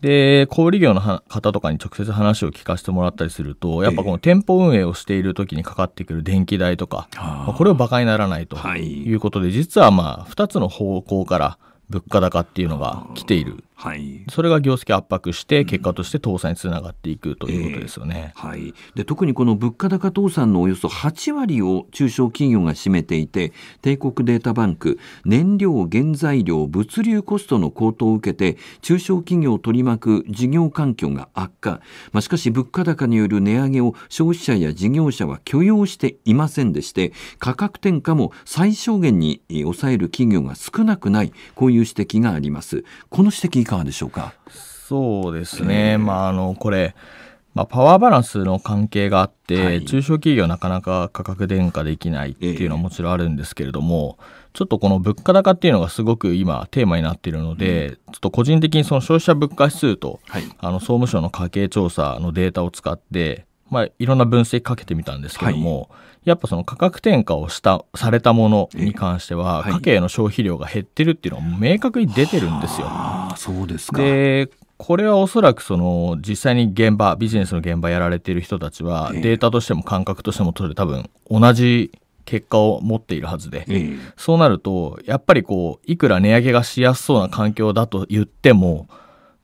で小売業の方とかに直接話を聞かせてもらったりするとやっぱこの店舗運営をしている時にかかってくる電気代とか、えー、これをバカにならないということで、はい、実はまあ2つの方向から物価高っていうのが来ているはい、それが業績圧迫して結果として倒産につながっていくということですよね、うんえー、はい、で特にこの物価高倒産のおよそ8割を中小企業が占めていて帝国データバンク燃料原材料物流コストの高騰を受けて中小企業を取り巻く事業環境が悪化、まあ、しかし物価高による値上げを消費者や事業者は許容していませんでして価格転嫁も最小限に抑える企業が少なくないこういう指摘があります。この指摘かがでしょうかそうですね、えー、まああのこれまあ、パワーバランスの関係があって、はい、中小企業なかなか価格転嫁できないっていうのはもちろんあるんですけれども、えー、ちょっとこの物価高っていうのがすごく今テーマになっているので、うん、ちょっと個人的にその消費者物価指数と、はい、あの総務省の家計調査のデータを使って、まあ、いろんな分析かけてみたんですけども、はいやっぱその価格転嫁をしたされたものに関しては、家計の消費量が減ってるっていうのは明確に出てるんですよ。あそうですかでこれはおそらくその実際に現場ビジネスの現場やられている人たちはデータとしても感覚としても取れ多分同じ結果を持っているはずで、そうなるとやっぱりこういくら値上げがしやすそうな環境だと言っても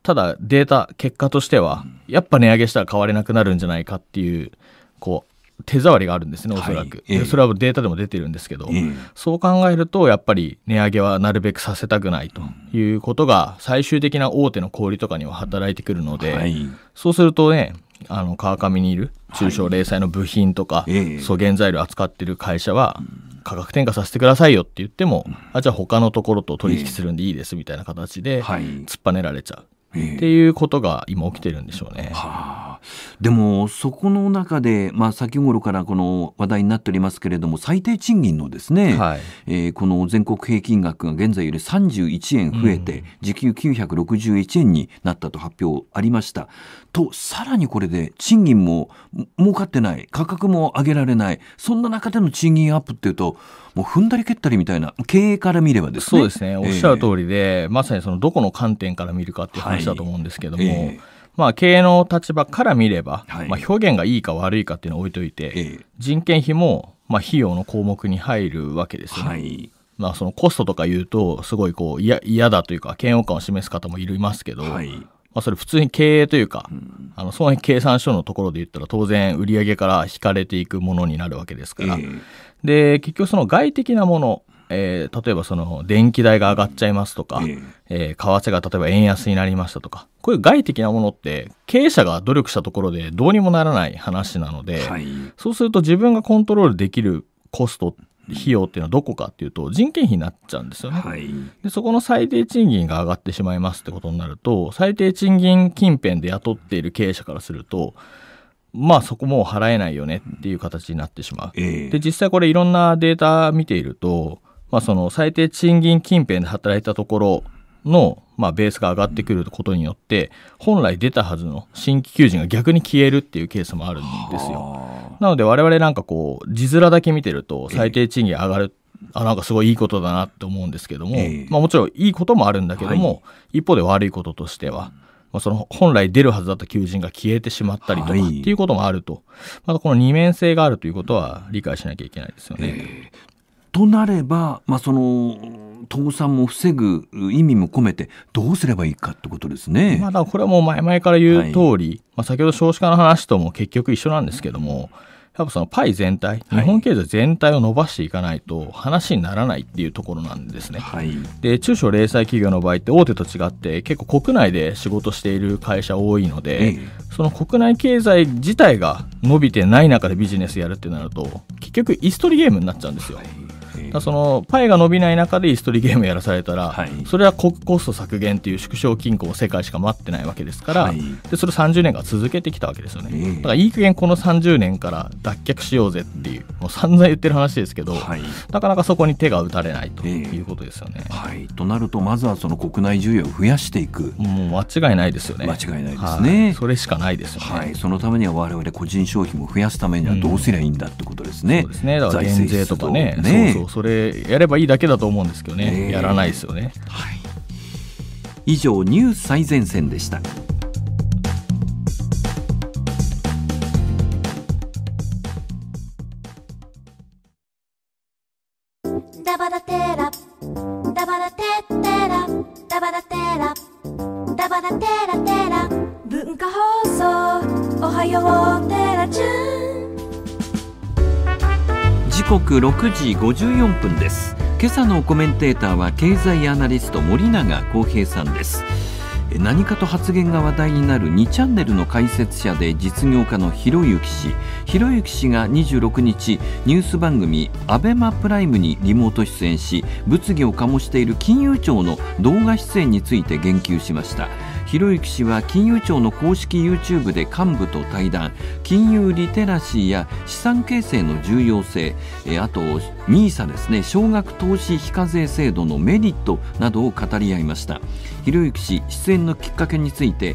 ただデータ結果としてはやっぱ値上げしたら変われなくなるんじゃないかっていうこう手触りがあるんですね、おそらく、はい、それはデータでも出てるんですけど、えー、そう考えると、やっぱり値上げはなるべくさせたくないということが、最終的な大手の小売とかには働いてくるので、はい、そうするとね、あの川上にいる中小零細の部品とか、はい、素原材料扱ってる会社は、価格転嫁させてくださいよって言っても、あじゃあ他のところと取引するんでいいですみたいな形で突っぱねられちゃう、えー、っていうことが今起きてるんでしょうね。はあでもそこの中で、まあ、先頃からこの話題になっておりますけれども最低賃金のですね、はい、えー、この全国平均額が現在より31円増えて、時給961円になったと発表ありました。とさらにこれで賃金も儲かってない価格も上げられないそんな中での賃金アップっていうともう踏んだり蹴ったりみたいな経営から見ればですねそうですねおっしゃる通りで、えー、まさにそのどこの観点から見るかっていう話だと思うんですけども。はいえーまあ、経営の立場から見れば、はい、まあ、表現がいいか悪いかっていうのを置いといて、ええ、人件費も、まあ、費用の項目に入るわけですよね。はいまあ、そのコストとか言うと、すごいこう嫌だというか、嫌悪感を示す方もいますけど、はいまあ、それ普通に経営というか、うん、あのその計算書のところで言ったら、当然、売上から引かれていくものになるわけですから、えー、で結局、その外的なもの、えー、例えばその電気代が上がっちゃいますとか、えー、え為替が例えば円安になりましたとか、こういう外的なものって経営者が努力したところでどうにもならない話なので、はい、そうすると自分がコントロールできるコスト費用っていうのはどこかっていうと人件費になっちゃうんですよね、はい、でそこの最低賃金が上がってしまいますってことになると最低賃金近辺で雇っている経営者からするとまあそこも払えないよねっていう形になってしまう、えで実際これいろんなデータ見ているとまあ、その最低賃金近辺で働いたところの、まあ、ベースが上がってくることによって本来出たはずの新規求人が逆に消えるっていうケースもあるんですよ。なので我々なんかこう字面だけ見てると最低賃金上がる、あなんかすごいいいことだなって思うんですけども、まあ、もちろんいいこともあるんだけども、はい、一方で悪いこととしては、まあ、その本来出るはずだった求人が消えてしまったりとかっていうこともあると、またこの二面性があるということは理解しなきゃいけないですよね。えー、となれば、まあ、その倒産も防ぐ意味も込めてどうすればいいかってことですね。まあ、だこれはもう前々から言う通り、はい、まあ、先ほど少子化の話とも結局一緒なんですけども。やっぱそのパイ全体、日本経済全体を伸ばしていかないと話にならないっていうところなんですね。はい、で中小零細企業の場合って大手と違って結構国内で仕事している会社多いので、その国内経済自体が伸びてない中でビジネスやるってなると結局イストリゲームになっちゃうんですよ。はいだそのパイが伸びない中でイーストリゲームやらされたら、はい、それはコスト削減という縮小均衡を世界しか待ってないわけですから、はい、でそれ30年間続けてきたわけですよね、うん、だからいい加減この30年から脱却しようぜっていうもう散々言ってる話ですけど、はい、なかなかそこに手が打たれないということですよね。えー、はい、となるとまずはその国内需要を増やしていくもう間違いないですよね間違いないですね、それしかないですよね、はい、そのためには我々個人消費も増やすためにはどうすりゃいいんだってことですね、うん、そうですねだから減税とかね、ね、そうそうそれやればいいだけだと思うんですけどね、やらないですよね。はい、以上ニュー最前線でした。刻6時54分です今朝のコメンテーターは経済アナリスト森永康平さんです何かと発言が話題になる2チャンネルの解説者で実業家のひろゆき氏ひろゆき氏が26日ニュース番組「アベマプライムにリモート出演し物議を醸している金融庁の動画出演について言及しました。ひろゆき氏は金融庁の公式 YouTube で幹部と対談金融リテラシーや資産形成の重要性あと NISA ですね少額投資非課税制度のメリットなどを語り合いましたひろゆき氏出演のきっかけについて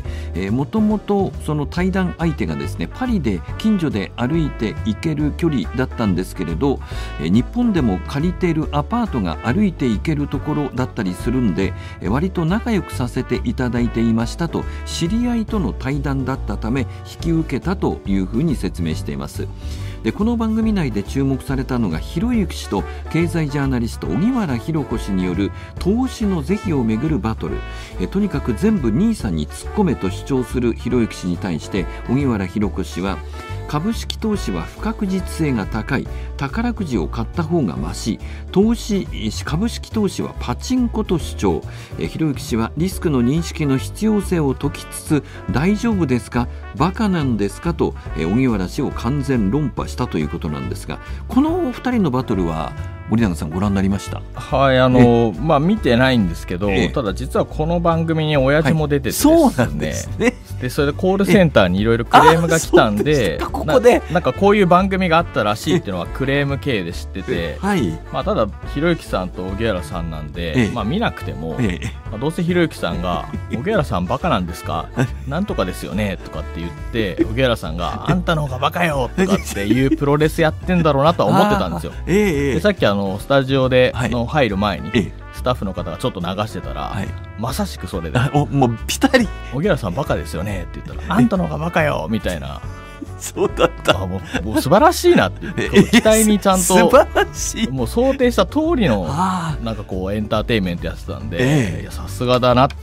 もともとその対談相手がですねパリで近所で歩いて行ける距離だったんですけれど日本でも借りているアパートが歩いて行けるところだったりするんで割と仲良くさせていただいていますましたと知り合いとの対談だったため引き受けたというふうに説明していますでこの番組内で注目されたのがひろゆき氏と経済ジャーナリスト荻原博子氏による投資の是非をめぐるバトルえとにかく全部兄さんに突っ込めと主張するひろゆき氏に対して荻原博子氏は「株式投資は不確実性が高い宝くじを買った方がまし投資株式投資はパチンコと主張えひろゆき氏はリスクの認識の必要性を解きつつ大丈夫ですかバカなんですかと荻原氏を完全論破したということなんですがこのお二人のバトルは森永さんご覧になりましたはいあのまあ見てないんですけど、ただ実はこの番組に親父も出てて、ねはい、そうなんですねでそれでコールセンターにいろいろクレームが来たんで ここでなんかこういう番組があったらしいっていうのはクレーム系で知ってて、はいまあ、ただひろゆきさんと荻原さんなんで、まあ、見なくても、まあ、どうせひろゆきさんが「荻原さんバカなんですかなんとかですよね」とかって言って荻原さんが 「あんたの方がバカよ」とかっていうプロレスやってんだろうなとは思ってたんですよ。でさっきあののスタジオでの入る前に、はい、スタッフの方がちょっと流してたら、はい、まさしくそれでおもうピタリ「小木原さんバカですよね」って言ったら「あんたの方がバカよ」みたいなそうだったあもうもう素晴らしいなって期待にちゃんと素晴らしいもう想定した通りのなんかこうエンターテインメントやってたんでさすがだなって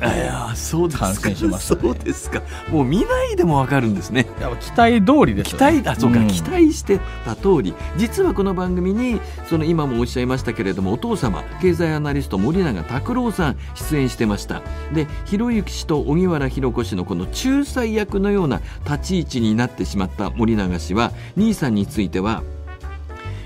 感心しました、ね、そうですかもう見ないでも分かるんですねやっぱ期待通りです、ね、期待あそうか、うん、期待してた通り実はこの番組にその今もおっしゃいましたけれどもお父様経済アナリスト森永拓郎さん出演してましたでひろゆき氏と荻原博子氏のこの仲裁役のような立ち位置になってしまった森永氏は NISA については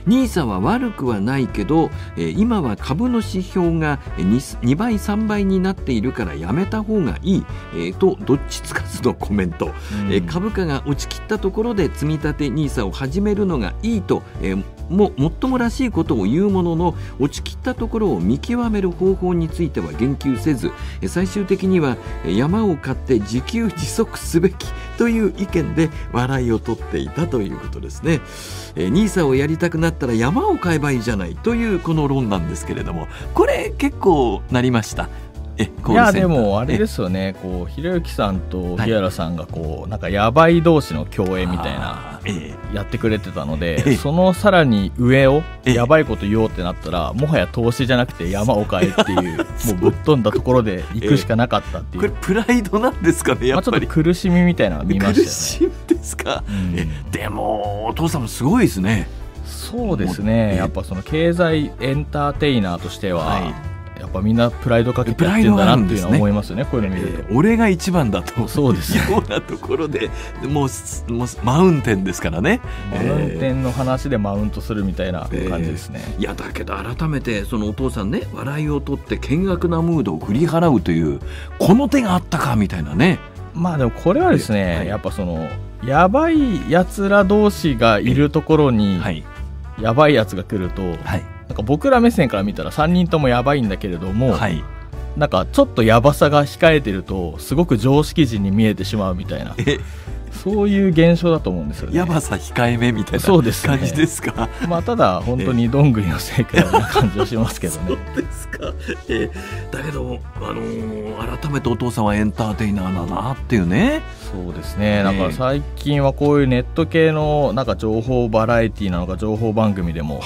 NISA は悪くはないけど、え今は株の指標が 2, 2, 倍3倍になっているからやめた方がいい、えー、とどっちつかずのコメント、うん、え株価が落ちきったところで積み立て NISA を始めるのがいいと、えーももっともらしいことを言うものの落ちきったところを見極める方法については言及せず最終的には山を買って自給自足すべきという意見で笑いを取っていたということですね。え nisa をやりたくなったら山を買えばいいじゃないというこの論なんですけれどもこれ結構なりました。いやでもあれですよねこうひろゆきさんと日原さんがこう、はい、なんかやばい同士の共演みたいなやってくれてたので、そのさらに上をやばいこと言おうってなったらもはや投資じゃなくて山を買えっていう もうぶっ飛んだところで行くしかなかったっていう、これプライドなんですかねやっぱり、まあ、ちょっと苦しみみたいなの見ましたねででもお父さんもすごいですねそうですねやっぱその経済エンターテイナーとしては、はいやっぱみんなプライドかけてやってんだなっていうのは思いますよね、ね、こういうの見ると、えー、俺が一番だとそうですよ、ね、うなところでもうもうマウンテンですからねマウンテンの話でマウントするみたいな感じですね、えー、いやだけど改めてそのお父さんね笑いを取って見学なムードを振り払うというこの手があったかみたいなねまあでもこれはですね、はい、やっぱそのやばいやつら同士がいるところに、はい、やばいやつが来ると、はい、なんか僕ら目線から見たら3人ともやばいんだけれども、はい、なんかちょっとやばさが控えてるとすごく常識人に見えてしまうみたいなそういう現象だと思うんですよね。やばさ控えめみたいな感じですか。すね、まあただ本当にどんぐりのせいな感じはしますけどね。そうですか。えー、だけどあのー、改めてお父さんはエンターテイナーだなっていうね。そうですね。なんか最近はこういうネット系のなんか情報バラエティーなのか情報番組でも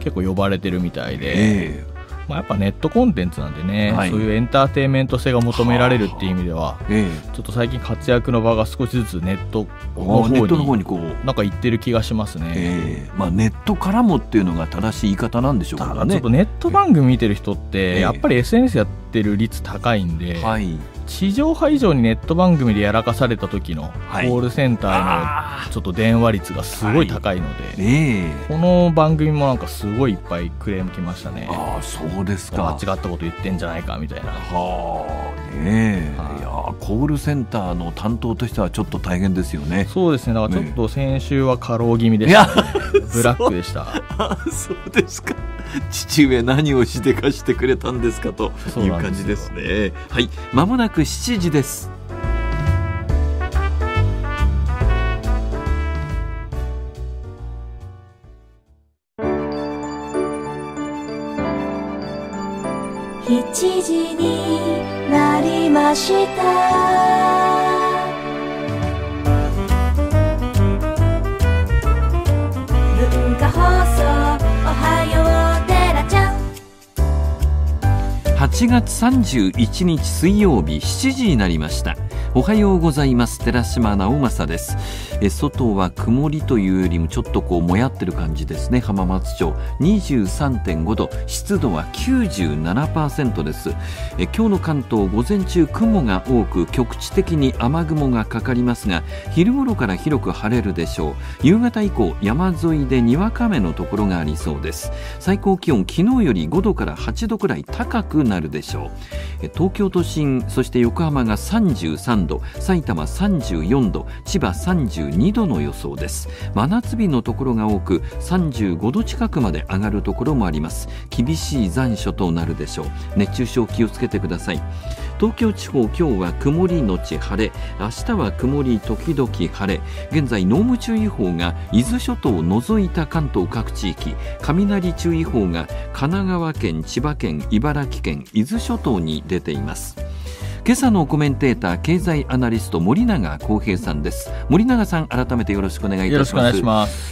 結構呼ばれてるみたいで。えーまあ、やっぱネットコンテンツなんでね、はい、そういうエンターテインメント性が求められるっていう意味では、はえちょっと最近活躍の場が少しずつネットの方にネットの方にこうなんか行ってる気がしますね、ええまあ、ネットからもっていうのが正しい言い方なんでしょうかねちょっとネット番組見てる人って、やっぱり SNS やってる率高いんで、はい、地上波以上にネット番組でやらかされた時のコールセンターのちょっと電話率がすごい高いので、はいね、この番組もなんかすごいいっぱいクレーム来ましたねあそうですか間違ったこと言ってんじゃないかみたいなはあねえ、はい、いやコールセンターの担当としてはちょっと大変ですよねそうですねだからちょっと先週は過労気味でした、ね、ブラックでした そうですか 父上何をしでかしてくれたんですかという感じですねはいまもなく7時です7時になりました8月31日水曜日7時になりましたおはようございます寺島直政ですえ外は曇りというよりもちょっとこうもやってる感じですね浜松町23.5度湿度は97%ですえ今日の関東午前中雲が多く局地的に雨雲がかかりますが昼頃から広く晴れるでしょう夕方以降山沿いでにわか雨のところがありそうです最高気温昨日より5度から8度くらい高くなるでしょう東京都心そして横浜が33度埼玉34度千葉32 32度の予想です真夏日のところが多く35度近くまで上がるところもあります厳しい残暑となるでしょう熱中症気をつけてください東京地方今日は曇りのち晴れ明日は曇り時々晴れ現在濃霧注意報が伊豆諸島を除いた関東各地域雷注意報が神奈川県千葉県茨城県伊豆諸島に出ています今朝のコメンテーター経済アナリスト森永康平さんです森永さん改めてよろしくお願いいたします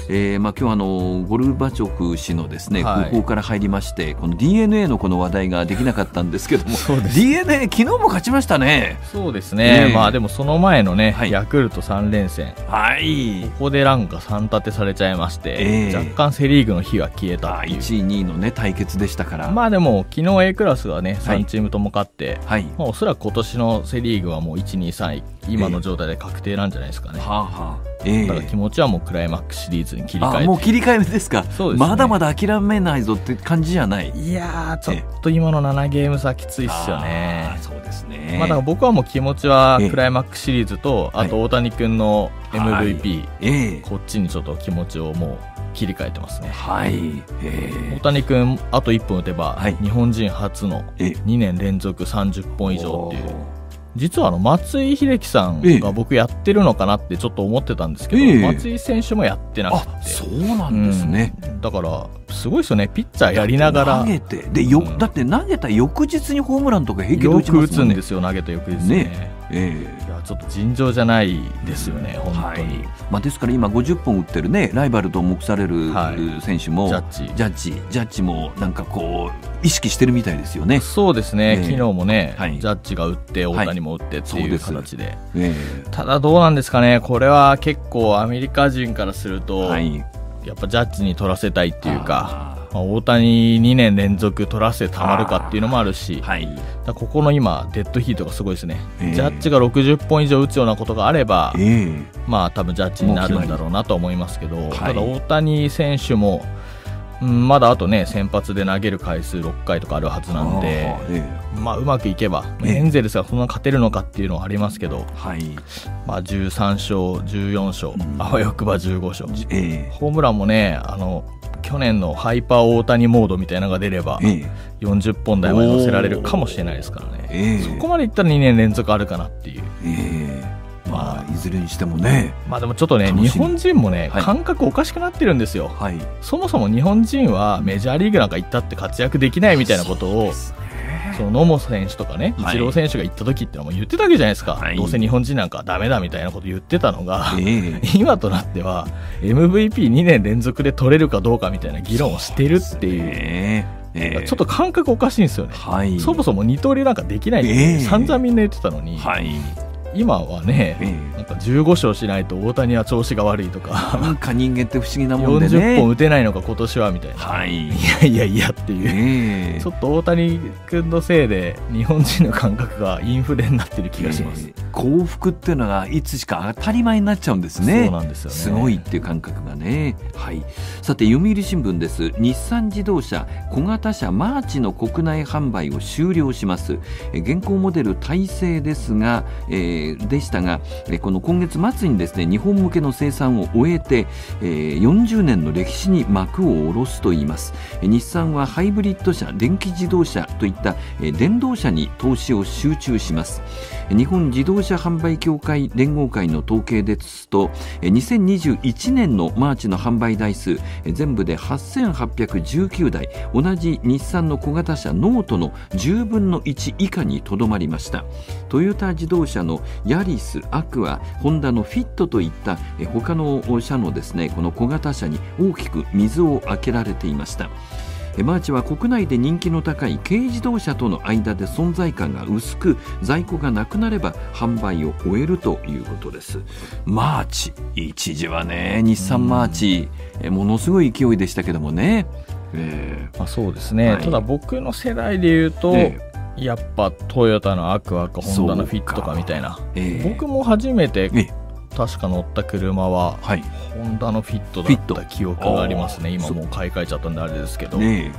よえー、まあ今日あのゴルバチョフ氏のですね、空港から入りましてこの DNA のこの話題ができなかったんですけども DNA 昨日も勝ちましたねそうですね、えー、まあでもその前のね、はい、ヤクルト三連戦はいここでなんか三立てされちゃいまして、えー、若干セリーグの火は消えた一位二位のね対決でしたからまあでも昨日 A クラスはね三チームとも勝って、はい、まあおそらく今年年のセ・リーグはもう1、2、3位、今の状態で確定なんじゃないですかね。えー、はあはあえー、だから気持ちはもうクライマックスシリーズに切り替えもう切り替えですかそうです、ね、まだまだ諦めないぞって感じじゃないいやちょっと今の7ゲーム差きついっすよね。そうですね、まあ、だから僕はもう気持ちはクライマックスシリーズと、えー、あと大谷君の MVP、はい、こっちにちょっと気持ちをもう。切り替えてますね。はい。大谷君、あと1本打てば、はい、日本人初の2年連続30本以上っていう。実はあの松井秀喜さんが僕やってるのかなってちょっと思ってたんですけど、ええ、松井選手もやってなくてそうなんですね、うん、だからすごいですよねピッチャーやりながら投げてでよ、うん、だって投げた翌日にホームランとか平気で打ちますもん、ね、よく打つんですよ投げた翌日ねねええ、いやちょっと尋常じゃないですよね、うん、本当に、はい、まあ、ですから今、50本打ってるね、ライバルと目される選手も、はい、ジャッジ、ジャッジ、ジャッジもなんかこう、意識してるみたいですよねそうですね、えー、昨日もね、はい、ジャッジが打って、大谷も打ってっていう形で、えー、ただどうなんですかね、これは結構、アメリカ人からすると、やっぱジャッジに取らせたいっていうか。まあ、大谷2年連続取らせてたまるかっていうのもあるし、はい、ここの今、デッドヒートがすごいですね、えー、ジャッジが60本以上打つようなことがあれば、えー、まあ多分ジャッジになるんだろうなと思いますけど、ただ大谷選手も、まだあとね先発で投げる回数6回とかあるはずなんで、まあ、うまくいけば、エンゼルスがそんな勝てるのかっていうのはありますけど、はいまあ、13勝、14勝、あわよくば15勝、ホームランもねあの去年のハイパー大谷モードみたいなのが出れば、40本台まで乗せられるかもしれないですからね、そこまでいったら2年連続あるかなっていう。まあ、いずれにしてもね、まあ、でもちょっとね、日本人もね、はい、感覚おかしくなってるんですよ、はい、そもそも日本人はメジャーリーグなんか行ったって活躍できないみたいなことを。その野茂選手とかね、イチロー選手が行った時ってのも言ってたわけじゃないですか、はい、どうせ日本人なんかだめだみたいなこと言ってたのが、えー、今となっては MVP2 年連続で取れるかどうかみたいな議論をしてるっていう。えー、ちょっと感覚おかしいんですよね、はい、そもそも二刀流なんかできないって、えー、散々みんな言ってたのに、はい、今はね、なんか15勝しないと大谷は調子が悪いとか、なんか人間って不思議なもんで、ね、40本打てないのか、今年はみたいな、はい、いやいやいやっていう、え、ちょっと大谷君のせいで、日本人の感覚がインフレになってる気がします、幸福っていうのが、いつしか当たり前になっちゃうんですね、そうなんですよ、ね、すごいっていう感覚がね、はい、さて、読売新聞です、日産自動車、小型車マーチの国内販売を終了します。現行モデル体制ですが、えーえー、でしたが、えこの今月末にですね日本向けの生産を終えて、えー、40年の歴史に幕を下ろすといいます、え日産はハイブリッド車電気自動車といった、え電動車に投資を集中します日本自動車販売協会連合会の統計ですと2021年のマーチの販売台数全部で8819台同じ日産の小型車ノートの10分の1以下にとどまりましたトヨタ自動車のヤリス、アクア、ホンダのフィットといった他の車のですねこの小型車に大きく水を開けられていました。マーチは国内で人気の高い軽自動車との間で存在感が薄く在庫がなくなれば販売を終えるということですマーチ一時はね日産マーチ、うものすごい勢いでしたけどもねえー、まあ、そうですね、はい、ただ僕の世代でいうと、やっぱトヨタのアクアかホンダのフィットかみたいな、えー、僕も初めて確か乗った車は、はい、ホンダのフィットだった記憶がありますね今もう買い替えちゃったんであれですけど、ね、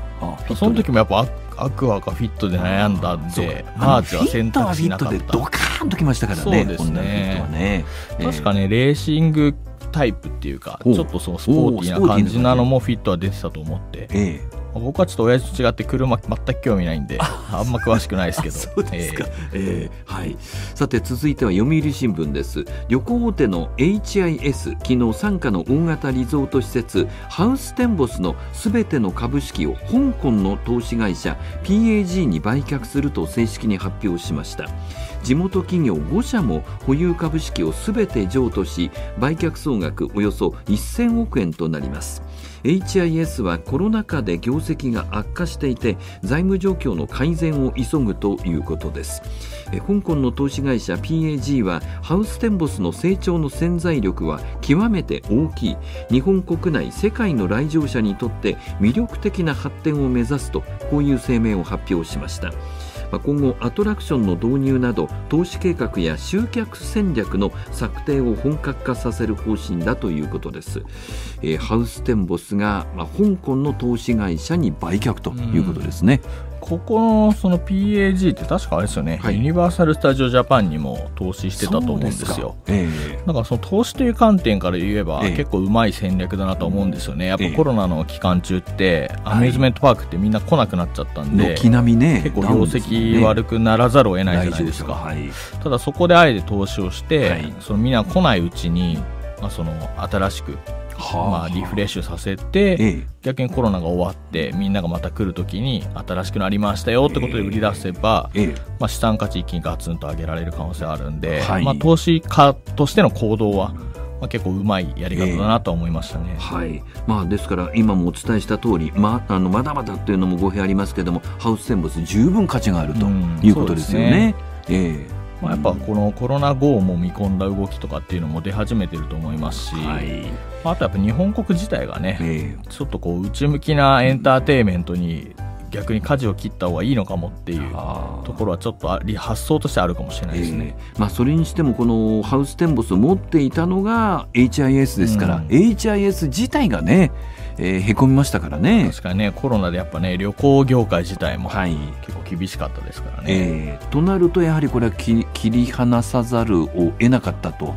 その時もやっぱアクアかフィットで悩んだんでマーチは選択しなかったフィットはフィットでドカーンときましたからねそうですね、ね確かねレーシングタイプっていうかちょっとそのスポーティーな感じなのもフィットは出てたと思って、えー僕はちょっと親父と違って車全く興味ないんであんま詳しくないですけど そうですか、えー、えー、はい、さて続いては読売新聞です旅行大手の HIS 昨日傘下の大型リゾート施設ハウステンボスのすべての株式を香港の投資会社 PAG に売却すると正式に発表しました地元企業5社も保有株式をすべて譲渡し売却総額およそ1000億円となります HIS はコロナ禍で業績が悪化していて財務状況の改善を急ぐということです香港の投資会社 PAG はハウステンボスの成長の潜在力は極めて大きい日本国内世界の来場者にとって魅力的な発展を目指すとこういう声明を発表しました。今後アトラクションの導入など投資計画や集客戦略の策定を本格化させる方針だということです、えー、ハウステンボスが、まあ、香港の投資会社に売却ということですね、うんここのその PAG って確かあれですよね、はい、ユニバーサル・スタジオ・ジャパンにも投資してたと思うんですよだ、からその投資という観点から言えば、結構うまい戦略だなと思うんですよねやっぱコロナの期間中って、アミューズメントパークってみんな来なくなっちゃったんで、軒並みね結構業績悪くならざるを得ないじゃないですか、はい、ただそこであえて投資をして、はい、そのみんな来ないうちに、まあ、その新しくまあ、リフレッシュさせて、逆にコロナが終わってみんながまた来るときに新しくなりましたよってことで売り出せば、まあ、資産価値一気にガツンと上げられる可能性あるんで、まあ、投資家としての行動はまあ、結構うまいやり方だなと思いましたね、えはいまあ、ですから今もお伝えした通りまあのまだまだというのも語弊ありますけれどもハウステンボス十分価値があるということですよね。えまあ、やっぱこのコロナ後も見込んだ動きとかっていうのも出始めてると思いますし、はい、あとやっぱ日本国自体がね、えー、ちょっとこう内向きなエンターテインメントに逆に舵を切った方がいいのかもっていうところはちょっとあり発想としてあるかもしれないですね、えー、まあ、それにしてもこのハウステンボスを持っていたのが HIS ですから、うん、HIS 自体がねえー、へこみましたからね確かにねコロナでやっぱね旅行業界自体も、はい、結構厳しかったですからね、えー、となるとやはりこれは切り離さざるを得なかったと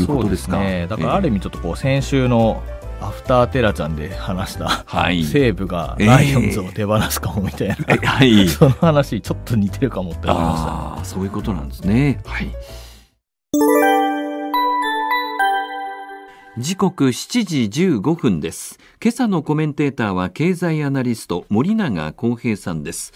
いうことですか。すね、だからある意味ちょっとこう先週のアフターテラちゃんで話した、はい、西武がライオンズを手放すかもみたいな、えー、はい、その話ちょっと似てるかもって思いました、あそういうことなんですね。はい時刻7時15分です。今朝のコメンテーターは経済アナリスト森永康平さんです。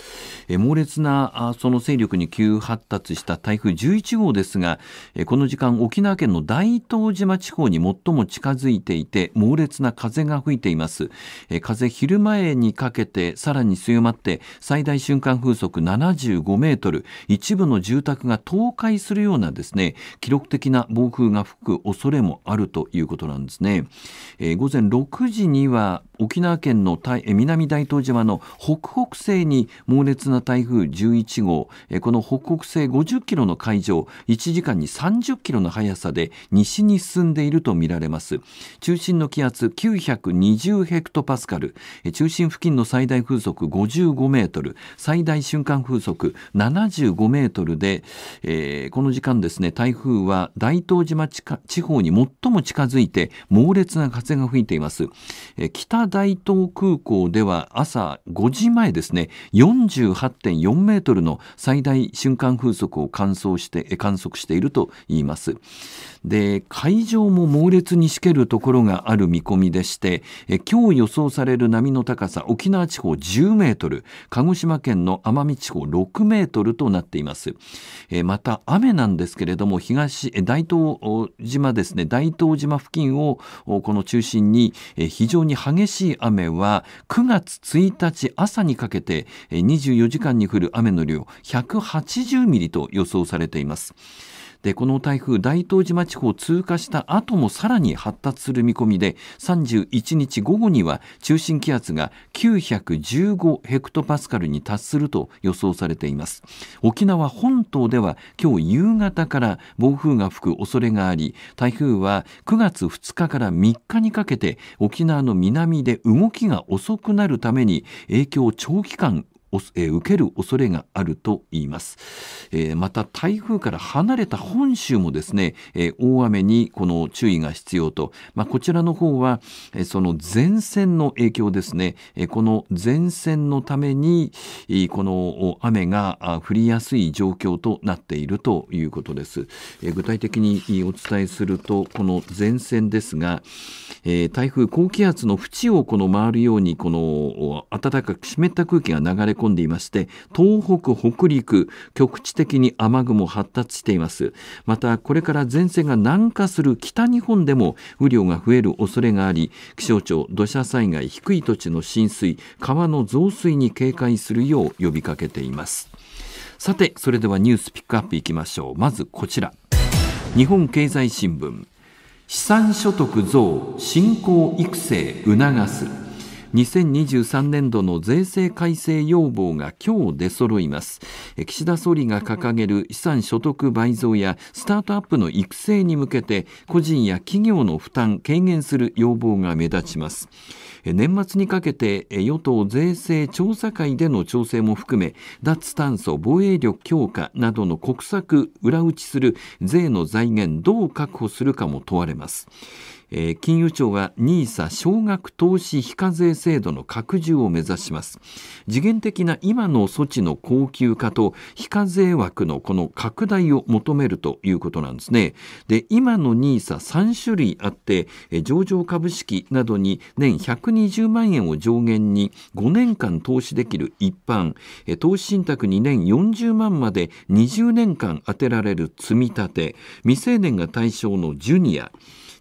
え猛烈なあその勢力に急発達した台風11号ですがえ、この時間沖縄県の大東島地方に最も近づいていて猛烈な風が吹いています。え風昼前にかけてさらに強まって最大瞬間風速75メートル、一部の住宅が倒壊するようなですね、記録的な暴風が吹く恐れもあるということなんですね、えー、午前6時には沖縄県の南大東島の北北西に猛烈な台風11号、えー、この北北西50キロの海上1時間に30キロの速さで西に進んでいるとみられます中心の気圧920ヘクトパスカル、中心付近の最大風速55メートル最大瞬間風速75メートルで、えー、この時間ですね台風は大東島地方に最も近づいてて猛烈な風が吹いています、え北大東空港では朝5時前ですね48.4メートルの最大瞬間風速を観測して観測していると言いますで海上も猛烈にしけるところがある見込みでしてえ今日予想される波の高さ沖縄地方10メートル鹿児島県の奄美地方6メートルとなっていますえまた雨なんですけれども東大東島ですね大東島付近をこの中心に非常に激しい雨は9月1日朝にかけて24時間に降る雨の量180ミリと予想されています。でこの台風大東島地方を通過した後もさらに発達する見込みで31日午後には中心気圧が915ヘクトパスカルに達すると予想されています沖縄本島では今日夕方から暴風が吹く恐れがあり台風は9月2日から3日にかけて沖縄の南で動きが遅くなるために影響を長期間えー、受ける恐れがあると言います、えー、また台風から離れた本州もですね、えー、大雨にこの注意が必要と、まあ、こちらの方は、えその前線の影響ですね、えこの前線のために、この雨が降りやすい状況となっているということです、え具体的にお伝えするとこの前線ですが、え台風高気圧の縁をこの回るようにこの暖かく湿った空気が流れ込んでいまして東北北陸局地的に雨雲発達していますまたこれから前線が南下する北日本でも雨量が増える恐れがあり気象庁土砂災害低い土地の浸水川の増水に警戒するよう呼びかけていますさてそれではニュースピックアップいきましょうまずこちら日本経済新聞資産所得増振興育成促す2023年度の税制改正要望が今日出揃います岸田総理が掲げる資産所得倍増やスタートアップの育成に向けて個人や企業の負担軽減する要望が目立ちます年末にかけて与党税制調査会での調整も含め脱炭素防衛力強化などの国策裏打ちする税の財源どう確保するかも問われますえー、金融庁がニーサ a 少額投資非課税制度の拡充を目指します次元的な今の措置の高級化と非課税枠のこの拡大を求めるということなんですねで今のニーサ a 3種類あって、えー、上場株式などに年120万円を上限に5年間投資できる一般、えー、投資信託に年40万まで20年間当てられる積み立て未成年が対象のジュニア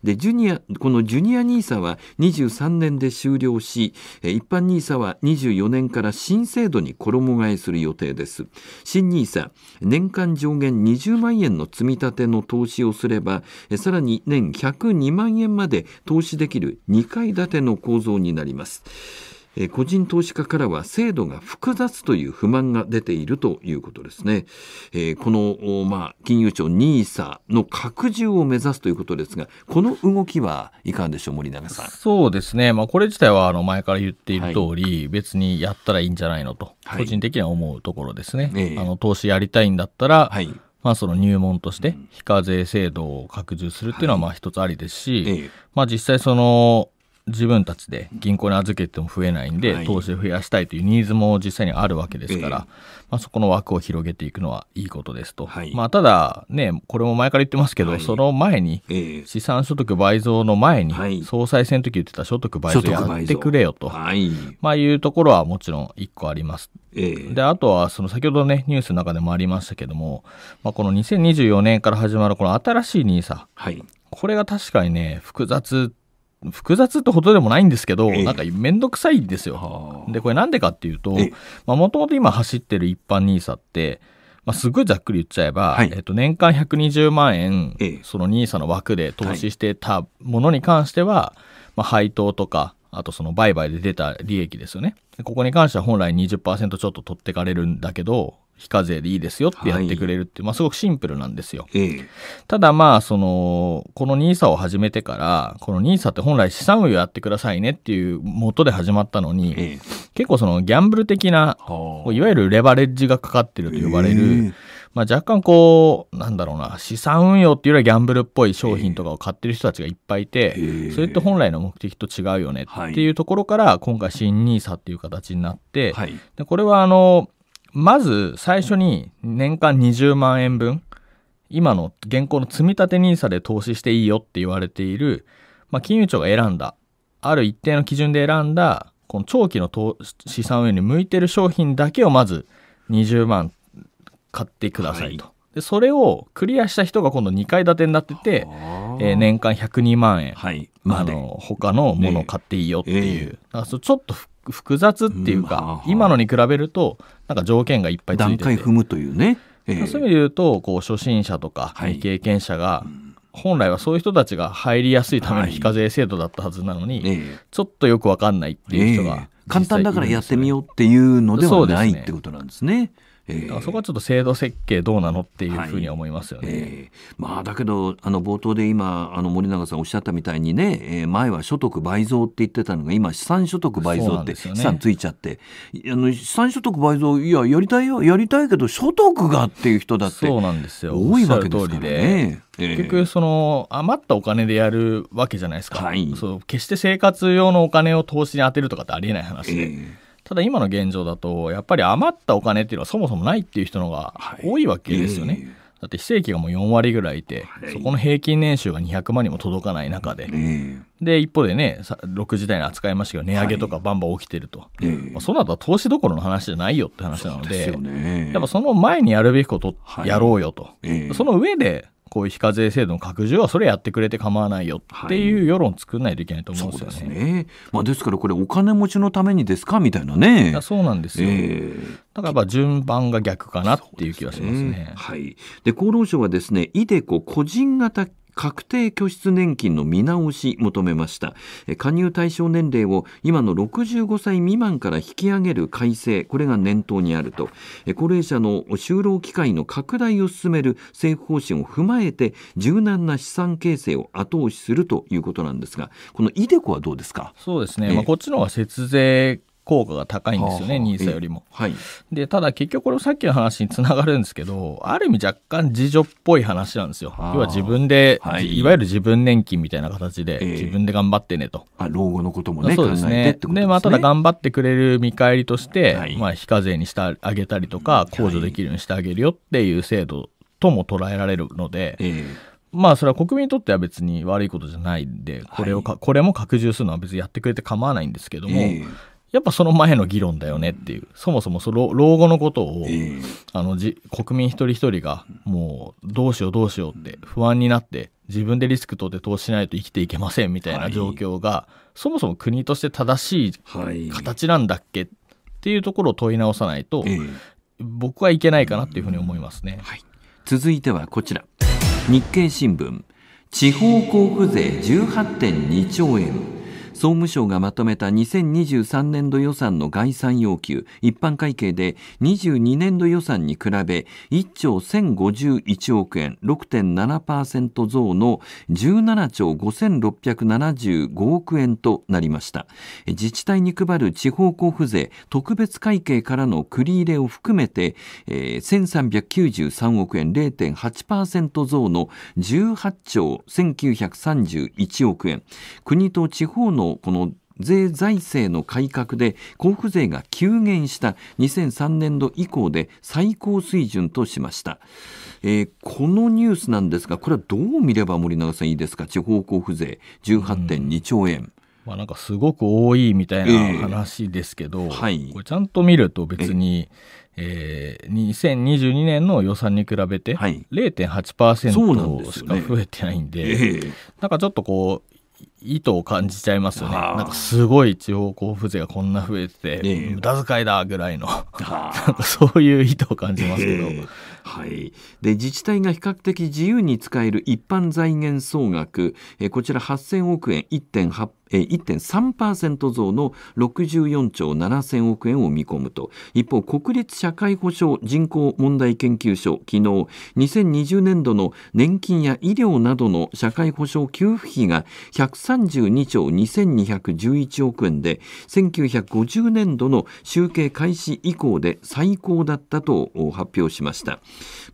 でジュニアこのジュニア NISA は23年で終了し一般 NISA は24年から新制度に衣替えする予定です新 NISA 年間上限20万円の積み立ての投資をすればさらに年102万円まで投資できる2階建ての構造になりますえ個人投資家からは制度が複雑という不満が出ているということですね。えこの、まあ、金融庁 NISA の拡充を目指すということですが、この動きはいかがでしょう、森永さん。そうですね、まあ、これ自体はあの前から言っている通り、はい、別にやったらいいんじゃないのと、個人的には思うところですね。あの投資やりたいんだったら、はいまあ、その入門として非課税制度を拡充するっていうのはまあ一つありですし、ええ、まあ、実際その自分たちで銀行に預けても増えないんで、はい、投資を増やしたいというニーズも実際にあるわけですから、えー、まあ、そこの枠を広げていくのはいいことですと、はい、まあ、ただ、ね、これも前から言ってますけど、はい、その前に、えー、資産所得倍増の前に、総裁選の時言ってた所得倍増やってくれよと、まあ、いうところはもちろん1個あります。えー、であとはその先ほど、ね、ニュースの中でもありましたけども、まあ、この2024年から始まるこの新しい NISA、はい、これが確かにね複雑複雑ってほどでもないんですけど、なんかめんどくさいんですよ。で、これなんでかっていうと、もともと今走ってる一般 NISA って、まあ、すごいざっくり言っちゃえば、はい、えっと、年間120万円、その NISA の枠で投資してたものに関しては、まあ、配当とか、あとその売買で出た利益ですよね。ここに関しては本来20%ちょっと取ってかれるんだけど、非課税でいいですよってやってくれるって、はい、まあすごくシンプルなんですよ。ええ、ただまあ、その、この NISA を始めてから、この NISA って本来資産運用やってくださいねっていう元で始まったのに、え、結構そのギャンブル的な、いわゆるレバレッジがかかってると呼ばれる、まあ、若干こう、なんだろうな、資産運用っていうよりはギャンブルっぽい商品とかを買ってる人たちがいっぱいいて、えー、それって本来の目的と違うよねっていうところから、今回新 NISA っていう形になって、はい、でこれはあの、まず最初に年間20万円分、今の現行の積み立て NISA で投資していいよって言われている、まあ、金融庁が選んだ、ある一定の基準で選んだ、この長期の資産運用に向いてる商品だけをまず20万買ってくださいと。はい、でそれをクリアした人が今度2階建てになってて、えー、年間102万円、はい、あの他のものを買っていいよっていう、ねえー、ちょっと複雑っていうか、うん、今のに比べるとなんか条件がいっぱいついてて段階踏むというね、えー、そういう意味で言うとこう初心者とか未経験者が、はい本来はそういう人たちが入りやすいための非課税制度だったはずなのに、はいえちょっとよくわかんないっていう人が、え簡単だからやってみようっていうのではない、ね、ってことなんですね。えー、そこはちょっと制度設計どうなのっていうふうに思いますよね、はいえー、まあ、だけどあの冒頭で今あの森永さんおっしゃったみたいにね、えー、前は所得倍増って言ってたのが今資産所得倍増って、ね、資産ついちゃってあの資産所得倍増いややりたいよやりたいけど所得がっていう人だってそうなんですよ多いわけですからね。結局その余ったお金でやるわけじゃないですか、はい、そう決して生活用のお金を投資に充てるとかってありえない話で。ただ今の現状だと、やっぱり余ったお金っていうのはそもそもないっていう人のが多いわけですよね。はいえーだって非正規がもう4割ぐらいいて、そこの平均年収が200万にも届かない中で、で一方でね、6時台に扱いましたけど、値上げとかバンバン起きてると、はいまあ、その後は投資どころの話じゃないよって話なので、でね、やっぱその前にやるべきことやろうよと、はい、その上でこういう非課税制度の拡充はそれやってくれて構わないよっていう世論作らないといけないと思うんですよね。はい、ですねまあ、ですからこれお金持ちのためにですかみたいなね。そうなんですよ、えー、だから順番が逆かなっていう気がしますね。すねはい、で厚労省はですねイデコ個人型確定拠出年金の見直し求めました加入対象年齢を今の65歳未満から引き上げる改正これが念頭にあると高齢者の就労機会の拡大を進める政府方針を踏まえて柔軟な資産形成を後押しするということなんですがこのイデコはどうですかそうですね、まあ、こっちの方が節税効果が高いんですよね、ニーサよりも。はい、でただ結局これさっきの話につながるんですけどある意味若干自助っぽい話なんですよ。要は自分で、はい、いわゆる自分年金みたいな形で、自分で頑張ってねと。あ老後のこともねそうですねですねで、まあ、ただ頑張ってくれる見返りとして、はい、まあ、非課税にしてあげたりとか控除できるようにしてあげるよっていう制度とも捉えられるので。えーまあそれは国民にとっては別に悪いことじゃないんでこれをか、はい、これも拡充するのは別にやってくれて構わないんですけども、えー、やっぱその前の議論だよねっていう、そもそもそ老後のことを、えー、あのじ国民一人一人がもうどうしようどうしようって不安になって自分でリスク取って投資しないと生きていけませんみたいな状況が、はい、そもそも国として正しい形なんだっけっていうところを問い直さないと、僕はいけないかなっていうふうに思いますね。はい、続いてはこちら日経新聞地方交付税18.2兆円総務省がまとめた2023年度予算の概算要求一般会計で22年度予算に比べ1兆1051億円6.7%増の17兆5675億円となりました自治体に配る地方交付税特別会計からの繰り入れを含めて、え1393億円0.8%増の18兆1931億円国と地方のこの税財政の改革で交付税が急減した2003年度以降で最高水準としました、えー、このニュースなんですがこれはどう見れば森永さんいいですか地方交付税18.2兆円、まあ、なんかすごく多いみたいな話ですけど、えーはい、これちゃんと見ると別に、えー、2022年の予算に比べて0.8%しか増えてないんで、はい、なん、ねえー、なんかちょっとこう意図を感じちゃいますよね。なんかすごい地方交付税がこんな増えてて、えー、無駄遣いだぐらいの、なんかそういう意図を感じますけど、えー。はい、で自治体が比較的自由に使える一般財源総額、えこちら8000億円1.8 1.3%増の64兆7000億円を見込むと一方国立社会保障人口問題研究所昨日2020年度の年金や医療などの社会保障給付費が132兆2211億円で1950年度の集計開始以降で最高だったと発表しました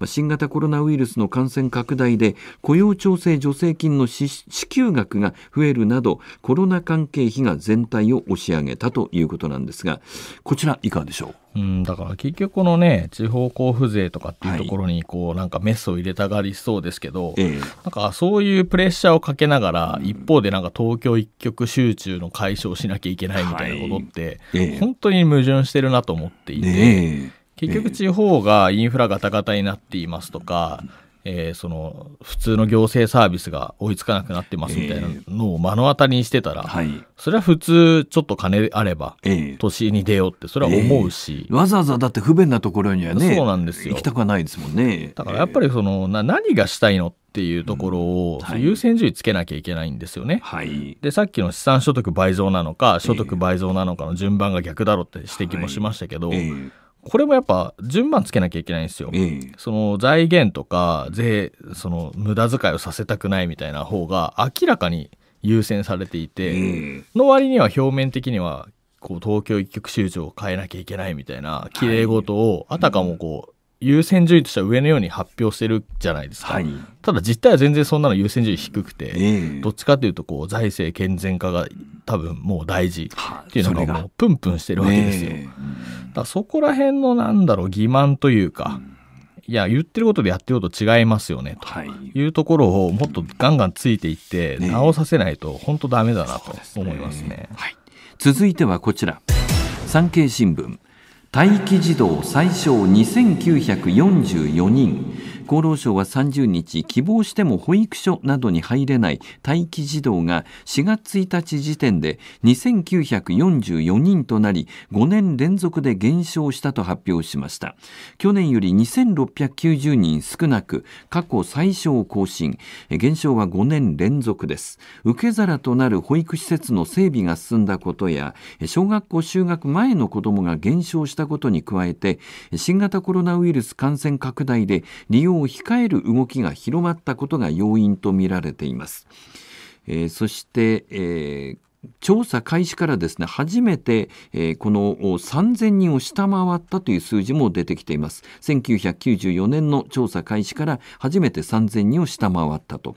新型コロナウイルスの感染拡大で雇用調整助成金の支給額が増えるなどコロロナ関係費が全体を押し上げたということなんですが、こちら、いかがでしょう。うん、だから結局このね、地方交付税とかっていうところに、こう、はい、なんかメスを入れたがりそうですけど、えー、なんかそういうプレッシャーをかけながら、うん、一方でなんか東京一極集中の解消しなきゃいけないみたいなことって、はい、本当に矛盾してるなと思っていて、ね結局地方がインフラガタガタになっていますとか、えー、その普通の行政サービスが追いつかなくなってますみたいなのを目の当たりにしてたら、えーはい、それは普通ちょっと金あれば、都に出ようってそれは思うし、えー、わざわざだって不便なところにはねそうなんですよ行きたくはないですもんねだからやっぱりその、な何がしたいのっていうところを、優先順位つけなきゃいけないんですよね、はい、でさっきの資産所得倍増なのか所得倍増なのかの順番が逆だろうって指摘もしましたけど、えーこれもやっぱ順番つけなきゃいけないんですよ。えー、その財源とか税、その無駄遣いをさせたくないみたいな方が明らかに優先されていて、えー、の割には表面的にはこう東京一極集中を変えなきゃいけないみたいな綺麗事をあたかもこう、はい優先順位としては上のように発表してるじゃないですか、はい、ただ実態は全然そんなの優先順位低くて、えー、どっちかというとこう財政健全化が多分もう大事っていうのがもうプンプンしてるわけですよ。えー、だそこら辺のなんだろう欺瞞というか、いや、言ってることでやってること違いますよね、というところをもっとガンガンついていって、直させないと本当ダメだなと思いますね。はい、続いてはこちら。産経新聞待機児童最小2944人厚労省は30日希望しても保育所などに入れない待機児童が4月1日時点で2944人となり5年連続で減少したと発表しました去年より2690人少なく過去最小を更新減少は5年連続です受け皿となる保育施設の整備が進んだことや小学校就学前の子どもが減少したことに加えて新型コロナウイルス感染拡大で利用用を控える動きが広まったことが要因とみられています。えー、そして、えー調査開始からですね初めて、えー、この3000人を下回ったという数字も出てきています1994年の調査開始から初めて3000人を下回ったと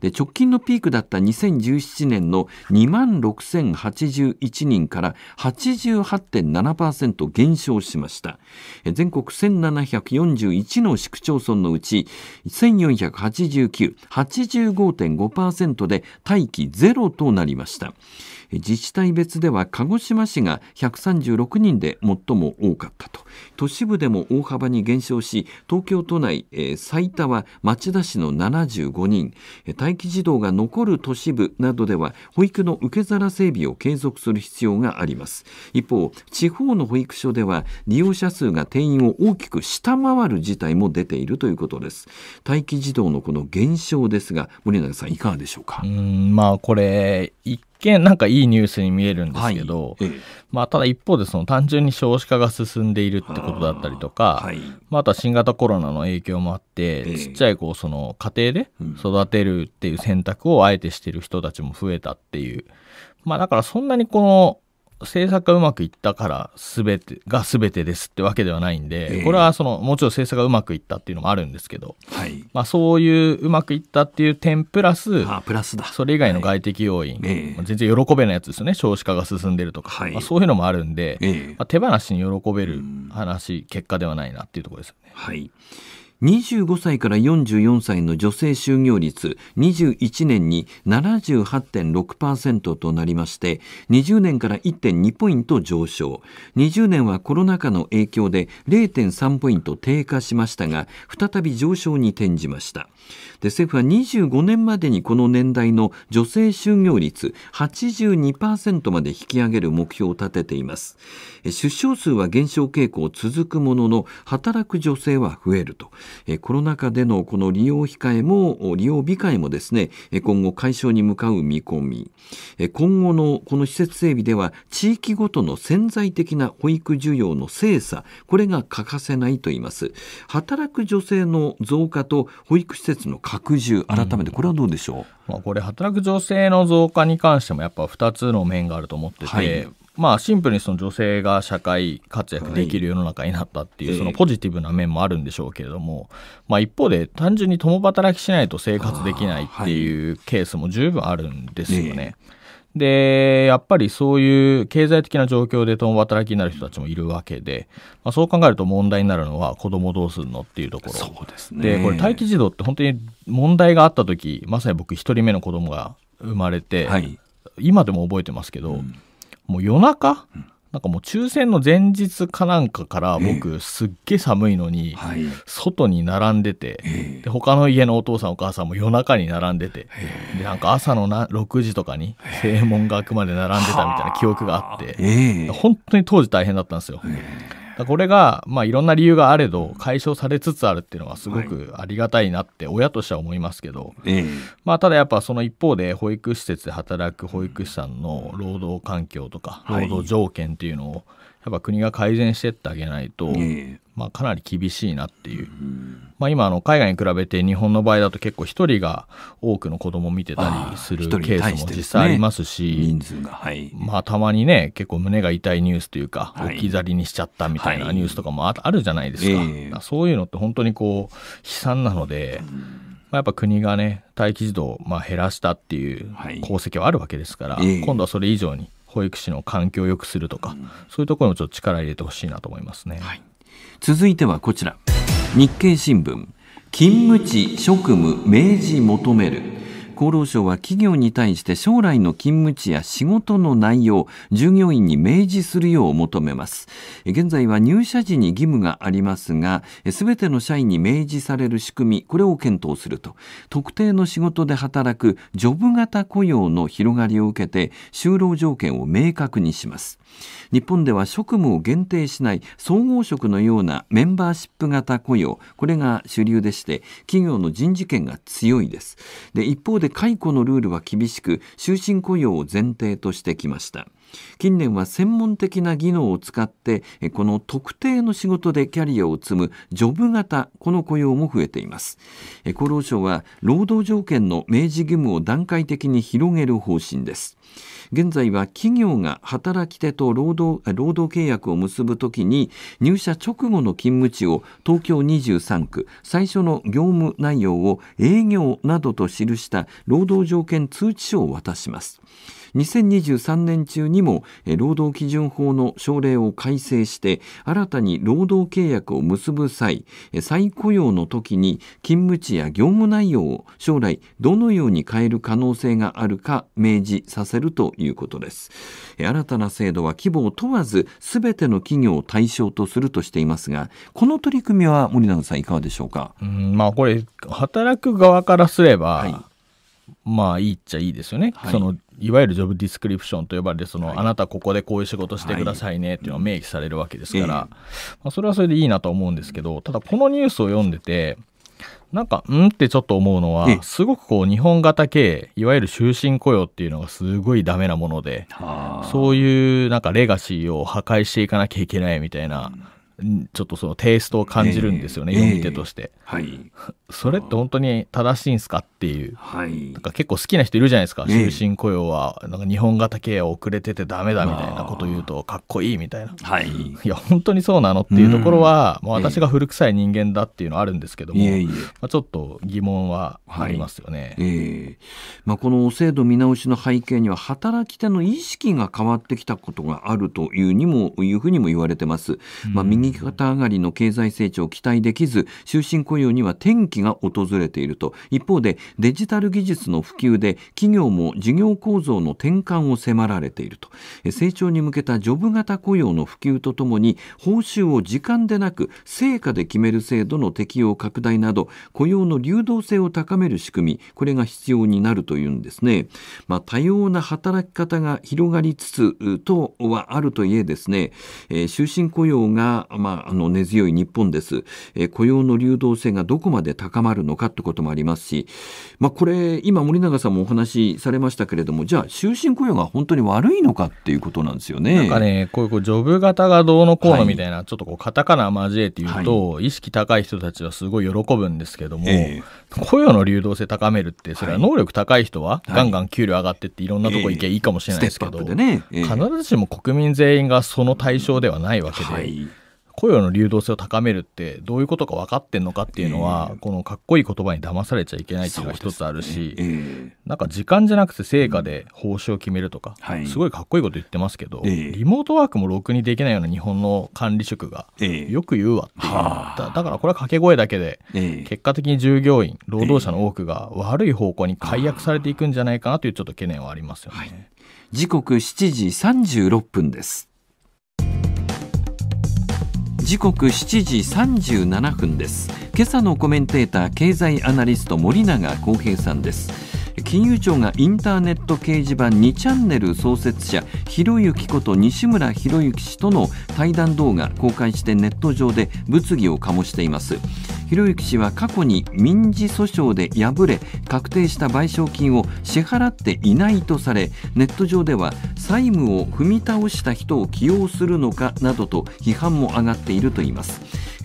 で直近のピークだった2017年の2万6081人から88.7%減少しました全国1741の市区町村のうち1489 85.5%で待機ゼロとなりました自治体別では鹿児島市が136人で最も多かったと都市部でも大幅に減少し東京都内、えー、最多は町田市の75人待機児童が残る都市部などでは保育の受け皿整備を継続する必要があります一方地方の保育所では利用者数が定員を大きく下回る事態も出ているということです待機児童のこの減少ですが森永さんいかがでしょうかうんまあこれ一見なんかいいニュースに見えるんですけど、はい、まあ、ただ一方でその単純に少子化が進んでいるってことだったりとか、はい、まあ、あとは新型コロナの影響もあって、ちっちゃい子をその家庭で育てるっていう選択をあえてしてる人たちも増えたっていう、まあ、だからそんなにこの制作がうまくいったから全てが全てですってわけではないんで、えー、これはそのもちろん制作がうまくいったっていうのもあるんですけど、はい、まあ、そういううまくいったっていう点プラスあプラスだそれ以外の外的要因、はい全然喜べないやつですよね少子化が進んでるとか、はい、まあ、そういうのもあるんで、えー、まあ、手放しに喜べる話結果ではないなっていうところですよね。はい25歳から44歳の女性就業率21年に78.6%となりまして20年から1.2ポイント上昇20年はコロナ禍の影響で0.3ポイント低下しましたが再び上昇に転じましたで政府は25年までにこの年代の女性就業率82%まで引き上げる目標を立てています出生数は減少傾向続くものの働く女性は増えるとコロナ禍でのこの利用控えも利用控えもですね今後解消に向かう見込み今後のこの施設整備では地域ごとの潜在的な保育需要の精査これが欠かせないと言います働く女性の増加と保育施設設の拡充、改めてこれはどうでしょう、まあ、これ、働く女性の増加に関しても、やっぱ2つの面があると思ってて、はい、まあ、シンプルにその女性が社会活躍できる世の中になったっていう、そのポジティブな面もあるんでしょうけれども、まあ、一方で単純に共働きしないと生活できないっていうケースも十分あるんですよね。はいで、やっぱりそういう経済的な状況で共働きになる人たちもいるわけで、まあ、そう考えると問題になるのは子供どうするのっていうところ。そうですね。で、これ待機児童って本当に問題があった時、まさに僕一人目の子供が生まれて、はい、今でも覚えてますけど、うん、もう夜中、うんなんかもう抽選の前日かなんかから僕すっげえ寒いのに外に並んでてで他の家のお父さんお母さんも夜中に並んでてでなんか朝のな6時とかに正門が開くまで並んでたみたいな記憶があって本当に当時大変だったんですよ。これが、まあ、いろんな理由があれど解消されつつあるっていうのはすごくありがたいなって親としては思いますけど、はい、まあ、ただやっぱその一方で保育施設で働く保育士さんの労働環境とか労働条件っていうのを、やっぱ国が改善してってあげないと、まあ、かなり厳しいなっていうまあ、今あの海外に比べて日本の場合だと結構1人が多くの子供を見てたりするケースも実際ありますし、ね、人数が、はい、まあ、たまにね結構胸が痛いニュースというか、はい、置き去りにしちゃったみたいなニュースとかもあ,、るじゃないですか、はそういうのって本当にこう悲惨なので。まあ、やっぱ国がね待機児童をまあ減らしたっていう功績はあるわけですから、はいえー、今度はそれ以上に保育士の環境を良くするとか、うん、そういうところもちょっと力入れてほしいなと思いますね、はい、続いてはこちら。日経新聞勤務地職務明示求める厚労省は企業に対して将来の勤務地や仕事の内容従業員に明示するよう求めます現在は入社時に義務がありますがすべての社員に明示される仕組みこれを検討すると特定の仕事で働くジョブ型雇用の広がりを受けて就労条件を明確にします日本では職務を限定しない総合職のようなメンバーシップ型雇用これが主流でして企業の人事権が強いですで一方で解雇のルールは厳しく終身雇用を前提としてきました近年は専門的な技能を使ってこの特定の仕事でキャリアを積むジョブ型この雇用も増えています厚労省は労働条件の明示義務を段階的に広げる方針です現在は企業が働き手と労働労働契約を結ぶときに入社直後の勤務地を東京23区最初の業務内容を営業などと記した労働条件通知書を渡します。2023年中にも労働基準法の省令を改正して新たに労働契約を結ぶ際再雇用の時に勤務地や業務内容を将来どのように変える可能性があるか明示させるということです新たな制度は規模を問わず全ての企業を対象とするとしていますがこの取り組みは森永さんいかがでしょうかうんまあこれ働く側からすれば、はいまあいいっちゃいいですよね、はい、そのいわゆるジョブディスクリプションと呼ばれてその、はい、あなたここでこういう仕事してくださいねっていうのは明記されるわけですから、はい、まあ、それはそれでいいなと思うんですけどただこのニュースを読んでてなんかうんってちょっと思うのはすごくこう日本型系いわゆる終身雇用っていうのがすごいダメなものでそういうなんかレガシーを破壊していかなきゃいけないみたいな。うんちょっとそのテイストを感じるんですよね、えー、読み手として、えー、はい、それって本当に正しいんすかっていう、はい、なんか結構好きな人いるじゃないですか終身雇用はなんか日本型経営遅れててダメだみたいなこと言うとかっこいいみたいな、はい、いや本当にそうなのっていうところは、うん、もう私が古臭い人間だっていうのはあるんですけども、えー、まあ、ちょっと疑問はありますよね、はい、えー、まあ、この制度見直しの背景には働き手の意識が変わってきたことがあるというにもいうふうにも言われてます。まあ、右右肩上がりの経済成長を期待できず終身雇用には転機が訪れていると一方でデジタル技術の普及で企業も事業構造の転換を迫られていると成長に向けたジョブ型雇用の普及とともに報酬を時間でなく成果で決める制度の適用拡大など雇用の流動性を高める仕組みこれが必要になるというんですね、まあ、多様な働き方が広がりつつとはあるといえですね、え終身雇用がまあ、あの根強い日本です、えー、雇用の流動性がどこまで高まるのかってこともありますし、まあ、これ今森永さんもお話しされましたけれどもじゃあ終身雇用が本当に悪いのかっていうことなんですよね。なんかねこういうこうジョブ型がどうのこうのみたいな、はい、ちょっとこうカタカナ交えて言うと、はい、意識高い人たちはすごい喜ぶんですけども、えー、雇用の流動性高めるってそれは能力高い人はガンガン給料上がってっていろんなとこ行けばいいかもしれないですけど、はね必ずしも国民全員がその対象ではないわけで。雇用の流動性を高めるってどういうことか分かってんのかっていうのは、えー、このかっこいい言葉に騙されちゃいけないっていうのが一つあるし、ねえー、なんか時間じゃなくて成果で報酬を決めるとか、うんはい、すごいかっこいいこと言ってますけど、えー、リモートワークもろくにできないような日本の管理職がよく言うわってだからこれは掛け声だけで、結果的に従業員労働者の多くが悪い方向に解約されていくんじゃないかなというちょっと懸念はありますよね。はい、時刻7時36分です時刻7時37分です今朝のコメンテーター経済アナリスト森永康平さんです金融庁がインターネット掲示板2チャンネル創設者ひろゆきこと西村博之氏との対談動画公開してネット上で物議を醸していますひろゆき氏は過去に民事訴訟で敗れ確定した賠償金を支払っていないとされネット上では債務を踏み倒した人を起用するのかなどと批判も上がっているといいます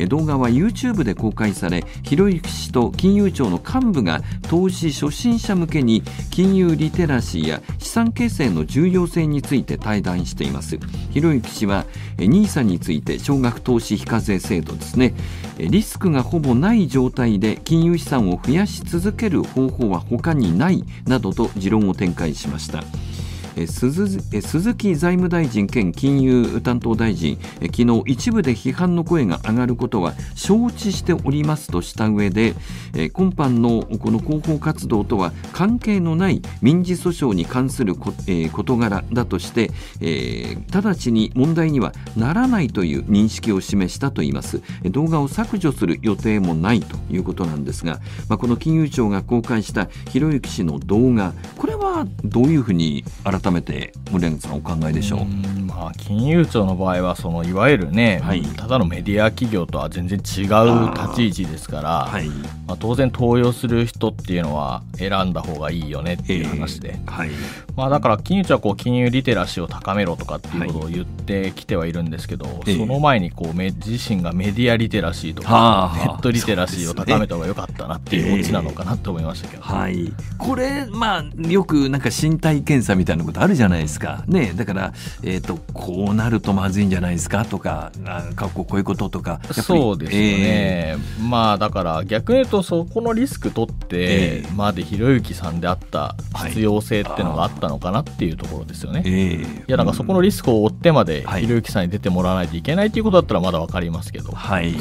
動画は YouTube で公開されひろゆき氏と金融庁の幹部が投資初心者向けにに金融リテラシーや資産形成の重要性について対談していますひろゆき氏は NISA について少額投資非課税制度ですねリスクがほぼない状態で金融資産を増やし続ける方法は他にないなどと持論を展開しましたえ鈴木財務大臣兼金融担当大臣え昨日一部で批判の声が上がることは承知しておりますとした上でえ今般のこの広報活動とは関係のない民事訴訟に関するこ、え事柄だとして、え直ちに問題にはならないという認識を示したといいます動画を削除する予定もないということなんですが、まこの金融庁が公開したひろゆき氏の動画これはどういうふうに改め改めて森永さんお考えでしょうまあ、金融庁の場合はそのいわゆるね、はい、ただのメディア企業とは全然違う立ち位置ですから、はい、まあ、当然登用する人っていうのは選んだ方がいいよねっていう話で、えー、はい、まあ、だから金融庁はこう金融リテラシーを高めろとかっていうことを言ってきてはいるんですけど、はい、その前にこう自身がメディアリテラシーとかネットリテラシーを高めた方が良かったなっていうオチなのかなと思いましたけど、ねえー、はい、これ、まあ、よくなんか身体検査みたいなことことあるじゃないですか。ね、だから、えーと、こうなるとまずいんじゃないですかとか過去こういうこととかそうですよね、えー、まあだから逆に言うとそこのリスク取ってまでひろゆきさんであった必要性っていうのがあったのかなっていうところですよね。い、いやなんかそこのリスクを負ってまでひろゆきさんに出てもらわないといけないということだったらまだ分かりますけど。はい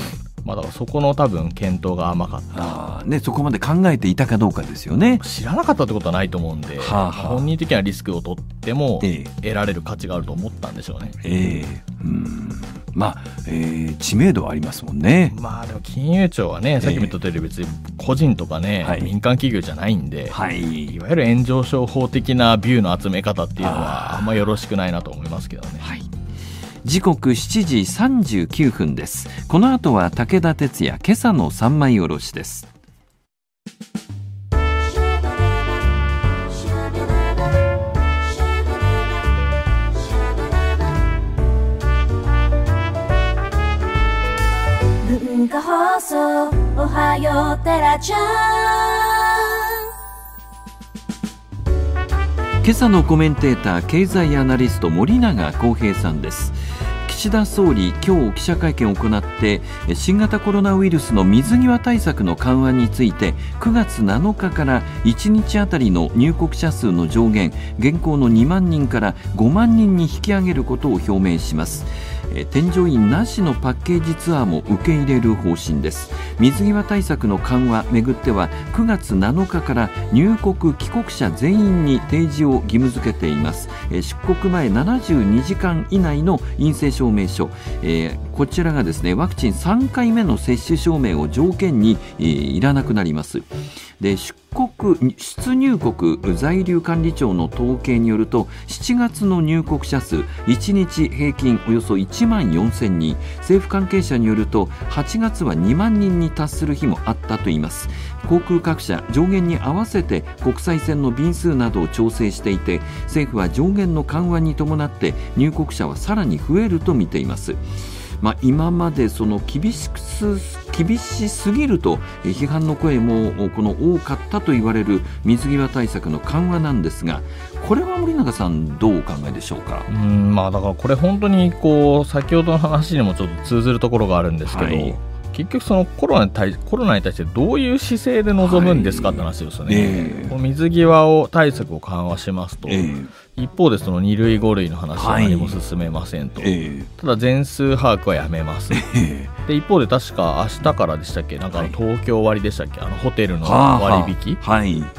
まあ、だからそこの多分検討が甘かったね、そこまで考えていたかどうかですよね知らなかったってことはないと思うんで、はあはあ、本人的にはリスクを取っても、得られる価値があると思ったんでしょうね。ええ、うんまあ、えー、知名度はありますもんね。まあでも金融庁はね、さっきも言った通り別に個人とかね、えー、民間企業じゃないんで、はい、いわゆる炎上商法的なビューの集め方っていうのはあんまよろしくないなと思いますけどね。はい時刻7時39分ですこの後は武田鉄矢今朝の三枚おろしです文化放送おはようテラちゃん今朝のコメンテーター経済アナリスト森永康平さんです岸田総理、今日記者会見を行って新型コロナウイルスの水際対策の緩和について9月7日から1日あたりの入国者数の上限現行の2万人から5万人に引き上げることを表明します。添乗員なしのパッケージツアーも受け入れる方針です水際対策の緩和めぐっては9月7日から入国帰国者全員に提示を義務付けています出国前72時間以内の陰性証明書、こちらがですねワクチン3回目の接種証明を条件に、いらなくなりますで出国出入国在留管理庁の統計によると7月の入国者数1日平均およそ1万4000人政府関係者によると8月は2万人に達する日もあったといいます航空各社上限に合わせて国際線の便数などを調整していて政府は上限の緩和に伴って入国者はさらに増えると見ていますまあ、今までその厳しく厳しすぎると批判の声もこの多かったと言われる水際対策の緩和なんですがこれは森永さんどうお考えでしょうかうんまあだからこれ本当にこう先ほどの話にもちょっと通ずるところがあるんですけど、はい結局そのコロナに対コロナに対してどういう姿勢で臨むんですかって話ですよね、はいえー、水際を対策を緩和しますと、えー、一方でその二類五類の話は何も進めませんと、はいえー、ただ全数把握はやめます、えー、で一方で確か明日からでしたっけなんか東京割でしたっけあのホテルの割引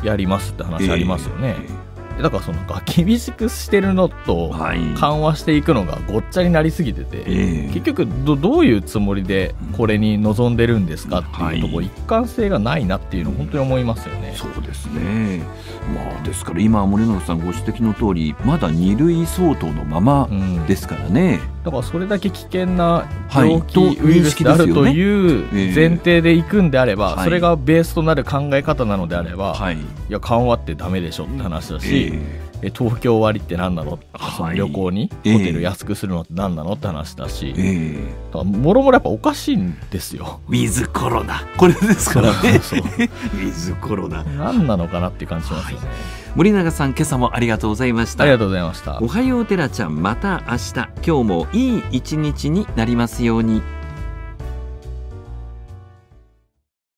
やりますって話ありますよね、えー、だからその 厳しくしてるのと緩和していくのがごっちゃになりすぎてて、結局どどういうつもりでこれに臨んでるんですかっていうとこ一貫性がないなっていうのを本当に思いますよね。そうですねまあ、ですから今、森永さんご指摘の通りまだ2類相当のままですからね、うん、だからそれだけ危険な病気、はい、ウイルスであるという前提でいくんであれば、えー、それがベースとなる考え方なのであれば、はい、いや緩和ってだめでしょって話だし。えーえ東京割って何なの、はい、その旅行にホテル安くするのって何なのって話だし、えー、もろもろやっぱおかしいんですよウィズコロナこれですからね ウィズコロナ何なのかなって感じしますよね、はい、森永さん今朝もありがとうございましたありがとうございましたおはようてらちゃんまた明日今日もいい一日になりますように